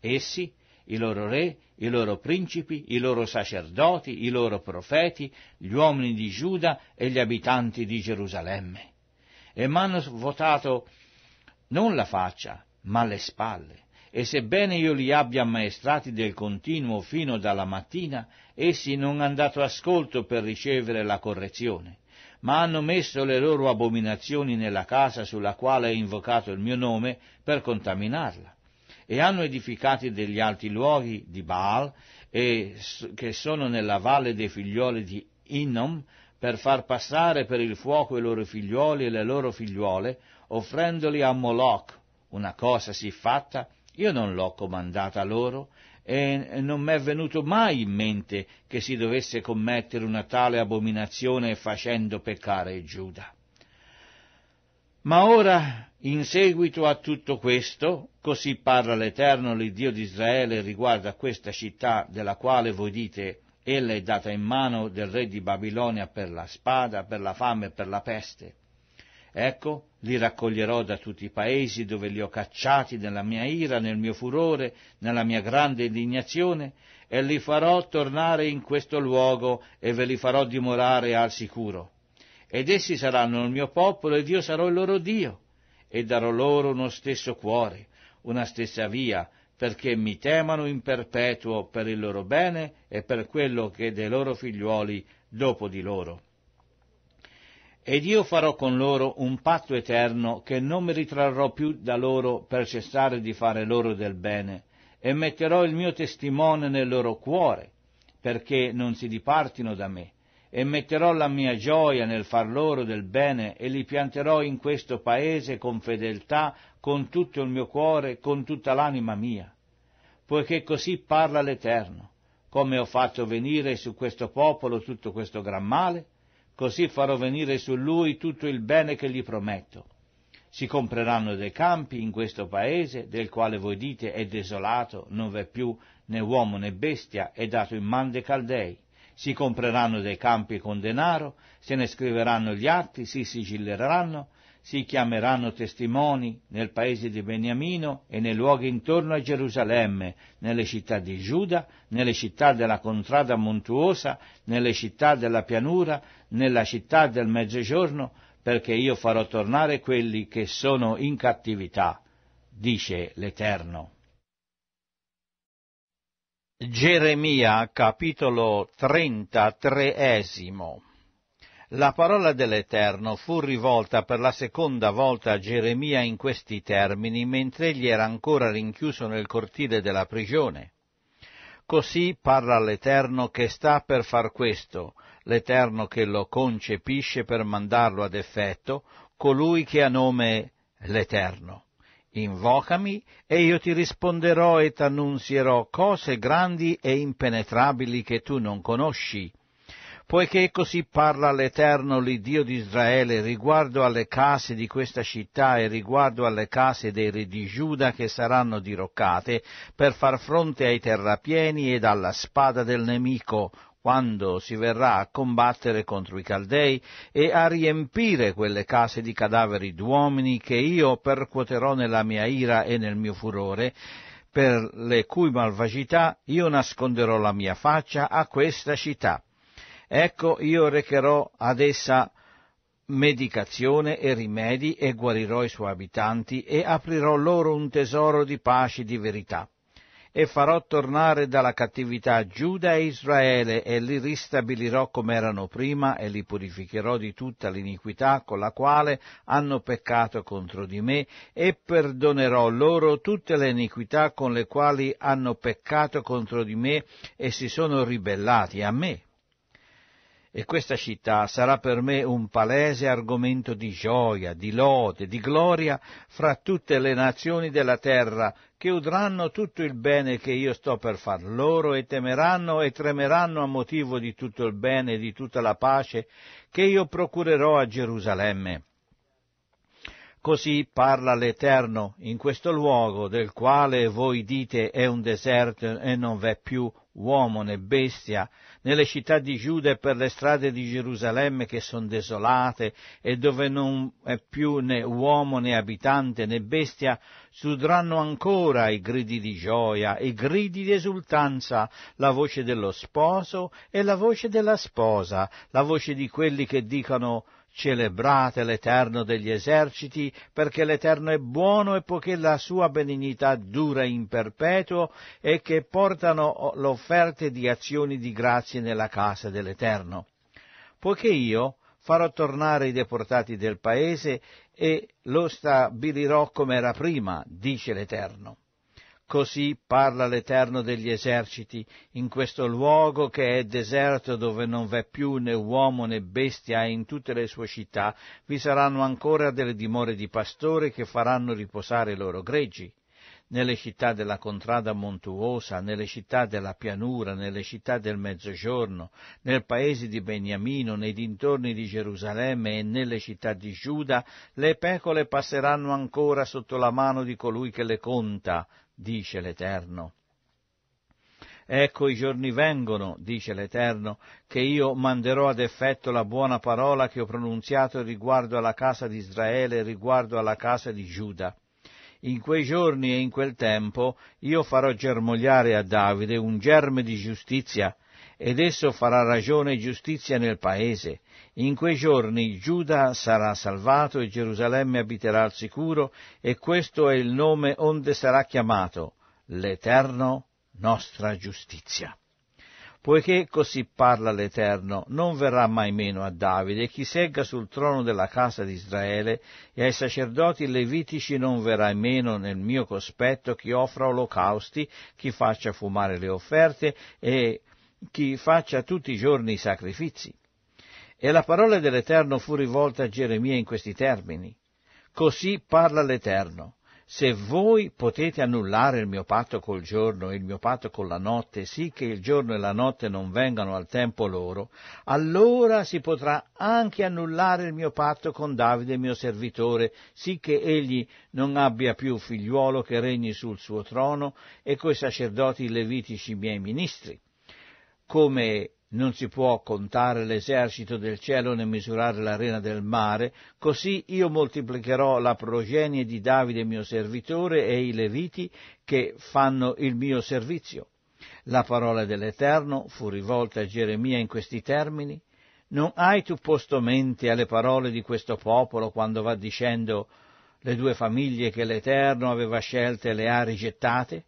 Essi, i loro re, i loro principi, i loro sacerdoti, i loro profeti, gli uomini di Giuda e gli abitanti di Gerusalemme. E m'hanno votato non la faccia, ma le spalle. E sebbene io li abbia ammaestrati del continuo fino dalla mattina, essi non hanno dato ascolto per ricevere la correzione ma hanno messo le loro abominazioni nella casa sulla quale è invocato il mio nome per contaminarla, e hanno edificati degli alti luoghi di Baal, e, che sono nella valle dei figlioli di Innom, per far passare per il fuoco i loro figlioli e le loro figliuole, offrendoli a Moloch. Una cosa siffatta io non l'ho comandata loro, e non m'è venuto mai in mente che si dovesse commettere una tale abominazione facendo peccare Giuda. Ma ora, in seguito a tutto questo, così parla l'Eterno, l'Iddio di Israele, riguardo a questa città della quale voi dite ella è data in mano del re di Babilonia per la spada, per la fame e per la peste. Ecco, li raccoglierò da tutti i paesi dove li ho cacciati nella mia ira, nel mio furore, nella mia grande indignazione, e li farò tornare in questo luogo e ve li farò dimorare al sicuro. Ed essi saranno il mio popolo ed io sarò il loro Dio, e darò loro uno stesso cuore, una stessa via, perché mi temano in perpetuo per il loro bene e per quello che dei loro figliuoli dopo di loro. Ed io farò con loro un patto eterno che non mi ritrarrò più da loro per cessare di fare loro del bene, e metterò il mio testimone nel loro cuore, perché non si dipartino da me, e metterò la mia gioia nel far loro del bene, e li pianterò in questo paese con fedeltà, con tutto il mio cuore, con tutta l'anima mia. Poiché così parla l'Eterno, come ho fatto venire su questo popolo tutto questo gran male, così farò venire su lui tutto il bene che gli prometto. Si compreranno dei campi in questo paese, del quale voi dite è desolato, non v'è più né uomo né bestia, è dato in man dei caldei. Si compreranno dei campi con denaro, se ne scriveranno gli atti, si sigilleranno, si chiameranno testimoni nel paese di Beniamino e nei luoghi intorno a Gerusalemme, nelle città di Giuda, nelle città della contrada montuosa, nelle città della pianura, nella città del mezzogiorno, perché io farò tornare quelli che sono in cattività, dice l'Eterno. Geremia capitolo 33 la parola dell'Eterno fu rivolta per la seconda volta a Geremia in questi termini mentre egli era ancora rinchiuso nel cortile della prigione. Così parla l'Eterno che sta per far questo, l'Eterno che lo concepisce per mandarlo ad effetto, colui che ha nome l'Eterno. Invocami e io ti risponderò e t'annunzierò cose grandi e impenetrabili che tu non conosci poiché così parla l'Eterno l'Iddio di Israele riguardo alle case di questa città e riguardo alle case dei re di Giuda che saranno diroccate per far fronte ai terrapieni ed alla spada del nemico, quando si verrà a combattere contro i Caldei e a riempire quelle case di cadaveri d'uomini che io percuoterò nella mia ira e nel mio furore, per le cui malvagità io nasconderò la mia faccia a questa città. Ecco io recherò ad essa medicazione e rimedi e guarirò i suoi abitanti e aprirò loro un tesoro di pace e di verità. E farò tornare dalla cattività Giuda e Israele e li ristabilirò come erano prima e li purificherò di tutta l'iniquità con la quale hanno peccato contro di me e perdonerò loro tutte le iniquità con le quali hanno peccato contro di me e si sono ribellati a me e questa città sarà per me un palese argomento di gioia, di lode, di gloria fra tutte le nazioni della terra, che udranno tutto il bene che io sto per far loro e temeranno e tremeranno a motivo di tutto il bene e di tutta la pace che io procurerò a Gerusalemme. Così parla l'Eterno in questo luogo del quale voi dite è un deserto e non v'è più uomo né bestia, nelle città di Giuda e per le strade di Gerusalemme che sono desolate e dove non è più né uomo né abitante né bestia, sudranno ancora i gridi di gioia, i gridi di esultanza, la voce dello sposo e la voce della sposa, la voce di quelli che dicono Celebrate l'Eterno degli eserciti, perché l'Eterno è buono e poiché la sua benignità dura in perpetuo e che portano l'offerta di azioni di grazie nella casa dell'Eterno. Poiché io farò tornare i deportati del paese e lo stabilirò come era prima, dice l'Eterno. Così parla l'Eterno degli eserciti, in questo luogo che è deserto dove non v'è più né uomo né bestia e in tutte le sue città vi saranno ancora delle dimore di pastore che faranno riposare i loro greggi. Nelle città della contrada montuosa, nelle città della pianura, nelle città del mezzogiorno, nel paese di Beniamino, nei dintorni di Gerusalemme e nelle città di Giuda, le pecore passeranno ancora sotto la mano di colui che le conta, dice l'Eterno. Ecco i giorni vengono, dice l'Eterno, che io manderò ad effetto la buona parola che ho pronunziato riguardo alla casa di Israele e riguardo alla casa di Giuda. In quei giorni e in quel tempo io farò germogliare a Davide un germe di giustizia, ed esso farà ragione e giustizia nel paese, in quei giorni Giuda sarà salvato e Gerusalemme abiterà al sicuro, e questo è il nome onde sarà chiamato, l'Eterno nostra giustizia. Poiché così parla l'Eterno, non verrà mai meno a Davide, chi segga sul trono della casa di Israele, e ai sacerdoti levitici non verrà meno nel mio cospetto chi offra olocausti, chi faccia fumare le offerte e chi faccia tutti i giorni i sacrifici e la parola dell'Eterno fu rivolta a Geremia in questi termini. Così parla l'Eterno. Se voi potete annullare il mio patto col giorno e il mio patto con la notte, sì che il giorno e la notte non vengano al tempo loro, allora si potrà anche annullare il mio patto con Davide, mio servitore, sì che egli non abbia più figliuolo che regni sul suo trono e coi sacerdoti levitici miei ministri. Come non si può contare l'esercito del cielo né misurare l'arena del mare, così io moltiplicherò la progenie di Davide mio servitore e i leviti che fanno il mio servizio. La parola dell'Eterno fu rivolta a Geremia in questi termini. Non hai tu posto mente alle parole di questo popolo quando va dicendo le due famiglie che l'Eterno aveva scelte le ha rigettate?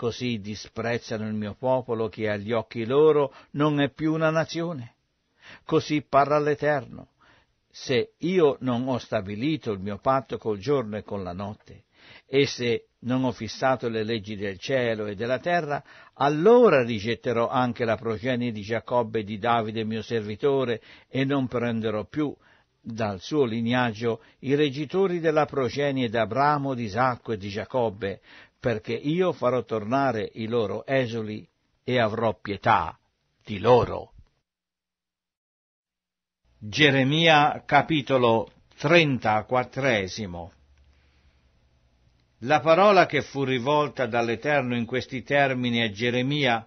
Così disprezzano il mio popolo che agli occhi loro non è più una nazione. Così parla l'Eterno. Se io non ho stabilito il mio patto col giorno e con la notte, e se non ho fissato le leggi del cielo e della terra, allora rigetterò anche la progenie di Giacobbe e di Davide mio servitore, e non prenderò più dal suo lignaggio i regitori della progenie d'Abramo, di Isacco e di Giacobbe, perché io farò tornare i loro esuli e avrò pietà di loro. Geremia capitolo 34 La parola che fu rivolta dall'Eterno in questi termini a Geremia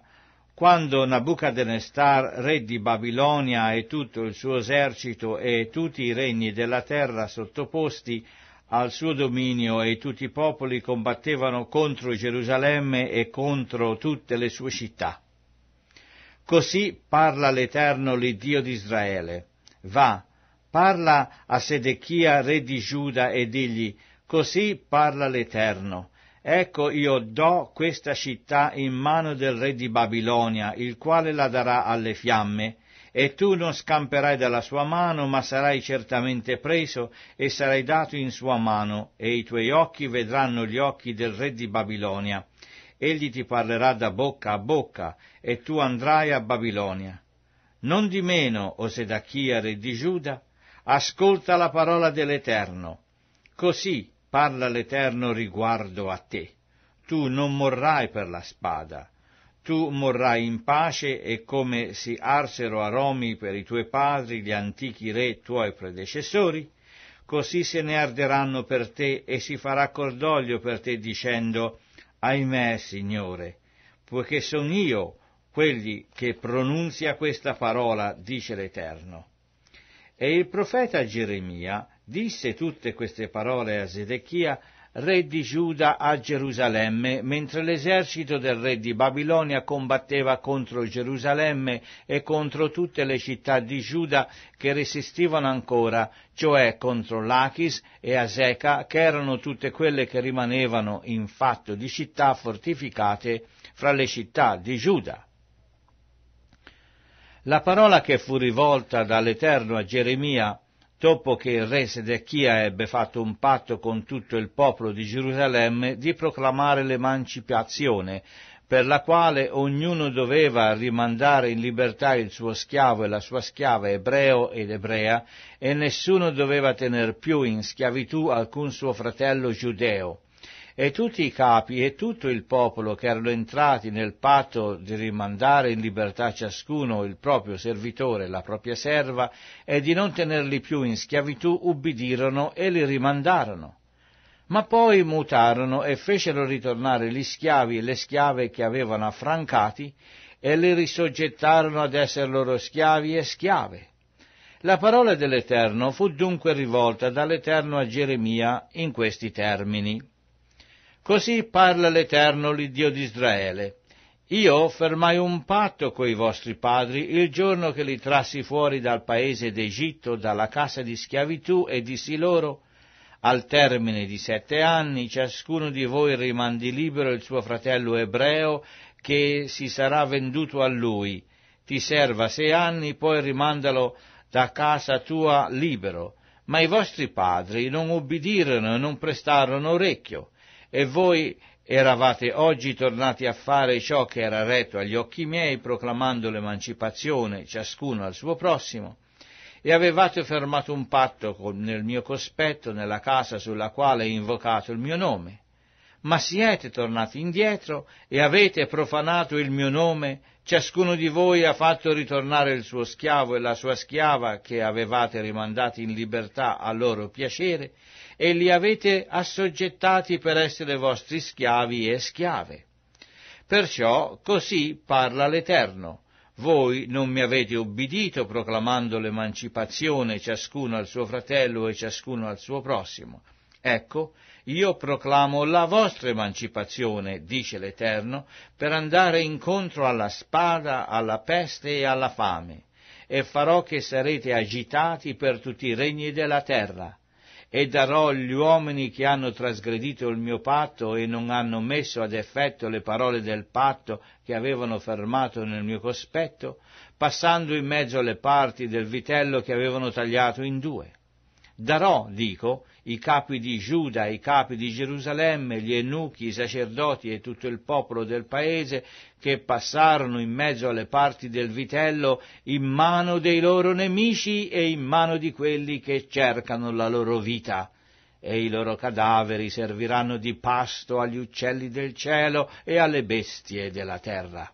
quando Nabucodonosor, re di Babilonia e tutto il suo esercito e tutti i regni della terra sottoposti al suo dominio e tutti i popoli combattevano contro Gerusalemme e contro tutte le sue città. Così parla l'Eterno l'Iddio di Israele. Va, parla a Sedechia re di Giuda e digli, così parla l'Eterno. Ecco io do questa città in mano del re di Babilonia, il quale la darà alle fiamme, e tu non scamperai dalla sua mano, ma sarai certamente preso e sarai dato in sua mano, e i tuoi occhi vedranno gli occhi del re di Babilonia. Egli ti parlerà da bocca a bocca, e tu andrai a Babilonia. Non di meno, o Sedachia, re di Giuda, ascolta la parola dell'Eterno. Così parla l'Eterno riguardo a te. Tu non morrai per la spada, tu morrai in pace e come si arsero a Romi per i tuoi padri gli antichi re tuoi predecessori, così se ne arderanno per te e si farà cordoglio per te dicendo, ahimè, Signore, poiché son io quelli che pronunzia questa parola, dice l'Eterno. E il profeta Geremia disse tutte queste parole a Zedechia re di Giuda a Gerusalemme, mentre l'esercito del re di Babilonia combatteva contro Gerusalemme e contro tutte le città di Giuda che resistivano ancora, cioè contro Lachis e Aseca, che erano tutte quelle che rimanevano in fatto di città fortificate fra le città di Giuda. La parola che fu rivolta dall'Eterno a Geremia dopo che il re Sedechia ebbe fatto un patto con tutto il popolo di Gerusalemme di proclamare l'emancipazione, per la quale ognuno doveva rimandare in libertà il suo schiavo e la sua schiava ebreo ed ebrea, e nessuno doveva tener più in schiavitù alcun suo fratello giudeo e tutti i capi e tutto il popolo che erano entrati nel patto di rimandare in libertà ciascuno il proprio servitore, la propria serva, e di non tenerli più in schiavitù, ubbidirono e li rimandarono. Ma poi mutarono e fecero ritornare gli schiavi e le schiave che avevano affrancati, e li risoggettarono ad essere loro schiavi e schiave. La parola dell'Eterno fu dunque rivolta dall'Eterno a Geremia in questi termini. Così parla l'Eterno, l'Iddio di Israele. Io fermai un patto coi vostri padri il giorno che li trassi fuori dal paese d'Egitto, dalla casa di schiavitù, e dissi loro, al termine di sette anni ciascuno di voi rimandi libero il suo fratello ebreo che si sarà venduto a lui. Ti serva sei anni, poi rimandalo da casa tua libero. Ma i vostri padri non ubbidirono e non prestarono orecchio. E voi eravate oggi tornati a fare ciò che era retto agli occhi miei, proclamando l'emancipazione ciascuno al suo prossimo, e avevate fermato un patto con, nel mio cospetto, nella casa sulla quale è invocato il mio nome. Ma siete tornati indietro e avete profanato il mio nome, ciascuno di voi ha fatto ritornare il suo schiavo e la sua schiava che avevate rimandati in libertà a loro piacere, e li avete assoggettati per essere vostri schiavi e schiave. Perciò così parla l'Eterno. Voi non mi avete obbedito proclamando l'emancipazione ciascuno al suo fratello e ciascuno al suo prossimo. Ecco, io proclamo la vostra emancipazione, dice l'Eterno, per andare incontro alla spada, alla peste e alla fame, e farò che sarete agitati per tutti i regni della terra e darò gli uomini che hanno trasgredito il mio patto e non hanno messo ad effetto le parole del patto che avevano fermato nel mio cospetto, passando in mezzo alle parti del vitello che avevano tagliato in due. Darò, dico, i capi di Giuda, i capi di Gerusalemme, gli eunuchi, i sacerdoti e tutto il popolo del paese che passarono in mezzo alle parti del vitello in mano dei loro nemici e in mano di quelli che cercano la loro vita. E i loro cadaveri serviranno di pasto agli uccelli del cielo e alle bestie della terra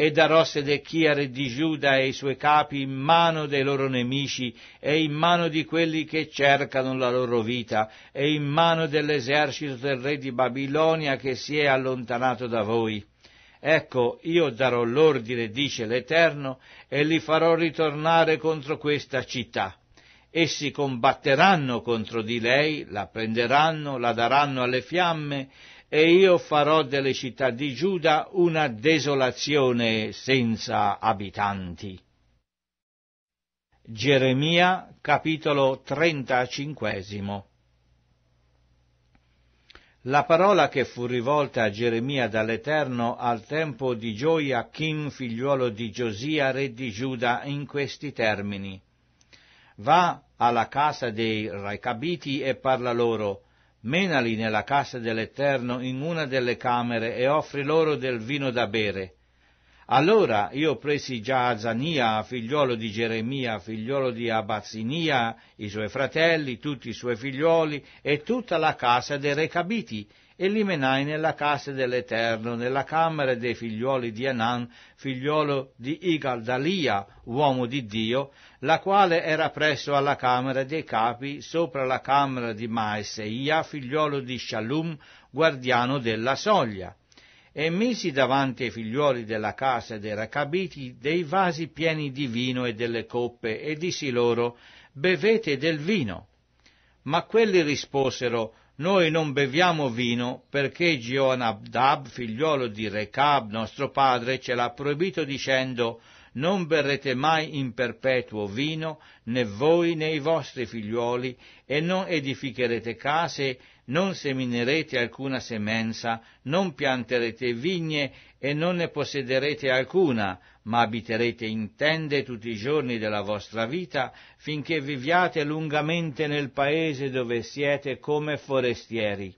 e darò Sedecchia re di Giuda e i suoi capi in mano dei loro nemici e in mano di quelli che cercano la loro vita e in mano dell'esercito del re di Babilonia che si è allontanato da voi. Ecco, io darò l'ordine, dice l'Eterno, e li farò ritornare contro questa città. Essi combatteranno contro di lei, la prenderanno, la daranno alle fiamme, e io farò delle città di Giuda una desolazione senza abitanti. Geremia capitolo 35 La parola che fu rivolta a Geremia dall'Eterno al tempo di Gioia Gioiachim, figliuolo di Giosia, re di Giuda, in questi termini. Va alla casa dei Raicabiti e parla loro, menali nella casa dell'Eterno in una delle camere e offri loro del vino da bere. Allora io presi già Azania, figliuolo di Geremia, figliuolo di Abbazinia, i suoi fratelli, tutti i suoi figlioli e tutta la casa dei Recabiti, e li menai nella casa dell'Eterno, nella camera dei figlioli di Anan, figliolo di Igaldalia, uomo di Dio, la quale era presso alla camera dei capi, sopra la camera di Maeseia, figliolo di Shalum, guardiano della soglia e misi davanti ai figliuoli della casa dei racabiti dei vasi pieni di vino e delle coppe, e dissi loro, bevete del vino. Ma quelli risposero, noi non beviamo vino perché Gionadab, figliuolo di Recab, nostro padre, ce l'ha proibito dicendo non berrete mai in perpetuo vino, né voi né i vostri figliuoli, e non edificherete case non seminerete alcuna semenza, non pianterete vigne e non ne possederete alcuna, ma abiterete in tende tutti i giorni della vostra vita, finché viviate lungamente nel paese dove siete come forestieri.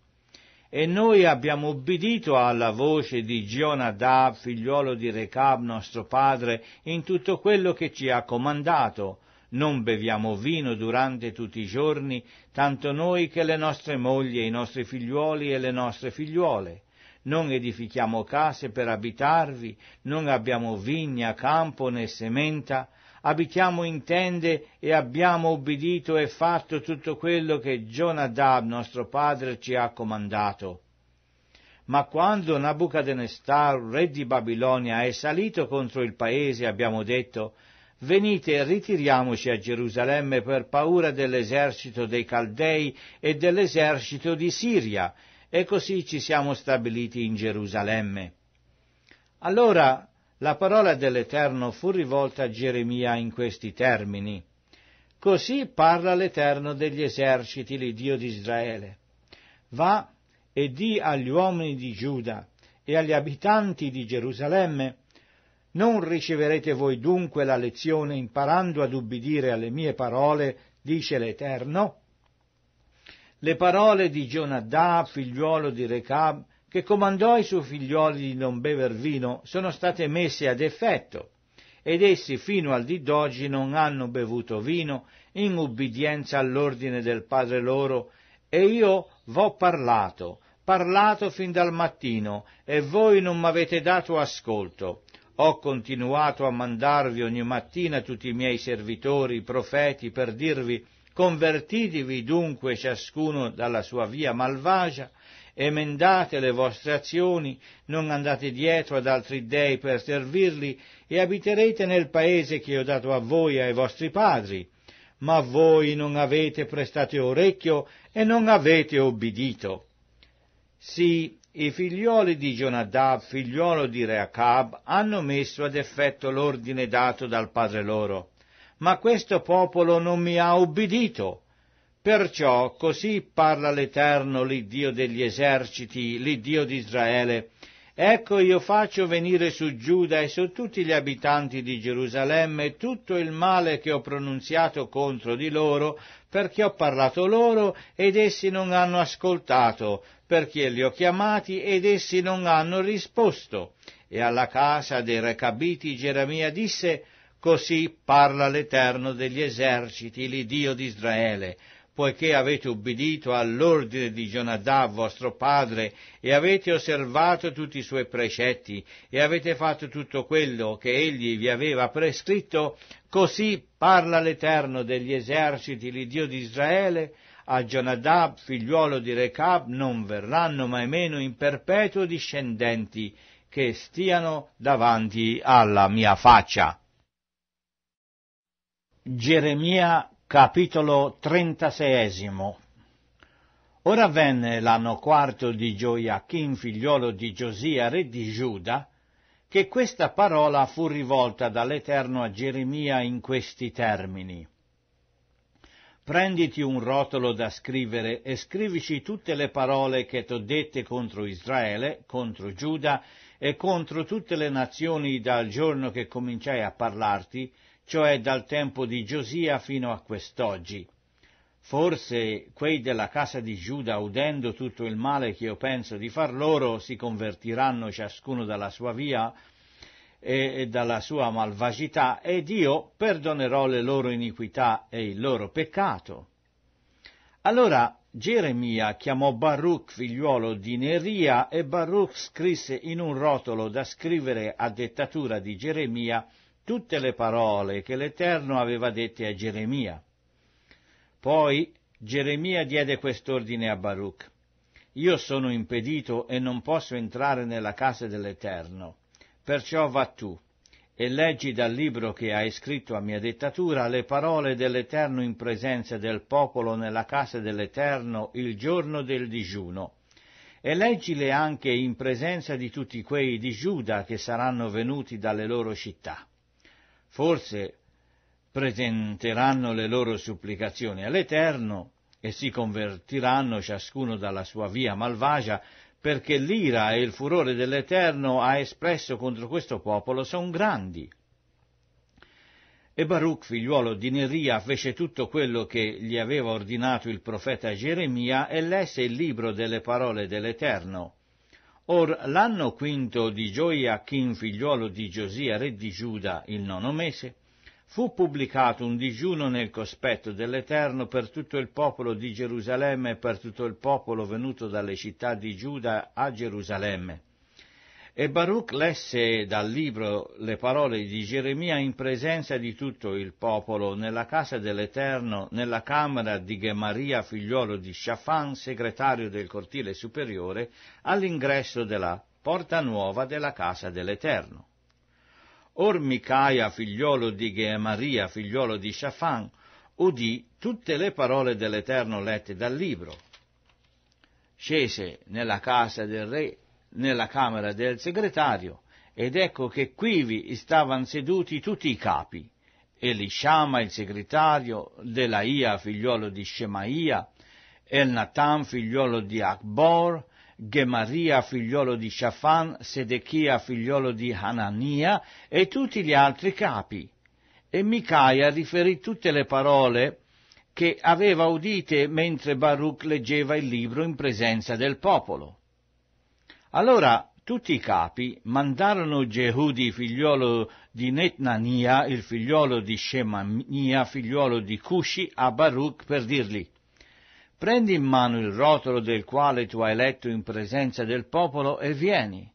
E noi abbiamo ubbidito alla voce di Gionadab, figliuolo di Recab, nostro padre, in tutto quello che ci ha comandato, non beviamo vino durante tutti i giorni, tanto noi che le nostre mogli e i nostri figliuoli e le nostre figliuole. Non edifichiamo case per abitarvi, non abbiamo vigna, campo né sementa, abitiamo in tende e abbiamo obbedito e fatto tutto quello che Jonadab nostro padre ci ha comandato. Ma quando Nabucodonosor, re di Babilonia, è salito contro il paese, abbiamo detto, venite, ritiriamoci a Gerusalemme per paura dell'esercito dei Caldei e dell'esercito di Siria, e così ci siamo stabiliti in Gerusalemme. Allora la parola dell'Eterno fu rivolta a Geremia in questi termini. Così parla l'Eterno degli eserciti, Dio di Israele. Va e di agli uomini di Giuda e agli abitanti di Gerusalemme non riceverete voi dunque la lezione imparando ad ubbidire alle mie parole, dice l'Eterno? Le parole di Jonadab, figliuolo di Rechab, che comandò ai suoi figlioli di non bever vino, sono state messe ad effetto, ed essi fino al di d'oggi non hanno bevuto vino, in ubbidienza all'ordine del Padre loro, e io v'ho parlato, parlato fin dal mattino, e voi non m'avete dato ascolto ho continuato a mandarvi ogni mattina tutti i miei servitori, i profeti, per dirvi convertitevi dunque ciascuno dalla sua via malvagia, emendate le vostre azioni, non andate dietro ad altri dei per servirli e abiterete nel paese che ho dato a voi e ai vostri padri. Ma voi non avete prestato orecchio e non avete obbedito. Sì, i figlioli di Jonadab, figliolo di Reacab, hanno messo ad effetto l'ordine dato dal padre loro. Ma questo popolo non mi ha ubbidito. Perciò così parla l'Eterno, l'Iddio degli eserciti, l'Iddio di Israele. Ecco io faccio venire su Giuda e su tutti gli abitanti di Gerusalemme tutto il male che ho pronunziato contro di loro, perché ho parlato loro ed essi non hanno ascoltato, perché li ho chiamati ed essi non hanno risposto. E alla casa dei recabiti Geremia disse, Così parla l'Eterno degli eserciti, l'Idio di Israele, poiché avete ubbidito all'ordine di Jonadab vostro padre e avete osservato tutti i suoi precetti e avete fatto tutto quello che egli vi aveva prescritto, così parla l'Eterno degli eserciti, l'Idio di Israele, a Jonadab, figliuolo di Recab, non verranno mai meno in perpetuo discendenti che stiano davanti alla mia faccia. Geremia capitolo 36 Ora venne l'anno quarto di Gioiachim, figliuolo di Giosia, re di Giuda, che questa parola fu rivolta dall'Eterno a Geremia in questi termini prenditi un rotolo da scrivere e scrivici tutte le parole che t'ho dette contro Israele, contro Giuda e contro tutte le nazioni dal giorno che cominciai a parlarti, cioè dal tempo di Giosia fino a quest'oggi. Forse quei della casa di Giuda, udendo tutto il male che io penso di far loro, si convertiranno ciascuno dalla sua via e, dalla sua malvagità ed io perdonerò le loro iniquità e il loro peccato. Allora Geremia chiamò Baruch figliuolo di Neria e Baruch scrisse in un rotolo da scrivere a dettatura di Geremia tutte le parole che l'Eterno aveva dette a Geremia. Poi Geremia diede quest'ordine a Baruch. Io sono impedito e non posso entrare nella casa dell'Eterno. Perciò va tu e leggi dal libro che hai scritto a mia dettatura le parole dell'Eterno in presenza del popolo nella casa dell'Eterno il giorno del digiuno. E leggile anche in presenza di tutti quei di Giuda che saranno venuti dalle loro città. Forse presenteranno le loro supplicazioni all'Eterno e si convertiranno ciascuno dalla sua via malvagia perché l'ira e il furore dell'Eterno ha espresso contro questo popolo son grandi. E Baruch, figliuolo di Neria, fece tutto quello che gli aveva ordinato il profeta Geremia e lesse il libro delle parole dell'Eterno. Or l'anno quinto di Gioiachin, figliuolo di Giosia, re di Giuda, il nono mese, fu pubblicato un digiuno nel cospetto dell'Eterno per tutto il popolo di Gerusalemme e per tutto il popolo venuto dalle città di Giuda a Gerusalemme. E Baruch lesse dal libro le parole di Geremia in presenza di tutto il popolo, nella casa dell'Eterno, nella camera di Gemaria, figliuolo di Shafan, segretario del cortile superiore, all'ingresso della porta nuova della casa dell'Eterno or Micaia figliolo di Geemaria figliolo di Shafan, udì tutte le parole dell'Eterno lette dal libro. Scese nella casa del re, nella camera del segretario, ed ecco che quivi stavano seduti tutti i capi, Elishama il segretario, Delaia figliolo di Shemaia, Elnatan figliolo di Akbor, Gemaria figliolo di Shafan, Sedechia figliolo di Hanania e tutti gli altri capi. E Micaia riferì tutte le parole che aveva udite mentre Baruch leggeva il libro in presenza del popolo. Allora tutti i capi mandarono Jehudi figliolo di Netnania, il figliolo di Shemania, figliolo di Cushi, a Baruch per dirgli Prendi in mano il rotolo del quale tu hai letto in presenza del popolo e vieni.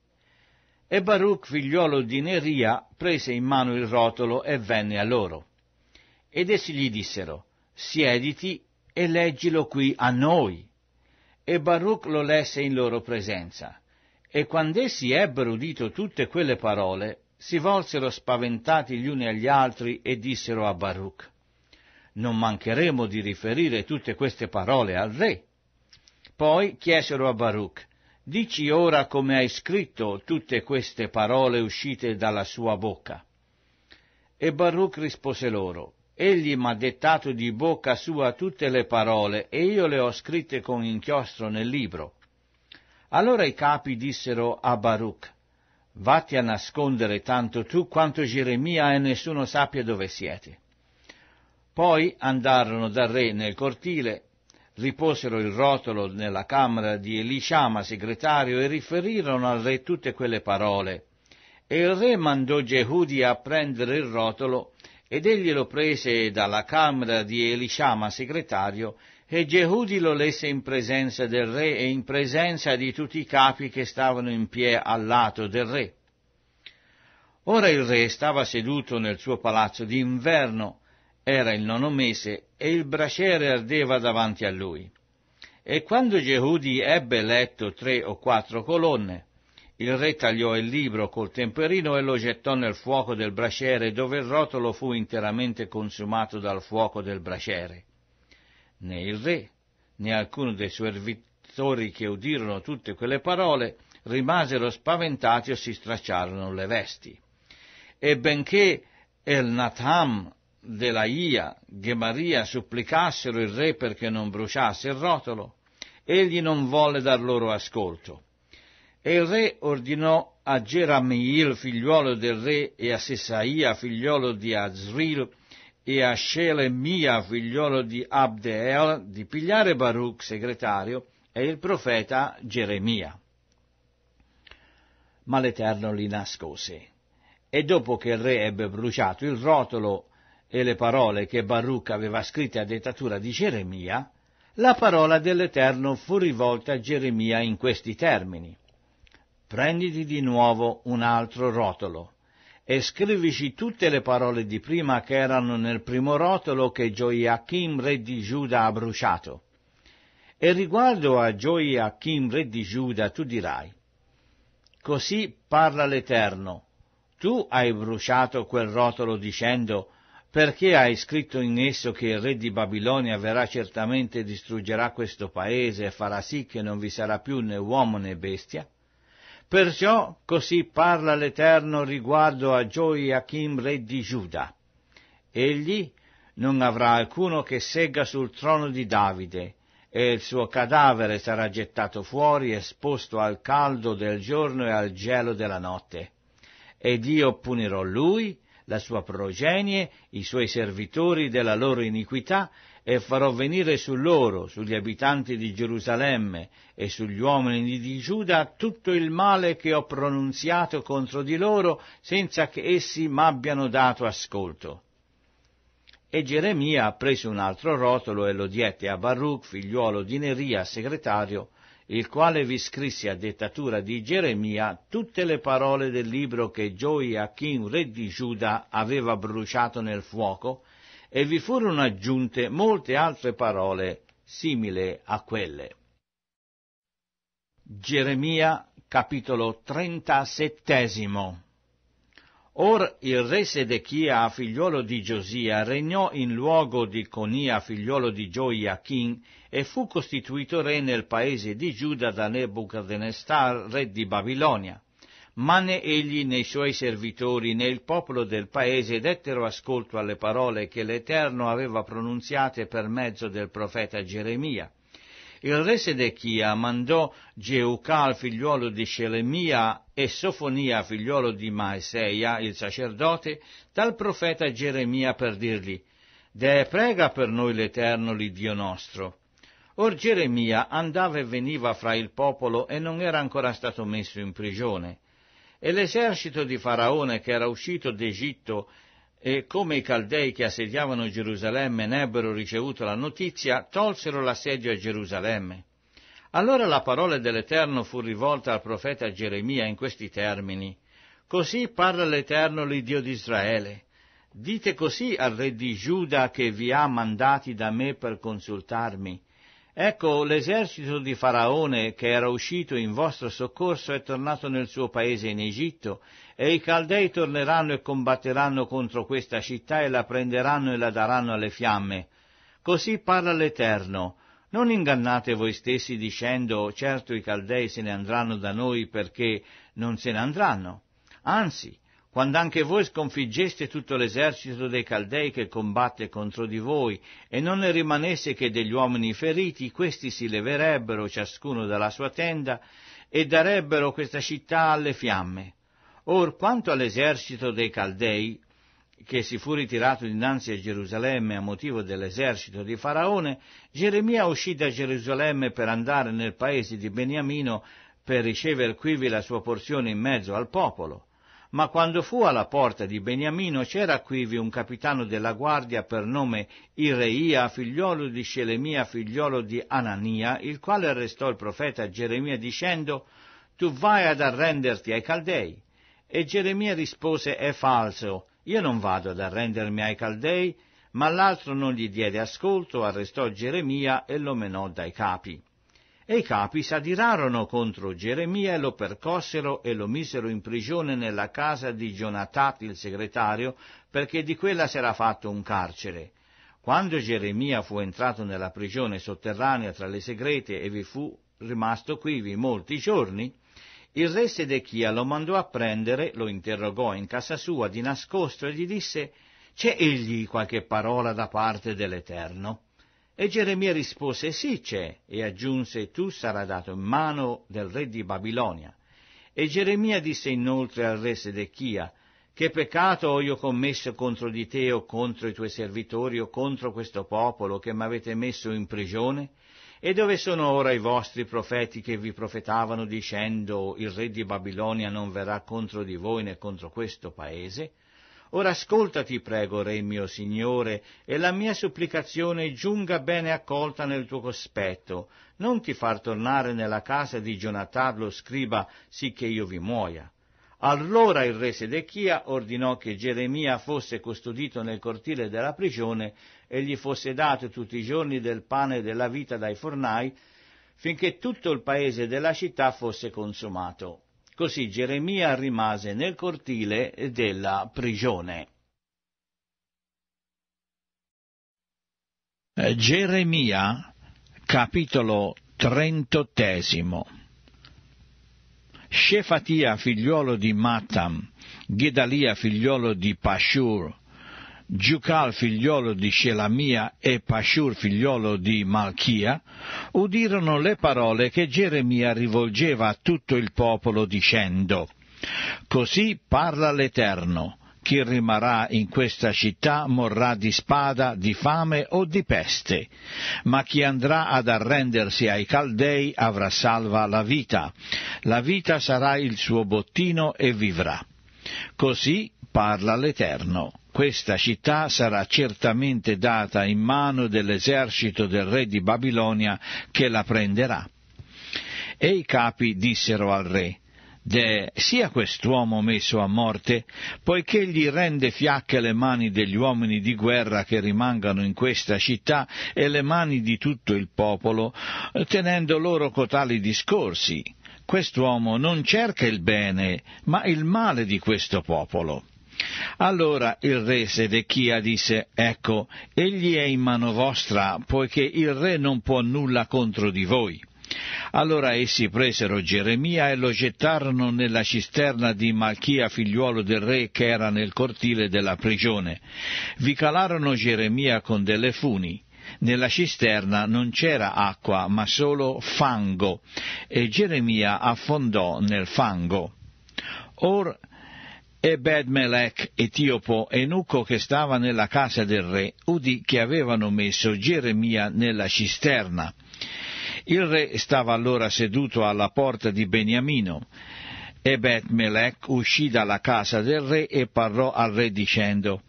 E Baruch, figliuolo di Neria, prese in mano il rotolo e venne a loro. Ed essi gli dissero, siediti e leggilo qui a noi. E Baruch lo lesse in loro presenza. E quando essi ebbero udito tutte quelle parole, si volsero spaventati gli uni agli altri e dissero a Baruch, non mancheremo di riferire tutte queste parole al re. Poi chiesero a Baruch, dici ora come hai scritto tutte queste parole uscite dalla sua bocca. E Baruch rispose loro, egli m'ha dettato di bocca sua tutte le parole e io le ho scritte con inchiostro nel libro. Allora i capi dissero a Baruch, vatti a nascondere tanto tu quanto Geremia e nessuno sappia dove siete. Poi andarono dal re nel cortile, riposero il rotolo nella camera di Elisciama, segretario, e riferirono al re tutte quelle parole. E il re mandò Jehudi a prendere il rotolo, ed egli lo prese dalla camera di Elisciama, segretario, e Jehudi lo lesse in presenza del re e in presenza di tutti i capi che stavano in pie al lato del re. Ora il re stava seduto nel suo palazzo d'inverno, era il nono mese e il braciere ardeva davanti a lui. E quando Jehudi ebbe letto tre o quattro colonne, il re tagliò il libro col temperino e lo gettò nel fuoco del braciere, dove il rotolo fu interamente consumato dal fuoco del braciere. Né il re, né alcuno dei servitori che udirono tutte quelle parole, rimasero spaventati o si stracciarono le vesti. E benché El Natham dell'Aia che Maria supplicassero il re perché non bruciasse il rotolo, egli non volle dar loro ascolto. E il re ordinò a Geramiel, figliuolo del re, e a Sesaia, figliuolo di Azril, e a Shelemia, figliuolo di Abdeel, di pigliare Baruch, segretario, e il profeta Geremia. Ma l'Eterno li nascose. E dopo che il re ebbe bruciato il rotolo e le parole che Baruch aveva scritte a dettatura di Geremia, la parola dell'Eterno fu rivolta a Geremia in questi termini. Prenditi di nuovo un altro rotolo e scrivici tutte le parole di prima che erano nel primo rotolo che Gioiachim re di Giuda ha bruciato. E riguardo a Gioiachim re di Giuda tu dirai, Così parla l'Eterno, tu hai bruciato quel rotolo dicendo, perché hai scritto in esso che il re di Babilonia verrà certamente e distruggerà questo paese e farà sì che non vi sarà più né uomo né bestia? Perciò così parla l'Eterno riguardo a Gioiachim re di Giuda. Egli non avrà alcuno che segga sul trono di Davide, e il suo cadavere sarà gettato fuori, esposto al caldo del giorno e al gelo della notte. Ed io punirò lui la sua progenie, i suoi servitori della loro iniquità, e farò venire su loro, sugli abitanti di Gerusalemme e sugli uomini di Giuda, tutto il male che ho pronunziato contro di loro, senza che essi m'abbiano dato ascolto. E Geremia prese un altro rotolo e lo diede a Baruch, figliuolo di Neria, segretario, il quale vi scrisse a dettatura di Geremia tutte le parole del libro che Gioiachin, re di Giuda, aveva bruciato nel fuoco, e vi furono aggiunte molte altre parole simili a quelle. Geremia capitolo 37 Or il re Sedechia, figliuolo di Giosia, regnò in luogo di Conia, figliuolo di Gioiachin, e fu costituito re nel paese di Giuda da Nebuchadnezzar, re di Babilonia. Ma né egli né i suoi servitori né il popolo del paese dettero ascolto alle parole che l'Eterno aveva pronunziate per mezzo del profeta Geremia. Il re Sedechia mandò Geucal, figliuolo di Shelemia e Sofonia, figliuolo di Maeseia, il sacerdote, dal profeta Geremia per dirgli, De prega per noi l'Eterno l'Iddio nostro, Or Geremia andava e veniva fra il popolo e non era ancora stato messo in prigione. E l'esercito di Faraone che era uscito d'Egitto e come i caldei che assediavano Gerusalemme ne ebbero ricevuto la notizia, tolsero l'assedio a Gerusalemme. Allora la parola dell'Eterno fu rivolta al profeta Geremia in questi termini. Così parla l'Eterno l'Iddio di Israele. Dite così al re di Giuda che vi ha mandati da me per consultarmi. Ecco, l'esercito di Faraone che era uscito in vostro soccorso è tornato nel suo paese in Egitto, e i Caldei torneranno e combatteranno contro questa città e la prenderanno e la daranno alle fiamme. Così parla l'Eterno. Non ingannate voi stessi dicendo, certo i Caldei se ne andranno da noi perché non se ne andranno. Anzi, quando anche voi sconfiggeste tutto l'esercito dei Caldei che combatte contro di voi, e non ne rimanesse che degli uomini feriti, questi si leverebbero ciascuno dalla sua tenda e darebbero questa città alle fiamme. Or quanto all'esercito dei Caldei, che si fu ritirato dinanzi a Gerusalemme a motivo dell'esercito di Faraone, Geremia uscì da Gerusalemme per andare nel paese di Beniamino per ricevere quivi la sua porzione in mezzo al popolo ma quando fu alla porta di Beniamino c'era quivi un capitano della guardia per nome Ireia, figliolo di Scelemia, figliolo di Anania, il quale arrestò il profeta Geremia dicendo «Tu vai ad arrenderti ai Caldei». E Geremia rispose «È falso, io non vado ad arrendermi ai Caldei», ma l'altro non gli diede ascolto, arrestò Geremia e lo menò dai capi. E i capi s'adirarono contro Geremia e lo percossero e lo misero in prigione nella casa di Jonatat il segretario, perché di quella s'era fatto un carcere. Quando Geremia fu entrato nella prigione sotterranea tra le segrete e vi fu rimasto quivi molti giorni, il re Sedechia lo mandò a prendere, lo interrogò in casa sua di nascosto e gli disse, c'è egli qualche parola da parte dell'Eterno? E Geremia rispose, sì c'è, e aggiunse, tu sarai dato in mano del re di Babilonia. E Geremia disse inoltre al re Sedechia, che peccato ho io commesso contro di te o contro i tuoi servitori o contro questo popolo che mi avete messo in prigione? E dove sono ora i vostri profeti che vi profetavano dicendo il re di Babilonia non verrà contro di voi né contro questo paese? Ora ascoltati, prego, Re mio Signore, e la mia supplicazione giunga bene accolta nel tuo cospetto. Non ti far tornare nella casa di Jonathan lo scriba, sì che io vi muoia. Allora il re Sedechia ordinò che Geremia fosse custodito nel cortile della prigione e gli fosse dato tutti i giorni del pane e della vita dai fornai, finché tutto il paese della città fosse consumato. Così Geremia rimase nel cortile della prigione. Eh, Geremia, capitolo trentottesimo. Shefatia, figliuolo di Matam, Gedalia, figliuolo di Pashur, Giucal figliolo di Shelamia e Pashur figliolo di Malchia, udirono le parole che Geremia rivolgeva a tutto il popolo dicendo Così parla l'Eterno, chi rimarrà in questa città morrà di spada, di fame o di peste, ma chi andrà ad arrendersi ai Caldei avrà salva la vita, la vita sarà il suo bottino e vivrà. Così parla l'Eterno questa città sarà certamente data in mano dell'esercito del re di Babilonia che la prenderà. E i capi dissero al re, De, sia quest'uomo messo a morte, poiché gli rende fiacche le mani degli uomini di guerra che rimangano in questa città e le mani di tutto il popolo, tenendo loro cotali discorsi. Quest'uomo non cerca il bene, ma il male di questo popolo. Allora il re Sedechia disse, ecco, egli è in mano vostra, poiché il re non può nulla contro di voi. Allora essi presero Geremia e lo gettarono nella cisterna di Malchia, figliuolo del re, che era nel cortile della prigione. Vi calarono Geremia con delle funi. Nella cisterna non c'era acqua, ma solo fango, e Geremia affondò nel fango. Or Ebed Melech, etiopo, eunuco che stava nella casa del re, udì che avevano messo Geremia nella cisterna. Il re stava allora seduto alla porta di Beniamino. Ebed Melech uscì dalla casa del re e parlò al re dicendo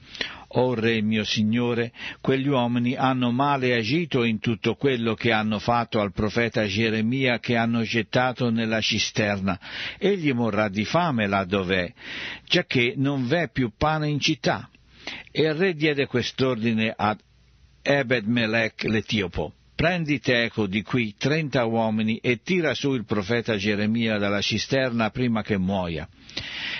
o Re mio Signore, quegli uomini hanno male agito in tutto quello che hanno fatto al profeta Geremia che hanno gettato nella cisterna. Egli morrà di fame là dov'è, giacché non v'è più pane in città. E il re diede quest'ordine ad Ebed Melech l'Etiopo. Prendi teco ecco, di qui trenta uomini e tira su il profeta Geremia dalla cisterna prima che muoia.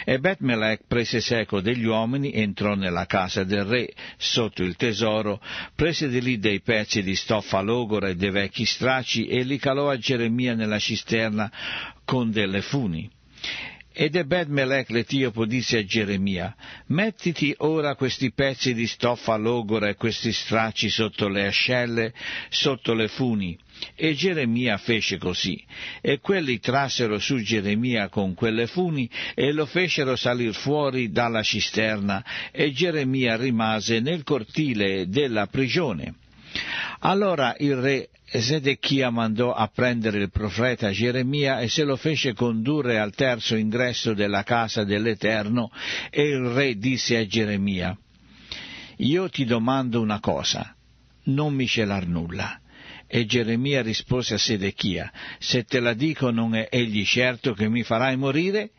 E Betmelech prese seco degli uomini, entrò nella casa del re, sotto il tesoro, prese di lì dei pezzi di stoffa logora e dei vecchi stracci e li calò a Geremia nella cisterna con delle funi. Ed Ebed Melech l'Etiopo disse a Geremia, mettiti ora questi pezzi di stoffa logora e questi stracci sotto le ascelle, sotto le funi. E Geremia fece così. E quelli trassero su Geremia con quelle funi e lo fecero salir fuori dalla cisterna e Geremia rimase nel cortile della prigione. Allora il re e Sedechia mandò a prendere il profeta Geremia e se lo fece condurre al terzo ingresso della casa dell'Eterno e il re disse a Geremia, Io ti domando una cosa, non mi celar nulla. E Geremia rispose a Sedechia, Se te la dico non è egli certo che mi farai morire?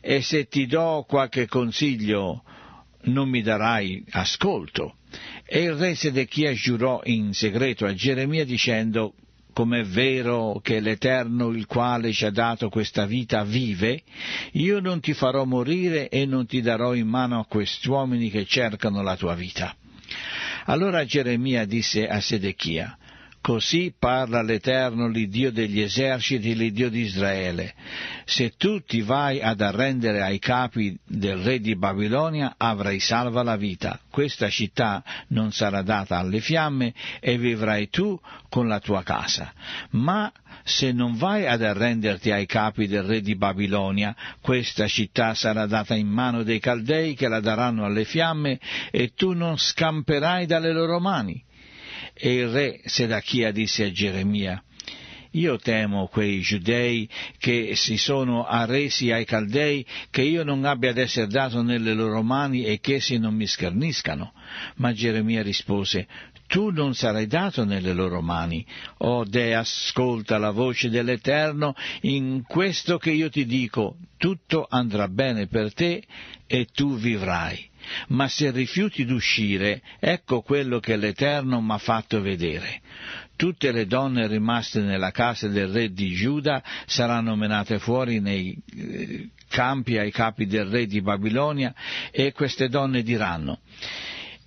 E se ti do qualche consiglio non mi darai ascolto. E il re Sedechia giurò in segreto a Geremia dicendo com'è vero che l'Eterno, il quale ci ha dato questa vita, vive, io non ti farò morire e non ti darò in mano a questi uomini che cercano la tua vita. Allora Geremia disse a Sedechia, Così parla l'Eterno, l'Iddio degli eserciti, l'Iddio di Israele. Se tu ti vai ad arrendere ai capi del re di Babilonia, avrai salva la vita. Questa città non sarà data alle fiamme e vivrai tu con la tua casa. Ma se non vai ad arrenderti ai capi del re di Babilonia, questa città sarà data in mano dei Caldei che la daranno alle fiamme e tu non scamperai dalle loro mani. E il re Sedachia disse a Geremia, io temo quei giudei che si sono arresi ai caldei, che io non abbia ad essere dato nelle loro mani e che essi non mi scherniscano. Ma Geremia rispose, tu non sarai dato nelle loro mani. O oh Dea, ascolta la voce dell'Eterno in questo che io ti dico, tutto andrà bene per te e tu vivrai. Ma se rifiuti d'uscire, ecco quello che l'Eterno m'ha fatto vedere. Tutte le donne rimaste nella casa del re di Giuda saranno menate fuori nei eh, campi ai capi del re di Babilonia e queste donne diranno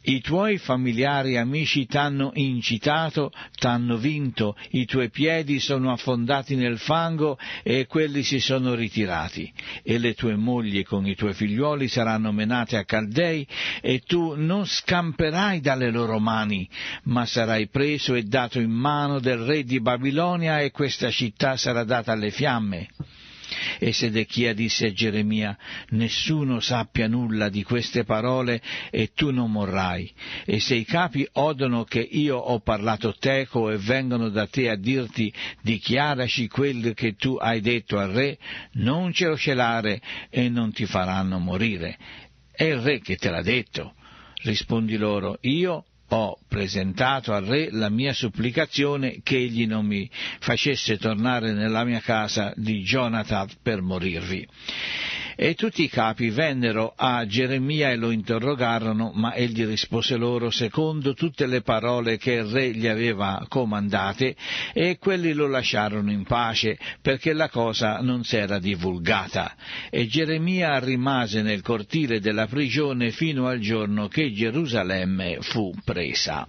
i tuoi familiari e amici t'hanno incitato, t'hanno vinto, i tuoi piedi sono affondati nel fango e quelli si sono ritirati. E le tue mogli con i tuoi figliuoli saranno menate a Caldei e tu non scamperai dalle loro mani, ma sarai preso e dato in mano del re di Babilonia e questa città sarà data alle fiamme. E Sedechia disse a Geremia, nessuno sappia nulla di queste parole e tu non morrai. E se i capi odono che io ho parlato teco e vengono da te a dirti dichiaraci quel che tu hai detto al re, non ce lo celare e non ti faranno morire. È il re che te l'ha detto. Rispondi loro, io ho presentato al re la mia supplicazione che egli non mi facesse tornare nella mia casa di Jonathan per morirvi. E tutti i capi vennero a Geremia e lo interrogarono, ma egli rispose loro secondo tutte le parole che il re gli aveva comandate, e quelli lo lasciarono in pace, perché la cosa non s'era divulgata. E Geremia rimase nel cortile della prigione fino al giorno che Gerusalemme fu presa.